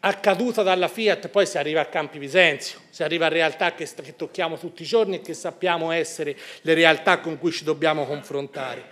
S1: accaduta dalla Fiat poi si arriva a Campi Visenzio, si arriva a realtà che, che tocchiamo tutti i giorni e che sappiamo essere le realtà con cui ci dobbiamo confrontare.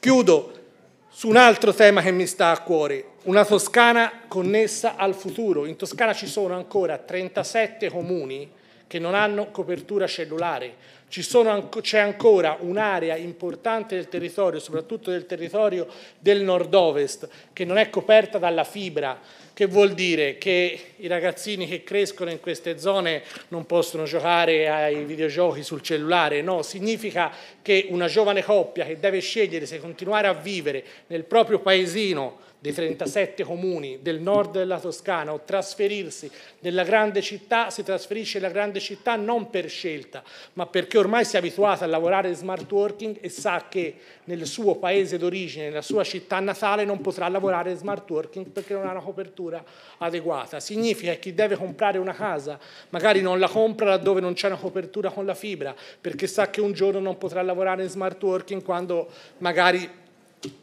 S1: Chiudo su un altro tema che mi sta a cuore, una Toscana connessa al futuro. In Toscana ci sono ancora 37 comuni che non hanno copertura cellulare. c'è ancora un'area importante del territorio, soprattutto del territorio del nord-ovest, che non è coperta dalla fibra, che vuol dire che i ragazzini che crescono in queste zone non possono giocare ai videogiochi sul cellulare, no, significa che una giovane coppia che deve scegliere se continuare a vivere nel proprio paesino dei 37 comuni del nord della Toscana o trasferirsi nella grande città, si trasferisce nella grande città non per scelta, ma perché ormai si è abituato a lavorare in smart working e sa che nel suo paese d'origine, nella sua città natale, non potrà lavorare in smart working perché non ha una copertura adeguata. Significa che chi deve comprare una casa magari non la compra laddove non c'è una copertura con la fibra, perché sa che un giorno non potrà lavorare in smart working quando magari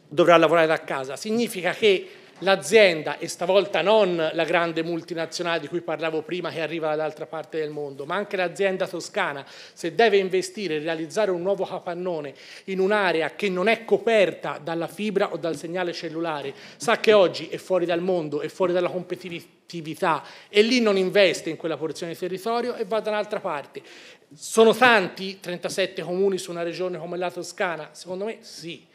S1: dovrà lavorare da casa. Significa che l'azienda, e stavolta non la grande multinazionale di cui parlavo prima che arriva dall'altra parte del mondo, ma anche l'azienda toscana, se deve investire e realizzare un nuovo capannone in un'area che non è coperta dalla fibra o dal segnale cellulare, sa che oggi è fuori dal mondo, è fuori dalla competitività e lì non investe in quella porzione di territorio e va da un'altra parte. Sono tanti 37 comuni su una regione come la Toscana? Secondo me sì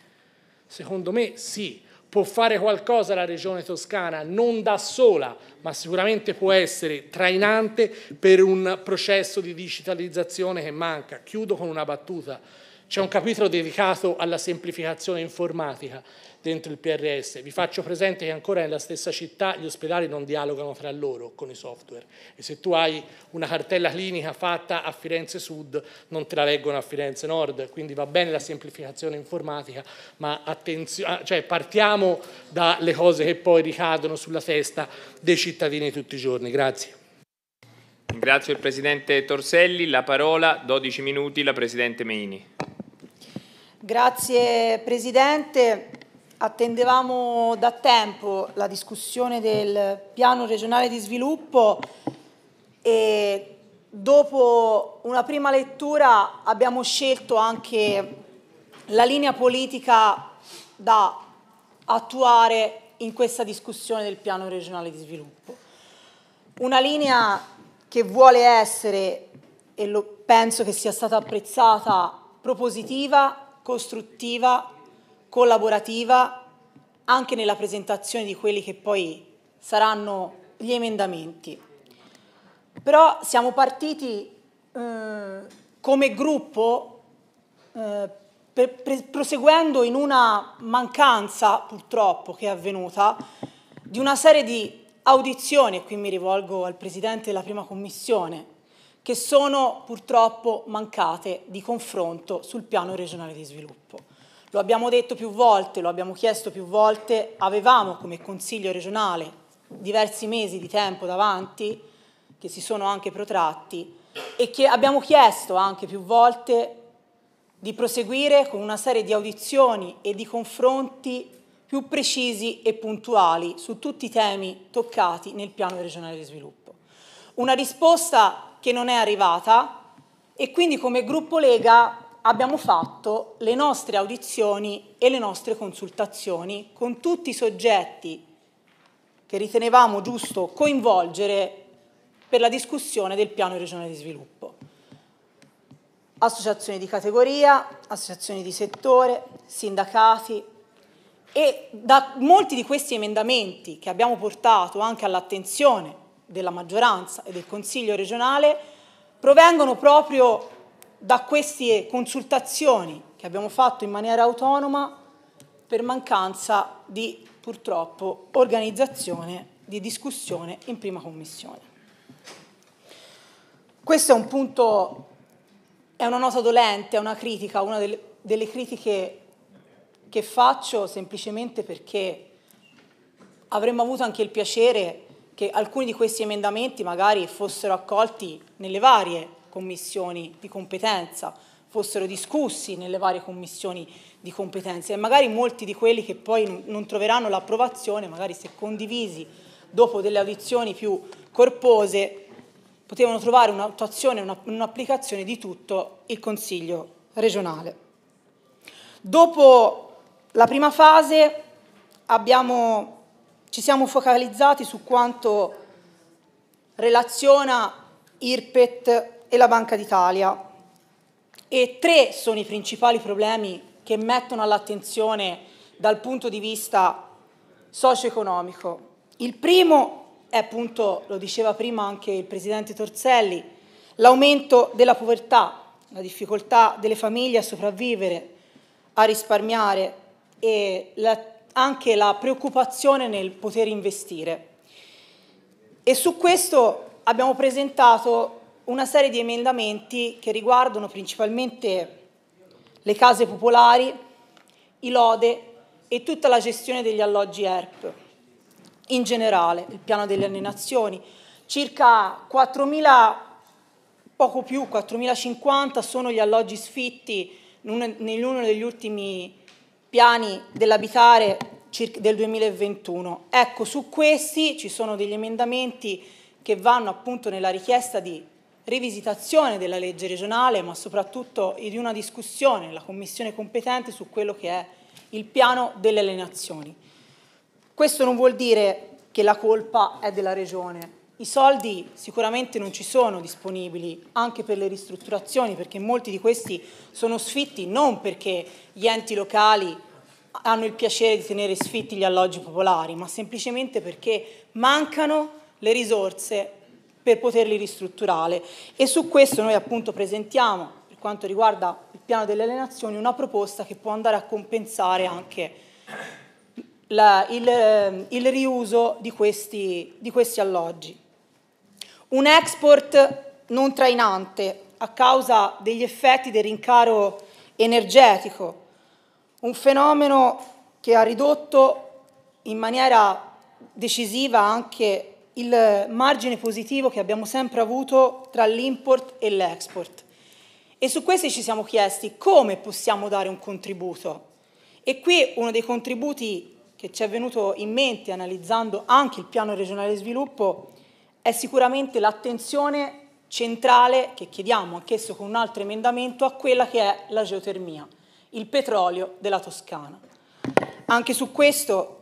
S1: Secondo me sì, può fare qualcosa la regione toscana, non da sola, ma sicuramente può essere trainante per un processo di digitalizzazione che manca. Chiudo con una battuta. C'è un capitolo dedicato alla semplificazione informatica dentro il PRS. Vi faccio presente che ancora nella stessa città gli ospedali non dialogano fra loro con i software e se tu hai una cartella clinica fatta a Firenze Sud non te la leggono a Firenze Nord, quindi va bene la semplificazione informatica, ma ah, cioè partiamo dalle cose che poi ricadono sulla testa dei cittadini tutti i giorni. Grazie. Ringrazio il Presidente
S2: Torselli, la parola 12 minuti la Presidente Meini.
S21: Grazie Presidente attendevamo da tempo la discussione del piano regionale di sviluppo e dopo una prima lettura abbiamo scelto anche la linea politica da attuare in questa discussione del piano regionale di sviluppo. Una linea che vuole essere, e penso che sia stata apprezzata, propositiva, costruttiva collaborativa anche nella presentazione di quelli che poi saranno gli emendamenti. Però siamo partiti eh, come gruppo eh, per, proseguendo in una mancanza purtroppo che è avvenuta di una serie di audizioni, e qui mi rivolgo al Presidente della prima commissione, che sono purtroppo mancate di confronto sul piano regionale di sviluppo. Lo abbiamo detto più volte, lo abbiamo chiesto più volte, avevamo come Consiglio regionale diversi mesi di tempo davanti, che si sono anche protratti, e che abbiamo chiesto anche più volte di proseguire con una serie di audizioni e di confronti più precisi e puntuali su tutti i temi toccati nel piano regionale di sviluppo. Una risposta che non è arrivata e quindi come gruppo Lega abbiamo fatto le nostre audizioni e le nostre consultazioni con tutti i soggetti che ritenevamo giusto coinvolgere per la discussione del piano regionale di sviluppo. Associazioni di categoria, associazioni di settore, sindacati e da molti di questi emendamenti che abbiamo portato anche all'attenzione della maggioranza e del Consiglio regionale provengono proprio da queste consultazioni che abbiamo fatto in maniera autonoma per mancanza di purtroppo organizzazione di discussione in prima commissione. Questo è un punto, è una nota dolente, è una critica, una delle, delle critiche che faccio semplicemente perché avremmo avuto anche il piacere che alcuni di questi emendamenti magari fossero accolti nelle varie commissioni di competenza, fossero discussi nelle varie commissioni di competenza e magari molti di quelli che poi non troveranno l'approvazione, magari se condivisi dopo delle audizioni più corpose, potevano trovare un'attuazione, un'applicazione di tutto il Consiglio regionale. Dopo la prima fase abbiamo, ci siamo focalizzati su quanto relaziona IRPET e la Banca d'Italia. E tre sono i principali problemi che mettono all'attenzione dal punto di vista socio-economico. Il primo è appunto, lo diceva prima anche il Presidente Torselli, l'aumento della povertà, la difficoltà delle famiglie a sopravvivere, a risparmiare e la, anche la preoccupazione nel poter investire. E su questo abbiamo presentato una serie di emendamenti che riguardano principalmente le case popolari, i lode e tutta la gestione degli alloggi ERP in generale, il piano delle annenazioni. Circa 4.000, poco più, 4.050 sono gli alloggi sfitti nell'uno degli ultimi piani dell'abitare del 2021. Ecco, su questi ci sono degli emendamenti che vanno appunto nella richiesta di rivisitazione della legge regionale, ma soprattutto di una discussione nella commissione competente su quello che è il piano delle alienazioni. Questo non vuol dire che la colpa è della regione. I soldi sicuramente non ci sono disponibili anche per le ristrutturazioni perché molti di questi sono sfitti non perché gli enti locali hanno il piacere di tenere sfitti gli alloggi popolari, ma semplicemente perché mancano le risorse per poterli ristrutturare e su questo noi appunto presentiamo per quanto riguarda il piano delle allenazioni, una proposta che può andare a compensare anche la, il, ehm, il, riuso di questi, di questi alloggi. Un export non trainante a causa degli effetti del rincaro energetico, un fenomeno che ha ridotto in maniera decisiva anche il margine positivo che abbiamo sempre avuto tra l'import e l'export. E su questo ci siamo chiesti come possiamo dare un contributo. E qui uno dei contributi che ci è venuto in mente analizzando anche il piano regionale di sviluppo è sicuramente l'attenzione centrale che chiediamo anch'esso con un altro emendamento a quella che è la geotermia, il petrolio della Toscana. Anche su questo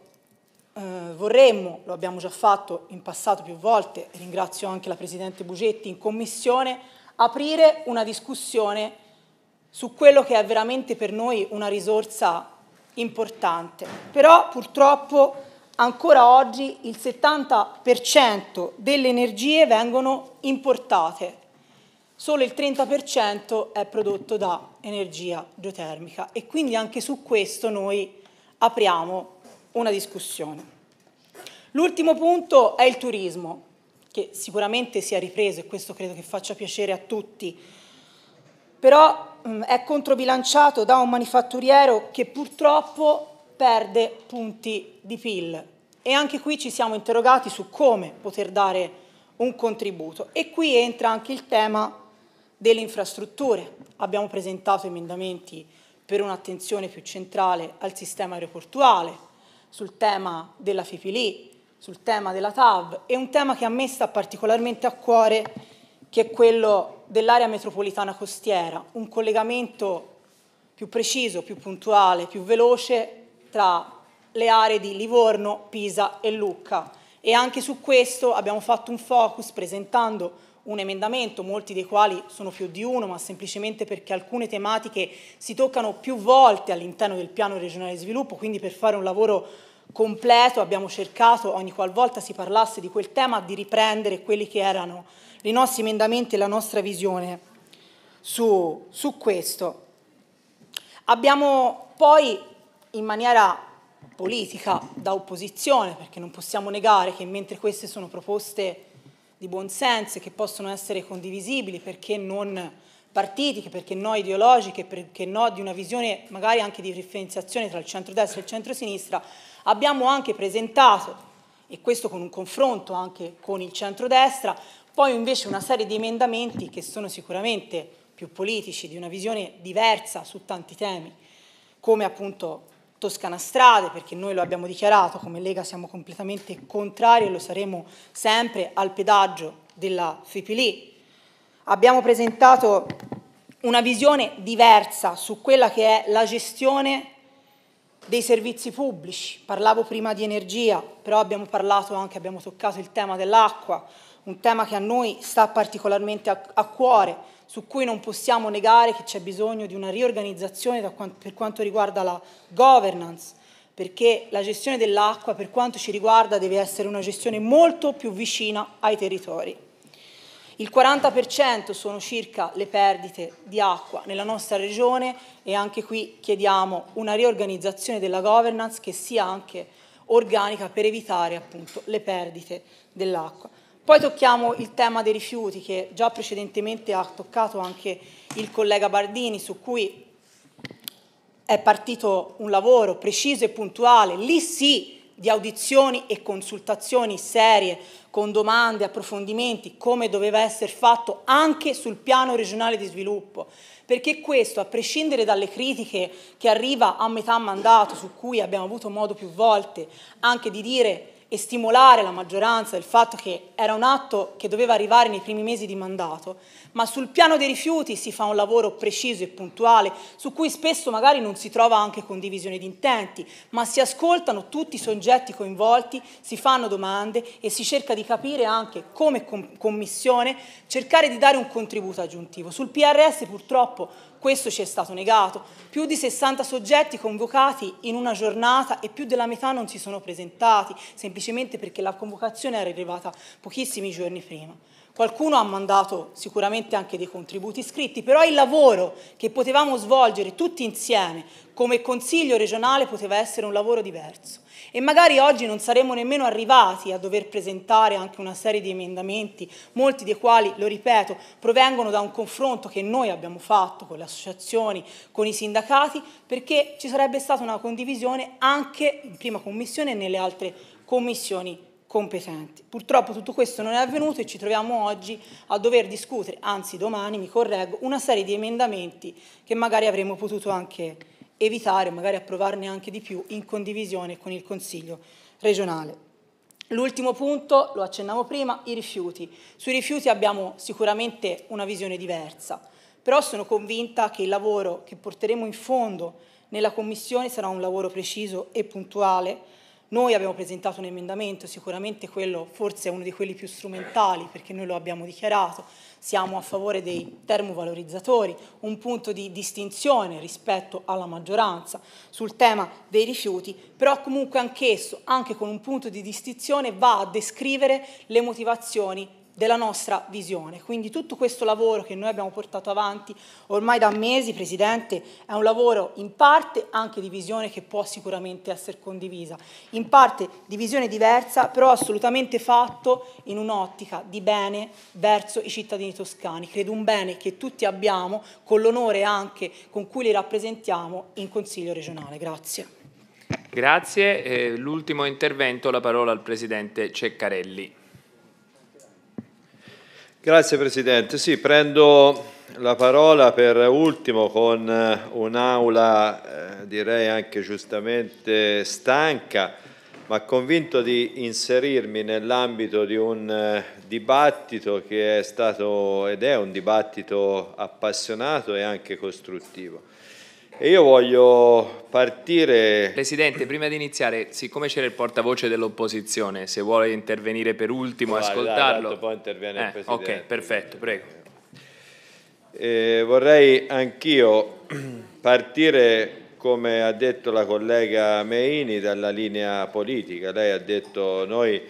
S21: eh, vorremmo, lo abbiamo già fatto in passato più volte, ringrazio anche la Presidente Bugetti in Commissione, aprire una discussione su quello che è veramente per noi una risorsa importante. Però purtroppo ancora oggi il 70% delle energie vengono importate, solo il 30% è prodotto da energia geotermica e quindi anche su questo noi apriamo una discussione. L'ultimo punto è il turismo, che sicuramente si è ripreso e questo credo che faccia piacere a tutti, però mm, è controbilanciato da un manifatturiero che purtroppo perde punti di PIL e anche qui ci siamo interrogati su come poter dare un contributo e qui entra anche il tema delle infrastrutture. Abbiamo presentato emendamenti per un'attenzione più centrale al sistema aeroportuale, sul tema della FIPILI, sul tema della TAV e un tema che a me sta particolarmente a cuore che è quello dell'area metropolitana costiera, un collegamento più preciso, più puntuale, più veloce tra le aree di Livorno, Pisa e Lucca. E anche su questo abbiamo fatto un focus presentando un emendamento, molti dei quali sono più di uno, ma semplicemente perché alcune tematiche si toccano più volte all'interno del piano regionale di sviluppo, quindi per fare un lavoro completo abbiamo cercato, ogni qualvolta si parlasse di quel tema, di riprendere quelli che erano i nostri emendamenti e la nostra visione su, su questo. Abbiamo poi in maniera politica da opposizione, perché non possiamo negare che mentre queste sono proposte di buonsenso che possono essere condivisibili, perché non partitiche, perché no ideologiche, perché no di una visione magari anche di differenziazione tra il centro-destra e il centro-sinistra, abbiamo anche presentato, e questo con un confronto anche con il centro-destra, poi invece una serie di emendamenti che sono sicuramente più politici, di una visione diversa su tanti temi, come appunto Toscana Strade, perché noi lo abbiamo dichiarato, come Lega siamo completamente contrari e lo saremo sempre al pedaggio della FIPILI. Abbiamo presentato una visione diversa su quella che è la gestione dei servizi pubblici. Parlavo prima di energia, però abbiamo parlato anche, abbiamo toccato il tema dell'acqua, un tema che a noi sta particolarmente a, a cuore, su cui non possiamo negare che c'è bisogno di una riorganizzazione per quanto riguarda la governance, perché la gestione dell'acqua per quanto ci riguarda deve essere una gestione molto più vicina ai territori. Il 40% sono circa le perdite di acqua nella nostra regione e anche qui chiediamo una riorganizzazione della governance che sia anche organica per evitare appunto le perdite dell'acqua. Poi tocchiamo il tema dei rifiuti che già precedentemente ha toccato anche il collega Bardini su cui è partito un lavoro preciso e puntuale, lì sì di audizioni e consultazioni serie con domande, approfondimenti, come doveva essere fatto anche sul piano regionale di sviluppo. Perché questo, a prescindere dalle critiche che arriva a metà mandato, su cui abbiamo avuto modo più volte anche di dire e stimolare la maggioranza del fatto che era un atto che doveva arrivare nei primi mesi di mandato, ma sul piano dei rifiuti si fa un lavoro preciso e puntuale, su cui spesso magari non si trova anche condivisione di intenti, ma si ascoltano tutti i soggetti coinvolti, si fanno domande e si cerca di capire anche come com commissione cercare di dare un contributo aggiuntivo. Sul PRS purtroppo questo ci è stato negato. Più di 60 soggetti convocati in una giornata e più della metà non si sono presentati, semplicemente perché la convocazione era arrivata pochissimi giorni prima. Qualcuno ha mandato sicuramente anche dei contributi scritti, però il lavoro che potevamo svolgere tutti insieme come Consiglio regionale poteva essere un lavoro diverso. E magari oggi non saremmo nemmeno arrivati a dover presentare anche una serie di emendamenti, molti dei quali, lo ripeto, provengono da un confronto che noi abbiamo fatto con le associazioni, con i sindacati, perché ci sarebbe stata una condivisione anche in prima commissione e nelle altre commissioni competenti. Purtroppo tutto questo non è avvenuto e ci troviamo oggi a dover discutere, anzi domani mi correggo, una serie di emendamenti che magari avremmo potuto anche evitare, magari approvarne anche di più in condivisione con il Consiglio regionale. L'ultimo punto, lo accennavo prima, i rifiuti. Sui rifiuti abbiamo sicuramente una visione diversa, però sono convinta che il lavoro che porteremo in fondo nella Commissione sarà un lavoro preciso e puntuale noi abbiamo presentato un emendamento, sicuramente quello forse è uno di quelli più strumentali perché noi lo abbiamo dichiarato, siamo a favore dei termovalorizzatori, un punto di distinzione rispetto alla maggioranza sul tema dei rifiuti, però comunque anch'esso, anche con un punto di distinzione, va a descrivere le motivazioni della nostra visione. Quindi tutto questo lavoro che noi abbiamo portato avanti ormai da mesi, Presidente, è un lavoro in parte anche di visione che può sicuramente essere condivisa, in parte di visione diversa, però assolutamente fatto in un'ottica di bene verso i cittadini toscani. Credo un bene che tutti abbiamo, con l'onore anche con cui li rappresentiamo in Consiglio regionale. Grazie.
S2: Grazie. Eh, L'ultimo intervento, la parola al Presidente Ceccarelli.
S22: Grazie Presidente. Sì, prendo la parola per ultimo con eh, un'aula, eh, direi anche giustamente stanca, ma convinto di inserirmi nell'ambito di un eh, dibattito che è stato ed è un dibattito appassionato e anche costruttivo. E io voglio
S2: partire... Presidente, prima di iniziare, siccome c'era il portavoce dell'opposizione, se vuole
S22: intervenire per ultimo, vale, ascoltarlo... Dai, poi interviene eh, il Presidente. Ok, perfetto, prego. Eh, vorrei anch'io partire, come ha detto la collega Meini, dalla linea politica. Lei ha detto noi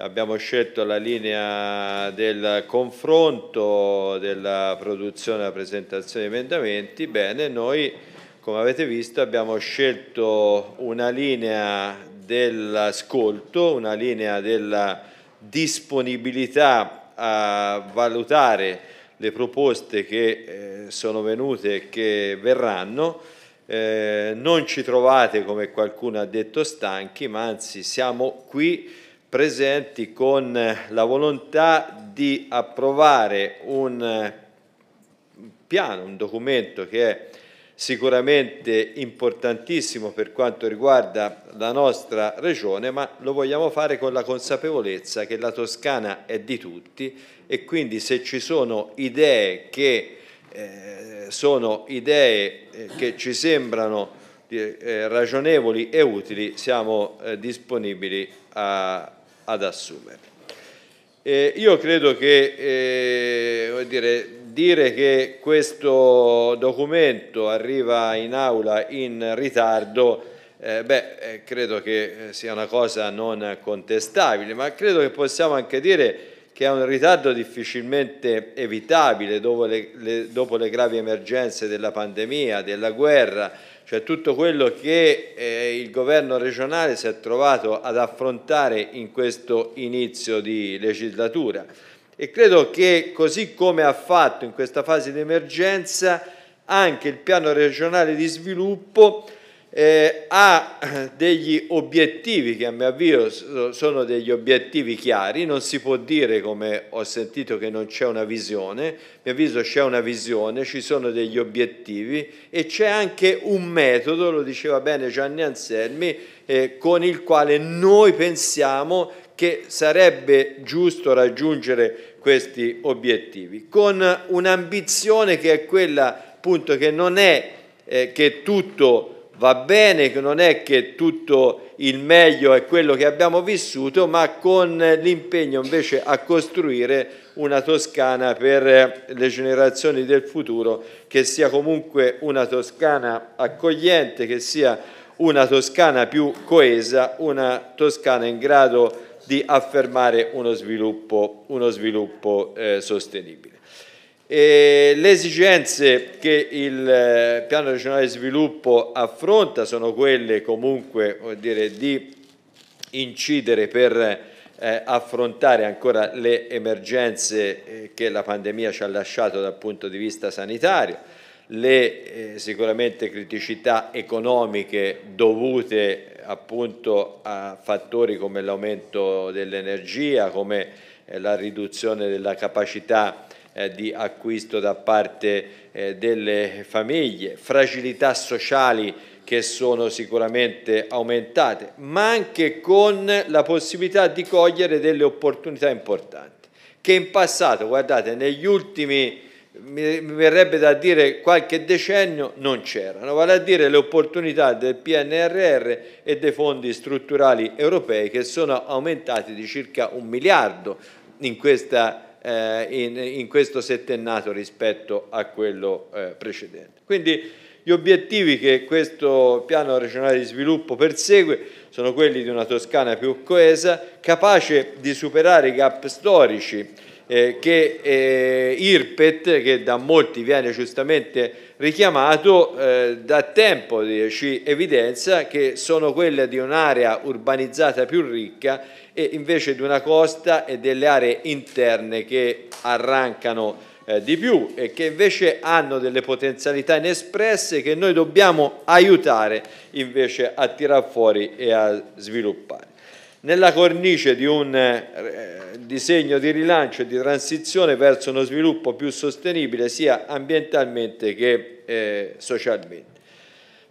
S22: abbiamo scelto la linea del confronto, della produzione e della presentazione di emendamenti, bene, noi come avete visto abbiamo scelto una linea dell'ascolto, una linea della disponibilità a valutare le proposte che eh, sono venute e che verranno. Eh, non ci trovate, come qualcuno ha detto, stanchi, ma anzi siamo qui presenti con la volontà di approvare un eh, piano, un documento che è sicuramente importantissimo per quanto riguarda la nostra regione, ma lo vogliamo fare con la consapevolezza che la Toscana è di tutti e quindi se ci sono idee che eh, sono idee eh, che ci sembrano eh, ragionevoli e utili, siamo eh, disponibili a, ad assumere. Eh, io credo che eh, dire, dire che questo documento arriva in aula in ritardo eh, beh, eh, credo che eh, sia una cosa non contestabile, ma credo che possiamo anche dire che è un ritardo difficilmente evitabile dopo le, le, dopo le gravi emergenze della pandemia, della guerra, cioè tutto quello che eh, il governo regionale si è trovato ad affrontare in questo inizio di legislatura e credo che così come ha fatto in questa fase di emergenza anche il piano regionale di sviluppo eh, ha degli obiettivi che a mio avviso sono degli obiettivi chiari, non si può dire come ho sentito che non c'è una visione, a mio avviso c'è una visione, ci sono degli obiettivi e c'è anche un metodo, lo diceva bene Gianni Anselmi, eh, con il quale noi pensiamo che sarebbe giusto raggiungere questi obiettivi, con un'ambizione che è quella appunto che non è eh, che tutto Va bene che non è che tutto il meglio è quello che abbiamo vissuto, ma con l'impegno invece a costruire una Toscana per eh, le generazioni del futuro, che sia comunque una Toscana accogliente, che sia una Toscana più coesa, una Toscana in grado di affermare uno sviluppo, uno sviluppo eh, sostenibile. E le esigenze che il eh, piano regionale di sviluppo affronta sono quelle comunque dire, di incidere per eh, affrontare ancora le emergenze eh, che la pandemia ci ha lasciato dal punto di vista sanitario, le eh, sicuramente criticità economiche dovute appunto a fattori come l'aumento dell'energia, come eh, la riduzione della capacità eh, di acquisto da parte eh, delle famiglie, fragilità sociali che sono sicuramente aumentate, ma anche con la possibilità di cogliere delle opportunità importanti, che in passato, guardate, negli ultimi mi verrebbe da dire qualche decennio non c'erano, vale a dire le opportunità del PNRR e dei fondi strutturali europei che sono aumentati di circa un miliardo in questa eh, in, in, questo settennato rispetto a quello eh, precedente. Quindi gli obiettivi che questo piano regionale di sviluppo persegue sono quelli di una Toscana più coesa, capace di superare i gap storici eh, che eh, IRPET, che da molti viene giustamente richiamato, eh, da tempo ci evidenzia che sono quelle di un'area urbanizzata più ricca e invece di una costa e delle aree interne che arrancano eh, di più e che invece hanno delle potenzialità inespresse che noi dobbiamo aiutare invece a tirar fuori e a sviluppare. Nella cornice di un eh, disegno di rilancio e di transizione verso uno sviluppo più sostenibile sia ambientalmente che eh, socialmente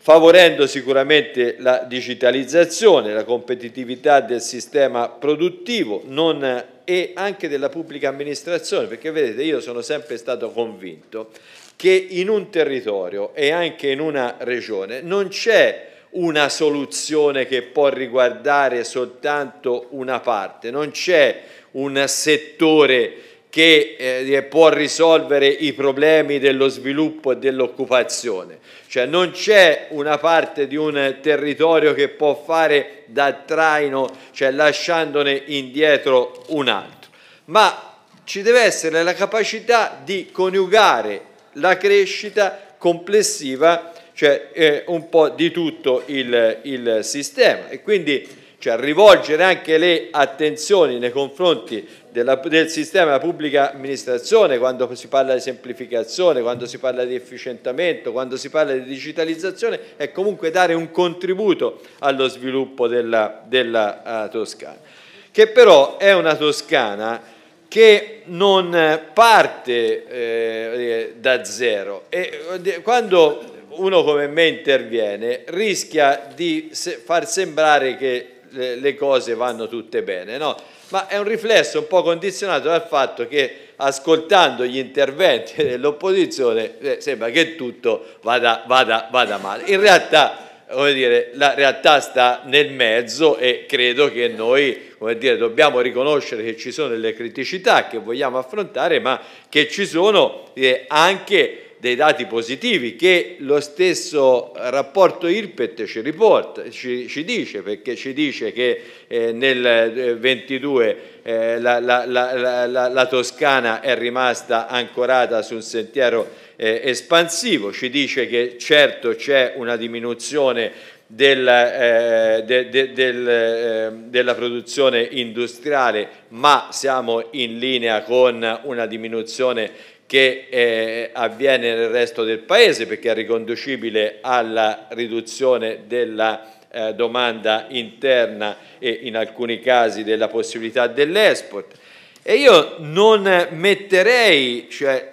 S22: favorendo sicuramente la digitalizzazione, la competitività del sistema produttivo non, e anche della pubblica amministrazione, perché vedete io sono sempre stato convinto che in un territorio e anche in una regione non c'è una soluzione che può riguardare soltanto una parte, non c'è un settore che eh, può risolvere i problemi dello sviluppo e dell'occupazione cioè non c'è una parte di un territorio che può fare da traino, cioè lasciandone indietro un altro, ma ci deve essere la capacità di coniugare la crescita complessiva, cioè eh, un po' di tutto il, il sistema. E quindi cioè rivolgere anche le attenzioni nei confronti della, del sistema della pubblica amministrazione quando si parla di semplificazione, quando si parla di efficientamento, quando si parla di digitalizzazione è comunque dare un contributo allo sviluppo della, della uh, Toscana, che però è una Toscana che non parte eh, eh da zero e eh, quando uno come me interviene rischia di far sembrare che le cose vanno tutte bene, no? ma è un riflesso un po' condizionato dal fatto che ascoltando gli interventi dell'opposizione eh, sembra che tutto vada, vada, vada male. In realtà come dire, la realtà sta nel mezzo e credo che noi come dire, dobbiamo riconoscere che ci sono delle criticità che vogliamo affrontare, ma che ci sono eh, anche dei dati positivi che lo stesso rapporto IRPET ci, riporta, ci, ci dice, perché ci dice che eh, nel 22 eh, eh la, la, la, la, Toscana è rimasta ancorata su un sentiero eh, espansivo, ci dice che certo c'è una diminuzione del, eh, de, de, del, eh, della produzione industriale, ma siamo in linea con una diminuzione che eh, avviene nel resto del Paese perché è riconducibile alla riduzione della eh, domanda interna e in alcuni casi della possibilità dell'export. E io non metterei cioè,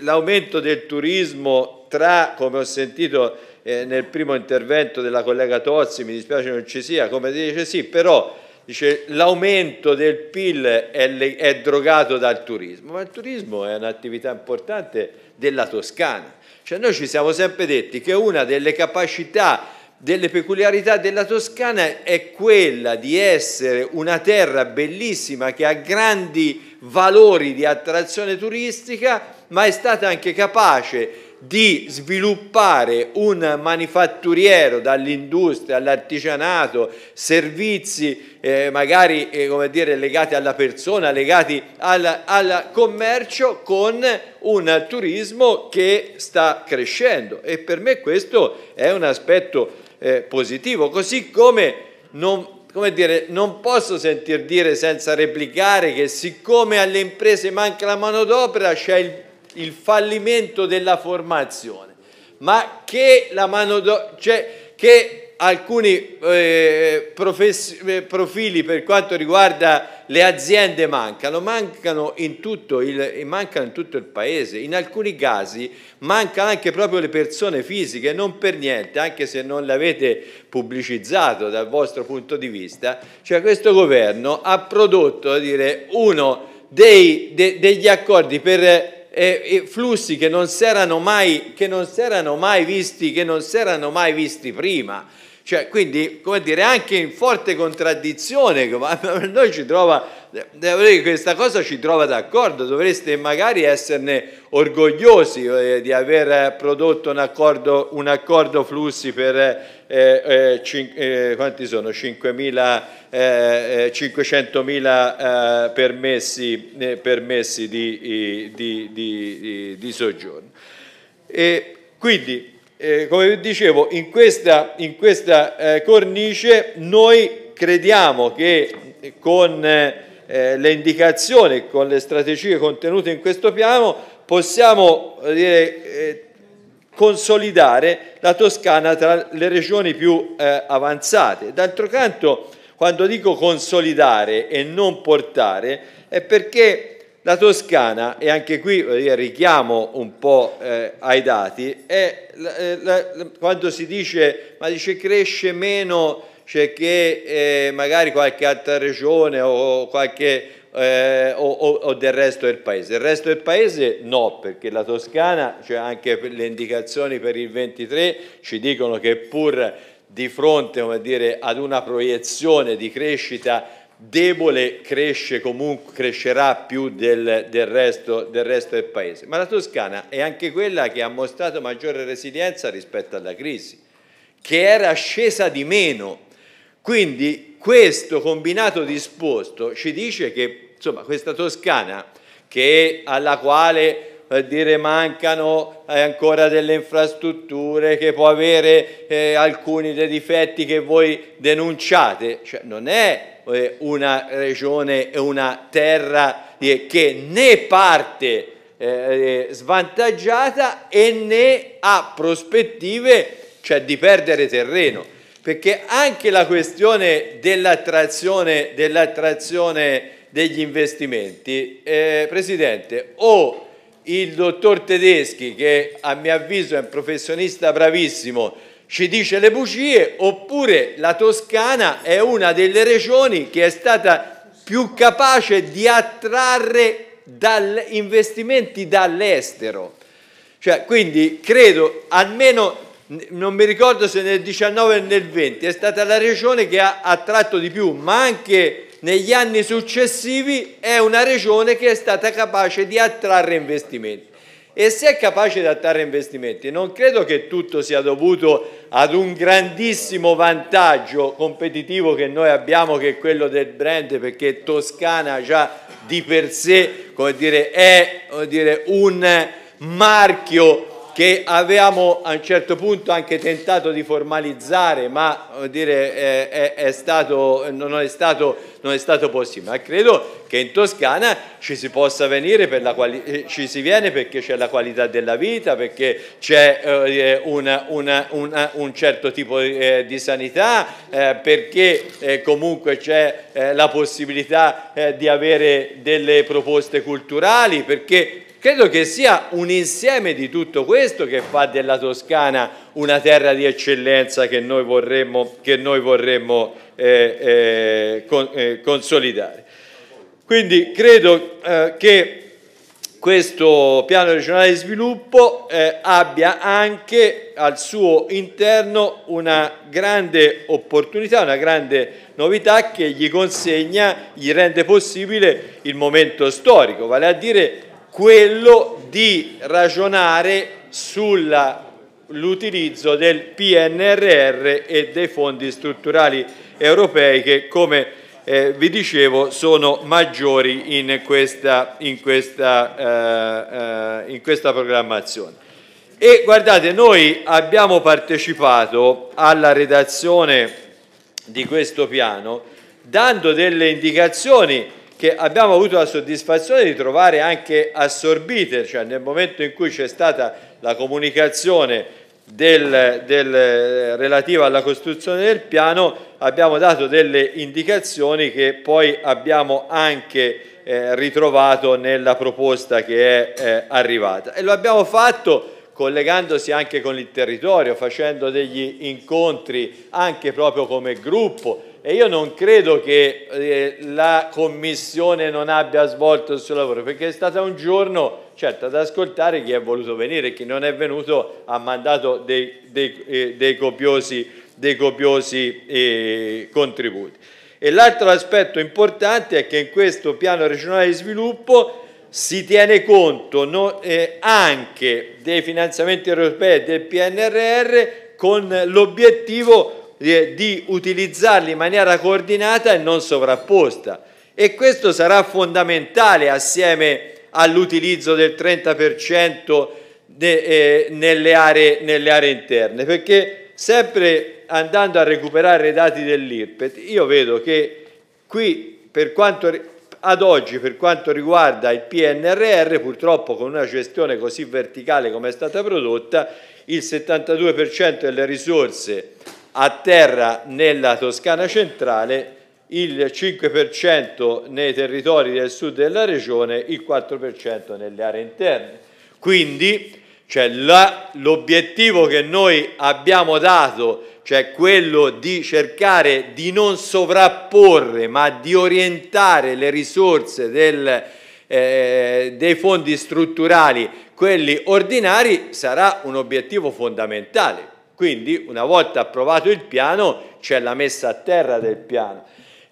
S22: l'aumento del turismo tra, come ho sentito eh, nel primo intervento della collega Tozzi, mi dispiace non ci sia, come dice sì, però dice l'aumento del PIL è, le, è, drogato dal turismo, ma il turismo è un'attività importante della Toscana. Cioè noi ci siamo sempre detti che una delle capacità, delle peculiarità della Toscana è quella di essere una terra bellissima che ha grandi valori di attrazione turistica, ma è stata anche capace di sviluppare un manifatturiero dall'industria all'artigianato, servizi eh, magari eh, dire, legati alla persona, legati al, al commercio con un turismo che sta crescendo e per me questo è un aspetto eh, positivo, così come non, come dire, non posso sentir dire senza replicare che siccome alle imprese manca la manodopera c'è il il fallimento della formazione, ma che, cioè, che alcuni eh, eh, profili per quanto riguarda le aziende mancano, mancano in, il, mancano in, tutto il paese, in alcuni casi mancano anche proprio le persone fisiche, non per niente, anche se non l'avete pubblicizzato dal vostro punto di vista, cioè questo governo ha prodotto dire, uno dei, de, degli accordi per eh, flussi che non si erano mai, mai visti, che non si erano mai visti prima. Cioè, quindi, come dire, anche in forte contraddizione, ma noi ci trova, eh, eh, questa cosa ci trova d'accordo, dovreste magari esserne orgogliosi eh, di aver prodotto un accordo, un accordo flussi per eh, eh, cin- eh, quanti sono? 500.000 permessi, permessi, di, di, di, di soggiorno. E quindi eh, come vi dicevo, in questa, in questa eh, cornice noi crediamo che eh, con eh, le indicazioni, con le strategie contenute in questo piano, possiamo eh, dire, eh, consolidare la Toscana tra le regioni più avanzate. D'altro canto, quando dico consolidare e non portare, è perché la Toscana, e anche qui richiamo un po' eh, ai dati, è, eh, la, la, quando si dice, ma dice cresce meno, cioè che eh, magari qualche altra regione o qualche eh, o, o, o, del resto del paese. Il resto del paese no, perché la Toscana, cioè anche le indicazioni per il 23 ci dicono che pur di fronte dire, ad una proiezione di crescita debole cresce comunque, crescerà più del, del, resto, del, resto, del paese. Ma la Toscana è anche quella che ha mostrato maggiore resilienza rispetto alla crisi, che era scesa di meno. Quindi questo combinato disposto ci dice che insomma, questa Toscana, che, alla quale per eh, dire mancano eh, ancora delle infrastrutture che può avere eh, alcuni dei difetti che voi denunciate, cioè, non è eh, una regione e una terra eh, che né parte eh, svantaggiata e né ha prospettive cioè, di perdere terreno, perché anche la questione dell'attrazione dell degli investimenti, Presidente, o il dottor Tedeschi, che a mio avviso è un professionista bravissimo, ci dice le bugie, oppure la Toscana è una delle regioni che è stata più capace di attrarre dal, investimenti dall'estero. Cioè, quindi credo, almeno non mi ricordo se nel 19 e nel 20 è stata la regione che ha attratto di più, ma anche negli anni successivi è una regione che è stata capace di attrarre investimenti. E se è capace di attrarre investimenti, non credo che tutto sia dovuto ad un grandissimo vantaggio competitivo che noi abbiamo, che è quello del brand, perché Toscana già di per sé come dire, è come dire, un marchio che avevamo a un certo punto anche tentato di formalizzare, ma dire, è, è stato, non, è stato, non, è stato, possibile. Ma credo che in Toscana ci si possa venire, eh, ci si viene perché c'è la qualità della vita, perché c'è eh, una, una, una, un certo tipo eh, di sanità, eh, perché eh, comunque c'è eh, la possibilità di avere delle proposte culturali, perché Credo che sia un insieme di tutto questo che fa della Toscana una terra di eccellenza che noi vorremmo, che noi vorremmo eh, eh, con, eh, consolidare. Quindi credo eh, che questo piano regionale di sviluppo eh, abbia anche al suo interno una grande opportunità, una grande novità che gli consegna, gli rende possibile il momento storico, vale a dire quello di ragionare sull'utilizzo del PNRR e dei fondi strutturali europei che come eh, vi dicevo sono maggiori in questa, in questa, eh, eh, in questa programmazione. E guardate, noi abbiamo partecipato alla redazione di questo piano dando delle indicazioni che abbiamo avuto la soddisfazione di trovare anche assorbite, cioè nel momento in cui c'è stata la comunicazione del, del, relativa alla costruzione del piano abbiamo dato delle indicazioni che poi abbiamo anche eh, ritrovato nella proposta che è eh, arrivata e lo abbiamo fatto collegandosi anche con il territorio, facendo degli incontri anche proprio come gruppo, e io non credo che eh, la commissione non abbia svolto il suo lavoro, perché è stato un giorno, certo, ad ascoltare chi è voluto venire, chi non è venuto ha mandato dei, dei, eh, dei copiosi, dei copiosi eh, contributi. E l'altro aspetto importante è che in questo piano regionale di sviluppo si tiene conto no, eh, anche dei finanziamenti europei e del PNRR con l'obiettivo di utilizzarli in maniera coordinata e non sovrapposta. E questo sarà fondamentale assieme all'utilizzo del 30% eh, nelle, aree, nelle aree interne, perché sempre andando a recuperare i dati dell'IRPET, io vedo che qui per quanto ad oggi per quanto riguarda il PNRR, purtroppo con una gestione così verticale come è stata prodotta, il 72% delle risorse atterra nella Toscana centrale, il 5% nei territori del sud della regione, il 4% nelle aree interne. Quindi cioè, l'obiettivo che noi abbiamo dato, cioè quello di cercare di non sovrapporre ma di orientare le risorse del, eh, dei fondi strutturali, quelli ordinari, sarà un obiettivo fondamentale. Quindi una volta approvato il piano c'è la messa a terra del piano,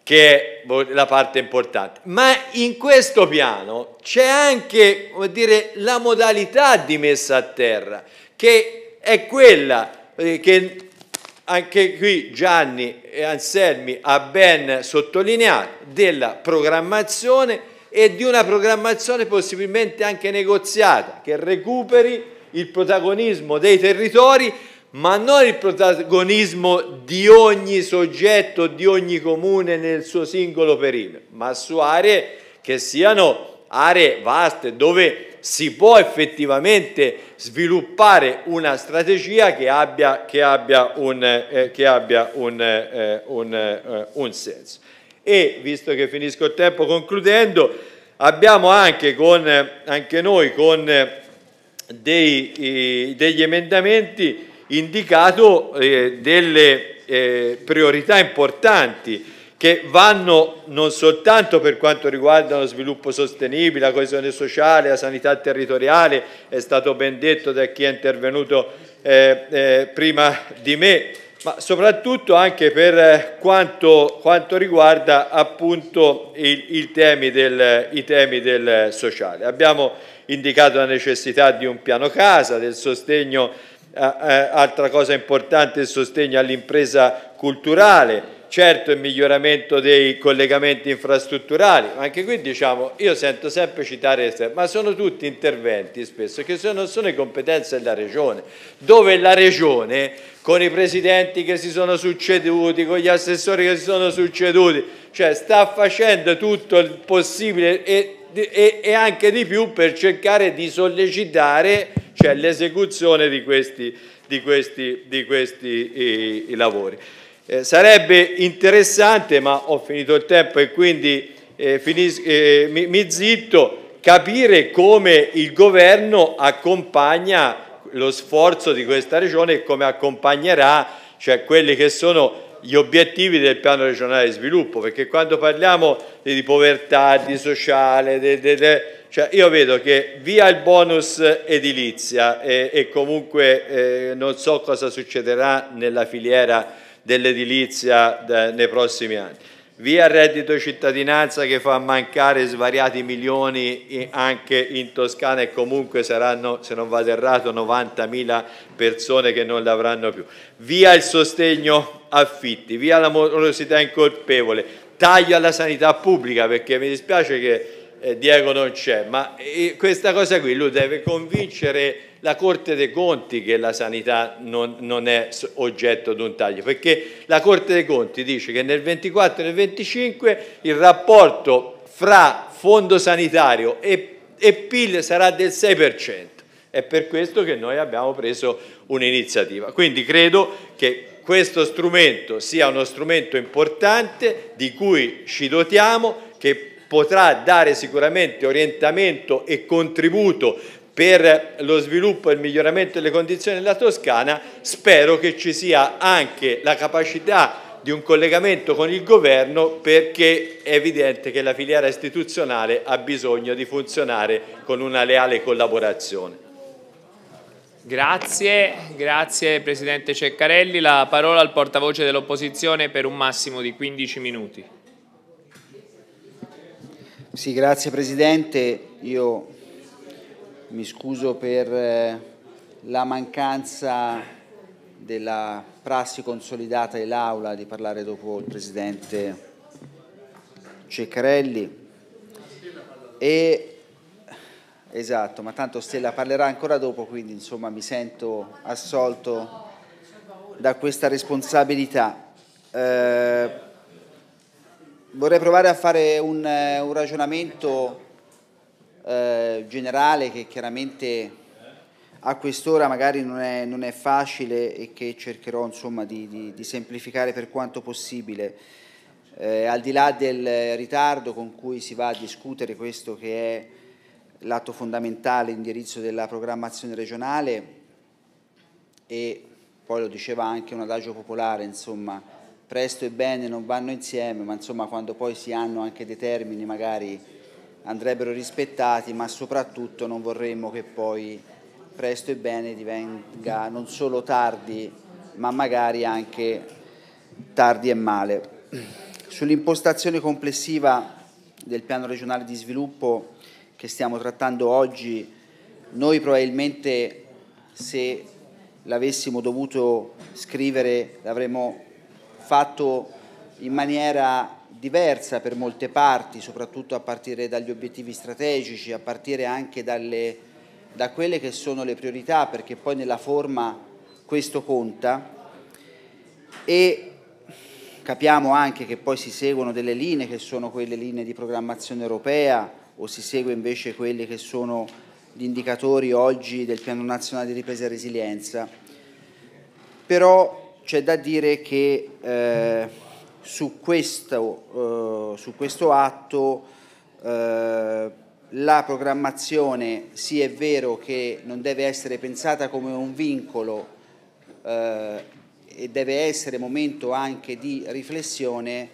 S22: che è boh, la parte importante. Ma in questo piano c'è anche dire, la modalità di messa a terra, che è quella eh, che anche qui Gianni e Anselmi ha ben sottolineato, della programmazione e di una programmazione possibilmente anche negoziata, che recuperi il protagonismo dei territori ma non il protagonismo di ogni soggetto, di ogni comune nel suo singolo perimetro, ma su aree che siano aree vaste dove si può effettivamente sviluppare una strategia che abbia, che abbia, un, eh, che abbia un, eh, un, eh, un senso. E visto che finisco il tempo concludendo, abbiamo anche, con, anche noi con eh, dei, degli emendamenti indicato eh, delle eh, priorità importanti che vanno non soltanto per quanto riguarda lo sviluppo sostenibile, la coesione sociale, la sanità territoriale, è stato ben detto da chi è intervenuto eh, eh prima di me, ma soprattutto anche per eh, quanto, quanto riguarda appunto il, il temi del, i temi del sociale. Abbiamo indicato la necessità di un piano casa, del sostegno Ah, eh, altra cosa importante è il sostegno all'impresa culturale, certo il miglioramento dei collegamenti infrastrutturali, ma anche qui diciamo, io sento sempre citare, ma sono tutti interventi spesso che non sono le competenze della Regione, dove la Regione con i presidenti che si sono succeduti, con gli assessori che si sono succeduti, cioè sta facendo tutto il possibile e e, e anche di più per cercare di sollecitare cioè, l'esecuzione di questi, di questi, di questi i, i lavori. Eh, sarebbe interessante, ma ho finito il tempo e quindi eh, finis- eh, mi, mi zitto, capire come il governo accompagna lo sforzo di questa regione e come accompagnerà cioè quelli che sono gli obiettivi del piano regionale di sviluppo, perché quando parliamo di povertà, di sociale, de, de, de, cioè io vedo che via il bonus edilizia e, e comunque eh, non so cosa succederà nella filiera dell'edilizia eh, nei prossimi anni via il reddito cittadinanza che fa mancare svariati milioni anche in Toscana e comunque saranno, se non vado errato, 90.000 persone che non l'avranno più, via il sostegno affitti, via la morosità incolpevole, taglio alla sanità pubblica perché mi dispiace che eh, Diego non c'è, ma eh, questa cosa qui lui deve convincere la Corte dei Conti che la sanità non, non è oggetto di un taglio, perché la Corte dei Conti dice che nel 24 e nel 25 il rapporto fra fondo sanitario e, e PIL sarà del 6%. È per questo che noi abbiamo preso un'iniziativa. Quindi credo che questo strumento sia uno strumento importante di cui ci dotiamo, che potrà dare sicuramente orientamento e contributo per lo sviluppo e il miglioramento delle condizioni della Toscana, spero che ci sia anche la capacità di un collegamento con il governo perché è evidente che la filiera istituzionale ha bisogno di funzionare con una leale collaborazione.
S2: Grazie, grazie Presidente Ceccarelli. La parola al portavoce dell'opposizione per un massimo di 15 minuti.
S23: Sì, grazie Presidente. Io mi scuso per eh, la mancanza della prassi consolidata dell'Aula di parlare dopo il Presidente Ceccarelli. E, esatto, ma tanto Stella parlerà ancora dopo, quindi insomma mi sento assolto da questa responsabilità. Eh, vorrei provare a fare un, eh, un ragionamento eh, generale che chiaramente a quest'ora magari non è, non è, facile e che cercherò insomma, di, di, di semplificare per quanto possibile. Eh, al di là del ritardo con cui si va a discutere questo che è l'atto fondamentale indirizzo della programmazione regionale e poi lo diceva anche un adagio popolare, insomma, presto e bene non vanno insieme, ma insomma quando poi si hanno anche dei termini magari andrebbero rispettati, ma soprattutto non vorremmo che poi presto e bene divenga non solo tardi, ma magari anche tardi e male. Sull'impostazione complessiva del piano regionale di sviluppo che stiamo trattando oggi, noi probabilmente se l'avessimo dovuto scrivere l'avremmo fatto in maniera diversa per molte parti, soprattutto a partire dagli obiettivi strategici, a partire anche dalle, da quelle che sono le priorità, perché poi nella forma questo conta. E capiamo anche che poi si seguono delle linee che sono quelle linee di programmazione europea o si segue invece quelli che sono gli indicatori oggi del Piano Nazionale di Ripresa e Resilienza. Però c'è da dire che eh, su questo, eh, su questo atto eh, la programmazione sì è vero che non deve essere pensata come un vincolo eh, e deve essere momento anche di riflessione,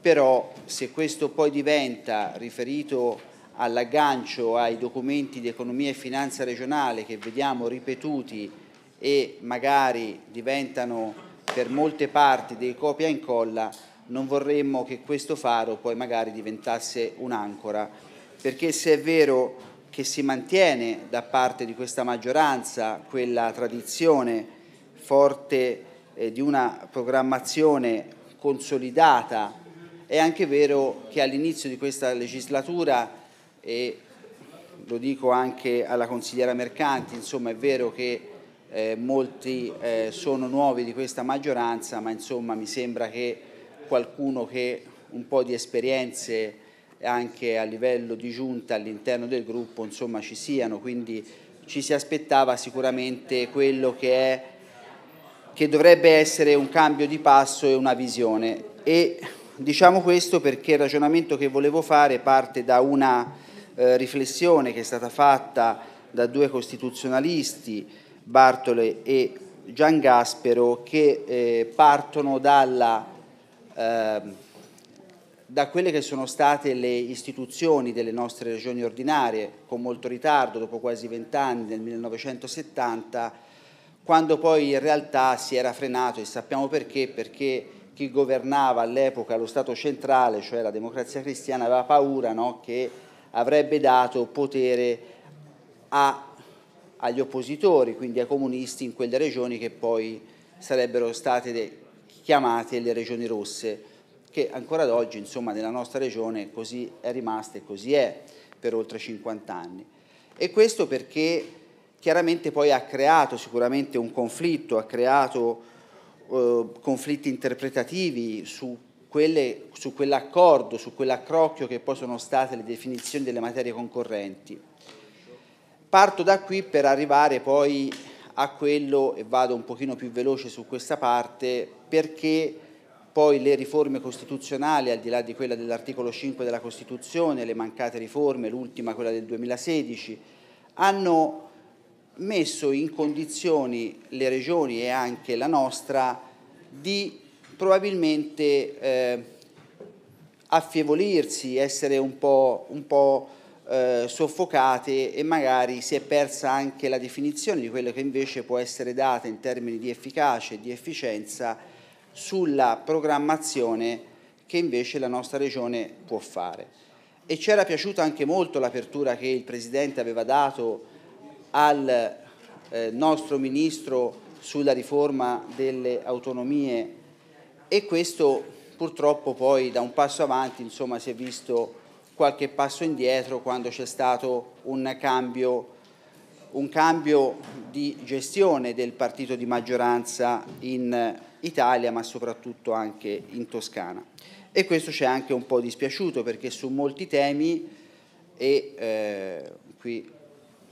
S23: però se questo poi diventa riferito all'aggancio ai documenti di economia e finanza regionale che vediamo ripetuti e magari diventano per molte parti dei copia e incolla non vorremmo che questo faro poi magari diventasse un'ancora, perché se è vero che si mantiene da parte di questa maggioranza quella tradizione forte eh, di una programmazione consolidata, è anche vero che all'inizio di questa legislatura, e lo dico anche alla consigliera Mercanti, insomma è vero che eh, molti eh, sono nuovi di questa maggioranza, ma insomma mi sembra che qualcuno che un po' di esperienze anche a livello di giunta all'interno del gruppo insomma ci siano, quindi ci si aspettava sicuramente quello che, è, che dovrebbe essere un cambio di passo e una visione. E diciamo questo perché il ragionamento che volevo fare parte da una eh, riflessione che è stata fatta da due costituzionalisti Bartole e Gian Gaspero che eh, partono dalla, eh, da quelle che sono state le istituzioni delle nostre regioni ordinarie con molto ritardo, dopo quasi vent'anni, nel 1970, quando poi in realtà si era frenato e sappiamo perché, perché chi governava all'epoca lo Stato centrale, cioè la democrazia cristiana, aveva paura no, che avrebbe dato potere a agli oppositori, quindi ai comunisti in quelle regioni che poi sarebbero state chiamate le regioni rosse, che ancora ad oggi insomma, nella nostra regione così è rimasta e così è per oltre 50 anni. E questo perché chiaramente poi ha creato sicuramente un conflitto, ha creato eh, conflitti interpretativi su, quelle, su quell'accordo, su quell'accrocchio che poi sono state le definizioni delle materie concorrenti Parto da qui per arrivare poi a quello, e vado un pochino più veloce su questa parte, perché poi le riforme costituzionali, al di là di quella dell'articolo 5 della Costituzione, le mancate riforme, l'ultima quella del 2016, hanno messo in condizioni le regioni e anche la nostra di probabilmente eh, affievolirsi, essere un po', un po eh, soffocate e magari si è persa anche la definizione di quello che invece può essere data in termini di efficacia e di efficienza sulla programmazione che invece la nostra regione può fare. E ci era piaciuta anche molto l'apertura che il Presidente aveva dato al eh, nostro Ministro sulla riforma delle autonomie e questo purtroppo poi da un passo avanti insomma, si è visto qualche passo indietro quando c'è stato un cambio, un cambio, di gestione del partito di maggioranza in Italia ma soprattutto anche in Toscana. E questo ci è anche un po' dispiaciuto perché su molti temi, e eh, qui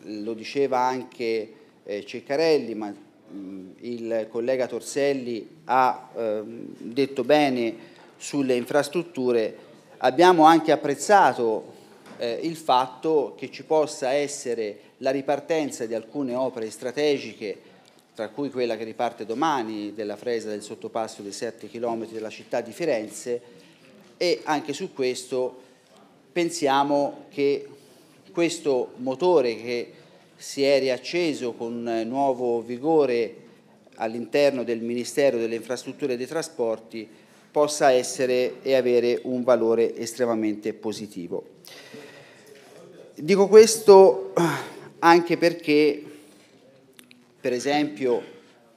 S23: lo diceva anche eh, Ceccarelli, ma mh, mm, il collega Torselli ha eh, detto bene sulle infrastrutture, abbiamo anche apprezzato eh, il fatto che ci possa essere la ripartenza di alcune opere strategiche, tra cui quella che riparte domani della Fresa del sottopasso dei 7 km della città di Firenze e anche su questo pensiamo che questo motore che si è riacceso con nuovo vigore all'interno del Ministero delle Infrastrutture e dei Trasporti possa essere e avere un valore estremamente positivo. Dico questo eh, anche perché, per esempio,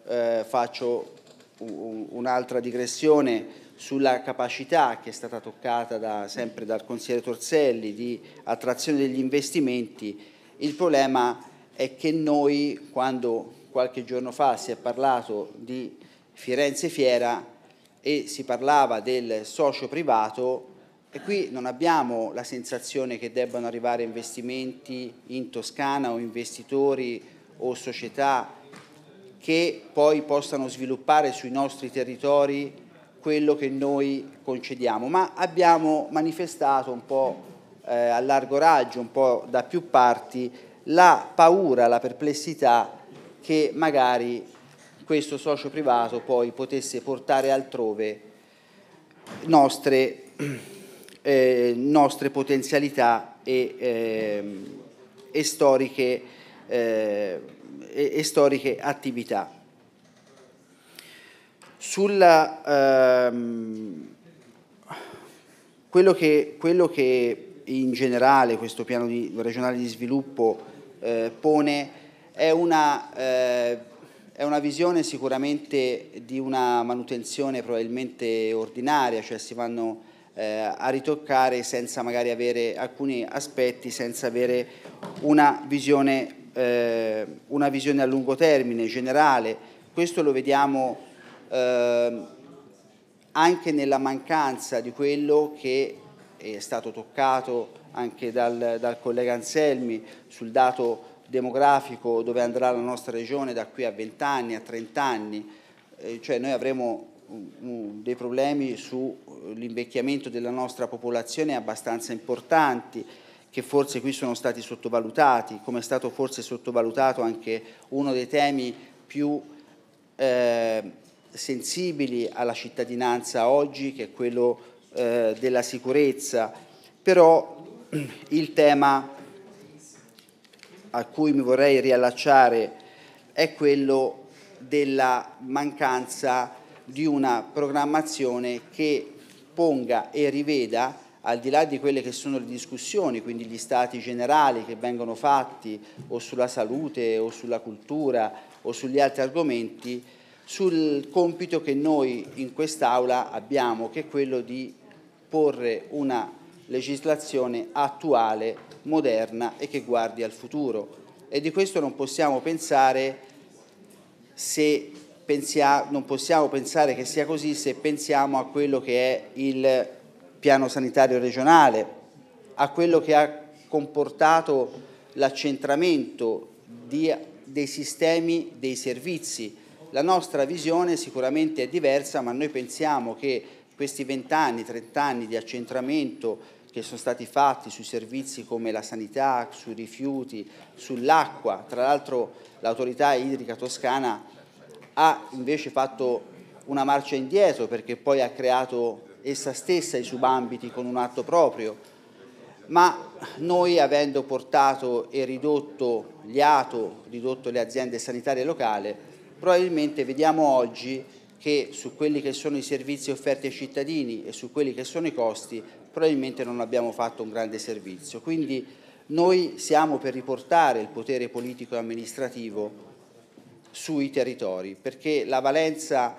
S23: eh, faccio un'altra digressione sulla capacità che è stata toccata da, sempre dal consigliere Torselli di attrazione degli investimenti, il problema è che noi quando qualche giorno fa si è parlato di Firenze Fiera e si parlava del socio privato e qui non abbiamo la sensazione che debbano arrivare investimenti in Toscana o investitori o società che poi possano sviluppare sui nostri territori quello che noi concediamo, ma abbiamo manifestato un po' eh, a largo raggio, un po' da più parti, la paura, la perplessità che magari questo socio privato poi potesse portare altrove nostre, eh, nostre potenzialità e, eh, e, storiche, eh, e, storiche, attività. Sulla, ehm, quello, che, quello, che, in generale questo piano di, regionale di sviluppo eh, pone è una eh, è una visione sicuramente di una manutenzione probabilmente ordinaria, cioè si vanno eh, a ritoccare senza magari avere alcuni aspetti, senza avere una visione, eh, una visione a lungo termine, generale. Questo lo vediamo eh, anche nella mancanza di quello che è stato toccato anche dal, dal collega Anselmi sul dato demografico dove andrà la nostra regione da qui a 20 anni, a 30 anni, eh, cioè noi avremo dei problemi sull'invecchiamento eh, della nostra popolazione abbastanza importanti che forse qui sono stati sottovalutati, come è stato forse sottovalutato anche uno dei temi più eh, sensibili alla cittadinanza oggi, che è quello eh, della sicurezza, però il tema a cui mi vorrei riallacciare è quello della mancanza di una programmazione che ponga e riveda al di là di quelle che sono le discussioni, quindi gli stati generali che vengono fatti o sulla salute o sulla cultura o sugli altri argomenti, sul compito che noi in quest'Aula abbiamo, che è quello di porre una legislazione attuale moderna e che guardi al futuro. E di questo non possiamo pensare, se pensia, non possiamo pensare che sia così se pensiamo a quello che è il piano sanitario regionale, a quello che ha comportato l'accentramento di, dei sistemi dei servizi. La nostra visione sicuramente è diversa, ma noi pensiamo che questi vent'anni, trent'anni di accentramento che sono stati fatti sui servizi come la sanità, sui rifiuti, sull'acqua. Tra l'altro l'autorità idrica toscana ha invece fatto una marcia indietro perché poi ha creato essa stessa i subambiti con un atto proprio, ma noi avendo portato e ridotto gli ATO, ridotto le aziende sanitarie locali, probabilmente vediamo oggi che su quelli che sono i servizi offerti ai cittadini e su quelli che sono i costi probabilmente non abbiamo fatto un grande servizio. Quindi noi siamo per riportare il potere politico e amministrativo sui territori, perché la valenza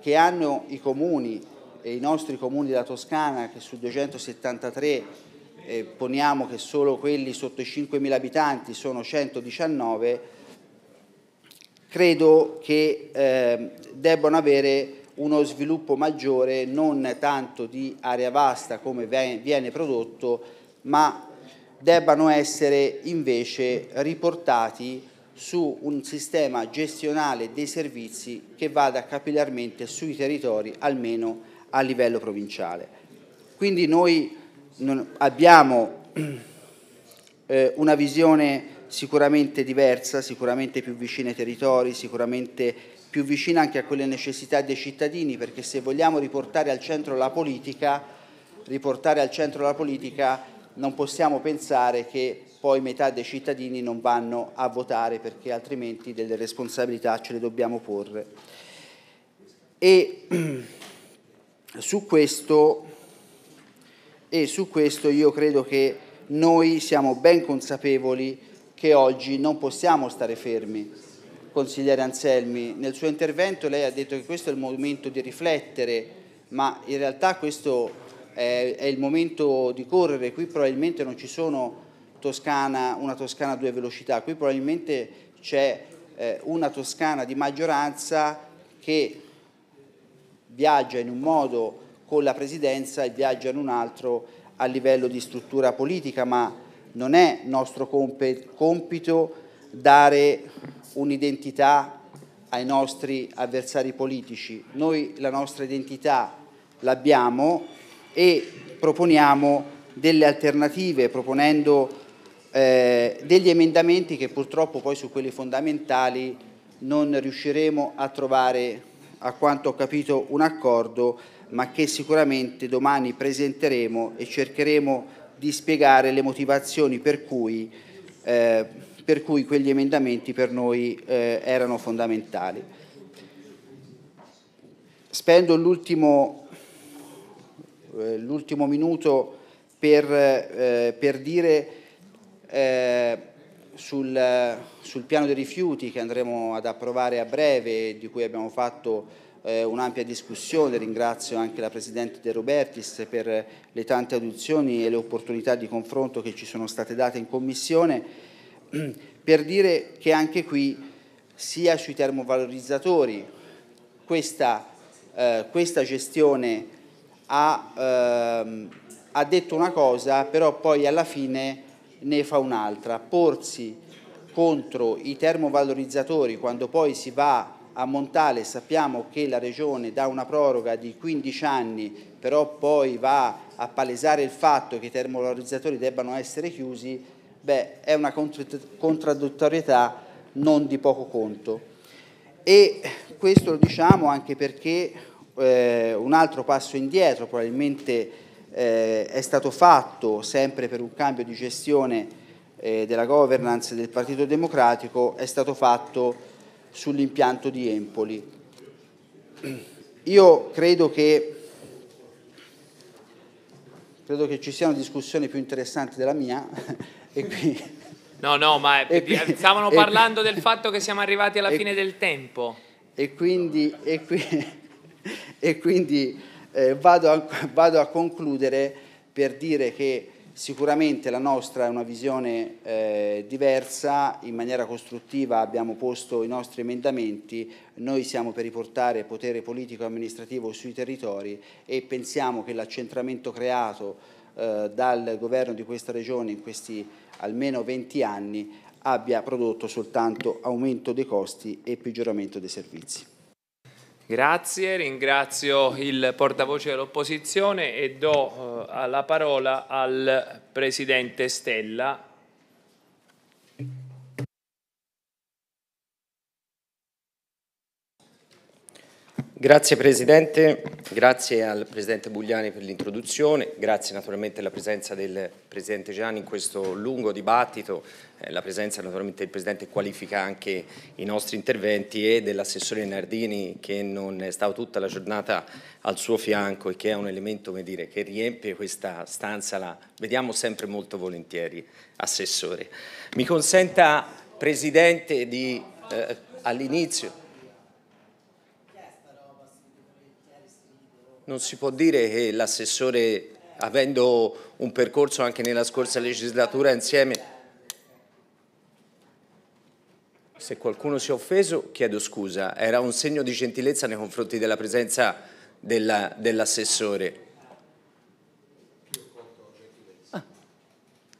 S23: che hanno i comuni e i nostri comuni della Toscana, che su 273 eh, poniamo che solo quelli sotto i 5.000 abitanti sono 119, credo che eh, debbano avere uno sviluppo maggiore non tanto di area vasta come viene prodotto, ma debbano essere invece riportati su un sistema gestionale dei servizi che vada capillarmente sui territori, almeno a livello provinciale. Quindi noi abbiamo eh, una visione sicuramente diversa, sicuramente più vicina ai territori, sicuramente più vicina anche a quelle necessità dei cittadini, perché se vogliamo riportare al centro la politica, riportare al centro la politica non possiamo pensare che poi metà dei cittadini non vanno a votare perché altrimenti delle responsabilità ce le dobbiamo porre. E su questo, e su questo io credo che noi siamo ben consapevoli che oggi non possiamo stare fermi consigliere Anselmi, nel suo intervento lei ha detto che questo è il momento di riflettere, ma in realtà questo è, è il momento di correre, qui probabilmente non ci sono Toscana, una Toscana a due velocità, qui probabilmente c'è eh, una Toscana di maggioranza che viaggia in un modo con la Presidenza e viaggia in un altro a livello di struttura politica, ma non è nostro compito dare un'identità ai nostri avversari politici. Noi la nostra identità l'abbiamo e proponiamo delle alternative, proponendo eh, degli emendamenti che purtroppo poi su quelli fondamentali non riusciremo a trovare, a quanto ho capito, un accordo, ma che sicuramente domani presenteremo e cercheremo di spiegare le motivazioni per cui eh, per cui quegli emendamenti per noi eh, erano fondamentali. Spendo l'ultimo, eh, l'ultimo minuto per, eh, per dire eh, sul, sul, piano dei rifiuti che andremo ad approvare a breve, di cui abbiamo fatto eh, un'ampia discussione, ringrazio anche la Presidente De Robertis per le tante audizioni e le opportunità di confronto che ci sono state date in Commissione per dire che anche qui sia sui termovalorizzatori questa, eh, questa gestione ha, ehm, ha, detto una cosa però poi alla fine ne fa un'altra porsi contro i termovalorizzatori quando poi si va a Montale sappiamo che la Regione dà una proroga di 15 anni però poi va a palesare il fatto che i termovalorizzatori debbano essere chiusi beh, è una contraddittorietà non di poco conto. E questo lo diciamo anche perché eh, un altro passo indietro probabilmente eh, è stato fatto sempre per un cambio di gestione eh, della governance del Partito Democratico, è stato fatto sull'impianto di Empoli. Io credo che credo che ci sia una discussione più interessante della mia e qui...
S2: No, no, ma stavano parlando del fatto che siamo arrivati alla e, fine del tempo.
S23: E quindi, e qui, e quindi eh, vado, a, vado, a, concludere per dire che sicuramente la nostra è una visione eh, diversa, in maniera costruttiva abbiamo posto i nostri emendamenti, noi siamo per riportare potere politico e amministrativo sui territori e pensiamo che l'accentramento creato eh, dal governo di questa regione in questi almeno 20 anni abbia prodotto soltanto aumento dei costi e peggioramento dei servizi.
S2: Grazie, ringrazio il portavoce dell'opposizione e do eh, la parola al Presidente Stella
S24: Grazie Presidente, grazie al Presidente Bugliani per l'introduzione, grazie naturalmente alla presenza del Presidente Gianni in questo lungo dibattito, eh, la presenza naturalmente del Presidente qualifica anche i nostri interventi e dell'assessore Nardini che non è stato tutta la giornata al suo fianco e che è un elemento dire, che riempie questa stanza, la vediamo sempre molto volentieri, Assessore. Mi consenta Presidente di eh, all'inizio non si può dire che l'assessore, avendo un percorso anche nella scorsa legislatura insieme... Se qualcuno si è offeso, chiedo scusa. Era un segno di gentilezza nei confronti della presenza dell'assessore. Dell ah.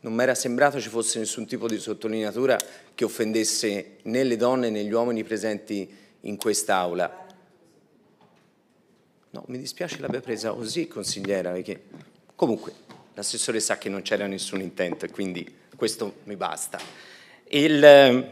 S24: non mi era sembrato ci fosse nessun tipo di sottolineatura che offendesse né le donne né gli uomini presenti in quest'Aula. No, mi dispiace l'abbia presa così, consigliera, perché comunque l'assessore sa che non c'era nessun intento e quindi questo mi basta. Il, ehm,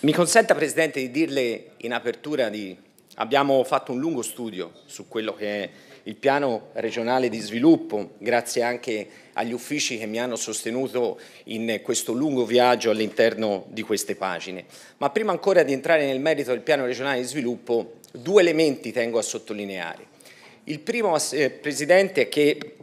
S24: mi consenta, Presidente, di dirle in apertura di... Abbiamo fatto un lungo studio su quello che è il piano regionale di sviluppo, grazie anche agli uffici che mi hanno sostenuto in questo lungo viaggio all'interno di queste pagine. Ma prima ancora di entrare nel merito del piano regionale di sviluppo, due elementi tengo a sottolineare. Il primo, eh, Presidente, è che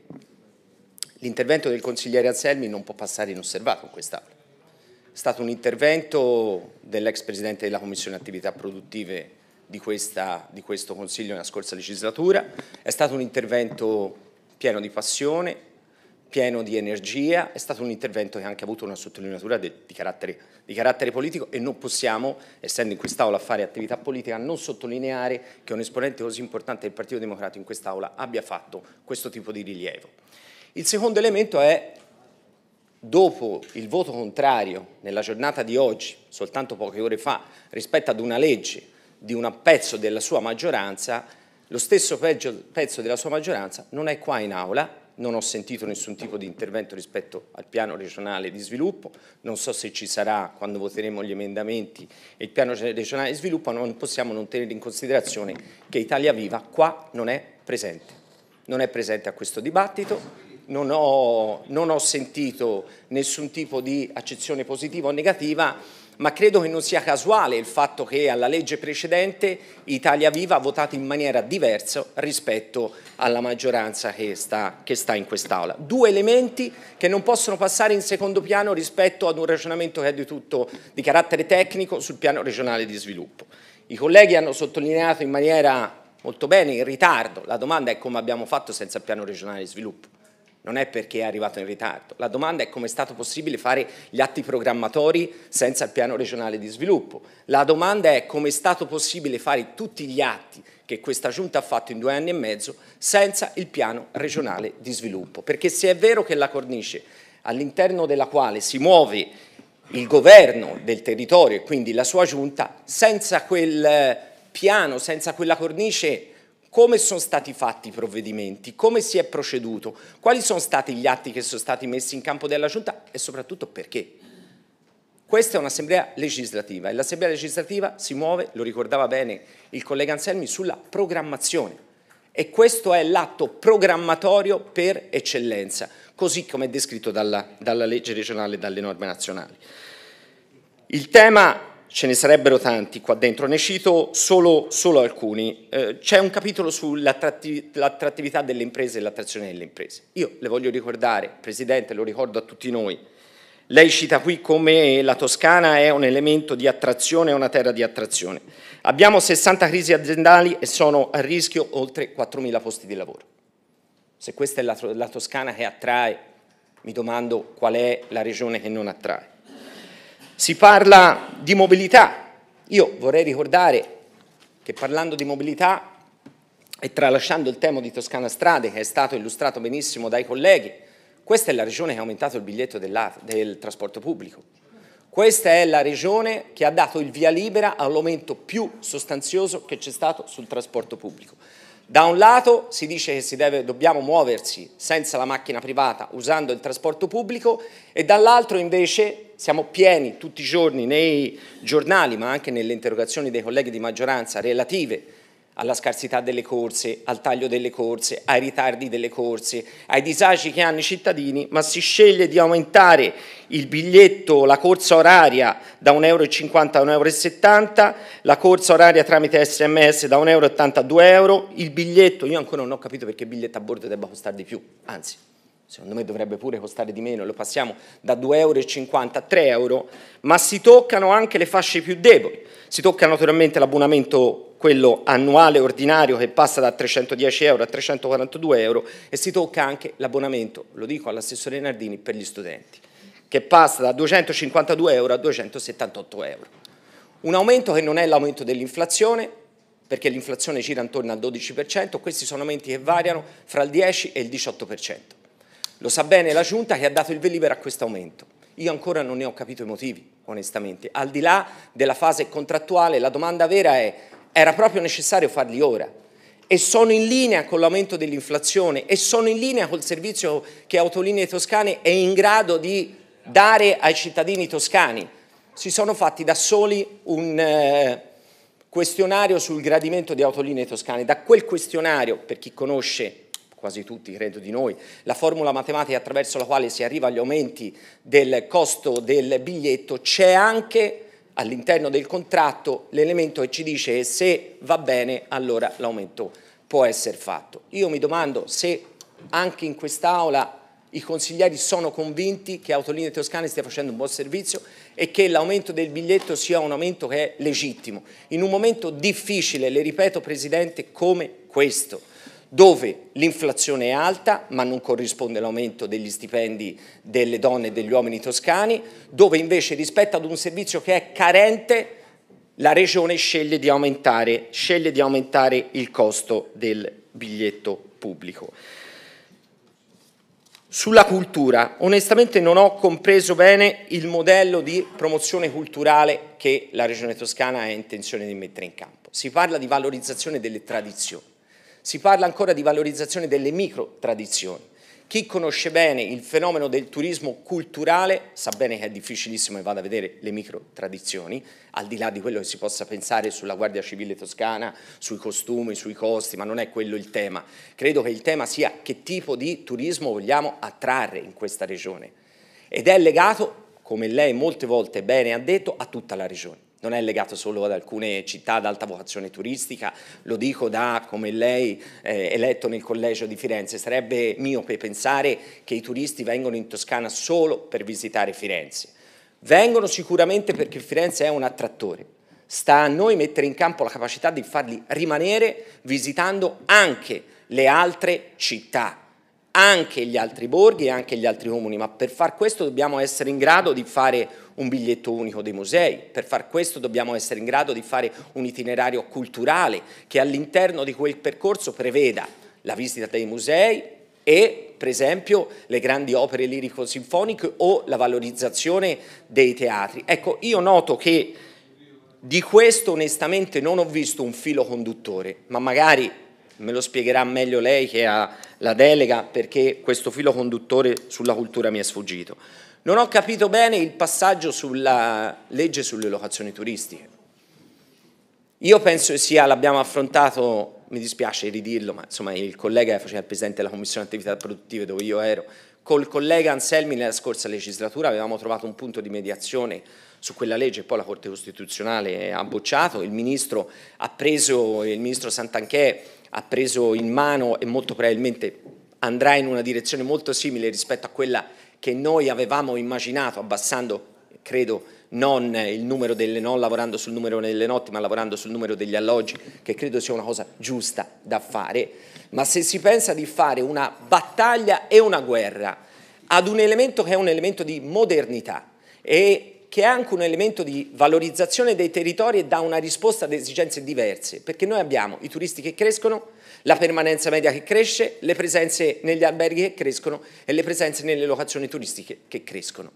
S24: l'intervento del consigliere Anselmi non può passare inosservato in quest'Aula. È stato un intervento dell'ex Presidente della Commissione Attività Produttive di, questa, di questo Consiglio nella scorsa legislatura, è stato un intervento pieno di passione, pieno di energia, è stato un intervento che ha anche avuto una sottolineatura di, di, carattere, di carattere politico e non possiamo, essendo in quest'Aula a fare attività politica, non sottolineare che un esponente così importante del Partito Democratico in quest'Aula abbia fatto questo tipo di rilievo. Il secondo elemento è dopo il voto contrario nella giornata di oggi, soltanto poche ore fa, rispetto ad una legge di un pezzo della sua maggioranza, lo stesso pezzo della sua maggioranza non è qua in aula non ho sentito nessun tipo di intervento rispetto al piano regionale di sviluppo, non so se ci sarà quando voteremo gli emendamenti e il piano regionale di sviluppo, non possiamo non tenere in considerazione che Italia Viva qua non è presente, non è presente a questo dibattito, non ho, non ho sentito nessun tipo di accezione positiva o negativa ma credo che non sia casuale il fatto che alla legge precedente Italia Viva ha votato in maniera diversa rispetto alla maggioranza che sta, che sta in quest'Aula. Due elementi che non possono passare in secondo piano rispetto ad un ragionamento che è di tutto di carattere tecnico sul piano regionale di sviluppo. I colleghi hanno sottolineato in maniera molto bene in ritardo, la domanda è come abbiamo fatto senza il piano regionale di sviluppo non è perché è arrivato in ritardo. La domanda è come è stato possibile fare gli atti programmatori senza il piano regionale di sviluppo. La domanda è come è stato possibile fare tutti gli atti che questa giunta ha fatto in due anni e mezzo senza il piano regionale di sviluppo. Perché se è vero che la cornice all'interno della quale si muove il governo del territorio e quindi la sua giunta, senza quel eh, piano, senza quella cornice come sono stati fatti i provvedimenti, come si è proceduto, quali sono stati gli atti che sono stati messi in campo dalla Giunta e soprattutto perché. Questa è un'assemblea legislativa e l'assemblea legislativa si muove, lo ricordava bene il collega Anselmi, sulla programmazione e questo è l'atto programmatorio per eccellenza, così come è descritto dalla, dalla legge regionale e dalle norme nazionali. Il tema ce ne sarebbero tanti qua dentro, ne cito solo, solo alcuni. Eh, c'è un capitolo sull'attrattività delle imprese e l'attrazione delle imprese. Io le voglio ricordare, Presidente, lo ricordo a tutti noi, lei cita qui come la Toscana è un elemento di attrazione, è una terra di attrazione. Abbiamo 60 crisi aziendali e sono a rischio oltre 4.000 posti di lavoro. Se questa è la, la Toscana che attrae, mi domando qual è la regione che non attrae. Si parla di mobilità. Io vorrei ricordare che parlando di mobilità e tralasciando il tema di Toscana Strade che è stato illustrato benissimo dai colleghi, questa è la regione che ha aumentato il biglietto del trasporto pubblico. Questa è la regione che ha dato il via libera all'aumento più sostanzioso che c'è stato sul trasporto pubblico. Da un lato si dice che deve, dobbiamo muoversi senza la macchina privata, usando il trasporto pubblico, e dall'altro invece siamo pieni tutti i giorni nei giornali, ma anche nelle interrogazioni dei colleghi di maggioranza relative alla scarsità delle corse, al taglio delle corse, ai ritardi delle corse, ai disagi che hanno i cittadini, ma si sceglie di aumentare il biglietto, la corsa oraria da 1,50 euro a 1,70 euro, la corsa oraria tramite sms da 1,80 euro a 2 euro, il biglietto, io ancora non ho capito perché il biglietto a bordo debba costare di più, anzi secondo me dovrebbe pure costare di meno, lo passiamo da 2,50 euro a 3 euro, ma si toccano anche le fasce più deboli, si tocca naturalmente l'abbonamento quello annuale ordinario che passa da 310 euro a 342 euro e si tocca anche l'abbonamento, lo dico all'assessore Nardini, per gli studenti, che passa da 252 euro a 278 euro. Un aumento che non è l'aumento dell'inflazione, perché l'inflazione gira intorno al 12%, questi sono aumenti che variano fra il 10 e il 18%. Lo sa bene la Giunta che ha dato il velivero a questo aumento. Io ancora non ne ho capito i motivi, onestamente. Al di là della fase contrattuale, la domanda vera è era proprio necessario farli ora e sono in linea con l'aumento dell'inflazione e sono in linea col servizio che Autolinee Toscane è in grado di dare ai cittadini toscani. Si sono fatti da soli un eh, questionario sul gradimento di Autolinee Toscane. Da quel questionario, per chi conosce quasi tutti credo di noi, la formula matematica attraverso la quale si arriva agli aumenti del costo del biglietto, c'è anche all'interno del contratto l'elemento che ci dice che se va bene allora l'aumento può essere fatto. Io mi domando se anche in quest'Aula i consiglieri sono convinti che Autoline Toscane stia facendo un buon servizio e che l'aumento del biglietto sia un aumento che è legittimo. In un momento difficile, le ripeto Presidente, come questo, dove l'inflazione è alta ma non corrisponde all'aumento degli stipendi delle donne e degli uomini toscani, dove invece rispetto ad un servizio che è carente la regione sceglie di aumentare, sceglie di aumentare il costo del biglietto pubblico. Sulla cultura, onestamente non ho compreso bene il modello di promozione culturale che la Regione Toscana ha intenzione di mettere in campo. Si parla di valorizzazione delle tradizioni. Si parla ancora di valorizzazione delle micro tradizioni. Chi conosce bene il fenomeno del turismo culturale sa bene che è difficilissimo e vada a vedere le micro tradizioni, al di là di quello che si possa pensare sulla Guardia Civile Toscana, sui costumi, sui costi, ma non è quello il tema. Credo che il tema sia che tipo di turismo vogliamo attrarre in questa regione ed è legato, come lei molte volte bene ha detto, a tutta la regione non è legato solo ad alcune città ad alta vocazione turistica, lo dico da, come lei, eh, eletto nel collegio di Firenze, sarebbe miope pensare che i turisti vengono in Toscana solo per visitare Firenze. Vengono sicuramente perché Firenze è un attrattore, sta a noi mettere in campo la capacità di farli rimanere visitando anche le altre città anche gli altri borghi e anche gli altri comuni, ma per far questo dobbiamo essere in grado di fare un biglietto unico dei musei, per far questo dobbiamo essere in grado di fare un itinerario culturale che all'interno di quel percorso preveda la visita dei musei e per esempio le grandi opere lirico-sinfoniche o la valorizzazione dei teatri. Ecco, io noto che di questo onestamente non ho visto un filo conduttore, ma magari me lo spiegherà meglio lei che ha la delega perché questo filo conduttore sulla cultura mi è sfuggito. Non ho capito bene il passaggio sulla legge sulle locazioni turistiche. Io penso che sia, l'abbiamo affrontato, mi dispiace ridirlo, ma insomma il collega che faceva il Presidente della Commissione Attività Produttive dove io ero, col collega Anselmi nella scorsa legislatura avevamo trovato un punto di mediazione su quella legge, poi la Corte Costituzionale ha bocciato, il Ministro ha preso, il Ministro Santanchè ha preso in mano e molto probabilmente andrà in una direzione molto simile rispetto a quella che noi avevamo immaginato, abbassando, credo, non il numero delle non lavorando sul numero delle notti, ma lavorando sul numero degli alloggi, che credo sia una cosa giusta da fare. Ma se si pensa di fare una battaglia e una guerra ad un elemento che è un elemento di modernità e che è anche un elemento di valorizzazione dei territori e dà una risposta ad esigenze diverse, perché noi abbiamo i turisti che crescono, la permanenza media che cresce, le presenze negli alberghi che crescono e le presenze nelle locazioni turistiche che crescono.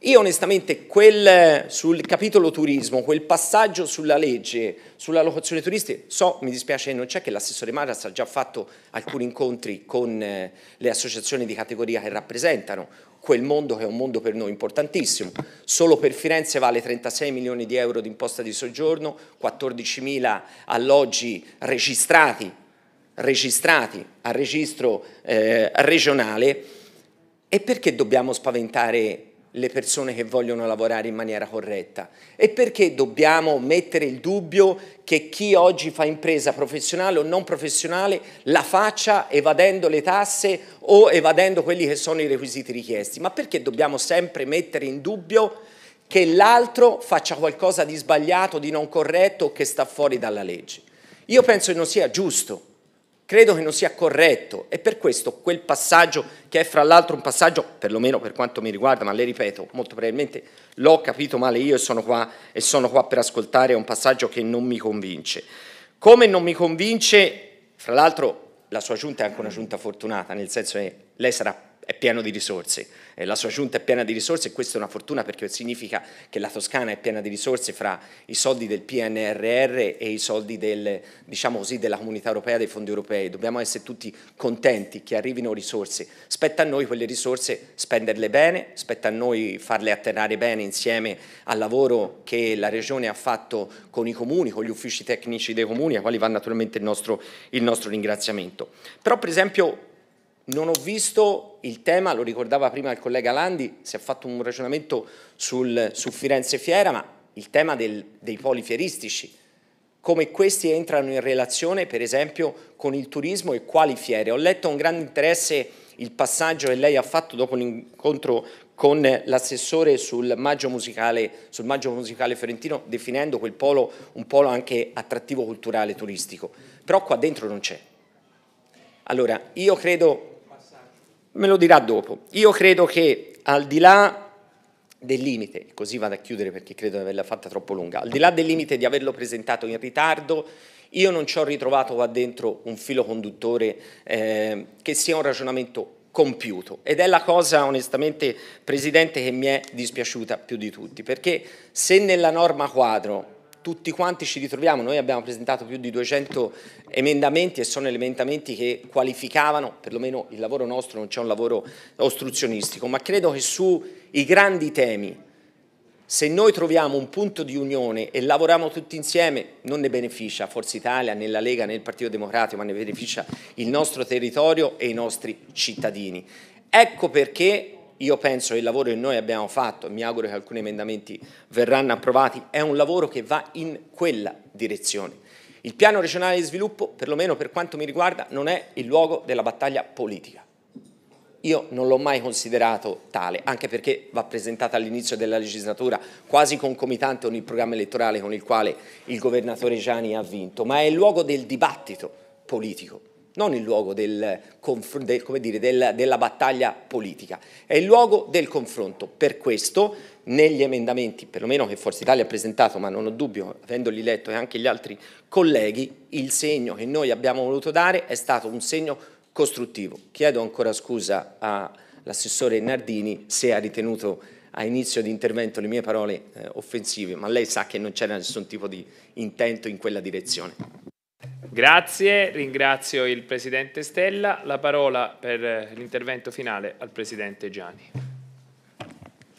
S24: Io onestamente quel, sul capitolo turismo, quel passaggio sulla legge, sulla locazione turistica, so, mi dispiace che non c'è, che l'assessore Maras ha già fatto alcuni incontri con eh, le associazioni di categoria che rappresentano, quel mondo che è un mondo per noi importantissimo. Solo per Firenze vale 36 milioni di euro di imposta di soggiorno, 14 mila alloggi registrati, registrati al registro eh, regionale. E perché dobbiamo spaventare le persone che vogliono lavorare in maniera corretta? E perché dobbiamo mettere il dubbio che chi oggi fa impresa professionale o non professionale la faccia evadendo le tasse o evadendo quelli che sono i requisiti richiesti? Ma perché dobbiamo sempre mettere in dubbio che l'altro faccia qualcosa di sbagliato, di non corretto o che sta fuori dalla legge? Io penso che non sia giusto credo che non sia corretto e per questo quel passaggio, che è fra l'altro un passaggio, perlomeno per quanto mi riguarda, ma le ripeto, molto probabilmente l'ho capito male io e sono qua, e sono qua per ascoltare, è un passaggio che non mi convince. Come non mi convince, fra l'altro la sua giunta è anche una giunta fortunata, nel senso che lei sarà è pieno di risorse, e eh, la sua giunta è piena di risorse e questa è una fortuna perché significa che la Toscana è piena di risorse fra i soldi del PNRR e i soldi del, diciamo così, della comunità europea, dei fondi europei. Dobbiamo essere tutti contenti che arrivino risorse. Spetta a noi quelle risorse spenderle bene, spetta a noi farle atterrare bene insieme al lavoro che la Regione ha fatto con i comuni, con gli uffici tecnici dei comuni, a quali va naturalmente il nostro, il nostro ringraziamento. Però per esempio non ho visto il tema, lo ricordava prima il collega Landi, si è fatto un ragionamento sul, su Firenze Fiera, ma il tema del, dei poli fieristici, come questi entrano in relazione per esempio con il turismo e quali fiere. Ho letto con grande interesse il passaggio che lei ha fatto dopo l'incontro con l'assessore sul maggio, musicale, sul maggio musicale fiorentino, definendo quel polo un polo anche attrattivo culturale turistico. Però qua dentro non c'è. Allora, io credo me lo dirà dopo. Io credo che al di là del limite, così vado a chiudere perché credo di averla fatta troppo lunga, al di là del limite di averlo presentato in ritardo, io non ci ho ritrovato qua dentro un filo conduttore eh, che sia un ragionamento compiuto ed è la cosa onestamente Presidente che mi è dispiaciuta più di tutti perché se nella norma quadro tutti quanti ci ritroviamo, noi abbiamo presentato più di 200 emendamenti e sono emendamenti che qualificavano, perlomeno il lavoro nostro non c'è un lavoro ostruzionistico, ma credo che sui grandi temi, se noi troviamo un punto di unione e lavoriamo tutti insieme, non ne beneficia Forza Italia, né la Lega, né il Partito Democratico, ma ne beneficia il nostro territorio e i nostri cittadini. Ecco perché io penso che il lavoro che noi abbiamo fatto, mi auguro che alcuni emendamenti verranno approvati, è un lavoro che va in quella direzione. Il piano regionale di sviluppo, perlomeno per quanto mi riguarda, non è il luogo della battaglia politica. Io non l'ho mai considerato tale, anche perché va presentata all'inizio della legislatura quasi concomitante con il programma elettorale con il quale il governatore Gianni ha vinto, ma è il luogo del dibattito politico non il luogo del, del, dire, del, della battaglia politica, è il luogo del confronto. Per questo negli emendamenti, perlomeno che Forza Italia ha presentato, ma non ho dubbio, avendoli letto e anche gli altri colleghi, il segno che noi abbiamo voluto dare è stato un segno costruttivo. Chiedo ancora scusa all'assessore Nardini se ha ritenuto a inizio di intervento le mie parole eh, offensive, ma lei sa che non c'era nessun tipo di intento in quella direzione.
S2: Grazie, ringrazio il Presidente Stella. La parola per eh, l'intervento finale al Presidente Gianni.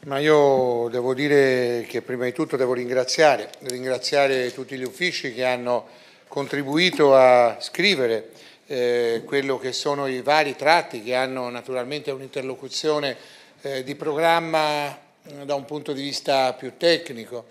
S25: Ma io devo dire che prima di tutto devo ringraziare, ringraziare tutti gli uffici che hanno contribuito a scrivere eh, quello che sono i vari tratti che hanno naturalmente un'interlocuzione eh, di programma eh, da un punto di vista più tecnico.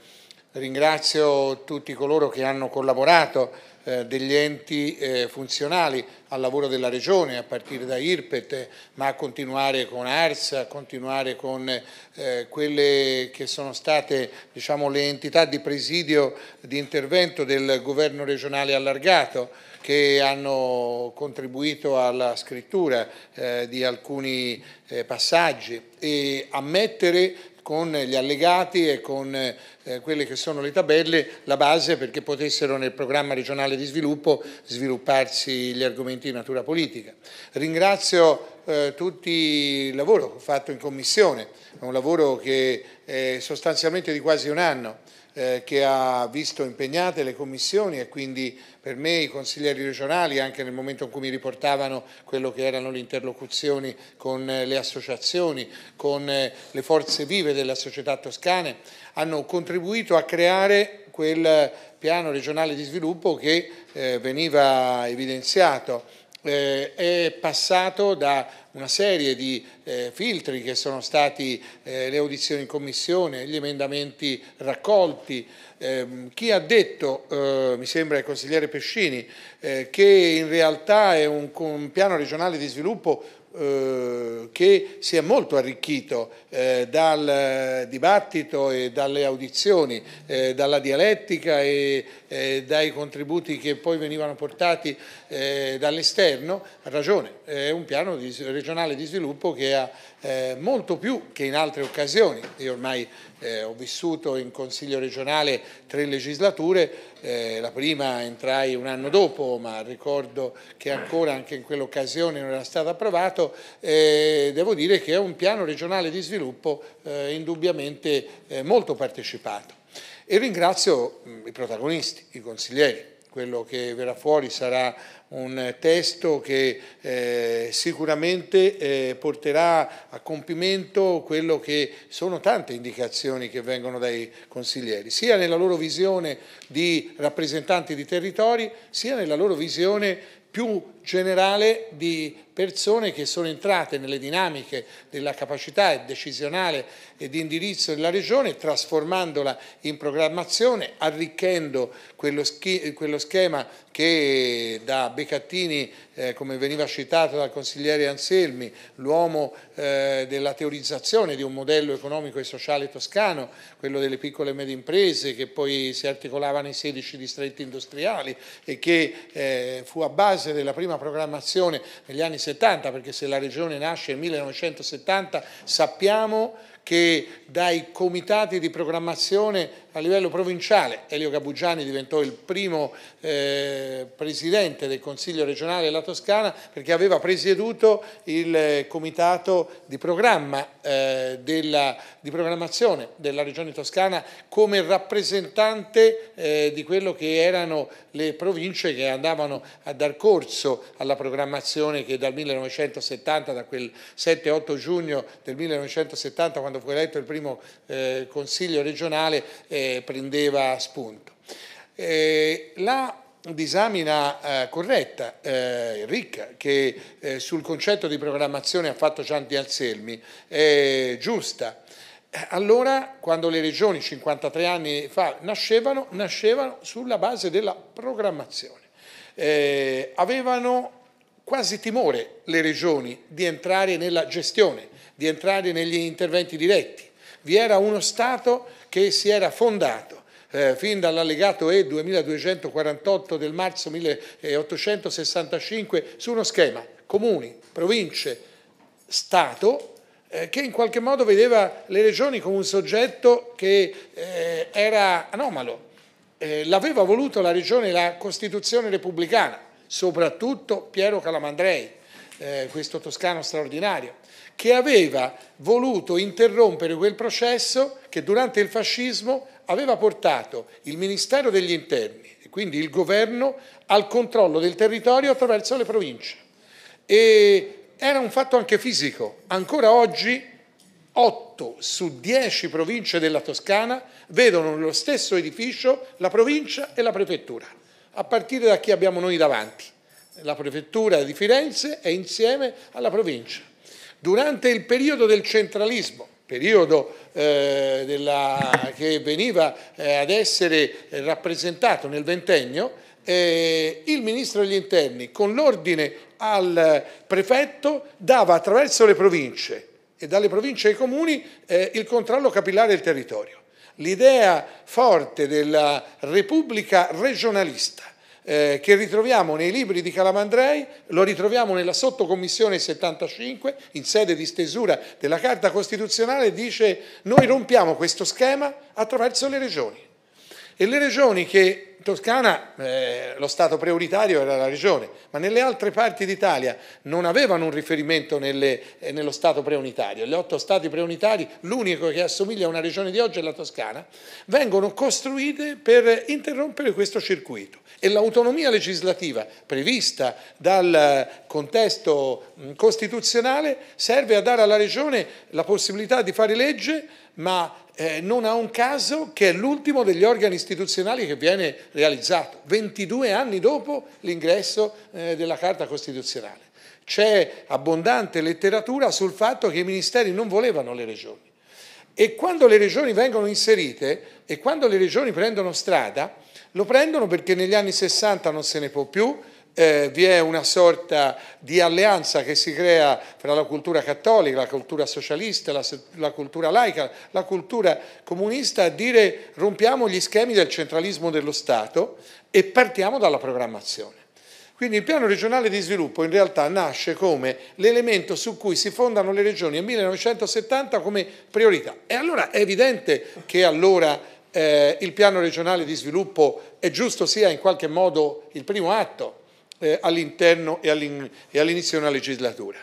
S25: Ringrazio tutti coloro che hanno collaborato eh, degli enti eh, funzionali al lavoro della Regione, a partire da IRPET, ma a continuare con ARSA, a continuare con eh, quelle che sono state diciamo, le entità di presidio di intervento del governo regionale allargato che hanno contribuito alla scrittura di alcuni passaggi e a mettere con gli allegati e con eh, quelle che sono le tabelle, la base perché potessero nel programma regionale di sviluppo svilupparsi gli argomenti di natura politica. Ringrazio eh, tutti il lavoro fatto in commissione, è un lavoro che è sostanzialmente di quasi un anno, eh, che ha visto impegnate le commissioni e quindi per me i consiglieri regionali, anche nel momento in cui mi riportavano quello che erano le interlocuzioni con eh, le associazioni, con eh, le forze vive della società toscane, hanno contribuito a creare quel piano regionale di sviluppo che veniva evidenziato. è passato da una serie di eh, filtri che sono stati eh, le audizioni in commissione, gli emendamenti raccolti. Eh, chi ha detto, eh, mi sembra il consigliere Pescini, eh, che in realtà è un, un piano regionale di sviluppo eh, che si è molto arricchito dal dibattito e dalle audizioni, dalla dialettica e dai contributi che poi venivano portati eh, dall'esterno, ha ragione, è un piano di, regionale di sviluppo che ha eh, molto più che in altre occasioni. Io ormai eh, ho vissuto in Consiglio regionale tre legislature, eh, la prima entrai un anno dopo, ma ricordo che ancora anche in quell'occasione non era stato approvato. Eh, devo dire che è un piano regionale di sviluppo eh, indubbiamente molto partecipato. E ringrazio mm, i protagonisti, i consiglieri, quello che verrà fuori sarà un testo che eh, sicuramente eh, porterà a compimento quello che sono tante indicazioni che vengono dai consiglieri, sia nella loro visione di rappresentanti di territori, sia nella loro visione più generale di persone che sono entrate nelle dinamiche della capacità decisionale e di indirizzo della Regione, trasformandola in programmazione, arricchendo quello, schema che da Becattini, eh, come veniva citato dal consigliere Anselmi, l'uomo eh, della teorizzazione di un modello economico e sociale toscano, quello delle piccole e medie imprese che poi si articolava nei 16 distretti industriali e che eh, fu a base della prima una programmazione negli anni 70, perché se la regione nasce nel 1970 sappiamo che dai comitati di programmazione a livello provinciale. Elio Cabugiani diventò il primo eh, presidente del Consiglio regionale della Toscana perché aveva presieduto il eh, comitato di, programma, eh, della, di programmazione della regione toscana come rappresentante eh, di quello che erano le province che andavano a dar corso alla programmazione che dal 1970, da quel 7-8 giugno del 1970 quando fu eletto il primo eh, Consiglio regionale, eh, prendeva spunto. Eh, la disamina eh, corretta, eh, ricca, che eh, sul concetto di programmazione ha fatto Gianti Anselmi, è giusta. Allora, quando le regioni 53 anni fa nascevano, nascevano sulla base della programmazione. Eh, avevano quasi timore le regioni di entrare nella gestione, di entrare negli interventi diretti. Vi era uno Stato che si era fondato eh, fin dall'allegato E 2248 del marzo 1865 su uno schema comuni, province, Stato eh, che in qualche modo vedeva le regioni come un soggetto che eh, era anomalo. Eh, l'aveva voluto la regione la Costituzione repubblicana, soprattutto Piero Calamandrei, eh, questo toscano straordinario che aveva voluto interrompere quel processo che durante il fascismo aveva portato il Ministero degli Interni, e quindi il governo, al controllo del territorio attraverso le province. E era un fatto anche fisico. Ancora oggi 8 su 10 province della Toscana vedono nello stesso edificio la provincia e la prefettura, a partire da chi abbiamo noi davanti. La prefettura di Firenze è insieme alla provincia. Durante il periodo del centralismo, periodo eh, della, che veniva eh, ad essere eh, rappresentato nel ventennio, eh, il ministro degli interni con l'ordine al prefetto dava attraverso le province e dalle province ai comuni eh, il controllo capillare del territorio. L'idea forte della Repubblica regionalista eh, che ritroviamo nei libri di Calamandrei, lo ritroviamo nella sottocommissione 75 in sede di stesura della Carta Costituzionale, dice noi rompiamo questo schema attraverso le regioni. E le regioni che in Toscana eh, lo stato prioritario era la regione, ma nelle altre parti d'Italia non avevano un riferimento nelle, eh, nello stato preunitario. Gli otto stati preunitari, l'unico che assomiglia a una regione di oggi è la Toscana, vengono costruite per interrompere questo circuito e l'autonomia legislativa prevista dal eh, contesto costituzionale serve a dare alla Regione la possibilità di fare legge, ma eh, non ha un caso che è l'ultimo degli organi istituzionali che viene realizzato, 22 anni dopo l'ingresso eh, della Carta Costituzionale. C'è abbondante letteratura sul fatto che i ministeri non volevano le regioni. E quando le regioni vengono inserite e quando le regioni prendono strada, lo prendono perché negli anni 60 non se ne può più, eh, vi è una sorta di alleanza che si crea tra la cultura cattolica, la cultura socialista, la, la, cultura laica, la cultura comunista, a dire rompiamo gli schemi del centralismo dello Stato e partiamo dalla programmazione. Quindi il piano regionale di sviluppo in realtà nasce come l'elemento su cui si fondano le regioni nel 1970 come priorità. E allora è evidente che allora eh, il piano regionale di sviluppo è giusto sia in qualche modo il primo atto eh, all'interno e all'inizio all di una legislatura.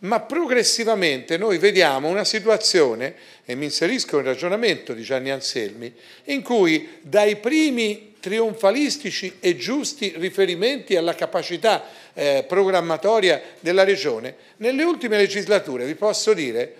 S25: Ma progressivamente noi vediamo una situazione, e mi inserisco nel ragionamento di Gianni Anselmi, in cui dai primi trionfalistici e giusti riferimenti alla capacità eh, programmatoria della Regione, nelle ultime legislature, vi posso dire,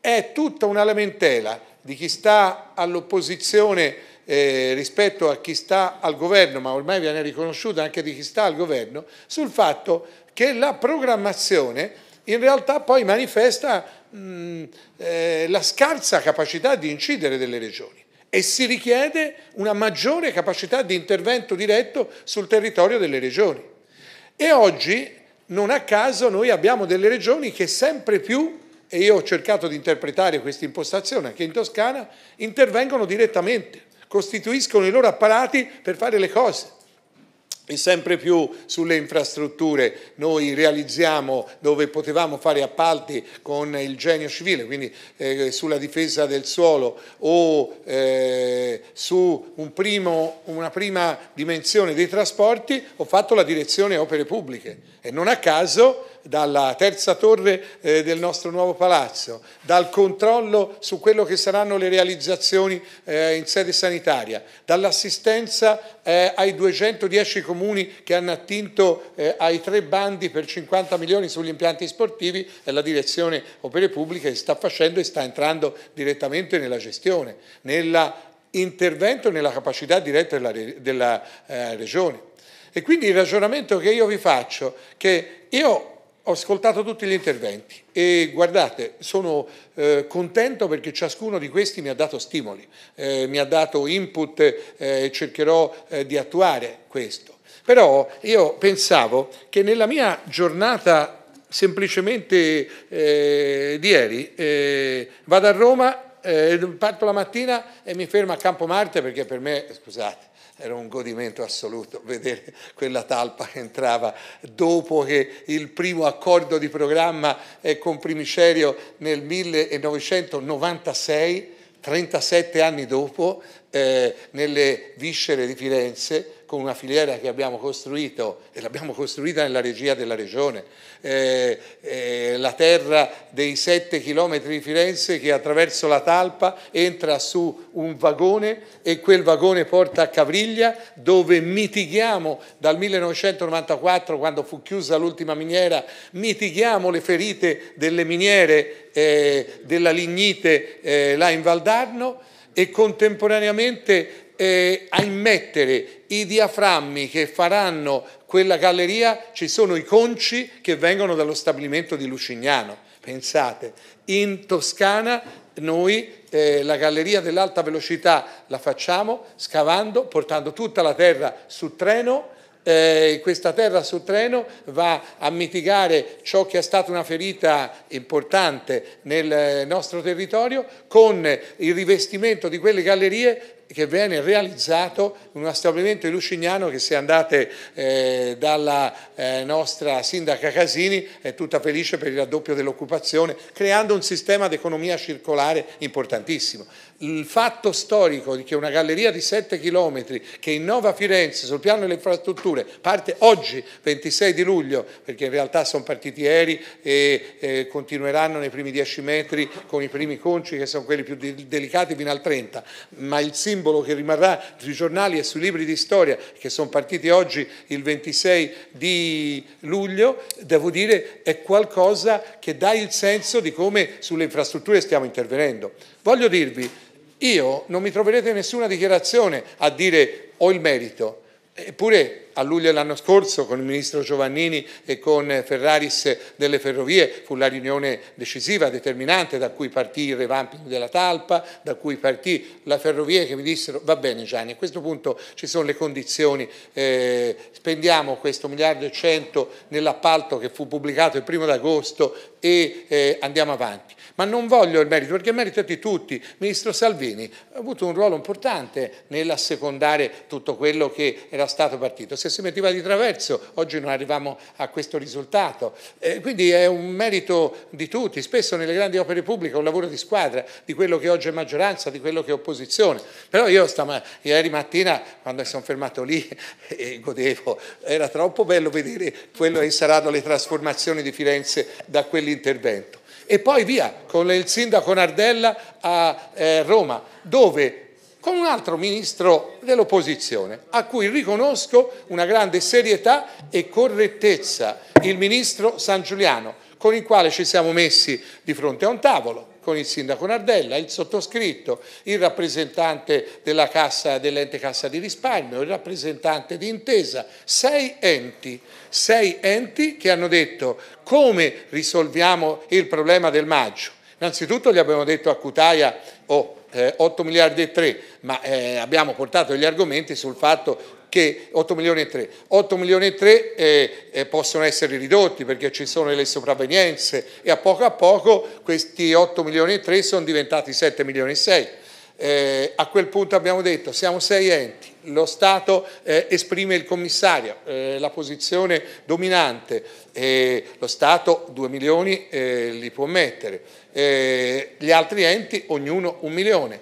S25: è tutta una lamentela di chi sta all'opposizione eh, rispetto a chi sta al governo, ma ormai viene riconosciuta anche di chi sta al governo, sul fatto che la programmazione in realtà poi manifesta mh, eh, la scarsa capacità di incidere delle regioni e si richiede una maggiore capacità di intervento diretto sul territorio delle regioni. E oggi, non a caso, noi abbiamo delle regioni che sempre più e io ho cercato di interpretare questa impostazione anche in Toscana, intervengono direttamente, costituiscono i loro apparati per fare le cose. E sempre più sulle infrastrutture noi realizziamo dove potevamo fare appalti con il genio civile, quindi eh, sulla difesa del suolo o eh, su un primo, una prima dimensione dei trasporti, ho fatto la direzione opere pubbliche e non a caso dalla terza torre eh, del nostro nuovo palazzo, dal controllo su quello che saranno le realizzazioni eh, in sede sanitaria, dall'assistenza eh, ai 210 comuni che hanno attinto eh, ai tre bandi per 50 milioni sugli impianti sportivi e la direzione opere pubbliche che sta facendo e sta entrando direttamente nella gestione, nell'intervento e nella capacità diretta della, della eh, Regione. E quindi il ragionamento che io vi faccio, che io ho ascoltato tutti gli interventi e guardate, sono eh, contento perché ciascuno di questi mi ha dato stimoli, eh, mi ha dato input eh, e cercherò eh, di attuare questo. Però io pensavo che nella mia giornata semplicemente eh, di ieri eh, vado a Roma, parto la mattina e mi fermo a Campo Marte perché per me, scusate, era un godimento assoluto vedere quella talpa che entrava dopo che il primo accordo di programma con Primicerio nel 1996, 37 anni dopo, eh, nelle viscere di Firenze, con una filiera che abbiamo costruito e l'abbiamo costruita nella regia della regione, eh, eh, la terra dei 7 chilometri di Firenze che attraverso la talpa entra su un vagone e quel vagone porta a Cavriglia dove mitighiamo dal 1994 quando fu chiusa l'ultima miniera, mitighiamo le ferite delle miniere, eh, della lignite eh, là in Valdarno e contemporaneamente eh, a immettere i diaframmi che faranno quella galleria, ci sono i conci che vengono dallo stabilimento di Lucignano. Pensate, in Toscana noi eh, la galleria dell'alta velocità la facciamo scavando, portando tutta la terra su treno eh, questa terra sul treno va a mitigare ciò che è stata una ferita importante nel nostro territorio con il rivestimento di quelle gallerie che viene realizzato in uno stabilimento di Lucignano che se andate eh, dalla eh, nostra sindaca Casini è tutta felice per il raddoppio dell'occupazione, creando un sistema di economia circolare importantissimo il fatto storico di che una galleria di 7 km che innova Firenze sul piano delle infrastrutture parte oggi 26 di luglio perché in realtà sono partiti ieri e eh, continueranno nei primi 10 metri con i primi conci che sono quelli più de delicati fino al 30 ma il simbolo che rimarrà sui giornali e sui libri di storia che sono partiti oggi il 26 di luglio devo dire è qualcosa che dà il senso di come sulle infrastrutture stiamo intervenendo voglio dirvi io non mi troverete nessuna dichiarazione a dire ho il merito. Eppure a luglio dell'anno scorso con il ministro Giovannini e con Ferraris delle Ferrovie fu la riunione decisiva, determinante, da cui partì il revamping della talpa, da cui partì la ferrovia che mi dissero va bene Gianni, a questo punto ci sono le condizioni, eh, spendiamo questo miliardo e cento nell'appalto che fu pubblicato il primo d'agosto e eh, andiamo avanti. Ma non voglio il merito, perché il merito è di tutti. Il ministro Salvini ha avuto un ruolo importante nell'assecondare tutto quello che era stato partito. Se si metteva di traverso, oggi non arriviamo a questo risultato. Eh, quindi è un merito di tutti. Spesso nelle grandi opere pubbliche è un lavoro di squadra, di quello che oggi è maggioranza, di quello che è opposizione. Però io stama, ieri mattina, quando mi sono fermato lì, e godevo. Era troppo bello vedere quello che saranno le trasformazioni di Firenze da quell'intervento e poi via con il sindaco Nardella a eh, Roma, dove con un altro ministro dell'opposizione, a cui riconosco una grande serietà e correttezza, il ministro San Giuliano, con il quale ci siamo messi di fronte a un tavolo, con il sindaco Nardella, il sottoscritto, il rappresentante dell'ente cassa, cassa di risparmio, il rappresentante di intesa, sei enti, sei enti che hanno detto come risolviamo il problema del maggio. Innanzitutto gli abbiamo detto a Cutaia, oh, 8 eh, miliardi e 3, ma eh, abbiamo portato gli argomenti sul fatto che 8 milioni e 3, 8 milioni e 3 eh, eh, possono essere ridotti perché ci sono le sopravvenienze e a poco a poco questi 8 milioni e 3 sono diventati 7 milioni e 6 eh, a quel punto abbiamo detto siamo sei enti, lo Stato eh, esprime il commissario, eh, la posizione dominante, eh, lo Stato 2 milioni eh, li può mettere, eh, gli altri enti ognuno un milione.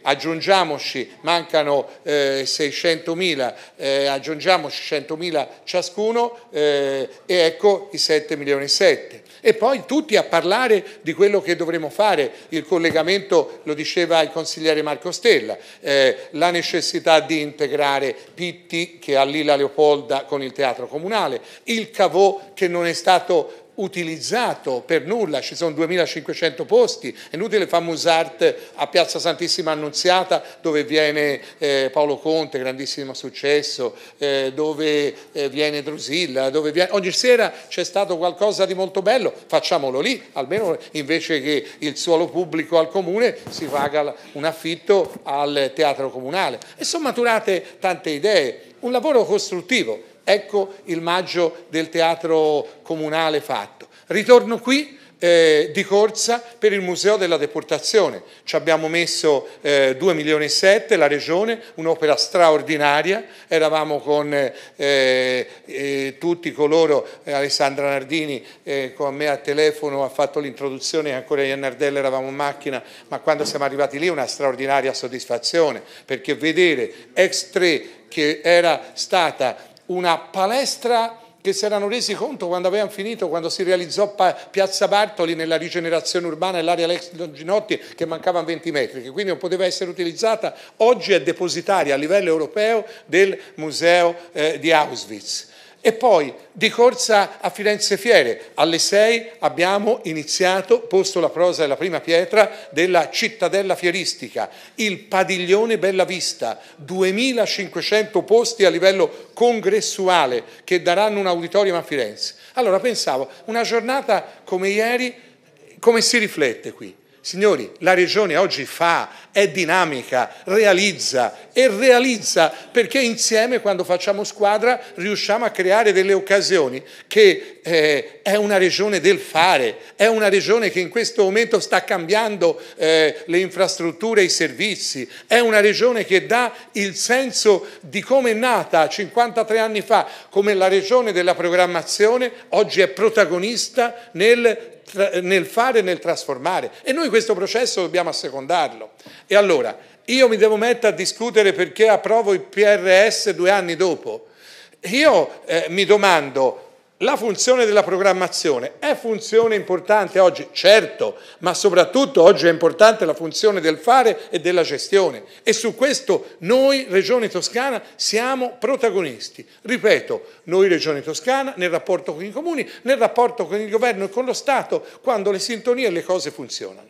S25: aggiungiamoci, mancano 600 mila, aggiungiamoci 100 mila ciascuno e ecco i 7 milioni e 7. E poi tutti a parlare di quello che dovremo fare, il collegamento, lo diceva il consigliere Marco Stella, eh, la necessità di integrare Pitti che ha lì la Leopolda con il teatro comunale, il Cavò che non è stato utilizzato per nulla, ci sono 2500 posti, è inutile fare Musart a Piazza Santissima Annunziata dove viene eh, Paolo Conte, grandissimo successo, eh, dove eh, viene Drusilla, dove viene... ogni sera c'è stato qualcosa di molto bello, facciamolo lì, almeno invece che il suolo pubblico al comune si paga un affitto al teatro comunale e sono maturate tante idee, un lavoro costruttivo Ecco il maggio del teatro comunale fatto. Ritorno qui eh, di corsa per il Museo della Deportazione. Ci abbiamo messo eh, 2 milioni e 7, la Regione, un'opera straordinaria, eravamo con eh, eh tutti coloro, eh, Alessandra Nardini eh, con me al telefono ha fatto l'introduzione, ancora io e Nardella eravamo in macchina, ma quando siamo arrivati lì una straordinaria soddisfazione, perché vedere X3 che era stata una palestra che si erano resi conto quando avevano finito, quando si realizzò Piazza Bartoli nella rigenerazione urbana e l'area Lex Ginotti che mancavano 20 metri, che quindi non poteva essere utilizzata, oggi è depositaria a livello europeo del museo eh, di Auschwitz. E poi di corsa a Firenze Fiere, alle 6 abbiamo iniziato, posto la prosa e la prima pietra, della cittadella fieristica, il padiglione Bella Vista, 2500 posti a livello congressuale che daranno un auditorium a Firenze. Allora pensavo, una giornata come ieri, come si riflette qui? Signori, la regione oggi fa, è dinamica, realizza e realizza perché insieme quando facciamo squadra riusciamo a creare delle occasioni che eh, è una regione del fare, è una regione che in questo momento sta cambiando eh, le infrastrutture e i servizi, è una regione che dà il senso di come è nata 53 anni fa, come la regione della programmazione oggi è protagonista nel nel fare e nel trasformare. E noi questo processo dobbiamo assecondarlo. E allora, io mi devo mettere a discutere perché approvo il PRS due anni dopo. Io eh, mi domando, la funzione della programmazione è funzione importante oggi, certo, ma soprattutto oggi è importante la funzione del fare e della gestione e su questo noi Regione Toscana siamo protagonisti. Ripeto, noi Regione Toscana nel rapporto con i comuni, nel rapporto con il governo e con lo Stato, quando le sintonie e le cose funzionano.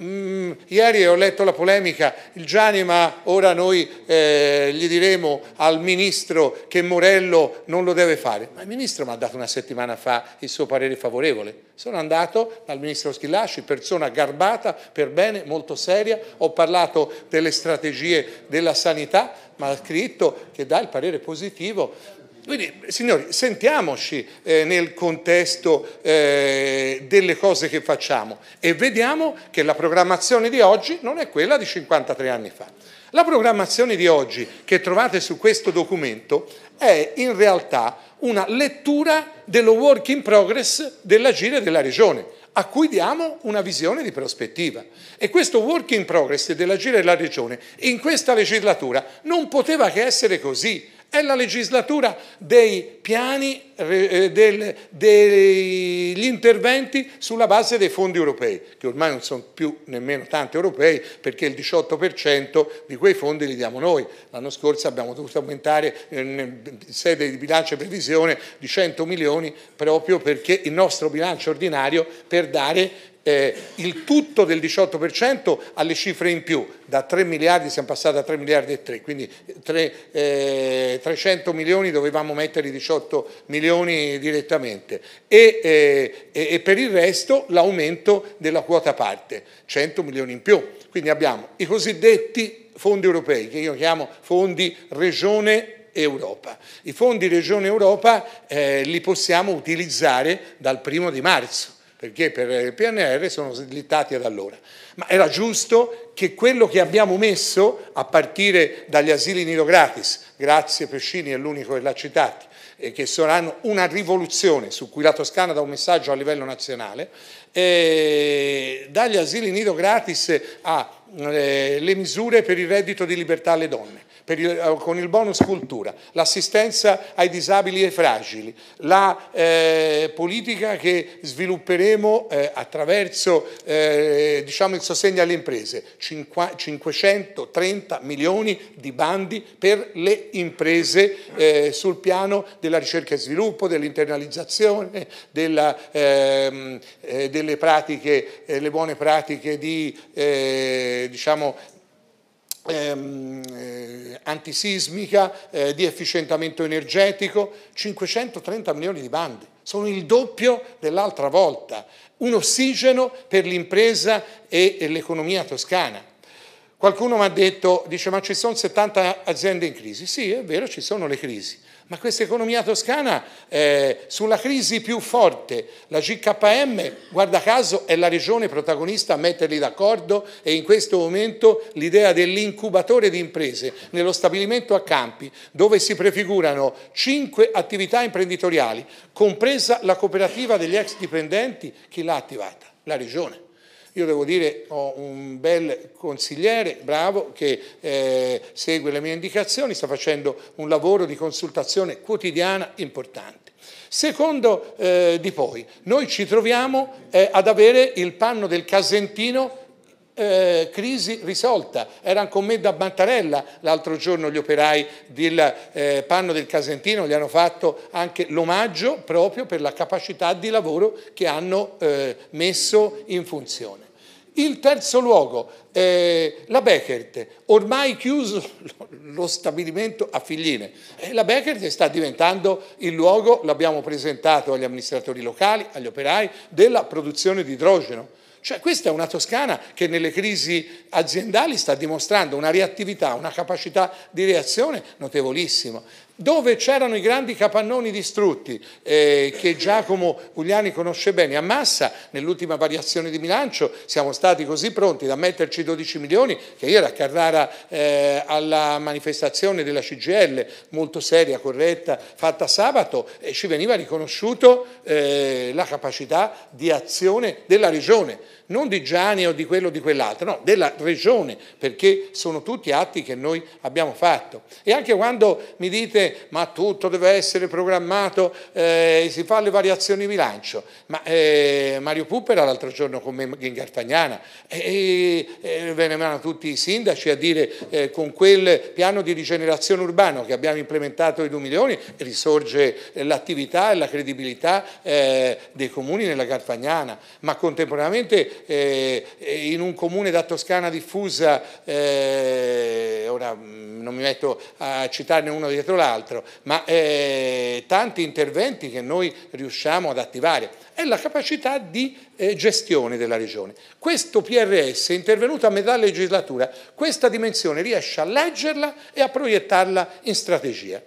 S25: Mm, ieri ho letto la polemica, il Gianni, ma ora noi eh, gli diremo al ministro che Morello non lo deve fare. Ma il ministro mi ha dato una settimana fa il suo parere favorevole. Sono andato dal ministro Schillasci, persona garbata, per bene, molto seria, ho parlato delle strategie della sanità, ma ha scritto che dà il parere positivo quindi, signori, sentiamoci eh, nel contesto eh, delle cose che facciamo e vediamo che la programmazione di oggi non è quella di 53 anni fa. La programmazione di oggi che trovate su questo documento è in realtà una lettura dello work in progress dell'agire della Regione a cui diamo una visione di prospettiva. E questo work in progress dell'agire della Regione in questa legislatura non poteva che essere così, è la legislatura dei piani, eh, eh, del, degli interventi sulla base dei fondi europei, che ormai non sono più nemmeno tanti europei perché il 18% di quei fondi li diamo noi. L'anno scorso abbiamo dovuto aumentare eh, in sede di bilancio e previsione di 100 milioni proprio perché il nostro bilancio ordinario per dare eh, il tutto del 18% alle cifre in più, da 3 miliardi siamo passati a 3 miliardi e 3, quindi 3, eh, 300 milioni dovevamo mettere 18 milioni direttamente e, eh, e per il resto l'aumento della quota parte, 100 milioni in più. Quindi abbiamo i cosiddetti fondi europei, che io chiamo fondi regione Europa. I fondi Regione Europa eh, li possiamo utilizzare dal primo di marzo perché per il PNR sono slittati ad allora. Ma era giusto che quello che abbiamo messo, a partire dagli asili nido gratis, grazie Pescini è l'unico che l'ha citato, che saranno una rivoluzione su cui la Toscana dà un messaggio a livello nazionale, eh, dagli asili nido gratis alle eh, misure per il reddito di libertà alle donne il, eh, con il bonus cultura, l'assistenza ai disabili e fragili, la eh, politica che svilupperemo eh, attraverso eh, diciamo il sostegno alle imprese, 530 milioni di bandi per le imprese eh, sul piano della ricerca e sviluppo, dell'internalizzazione, ehm, eh, delle pratiche, le buone pratiche di diciamo, ehm, eh, antisismica, eh, di efficientamento energetico, 530 milioni di bande, sono il doppio dell'altra volta, un ossigeno per l'impresa e, e l'economia toscana. Qualcuno mi ha detto, dice ma ci sono 70 aziende in crisi, sì è vero ci sono le crisi, ma questa economia toscana eh, sulla crisi più forte, la GKM, guarda caso, è la regione protagonista a metterli d'accordo e in questo momento l'idea dell'incubatore di imprese nello stabilimento a Campi, dove si prefigurano cinque attività imprenditoriali, compresa la cooperativa degli ex dipendenti, chi l'ha attivata? La regione. Io devo dire ho un bel consigliere, bravo, che eh, segue le mie indicazioni, sta facendo un lavoro di consultazione quotidiana importante. Secondo eh, di poi, noi ci troviamo eh, ad avere il panno del Casentino eh, crisi risolta. Erano con me da Bantarella l'altro giorno gli operai del eh, Panno del Casentino, gli hanno fatto anche l'omaggio proprio per la capacità di lavoro che hanno eh, messo in funzione. Il terzo luogo, eh, la Beckert, ormai chiuso lo stabilimento a Figline, eh, la Beckert sta diventando il luogo, l'abbiamo presentato agli amministratori locali, agli operai, della produzione di idrogeno. Cioè questa è una Toscana che nelle crisi aziendali sta dimostrando una reattività, una capacità di reazione notevolissima dove c'erano i grandi capannoni distrutti eh, che Giacomo Gugliani conosce bene. A Massa, nell'ultima variazione di bilancio, siamo stati così pronti da metterci 12 milioni che io ero a Carrara eh, alla manifestazione della CGL, molto seria, corretta, fatta sabato, e ci veniva riconosciuto eh, la capacità di azione della regione non di Gianni o di quello o di quell'altro, no, della regione, perché sono tutti atti che noi abbiamo fatto. E anche quando mi dite ma tutto deve essere programmato, eh, si fa le variazioni di bilancio, ma eh, Mario Puppera l'altro giorno con me in Cartagnana, e, e venivano tutti i sindaci a dire eh, con quel piano di rigenerazione urbano che abbiamo implementato i 2 milioni risorge eh, l'attività e la credibilità eh, dei comuni nella Cartagnana, ma contemporaneamente eh, eh, in un comune da Toscana diffusa, eh, ora mm, non mi metto a citarne uno dietro l'altro, ma eh, tanti interventi che noi riusciamo ad attivare, è la capacità di eh, gestione della regione. Questo PRS è intervenuto a metà legislatura, questa dimensione riesce a leggerla e a proiettarla in strategia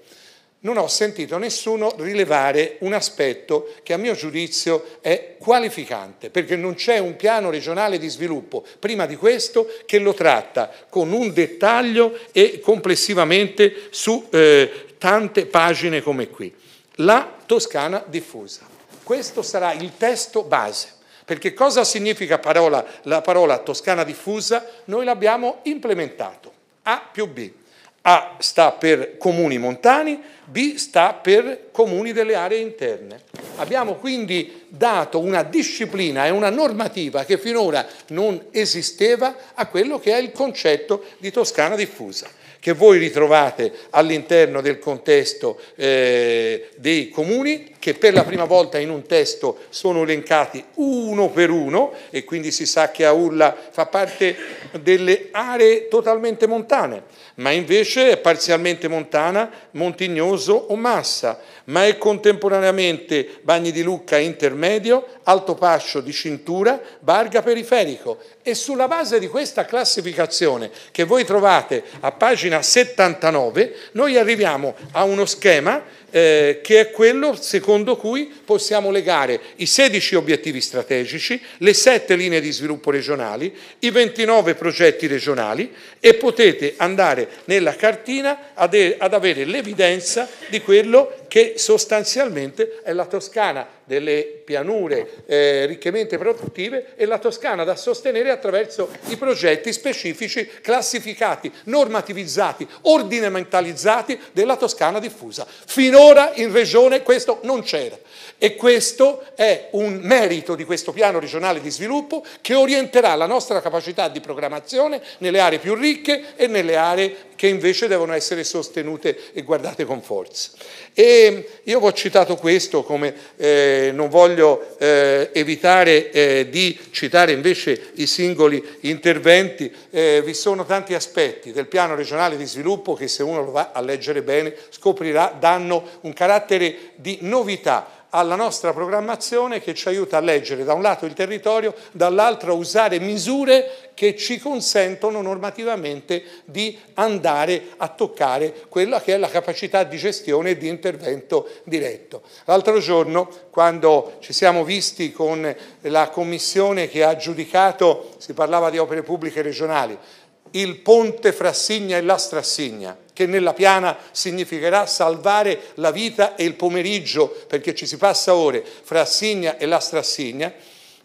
S25: non ho sentito nessuno rilevare un aspetto che a mio giudizio è qualificante, perché non c'è un piano regionale di sviluppo prima di questo che lo tratta con un dettaglio e complessivamente su eh, tante pagine come qui. La Toscana diffusa. Questo sarà il testo base. Perché cosa significa parola, la parola toscana diffusa? Noi l'abbiamo implementato, A più B. A sta per comuni montani, B sta per comuni delle aree interne. Abbiamo quindi dato una disciplina e una normativa che finora non esisteva a quello che è il concetto di Toscana diffusa che voi ritrovate all'interno del contesto eh, dei comuni, che per la prima volta in un testo sono elencati uno per uno e quindi si sa che Aulla fa parte delle aree totalmente montane, ma invece è parzialmente montana Montignoso o Massa, ma è contemporaneamente Bagni di Lucca intermedio, Alto Pascio di cintura, Barga periferico e sulla base di questa classificazione che voi trovate a pagina 79 noi arriviamo a uno schema eh, che è quello secondo cui possiamo legare i 16 obiettivi strategici, le 7 linee di sviluppo regionali, i 29 progetti regionali e potete andare nella cartina ad, ad avere l'evidenza di quello che sostanzialmente è la Toscana delle pianure eh, ricchamente produttive e la Toscana da sostenere attraverso i progetti specifici classificati, normativizzati, ordinamentalizzati della Toscana diffusa. Finora in Regione questo non c'era e questo è un merito di questo piano regionale di sviluppo che orienterà la nostra capacità di programmazione nelle aree più ricche e nelle aree che invece devono essere sostenute e guardate con forza. E ehm, io ho citato questo come... Eh, eh, non voglio eh, evitare eh, di citare invece i singoli interventi, eh, vi sono tanti aspetti del piano regionale di sviluppo che se uno lo va a leggere bene scoprirà danno un carattere di novità alla nostra programmazione che ci aiuta a leggere da un lato il territorio, dall'altro a usare misure che ci consentono normativamente di andare a toccare quella che è la capacità di gestione e di intervento diretto. L'altro giorno, quando ci siamo visti con la commissione che ha giudicato, si parlava di opere pubbliche regionali, il ponte fra Signa e Lastra Signa, che nella piana significherà salvare la vita e il pomeriggio, perché ci si passa ore fra Assigna e la Strassigna,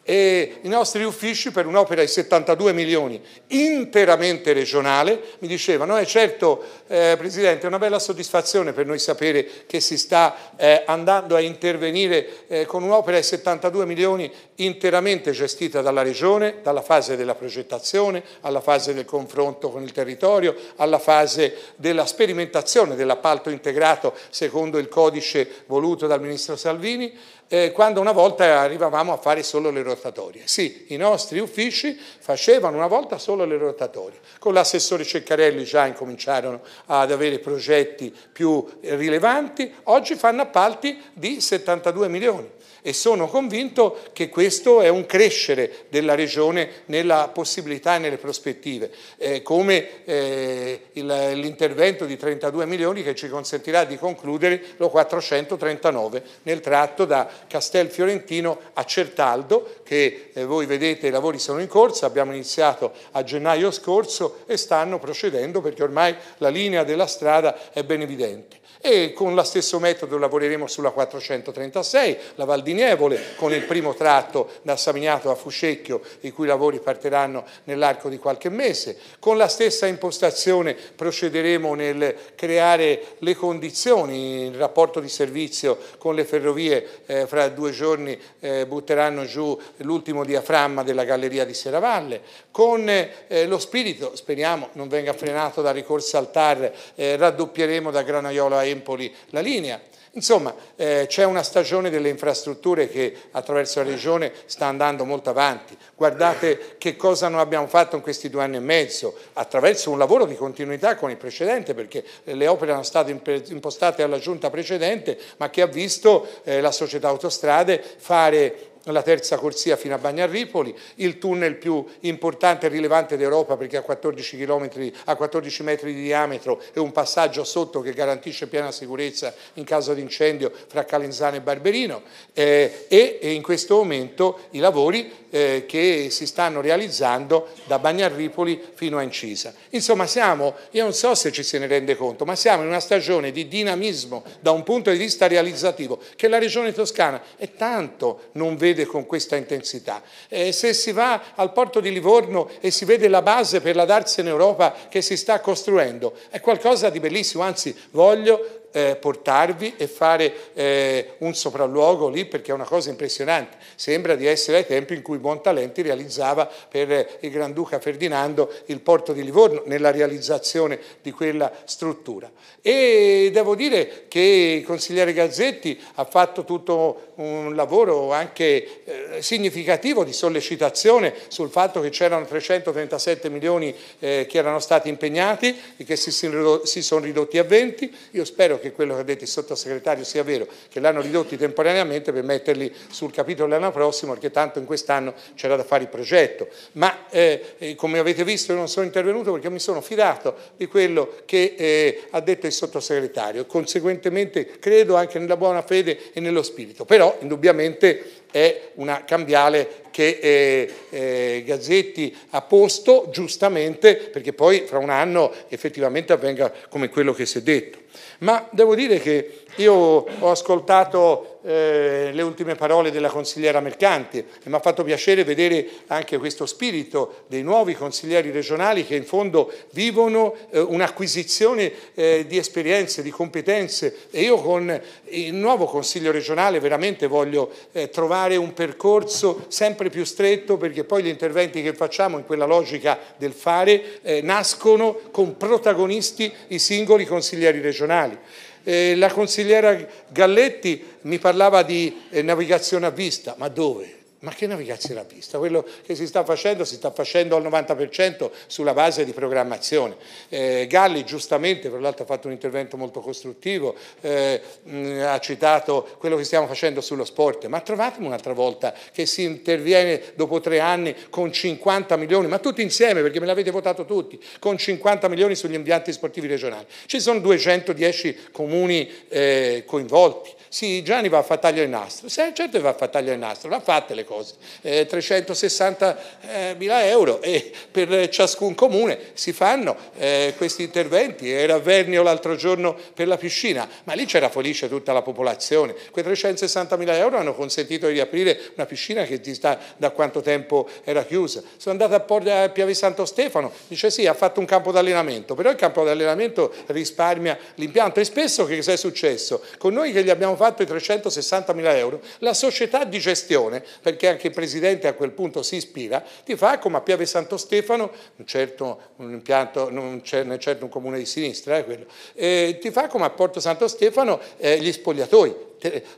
S25: e i nostri uffici per un'opera di 72 milioni interamente regionale mi dicevano, eh certo eh, Presidente è una bella soddisfazione per noi sapere che si sta eh, andando a intervenire eh, con un'opera di 72 milioni interamente gestita dalla Regione, dalla fase della progettazione alla fase del confronto con il territorio, alla fase della sperimentazione dell'appalto integrato secondo il codice voluto dal Ministro Salvini, eh, quando una volta arrivavamo a fare solo le rotatorie. Sì, i nostri uffici facevano una volta solo le rotatorie. Con l'assessore Ceccarelli già incominciarono ad avere progetti più rilevanti, oggi fanno appalti di 72 milioni e sono convinto che questo è un crescere della Regione nella possibilità e nelle prospettive, eh, come eh, l'intervento di 32 milioni che ci consentirà di concludere lo 439 nel tratto da Castel Fiorentino a Certaldo, che eh, voi vedete i lavori sono in corso, abbiamo iniziato a gennaio scorso e stanno procedendo perché ormai la linea della strada è ben evidente e con lo stesso metodo lavoreremo sulla 436, la Val di Nievole, con il primo tratto da Samignato a Fuscecchio, i cui lavori partiranno nell'arco di qualche mese. Con la stessa impostazione procederemo nel creare le condizioni, il rapporto di servizio con le ferrovie eh, fra due giorni eh, butteranno giù l'ultimo diaframma della galleria di Seravalle, con eh, lo spirito, speriamo non venga frenato da ricorso al TAR, eh, raddoppieremo da Granaiola a Empoli la linea. Insomma, eh, c'è una stagione delle infrastrutture che attraverso la Regione sta andando molto avanti. Guardate che cosa noi abbiamo fatto in questi due anni e mezzo, attraverso un lavoro di continuità con il precedente, perché eh, le opere erano state impostate alla giunta precedente, ma che ha visto eh, la società autostrade fare la terza corsia fino a Bagnarripoli, il tunnel più importante e rilevante d'Europa perché ha 14, km, ha 14 metri di diametro e un passaggio sotto che garantisce piena sicurezza in caso di incendio fra Calenzano e Barberino eh, e, e in questo momento i lavori eh, che si stanno realizzando da Bagnarripoli fino a Incisa. Insomma siamo, io non so se ci se ne rende conto, ma siamo in una stagione di dinamismo da un punto di vista realizzativo che la regione toscana è tanto non vede con questa intensità. Eh, se si va al porto di Livorno e si vede la base per la Darsen Europa che si sta costruendo, è qualcosa di bellissimo, anzi voglio eh, portarvi e fare eh, un sopralluogo lì perché è una cosa impressionante. Sembra di essere ai tempi in cui Buontalenti realizzava per eh, il Granduca Ferdinando il porto di Livorno nella realizzazione di quella struttura. E devo dire che il consigliere Gazzetti ha fatto tutto un lavoro anche eh, significativo di sollecitazione sul fatto che c'erano 337 milioni eh, che erano stati impegnati e che si, si sono ridotti a 20. Io spero che quello che ha detto il sottosegretario sia vero, che l'hanno ridotti temporaneamente per metterli sul capitolo l'anno prossimo, perché tanto in quest'anno c'era da fare il progetto. Ma eh, eh come avete visto io non sono intervenuto perché mi sono fidato di quello che eh, ha detto il sottosegretario, conseguentemente credo anche nella buona fede e nello spirito. Però indubbiamente è una cambiale che eh, eh, Gazzetti ha posto giustamente perché poi fra un anno effettivamente avvenga come quello che si è detto. Ma devo dire che io ho ascoltato eh, le ultime parole della consigliera Mercanti e mi ha fatto piacere vedere anche questo spirito dei nuovi consiglieri regionali che in fondo vivono eh, un'acquisizione eh, di esperienze, di competenze e io con il nuovo Consiglio regionale veramente voglio eh, trovare un percorso sempre più stretto perché poi gli interventi che facciamo in quella logica del fare eh, nascono con protagonisti i singoli consiglieri regionali. Eh, la consigliera Galletti mi parlava di eh, navigazione a vista, ma dove? Ma che navigarsi la pista? Quello che si sta facendo si sta facendo al 90% sulla base di programmazione. Eh, Galli giustamente, tra l'altro ha fatto un intervento molto costruttivo, eh, mh, ha citato quello che stiamo facendo sullo sport, ma trovatemi un'altra volta che si interviene dopo tre anni con 50 milioni, ma tutti insieme perché me l'avete votato tutti, con 50 milioni sugli impianti sportivi regionali. Ci sono 210 comuni eh, coinvolti sì, Gianni va a far tagliare il nastro. Sì, certo che va a far tagliare il nastro, l'ha fatte le cose. Eh, 360 eh, mila euro e per ciascun comune si fanno eh, questi interventi. Era Vernio l'altro giorno per la piscina, ma lì c'era felice tutta la popolazione. Quei 360 mila euro hanno consentito di riaprire una piscina che da, da quanto tempo era chiusa. Sono andato a, Porto, a Piave Santo Stefano, dice sì, ha fatto un campo d'allenamento, però il campo d'allenamento risparmia l'impianto e spesso che cosa è successo? Con noi che gli abbiamo fatto i 360 mila euro, la società di gestione, perché anche il presidente a quel punto si ispira, ti fa come a Piave Santo Stefano, un certo un impianto, non c'è certo un comune di sinistra, eh, quello, eh, ti fa come a Porto Santo Stefano eh, gli spogliatoi,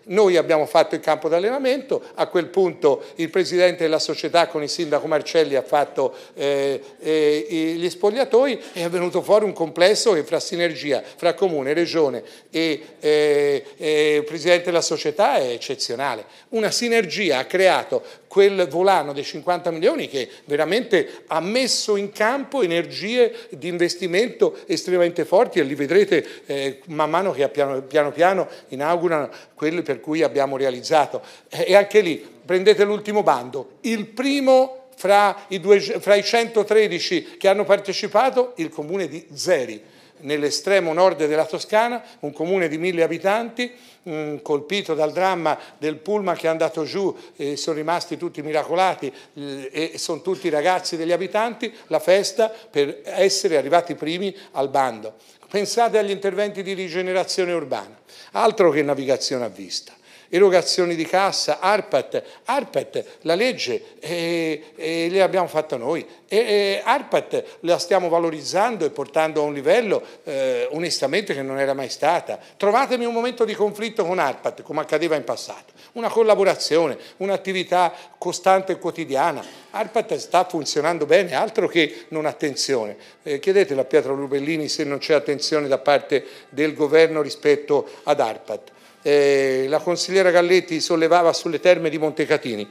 S25: noi abbiamo fatto il campo d'allenamento, a quel punto il presidente della società con il sindaco Marcelli ha fatto eh, eh, gli spogliatoi e è venuto fuori un complesso che fra sinergia, fra comune, regione e eh, eh presidente della società è eccezionale. Una sinergia ha creato quel volano dei 50 milioni che veramente ha messo in campo energie di investimento estremamente forti e li vedrete eh, man mano che piano, piano piano inaugurano quelli per cui abbiamo realizzato. Eh, e anche lì prendete l'ultimo bando, il primo fra i, due, fra i 113 che hanno partecipato, il comune di Zeri nell'estremo nord della Toscana, un comune di mille abitanti, mh, mm, colpito dal dramma del pullman che è andato giù, e sono rimasti tutti miracolati eh, e sono tutti ragazzi degli abitanti, la festa per essere arrivati primi al bando. Pensate agli interventi di rigenerazione urbana, altro che navigazione a vista erogazioni di cassa, ARPAT, ARPAT la legge eh, eh, l'abbiamo fatta noi, e, eh, ARPAT la stiamo valorizzando e portando a un livello eh, onestamente che non era mai stata. Trovatemi un momento di conflitto con ARPAT, come accadeva in passato, una collaborazione, un'attività costante e quotidiana. ARPAT sta funzionando bene, altro che non attenzione. Eh, chiedetelo a Pietro Lubellini se non c'è attenzione da parte del governo rispetto ad ARPAT eh, la consigliera Galletti sollevava sulle terme di Montecatini.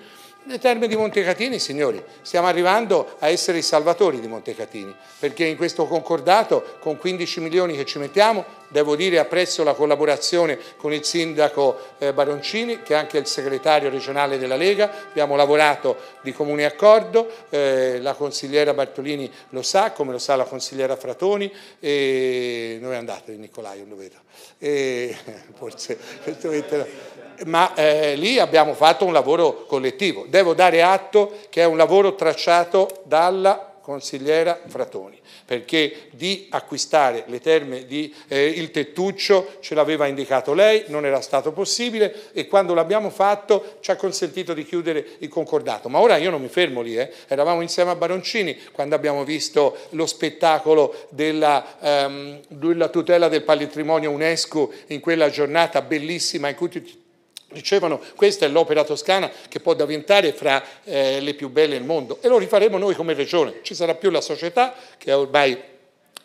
S25: Le terme di Montecatini, signori, stiamo arrivando a essere i salvatori di Montecatini, perché in questo concordato, con 15 milioni che ci mettiamo, devo dire apprezzo la collaborazione con il sindaco eh, Baroncini, che è anche il segretario regionale della Lega, abbiamo lavorato di comune accordo, eh, la consigliera Bartolini lo sa, come lo sa la consigliera Fratoni, e... dove è andato il Nicolaio? Lo vedo. E... Forse ma eh, lì abbiamo fatto un lavoro collettivo. Devo dare atto che è un lavoro tracciato dalla consigliera Fratoni, perché di acquistare le terme di eh, il tettuccio ce l'aveva indicato lei, non era stato possibile e quando l'abbiamo fatto ci ha consentito di chiudere il concordato. Ma ora io non mi fermo lì, eh. eravamo insieme a Baroncini quando abbiamo visto lo spettacolo della, ehm, della tutela del patrimonio UNESCO in quella giornata bellissima in cui tutti Dicevano questa è l'opera toscana che può diventare fra eh, le più belle del mondo e lo rifaremo noi come regione. Ci sarà più la società che ormai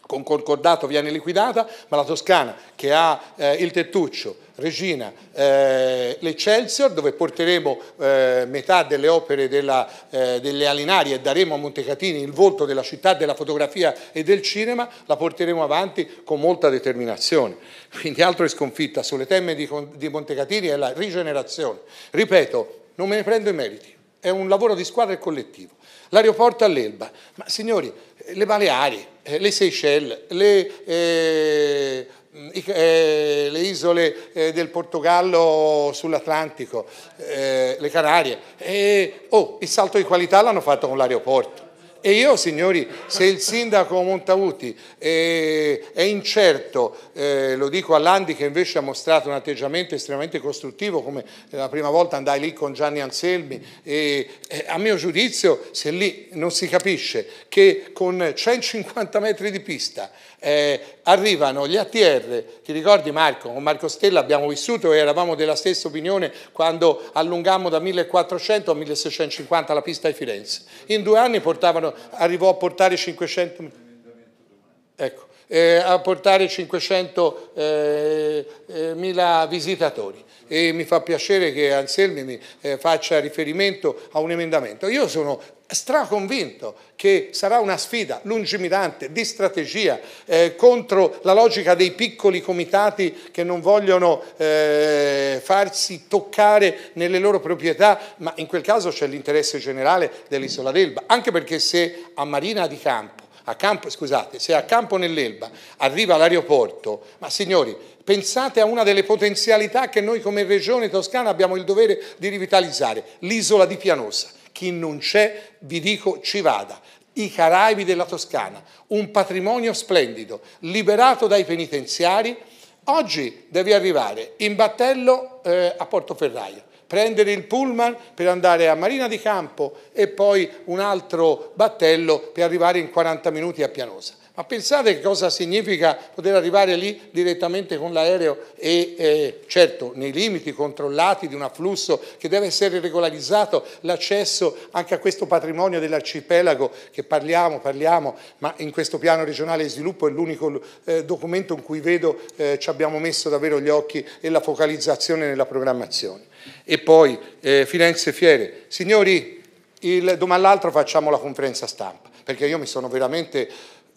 S25: con concordato viene liquidata, ma la Toscana che ha eh, il tettuccio, Regina, eh, l'Eccelsior dove porteremo eh, metà delle opere della, eh, delle Alinari e daremo a Montecatini il volto della città, della fotografia e del cinema, la porteremo avanti con molta determinazione. Quindi altro è sconfitta sulle temme di, di Montecatini è la rigenerazione. Ripeto, non me ne prendo i meriti, è un lavoro di squadra e collettivo. L'aeroporto all'Elba, ma signori, le Baleari, eh, le Seychelles, le... Eh, eh, le isole eh, del Portogallo sull'Atlantico, eh, le Canarie. E, oh, il salto di qualità l'hanno fatto con l'aeroporto. E io, signori, se il sindaco Montauti è, eh, è incerto, eh, lo dico a Landi che invece ha mostrato un atteggiamento estremamente costruttivo, come la prima volta andai lì con Gianni Anselmi, e, eh, a mio giudizio se lì non si capisce che con 150 metri di pista eh, arrivano gli ATR, ti ricordi Marco, con Marco Stella abbiamo vissuto e eravamo della stessa opinione quando allungammo da 1400 a 1650 la pista di Firenze. In due anni portavano, arrivò a portare 500... Ecco, eh, a portare 500 eh, eh, visitatori e mi fa piacere che Anselmi mi eh, faccia riferimento a un emendamento. Io sono straconvinto che sarà una sfida lungimirante di strategia eh, contro la logica dei piccoli comitati che non vogliono eh, farsi toccare nelle loro proprietà, ma in quel caso c'è l'interesse generale dell'isola d'Elba, anche perché se a Marina di Campo, a campo scusate, se a Campo nell'Elba arriva l'aeroporto, ma signori, Pensate a una delle potenzialità che noi come regione toscana abbiamo il dovere di rivitalizzare, l'isola di Pianosa. Chi non c'è, vi dico, ci vada. I Caraibi della Toscana, un patrimonio splendido, liberato dai penitenziari, oggi devi arrivare in battello eh, a Portoferraio, prendere il pullman per andare a Marina di Campo e poi un altro battello per arrivare in 40 minuti a Pianosa. Ma pensate che cosa significa poter arrivare lì direttamente con l'aereo e eh, certo nei limiti controllati di un afflusso che deve essere regolarizzato l'accesso anche a questo patrimonio dell'arcipelago che parliamo, parliamo, ma in questo piano regionale di sviluppo è l'unico eh, documento in cui vedo eh, ci abbiamo messo davvero gli occhi e la focalizzazione nella programmazione. E poi eh, Firenze Fiere. Signori, il, domani all'altro facciamo la conferenza stampa perché io mi sono veramente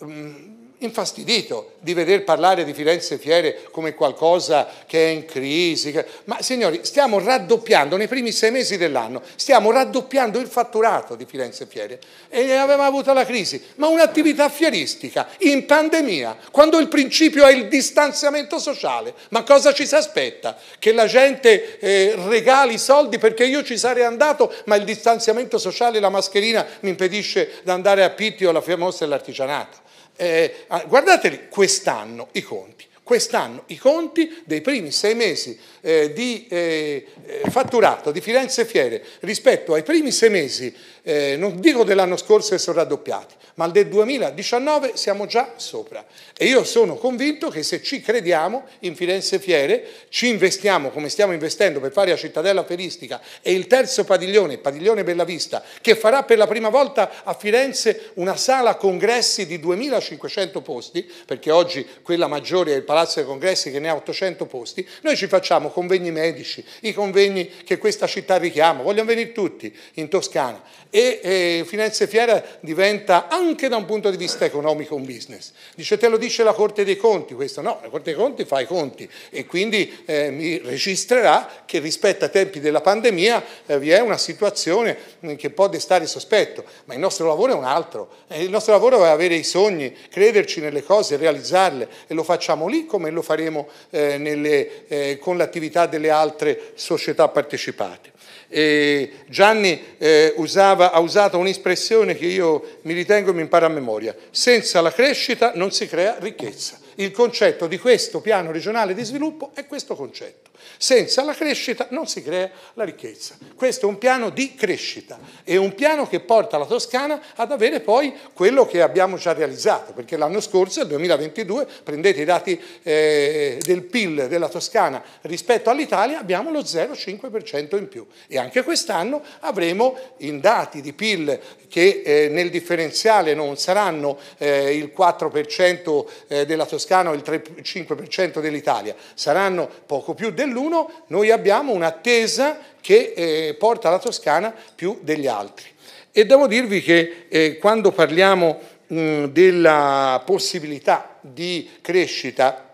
S20: Mm,
S25: infastidito di veder parlare di Firenze Fiere come qualcosa che è in crisi. Ma signori, stiamo raddoppiando, nei primi sei mesi dell'anno, stiamo raddoppiando il fatturato di Firenze Fiere. E avevamo avuto la crisi, ma un'attività fieristica in pandemia, quando il principio è il distanziamento sociale. Ma cosa ci si aspetta? Che la gente eh, regali soldi perché io ci sarei andato, ma il distanziamento sociale, la mascherina mi impedisce di andare a Pitti o alla Fiammosa e all'artigianato. Eh, ah, guardateli quest'anno i conti quest'anno i conti dei primi sei mesi eh, di eh, eh, fatturato di Firenze Fiere rispetto ai primi sei mesi, eh, non dico dell'anno scorso che sono raddoppiati, ma del 2019 siamo già sopra. E io sono convinto che se ci crediamo in Firenze Fiere, ci investiamo come stiamo investendo per fare la cittadella feristica e il terzo padiglione, il padiglione Bella Vista, che farà per la prima volta a Firenze una sala congressi di 2500 posti, perché oggi quella maggiore è il Palazzo Palazzo dei Congressi che ne ha 800 posti, noi ci facciamo convegni medici, i convegni che questa città richiama, vogliono venire tutti in Toscana e eh, Firenze Fiera diventa anche da un punto di vista economico un business. Dice te lo dice la Corte dei Conti, questo no, la Corte dei Conti fa i conti e quindi eh, mi registrerà che rispetto ai tempi della pandemia eh, vi è una situazione eh, che può destare sospetto, ma il nostro lavoro è un altro, eh, il nostro lavoro è avere i sogni, crederci nelle cose, realizzarle e lo facciamo lì come lo faremo eh, nelle, eh, con l'attività delle altre società partecipate. E Gianni eh, usava, ha usato un'espressione che io mi ritengo e mi impara a memoria, senza la crescita non si crea ricchezza. Il concetto di questo piano regionale di sviluppo è questo concetto. Senza la crescita non si crea la ricchezza. Questo è un piano di crescita, è un piano che porta la Toscana ad avere poi quello che abbiamo già realizzato, perché l'anno scorso, il 2022, prendete i dati eh, del PIL della Toscana rispetto all'Italia, abbiamo lo 0,5% in più e anche quest'anno avremo in dati di PIL che eh, nel differenziale non saranno eh, il 4% eh, della Toscana, toscano il 5% dell'Italia, saranno poco più dell'1, noi abbiamo un'attesa che eh, porta la Toscana più degli altri. E devo dirvi che eh, quando parliamo mh, della possibilità di crescita,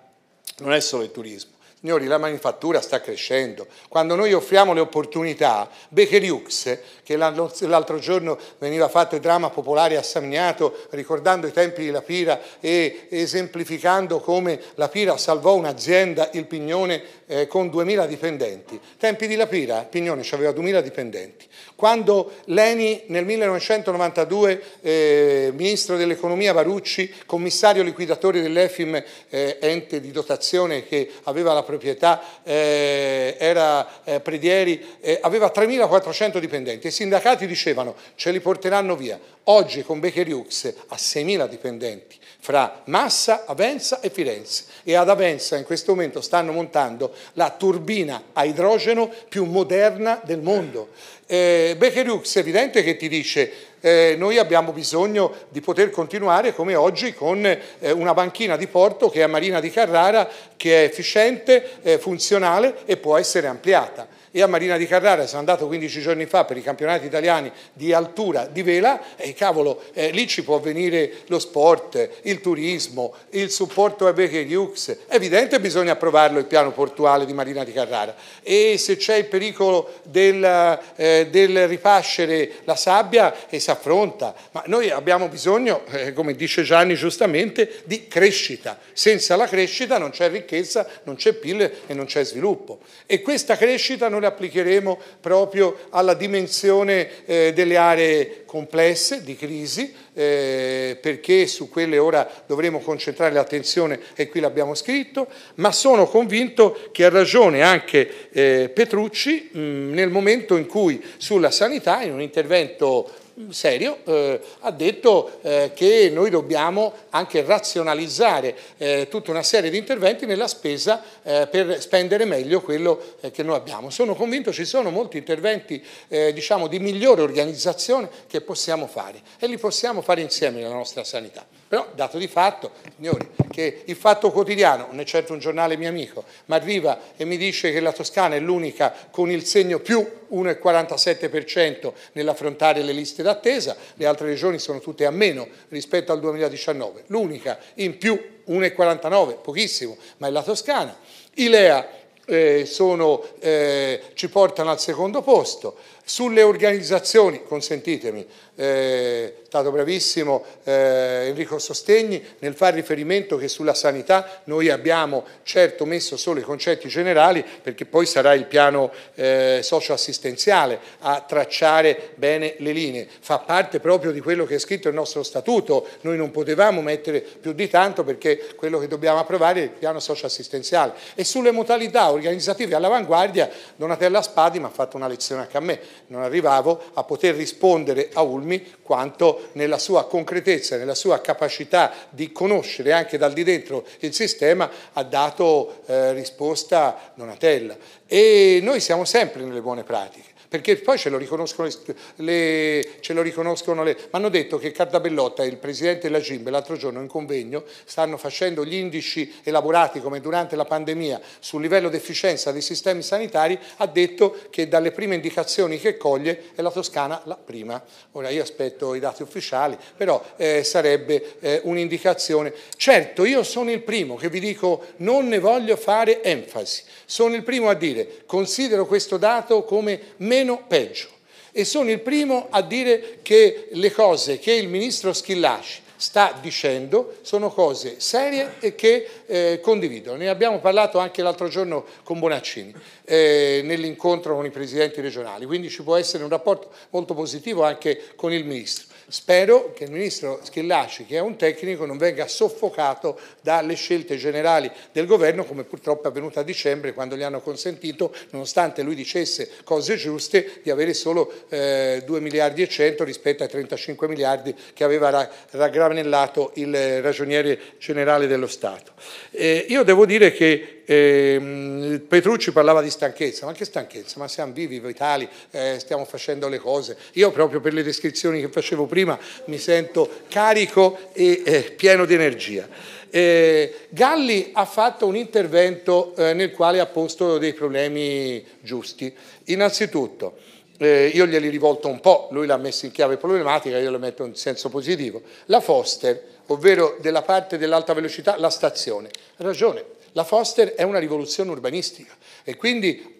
S25: non è solo il turismo, Signori, la manifattura sta crescendo. Quando noi offriamo le opportunità, Beccheriux, che l'altro giorno veniva fatto il dramma popolare a Samniato, ricordando i tempi di La Pira e esemplificando come La Pira salvò un'azienda, il Pignone, eh, con 2.000 dipendenti. Tempi di La Pira, Pignone aveva 2.000 dipendenti. Quando Leni nel 1992, eh, ministro dell'economia Barucci, commissario liquidatore dell'EFIM, eh, ente di dotazione che aveva la proprietà, eh, era eh, Predieri, eh, aveva 3.400 dipendenti sindacati dicevano ce li porteranno via. Oggi con Beccheriux ha 6.000 dipendenti fra Massa, Avenza e Firenze e ad Avenza in questo momento stanno montando la turbina a idrogeno più moderna del mondo. Eh, Beccheriux è evidente che ti dice eh, noi abbiamo bisogno di poter continuare come oggi con eh, una banchina di porto che è a Marina di Carrara, che è efficiente, eh, funzionale e può essere ampliata e a Marina di Carrara, sono andato 15 giorni fa per i campionati italiani di altura di vela e cavolo, eh, lì ci può venire lo sport, il turismo, il supporto a Beceriux, è evidente bisogna approvarlo il piano portuale di Marina di Carrara e se c'è il pericolo del, eh, del, ripascere la sabbia e eh, si affronta, ma noi abbiamo bisogno, eh, come dice Gianni giustamente, di crescita, senza la crescita non c'è ricchezza, non c'è PIL e non c'è sviluppo e questa crescita non attenzione applicheremo proprio alla dimensione eh, delle aree complesse di crisi, eh, perché su quelle ora dovremo concentrare l'attenzione e qui l'abbiamo scritto, ma sono convinto che ha ragione anche eh, Petrucci mh, mm, nel momento in cui sulla sanità, in un intervento serio eh, ha detto eh, che noi dobbiamo anche razionalizzare eh, tutta una serie di interventi nella spesa eh, per spendere meglio quello eh, che noi abbiamo. Sono convinto ci sono molti interventi eh, diciamo, di migliore organizzazione che possiamo fare e li possiamo fare insieme nella nostra sanità. Però, dato di fatto, signori, che il fatto quotidiano, non è certo un giornale mio amico, ma arriva e mi dice che la Toscana è l'unica con il segno più 1,47% nell'affrontare le liste d'attesa, le altre regioni sono tutte a meno rispetto al 2019, l'unica in più 1,49, pochissimo, ma è la Toscana. I LEA eh, sono, eh, ci portano al secondo posto. Sulle organizzazioni, consentitemi, è eh, stato bravissimo eh, Enrico Sostegni nel fare riferimento che sulla sanità noi abbiamo certo messo solo i concetti generali perché poi sarà il piano eh, socioassistenziale a tracciare bene le linee. Fa parte proprio di quello che è scritto il nostro statuto, noi non potevamo mettere più di tanto perché quello che dobbiamo approvare è il piano socioassistenziale. E sulle modalità organizzative all'avanguardia Donatella Spadi mi ha fatto una lezione anche a me, non arrivavo a poter rispondere a uno salmi quanto nella sua concretezza, nella sua capacità di conoscere anche dal di dentro il sistema ha dato eh, risposta Donatella. E noi siamo sempre nelle buone pratiche perché poi ce lo riconoscono le, ce lo riconoscono le... Mi hanno detto che Cardabellotta e il presidente della Gimbe l'altro giorno in convegno stanno facendo gli indici elaborati come durante la pandemia sul livello di efficienza dei sistemi sanitari, ha detto che dalle prime indicazioni che coglie è la Toscana la prima. Ora io aspetto i dati ufficiali, però eh, sarebbe eh, un'indicazione. Certo, io sono il primo che vi dico non ne voglio fare enfasi, sono il primo a dire considero questo dato come meno meno peggio. E sono il primo a dire che le cose che il ministro Schillaci sta dicendo sono cose serie e che eh, condivido. Ne abbiamo parlato anche l'altro giorno con Bonaccini eh, nell'incontro con i presidenti regionali, quindi ci può essere un rapporto molto positivo anche con il Ministro. Spero che il ministro Schillaci, che è un tecnico, non venga soffocato dalle scelte generali del governo, come purtroppo è avvenuto a dicembre, quando gli hanno consentito, nonostante lui dicesse cose giuste, di avere solo eh, 2 miliardi e 100 rispetto ai 35 miliardi che aveva ra raggranellato il eh, ragioniere generale dello Stato. Eh, io devo dire che eh, Petrucci parlava di stanchezza, ma che stanchezza? Ma siamo vivi, vitali, eh, stiamo facendo le cose. Io proprio per le descrizioni che facevo prima mi sento carico e eh, pieno di energia. Eh, Galli ha fatto un intervento eh, nel quale ha posto dei problemi giusti. Innanzitutto, eh, io glieli rivolto un po', lui l'ha messo in chiave problematica, io lo metto in senso positivo. La Foster, ovvero della parte dell'alta velocità, la stazione. Ha ragione, la Foster è una rivoluzione urbanistica e quindi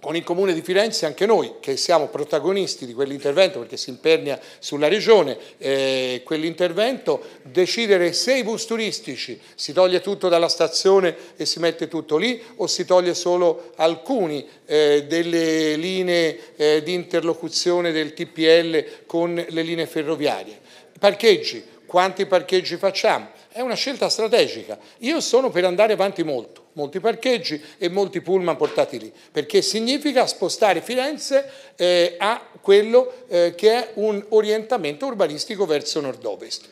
S25: con il Comune di Firenze anche noi che siamo protagonisti di quell'intervento perché si impernia sulla regione eh, quell'intervento, decidere se i bus turistici si toglie tutto dalla stazione e si mette tutto lì o si toglie solo alcuni eh, delle linee eh, di interlocuzione del TPL con le linee ferroviarie. Parcheggi, quanti parcheggi facciamo? è una scelta strategica. Io sono per andare avanti molto, molti parcheggi e molti pullman portati lì, perché significa spostare Firenze eh, a quello eh, che è un orientamento urbanistico verso nord-ovest.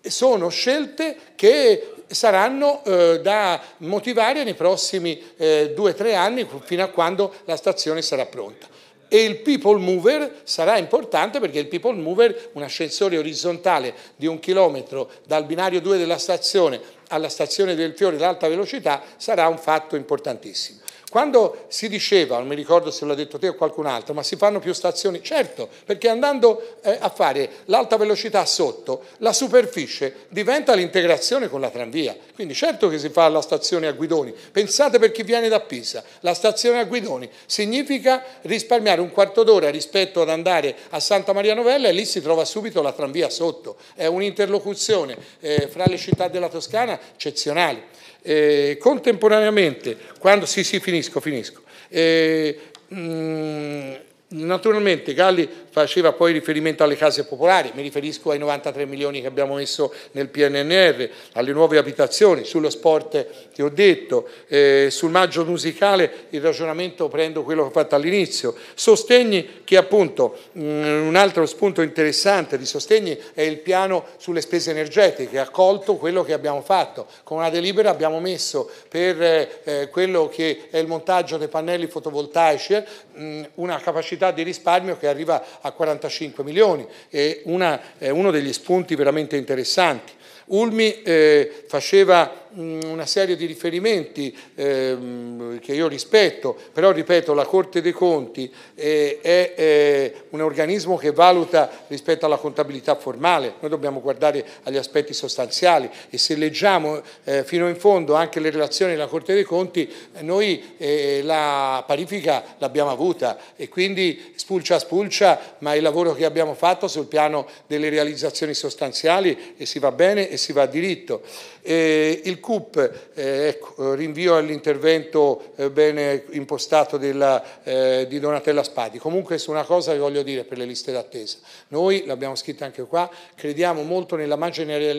S25: Sono scelte che saranno eh, da motivare nei prossimi eh, due o tre anni fino a quando la stazione sarà pronta e il people mover sarà importante perché il people mover, un ascensore orizzontale di un chilometro dal binario 2 della stazione alla stazione del Fiore d'alta velocità, sarà un fatto importantissimo. Quando si diceva, non mi ricordo se l'ha detto te o qualcun altro, ma si fanno più stazioni, certo, perché andando eh, a fare l'alta velocità sotto, la superficie diventa l'integrazione con la tranvia. Quindi certo che si fa la stazione a Guidoni. Pensate per chi viene da Pisa, la stazione a Guidoni significa risparmiare un quarto d'ora rispetto ad andare a Santa Maria Novella e lì si trova subito la tranvia sotto. È un'interlocuzione eh, fra le città della Toscana eccezionale. Eh, contemporaneamente, quando sì, sì, finisco, finisco. Eh, mh, mm, Naturalmente Galli faceva poi riferimento alle case popolari, mi riferisco ai 93 milioni che abbiamo messo nel PNNR, alle nuove abitazioni, sullo sport che ho detto, eh, sul maggio musicale il ragionamento prendo quello che ho fatto all'inizio, sostegni che appunto mh, mm, un altro spunto interessante di sostegni è il piano sulle spese energetiche, ha colto quello che abbiamo fatto, con una delibera abbiamo messo per eh, eh quello che è il montaggio dei pannelli fotovoltaici mh, eh, mm, una capacità capacità di risparmio che arriva a 45 milioni, è, una, è eh, uno degli spunti veramente interessanti. Ulmi eh, faceva Mm, una serie di riferimenti ehm, che io rispetto, però ripeto la Corte dei Conti è un organismo che valuta rispetto alla contabilità formale, noi dobbiamo guardare agli aspetti sostanziali e se leggiamo eh, fino in fondo anche le relazioni della Corte dei Conti, eh, noi eh, la parifica l'abbiamo avuta e quindi spulcia spulcia, ma il lavoro che abbiamo fatto sul piano delle realizzazioni sostanziali e si va bene e si va a diritto. Eh, il CUP, eh, ecco, rinvio all'intervento eh, bene impostato della, eh, di Donatella Spadi, comunque su una cosa vi voglio dire per le liste d'attesa, noi l'abbiamo scritto anche qua, crediamo molto nella,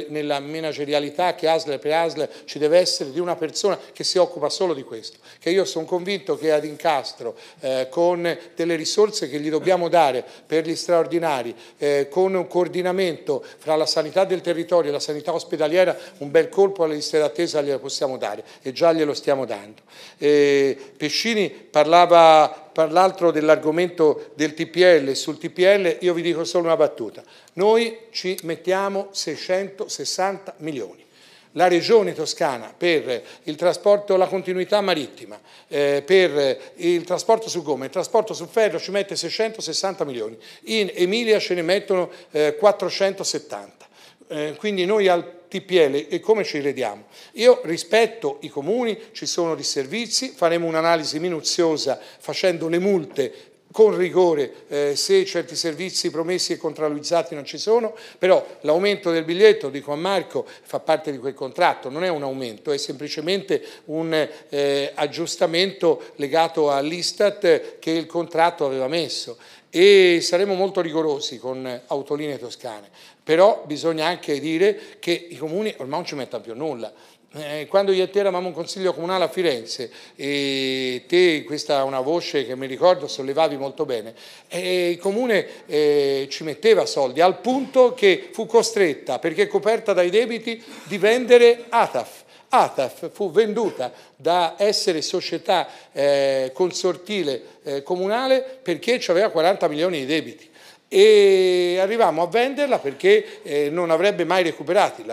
S25: nella managerialità che ASL per ASL ci deve essere di una persona che si occupa solo di questo, che io sono convinto che ad incastro eh, con delle risorse che gli dobbiamo dare per gli straordinari, eh, con un coordinamento fra la sanità del territorio e la sanità ospedaliera, un bel colpo alle liste d'attesa gliela possiamo dare e già glielo stiamo dando. Eh, Pescini parlava l'altro dell'argomento del TPL, sul TPL io vi dico solo una battuta, noi ci mettiamo 660 milioni la regione toscana per il trasporto, la continuità marittima, eh, per il trasporto su gomma, il trasporto su ferro ci mette 660 milioni, in Emilia ce ne mettono eh, 470. Eh, quindi noi al TPL e come ci vediamo. Io rispetto i comuni, ci sono dei servizi, faremo un'analisi minuziosa facendo le multe con rigore eh, se certi servizi promessi e contralluizzati non ci sono, però l'aumento del biglietto, dico a Marco, fa parte di quel contratto, non è un aumento, è semplicemente un eh, aggiustamento legato all'Istat che il contratto aveva messo e saremo molto rigorosi con autolinee toscane, però bisogna anche dire che i comuni ormai non ci mettono più nulla, eh, quando io e te eravamo un consiglio comunale a Firenze e te, questa è una voce che mi ricordo, sollevavi molto bene, eh, il comune eh, ci metteva soldi al punto che fu costretta, perché coperta dai debiti, di vendere ATAF ATAF fu venduta da essere società eh, consortile eh, comunale perché aveva 40 milioni di debiti e arrivammo a venderla perché eh, non avrebbe mai recuperati,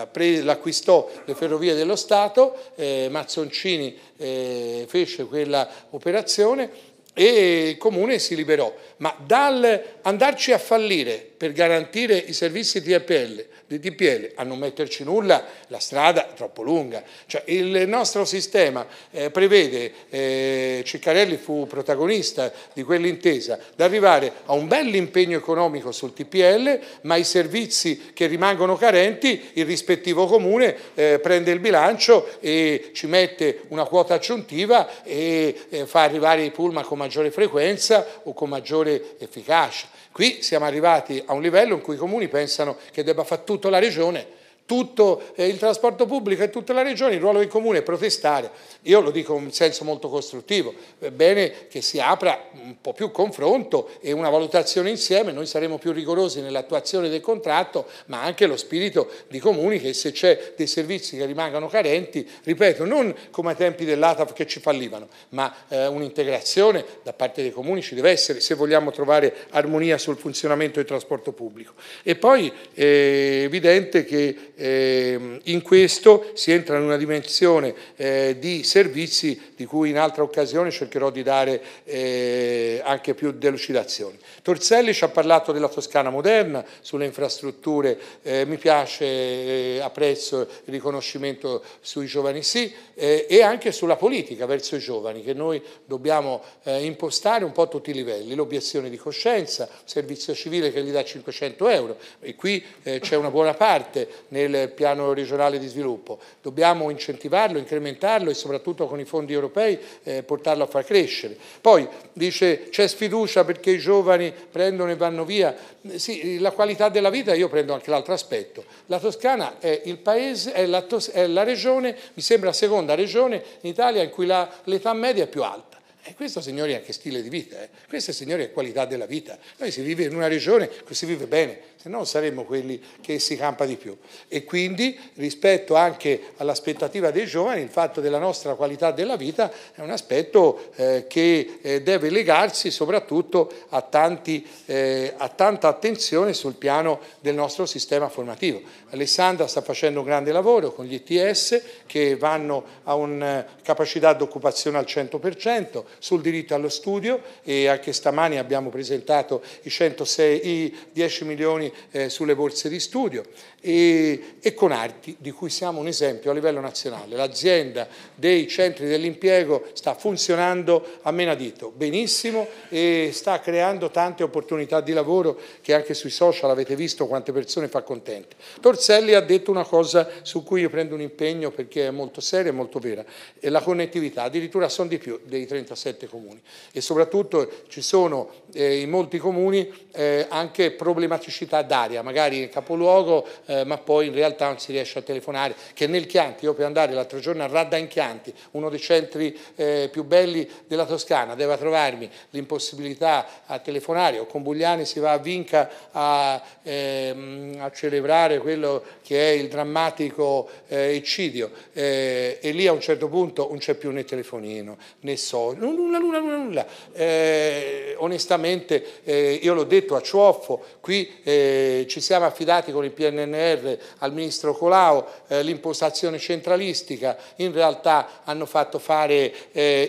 S25: l'acquistò le Ferrovie dello Stato, eh, Mazzoncini eh, fece quella operazione e il comune si liberò. Ma dal andarci a fallire per garantire i servizi TPL, di TPL a non metterci nulla, la strada è troppo lunga. Cioè, il nostro sistema eh, prevede, eh, Ciccarelli fu protagonista di quell'intesa, di arrivare a un bel impegno economico sul TPL, ma i servizi che rimangono carenti, il rispettivo comune eh, prende il bilancio e ci mette una quota aggiuntiva e eh, fa arrivare i pullman come maggiore frequenza o con maggiore efficacia. Qui siamo arrivati a un livello in cui i comuni pensano che debba fare tutta la regione tutto eh, il trasporto pubblico e tutta la regione, il ruolo del comune è protestare. Io lo dico in un senso molto costruttivo, è bene che si apra un po' più confronto e una valutazione insieme, noi saremo più rigorosi nell'attuazione del contratto, ma anche lo spirito di comuni che se c'è dei servizi che rimangono carenti, ripeto, non come ai tempi dell'ATAF che ci fallivano, ma eh, un'integrazione da parte dei comuni ci deve essere se vogliamo trovare armonia sul funzionamento del trasporto pubblico. E poi eh, è evidente che eh, Ehm, in questo si entra in una dimensione eh, di servizi di cui in altra occasione cercherò di dare eh, anche più delucidazioni. Torselli ci ha parlato della Toscana moderna, sulle infrastrutture, eh, mi piace, apprezzo il riconoscimento sui giovani sì e anche sulla politica verso i giovani che noi dobbiamo impostare un po' a tutti i livelli, l'obiezione di coscienza, servizio civile che gli dà 500 euro e qui c'è una buona parte nel del piano regionale di sviluppo. Dobbiamo incentivarlo, incrementarlo e soprattutto con i fondi europei eh, portarlo a far crescere. Poi dice c'è sfiducia perché i giovani prendono e vanno via. Sì, la qualità della vita, io prendo anche l'altro aspetto. La Toscana è, il paese, è, la, è la, regione, mi sembra la seconda regione in Italia in cui l'età media è più alta. E questo, signori, è anche stile di vita, eh. questa, signori, è qualità della vita. Noi si vive in una regione che si vive bene, se no saremmo quelli che si campa di più. E quindi rispetto anche all'aspettativa dei giovani, il fatto della nostra qualità della vita è un aspetto eh, che eh, deve legarsi soprattutto a, tanti, eh, a tanta attenzione sul piano del nostro sistema formativo. Alessandra sta facendo un grande lavoro con gli ITS che vanno a una eh, capacità d'occupazione al 100% sul diritto allo studio e anche stamani abbiamo presentato i, 106, i 10 milioni eh, sulle borse di studio e, e con Arti di cui siamo un esempio a livello nazionale. L'azienda dei centri dell'impiego sta funzionando a menadito benissimo e sta creando tante opportunità di lavoro che anche sui social avete visto quante persone fa contente. Orselli ha detto una cosa su cui io prendo un impegno perché è molto seria e molto vera, è la connettività, addirittura sono di più dei 37 comuni e soprattutto ci sono eh, in molti comuni eh, anche problematicità d'aria, magari capoluogo, eh, ma poi in realtà non si riesce a telefonare, che nel Chianti, io per andare l'altro giorno a Radda in Chianti, uno dei centri eh, più belli della Toscana, deve trovarmi l'impossibilità a telefonare, o con Bugliani si va a Vinca a, ehm, a celebrare quello che è il drammatico eh, eccidio, eh, e lì a un certo punto non c'è più né telefonino, né so, nulla, nulla, nulla, nulla. Eh, onestamente, eh, io l'ho detto a Cioffo qui eh, ci siamo affidati con il PNNR al ministro Colau eh, l'impostazione centralistica, in realtà hanno fatto fare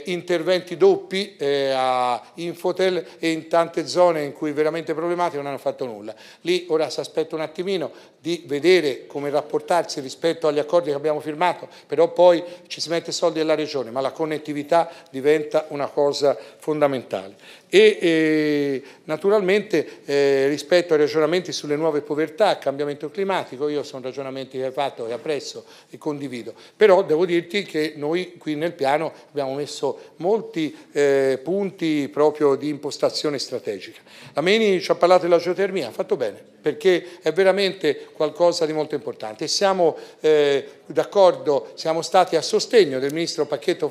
S25: interventi doppi a Infotel e in tante zone in cui veramente problematiche non hanno fatto nulla. Lì ora si aspetta un attimino di vedere come rapportarsi rispetto agli accordi che abbiamo firmato, però poi ci si mette soldi della regione, ma la connettività diventa una cosa fondamentale e eh, naturalmente eh, rispetto ai ragionamenti sulle nuove povertà, cambiamento climatico, io sono ragionamenti che hai fatto, che apprezzo e condivido, però devo dirti che noi qui nel piano abbiamo messo molti eh, punti proprio di impostazione strategica. Ameni ci ha parlato della geotermia, ha fatto bene, perché è veramente qualcosa di molto importante e siamo eh, d'accordo, siamo stati a sostegno del ministro Picchetto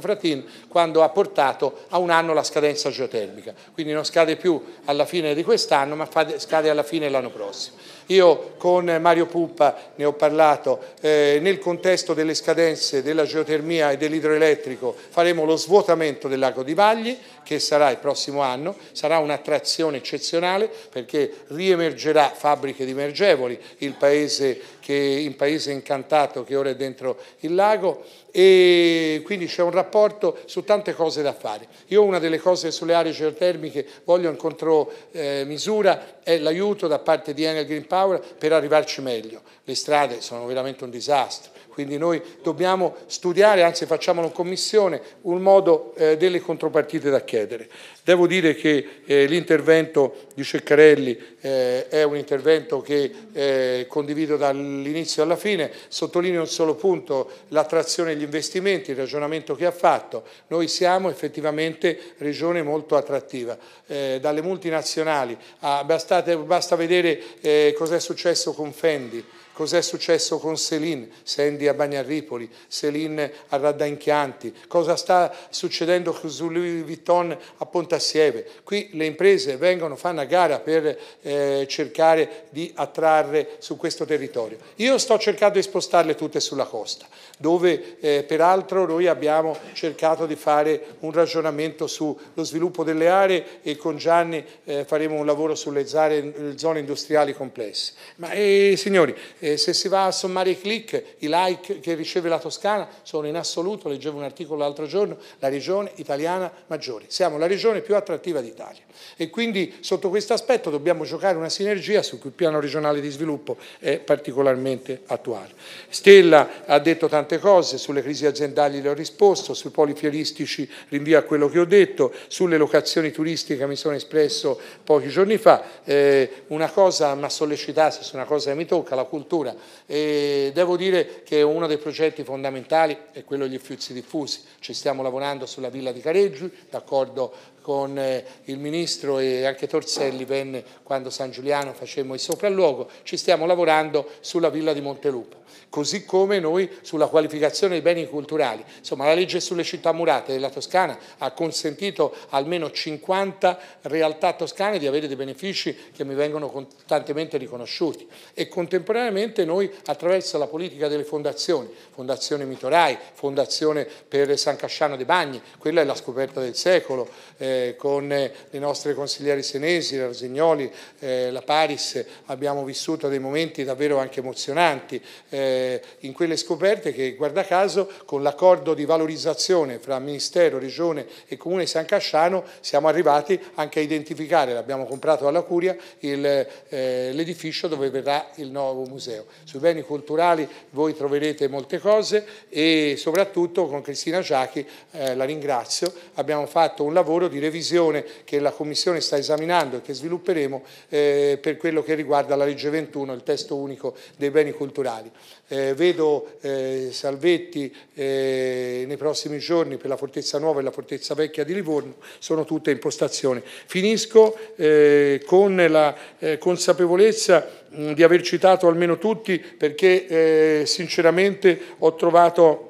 S25: Fratin quando ha portato a un anno la scadenza geotermica, quindi non scade più alla fine di quest'anno ma scade alla fine dell'anno prossimo. Io con Mario Puppa ne ho parlato, eh, nel contesto delle scadenze della geotermia e dell'idroelettrico faremo lo svuotamento del lago di Vagli che sarà il prossimo anno, sarà un'attrazione eccezionale perché riemergerà fabbriche di mergevoli, il paese che, in paese incantato che ora è dentro il lago e quindi c'è un rapporto su tante cose da fare. Io una delle cose sulle aree geotermiche voglio in contromisura eh, è l'aiuto da parte di Enel Green Power per arrivarci meglio. Le strade sono veramente un disastro, quindi noi dobbiamo studiare, anzi facciamolo in commissione, un modo eh, delle contropartite da chiedere. Devo dire che eh, l'intervento di Ceccarelli eh, è un intervento che eh, condivido dall'inizio alla fine, sottolineo un solo punto, l'attrazione agli investimenti, il ragionamento che ha fatto. Noi siamo effettivamente regione molto attrattiva, eh, dalle multinazionali, a, ah, basta, basta vedere eh, cosa è successo con Fendi, Cos'è successo con Selin, Sandy a Bagnarripoli, Selin a Raddanchianti? Cosa sta succedendo su Louis Vuitton a Pontassieve? Qui le imprese vengono, fanno una gara per eh, cercare di attrarre su questo territorio. Io sto cercando di spostarle tutte sulla costa, dove eh, peraltro noi abbiamo cercato di fare un ragionamento sullo sviluppo delle aree e con Gianni eh, faremo un lavoro sulle zone industriali complesse. Ma eh, signori, eh, se si va a sommare i click, i like che riceve la Toscana sono in assoluto, leggevo un articolo l'altro giorno, la regione italiana maggiore. Siamo la regione più attrattiva d'Italia e quindi sotto questo aspetto dobbiamo giocare una sinergia su cui il piano regionale di sviluppo è particolarmente attuale. Stella ha detto tante cose, sulle crisi aziendali le ho risposto, sui poli polifieristici rinvio a quello che ho detto, sulle locazioni turistiche mi sono espresso pochi giorni fa, eh, una cosa mi ha sollecitato, se una cosa che mi tocca, la cultura cultura. E devo dire che uno dei progetti fondamentali è quello degli influssi diffusi, ci stiamo lavorando sulla Villa di Careggi, d'accordo con eh, il Ministro e anche Torselli venne quando San Giuliano facemmo il sopralluogo, ci stiamo lavorando sulla Villa di Montelupo, così come noi sulla qualificazione dei beni culturali. Insomma, la legge sulle città murate della Toscana ha consentito almeno 50 realtà toscane di avere dei benefici che mi vengono costantemente riconosciuti e contemporaneamente Ovviamente noi attraverso la politica delle fondazioni, Fondazione Mitorai, Fondazione per San Casciano dei Bagni, quella è la scoperta del secolo, eh, con eh, le nostre consiglieri senesi, la Rosignoli, eh, la Paris, abbiamo vissuto dei momenti davvero anche emozionanti eh, in quelle scoperte che guarda caso con l'accordo di valorizzazione fra Ministero, Regione e Comune di San Casciano siamo arrivati anche a identificare, l'abbiamo comprato alla Curia, eh, l'edificio dove verrà il nuovo museo museo. Sui beni culturali voi troverete molte cose e soprattutto con Cristina Ciachi, eh, la ringrazio, abbiamo fatto un lavoro di revisione che la Commissione sta esaminando e che svilupperemo eh, per quello che riguarda la legge 21, il testo unico dei beni culturali eh, vedo eh, Salvetti eh, nei prossimi giorni per la Fortezza Nuova e la Fortezza Vecchia di Livorno, sono tutte impostazioni. Finisco eh, con la eh, consapevolezza mh, di aver citato almeno tutti perché eh, sinceramente ho trovato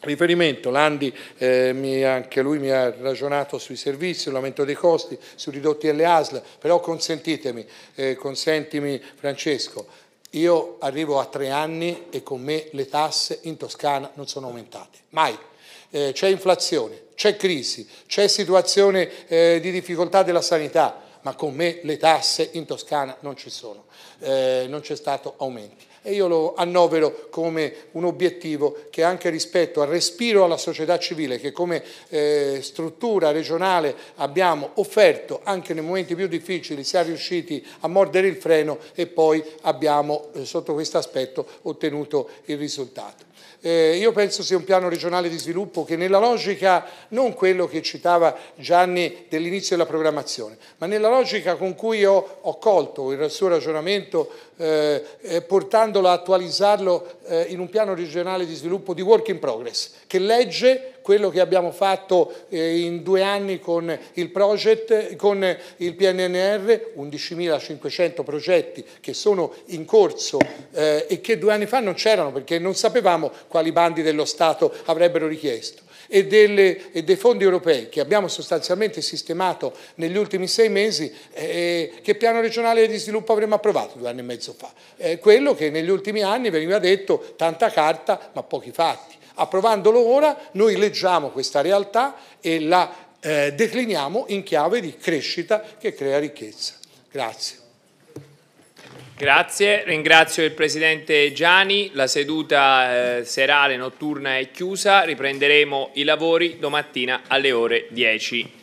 S25: riferimento. Landi, eh, mi, anche lui mi ha ragionato sui servizi, sull'aumento dei costi, sui ridotti alle ASL, però consentitemi, eh, consentimi Francesco, io arrivo a tre anni e con me le tasse in Toscana non sono aumentate, mai. Eh, c'è inflazione, c'è crisi, c'è situazione eh, di difficoltà della sanità, ma con me le tasse in Toscana non ci sono, eh, non c'è stato aumento e io lo annovero come un obiettivo che anche rispetto al respiro alla società civile che come eh, struttura regionale abbiamo offerto anche nei momenti più difficili, siamo riusciti a mordere il freno e poi abbiamo eh, sotto questo aspetto ottenuto il risultato. Eh, io penso sia un piano regionale di sviluppo che nella logica, non quello che citava Gianni dell'inizio della programmazione, ma nella logica con cui io ho colto il suo ragionamento eh, eh, portandolo a attualizzarlo eh, in un piano regionale di sviluppo di work in progress, che legge quello che abbiamo fatto eh, in due anni con il, project, con il PNNR, 11.500 progetti che sono in corso eh, e che due anni fa non c'erano perché non sapevamo quali bandi dello Stato avrebbero richiesto e, delle, e dei fondi europei che abbiamo sostanzialmente sistemato negli ultimi sei mesi, eh, eh che piano regionale di sviluppo avremmo approvato due anni e mezzo fa? Eh, quello che negli ultimi anni veniva detto tanta carta ma pochi fatti. Approvandolo ora noi leggiamo questa realtà e la eh, decliniamo in chiave di crescita che crea ricchezza.
S6: Grazie.
S2: Grazie, ringrazio il Presidente Gianni, la seduta eh, serale notturna è chiusa, riprenderemo i lavori domattina alle ore 10.